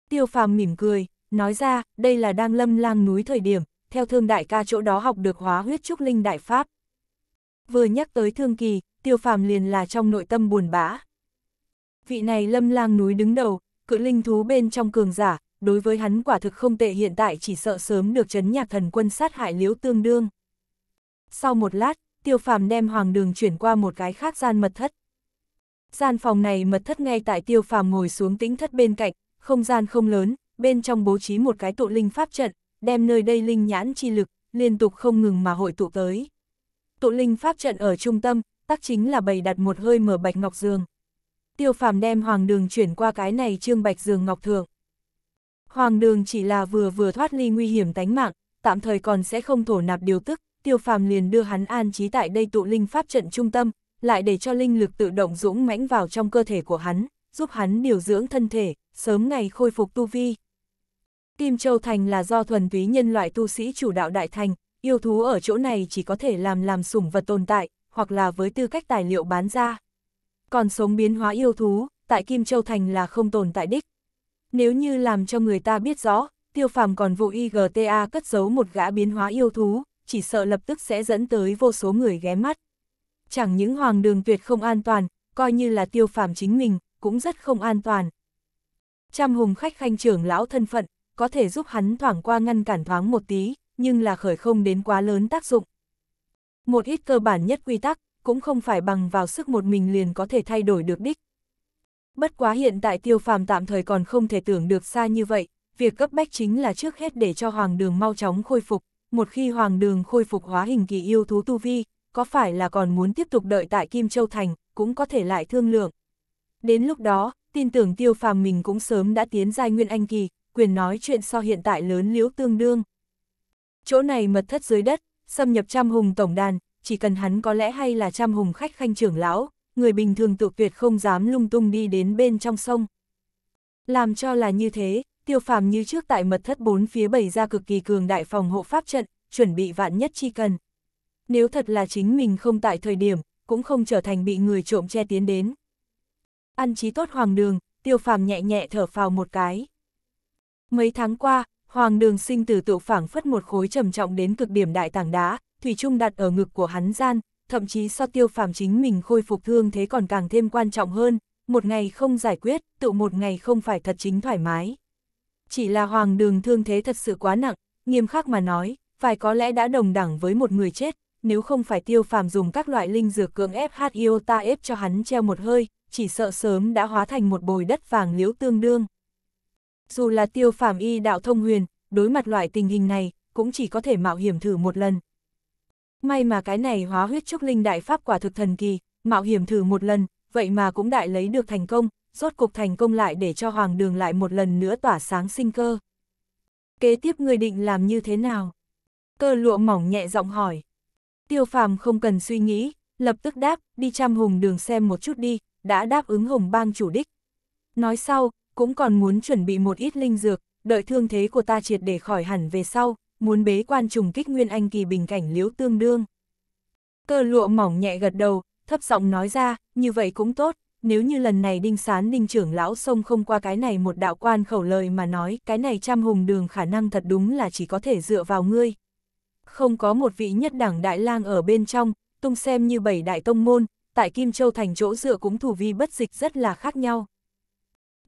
S1: Tiêu phàm mỉm cười, nói ra, đây là đang lâm lang núi thời điểm, theo thương đại ca chỗ đó học được hóa huyết trúc linh đại pháp vừa nhắc tới Thương Kỳ, Tiêu Phàm liền là trong nội tâm buồn bã. Vị này lâm lang núi đứng đầu, cự linh thú bên trong cường giả, đối với hắn quả thực không tệ hiện tại chỉ sợ sớm được chấn nhạc thần quân sát hại liễu tương đương. Sau một lát, Tiêu Phàm đem hoàng đường chuyển qua một cái khác gian mật thất. Gian phòng này mật thất ngay tại Tiêu Phàm ngồi xuống tĩnh thất bên cạnh, không gian không lớn, bên trong bố trí một cái tụ linh pháp trận, đem nơi đây linh nhãn chi lực, liên tục không ngừng mà hội tụ tới tụ linh pháp trận ở trung tâm, tắc chính là bày đặt một hơi mở bạch ngọc giường. Tiêu phàm đem hoàng đường chuyển qua cái này trương bạch giường ngọc thượng. Hoàng đường chỉ là vừa vừa thoát ly nguy hiểm tánh mạng, tạm thời còn sẽ không thổ nạp điều tức, tiêu phàm liền đưa hắn an trí tại đây tụ linh pháp trận trung tâm, lại để cho linh lực tự động dũng mãnh vào trong cơ thể của hắn, giúp hắn điều dưỡng thân thể, sớm ngày khôi phục tu vi. Kim Châu Thành là do thuần túy nhân loại tu sĩ chủ đạo đại thành, yêu thú ở chỗ này chỉ có thể làm làm sủng vật tồn tại, hoặc là với tư cách tài liệu bán ra. Còn sống biến hóa yêu thú, tại Kim Châu Thành là không tồn tại đích. Nếu như làm cho người ta biết rõ, tiêu phàm còn vụ IGTA cất giấu một gã biến hóa yêu thú, chỉ sợ lập tức sẽ dẫn tới vô số người ghé mắt. Chẳng những hoàng đường tuyệt không an toàn, coi như là tiêu phàm chính mình, cũng rất không an toàn. Trăm hùng khách khanh trưởng lão thân phận, có thể giúp hắn thoảng qua ngăn cản thoáng một tí nhưng là khởi không đến quá lớn tác dụng. Một ít cơ bản nhất quy tắc, cũng không phải bằng vào sức một mình liền có thể thay đổi được đích. Bất quá hiện tại tiêu phàm tạm thời còn không thể tưởng được xa như vậy, việc cấp bách chính là trước hết để cho hoàng đường mau chóng khôi phục, một khi hoàng đường khôi phục hóa hình kỳ yêu thú tu vi, có phải là còn muốn tiếp tục đợi tại Kim Châu Thành, cũng có thể lại thương lượng. Đến lúc đó, tin tưởng tiêu phàm mình cũng sớm đã tiến giai nguyên anh kỳ, quyền nói chuyện so hiện tại lớn liễu tương đương chỗ này mật thất dưới đất, xâm nhập trăm hùng tổng đàn, chỉ cần hắn có lẽ hay là trăm hùng khách khanh trưởng lão, người bình thường tự tuyệt không dám lung tung đi đến bên trong sông. Làm cho là như thế, tiêu phàm như trước tại mật thất bốn phía bày ra cực kỳ cường đại phòng hộ pháp trận, chuẩn bị vạn nhất chi cần. Nếu thật là chính mình không tại thời điểm, cũng không trở thành bị người trộm che tiến đến. Ăn trí tốt hoàng đường, tiêu phàm nhẹ nhẹ thở phào một cái. Mấy tháng qua, Hoàng đường sinh tử tự phảng phất một khối trầm trọng đến cực điểm đại tảng đá, Thủy Trung đặt ở ngực của hắn gian, thậm chí so tiêu phàm chính mình khôi phục thương thế còn càng thêm quan trọng hơn, một ngày không giải quyết, tự một ngày không phải thật chính thoải mái. Chỉ là hoàng đường thương thế thật sự quá nặng, nghiêm khắc mà nói, phải có lẽ đã đồng đẳng với một người chết, nếu không phải tiêu phàm dùng các loại linh dược cưỡng ép hát yêu ta ép cho hắn treo một hơi, chỉ sợ sớm đã hóa thành một bồi đất vàng liễu tương đương. Dù là tiêu phàm y đạo thông huyền, đối mặt loại tình hình này, cũng chỉ có thể mạo hiểm thử một lần. May mà cái này hóa huyết trúc linh đại pháp quả thực thần kỳ, mạo hiểm thử một lần, vậy mà cũng đại lấy được thành công, rốt cục thành công lại để cho hoàng đường lại một lần nữa tỏa sáng sinh cơ. Kế tiếp người định làm như thế nào? Cơ lụa mỏng nhẹ giọng hỏi. Tiêu phàm không cần suy nghĩ, lập tức đáp, đi chăm hùng đường xem một chút đi, đã đáp ứng hùng bang chủ đích. Nói sau, cũng còn muốn chuẩn bị một ít linh dược, đợi thương thế của ta triệt để khỏi hẳn về sau, muốn bế quan trùng kích nguyên anh kỳ bình cảnh liếu tương đương. Cơ lụa mỏng nhẹ gật đầu, thấp giọng nói ra, như vậy cũng tốt, nếu như lần này đinh sán đinh trưởng lão sông không qua cái này một đạo quan khẩu lời mà nói, cái này trăm hùng đường khả năng thật đúng là chỉ có thể dựa vào ngươi. Không có một vị nhất đẳng đại lang ở bên trong, tung xem như bảy đại tông môn, tại Kim Châu thành chỗ dựa cũng thủ vi bất dịch rất là khác nhau.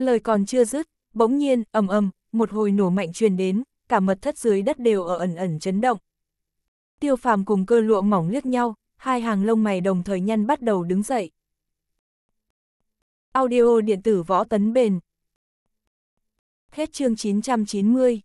S1: Lời còn chưa dứt, bỗng nhiên, ầm ầm, một hồi nổ mạnh truyền đến, cả mật thất dưới đất đều ở ẩn ẩn chấn động. Tiêu phàm cùng cơ lụa mỏng liếc nhau, hai hàng lông mày đồng thời nhăn bắt đầu đứng dậy. Audio điện tử võ tấn bền. Hết chương 990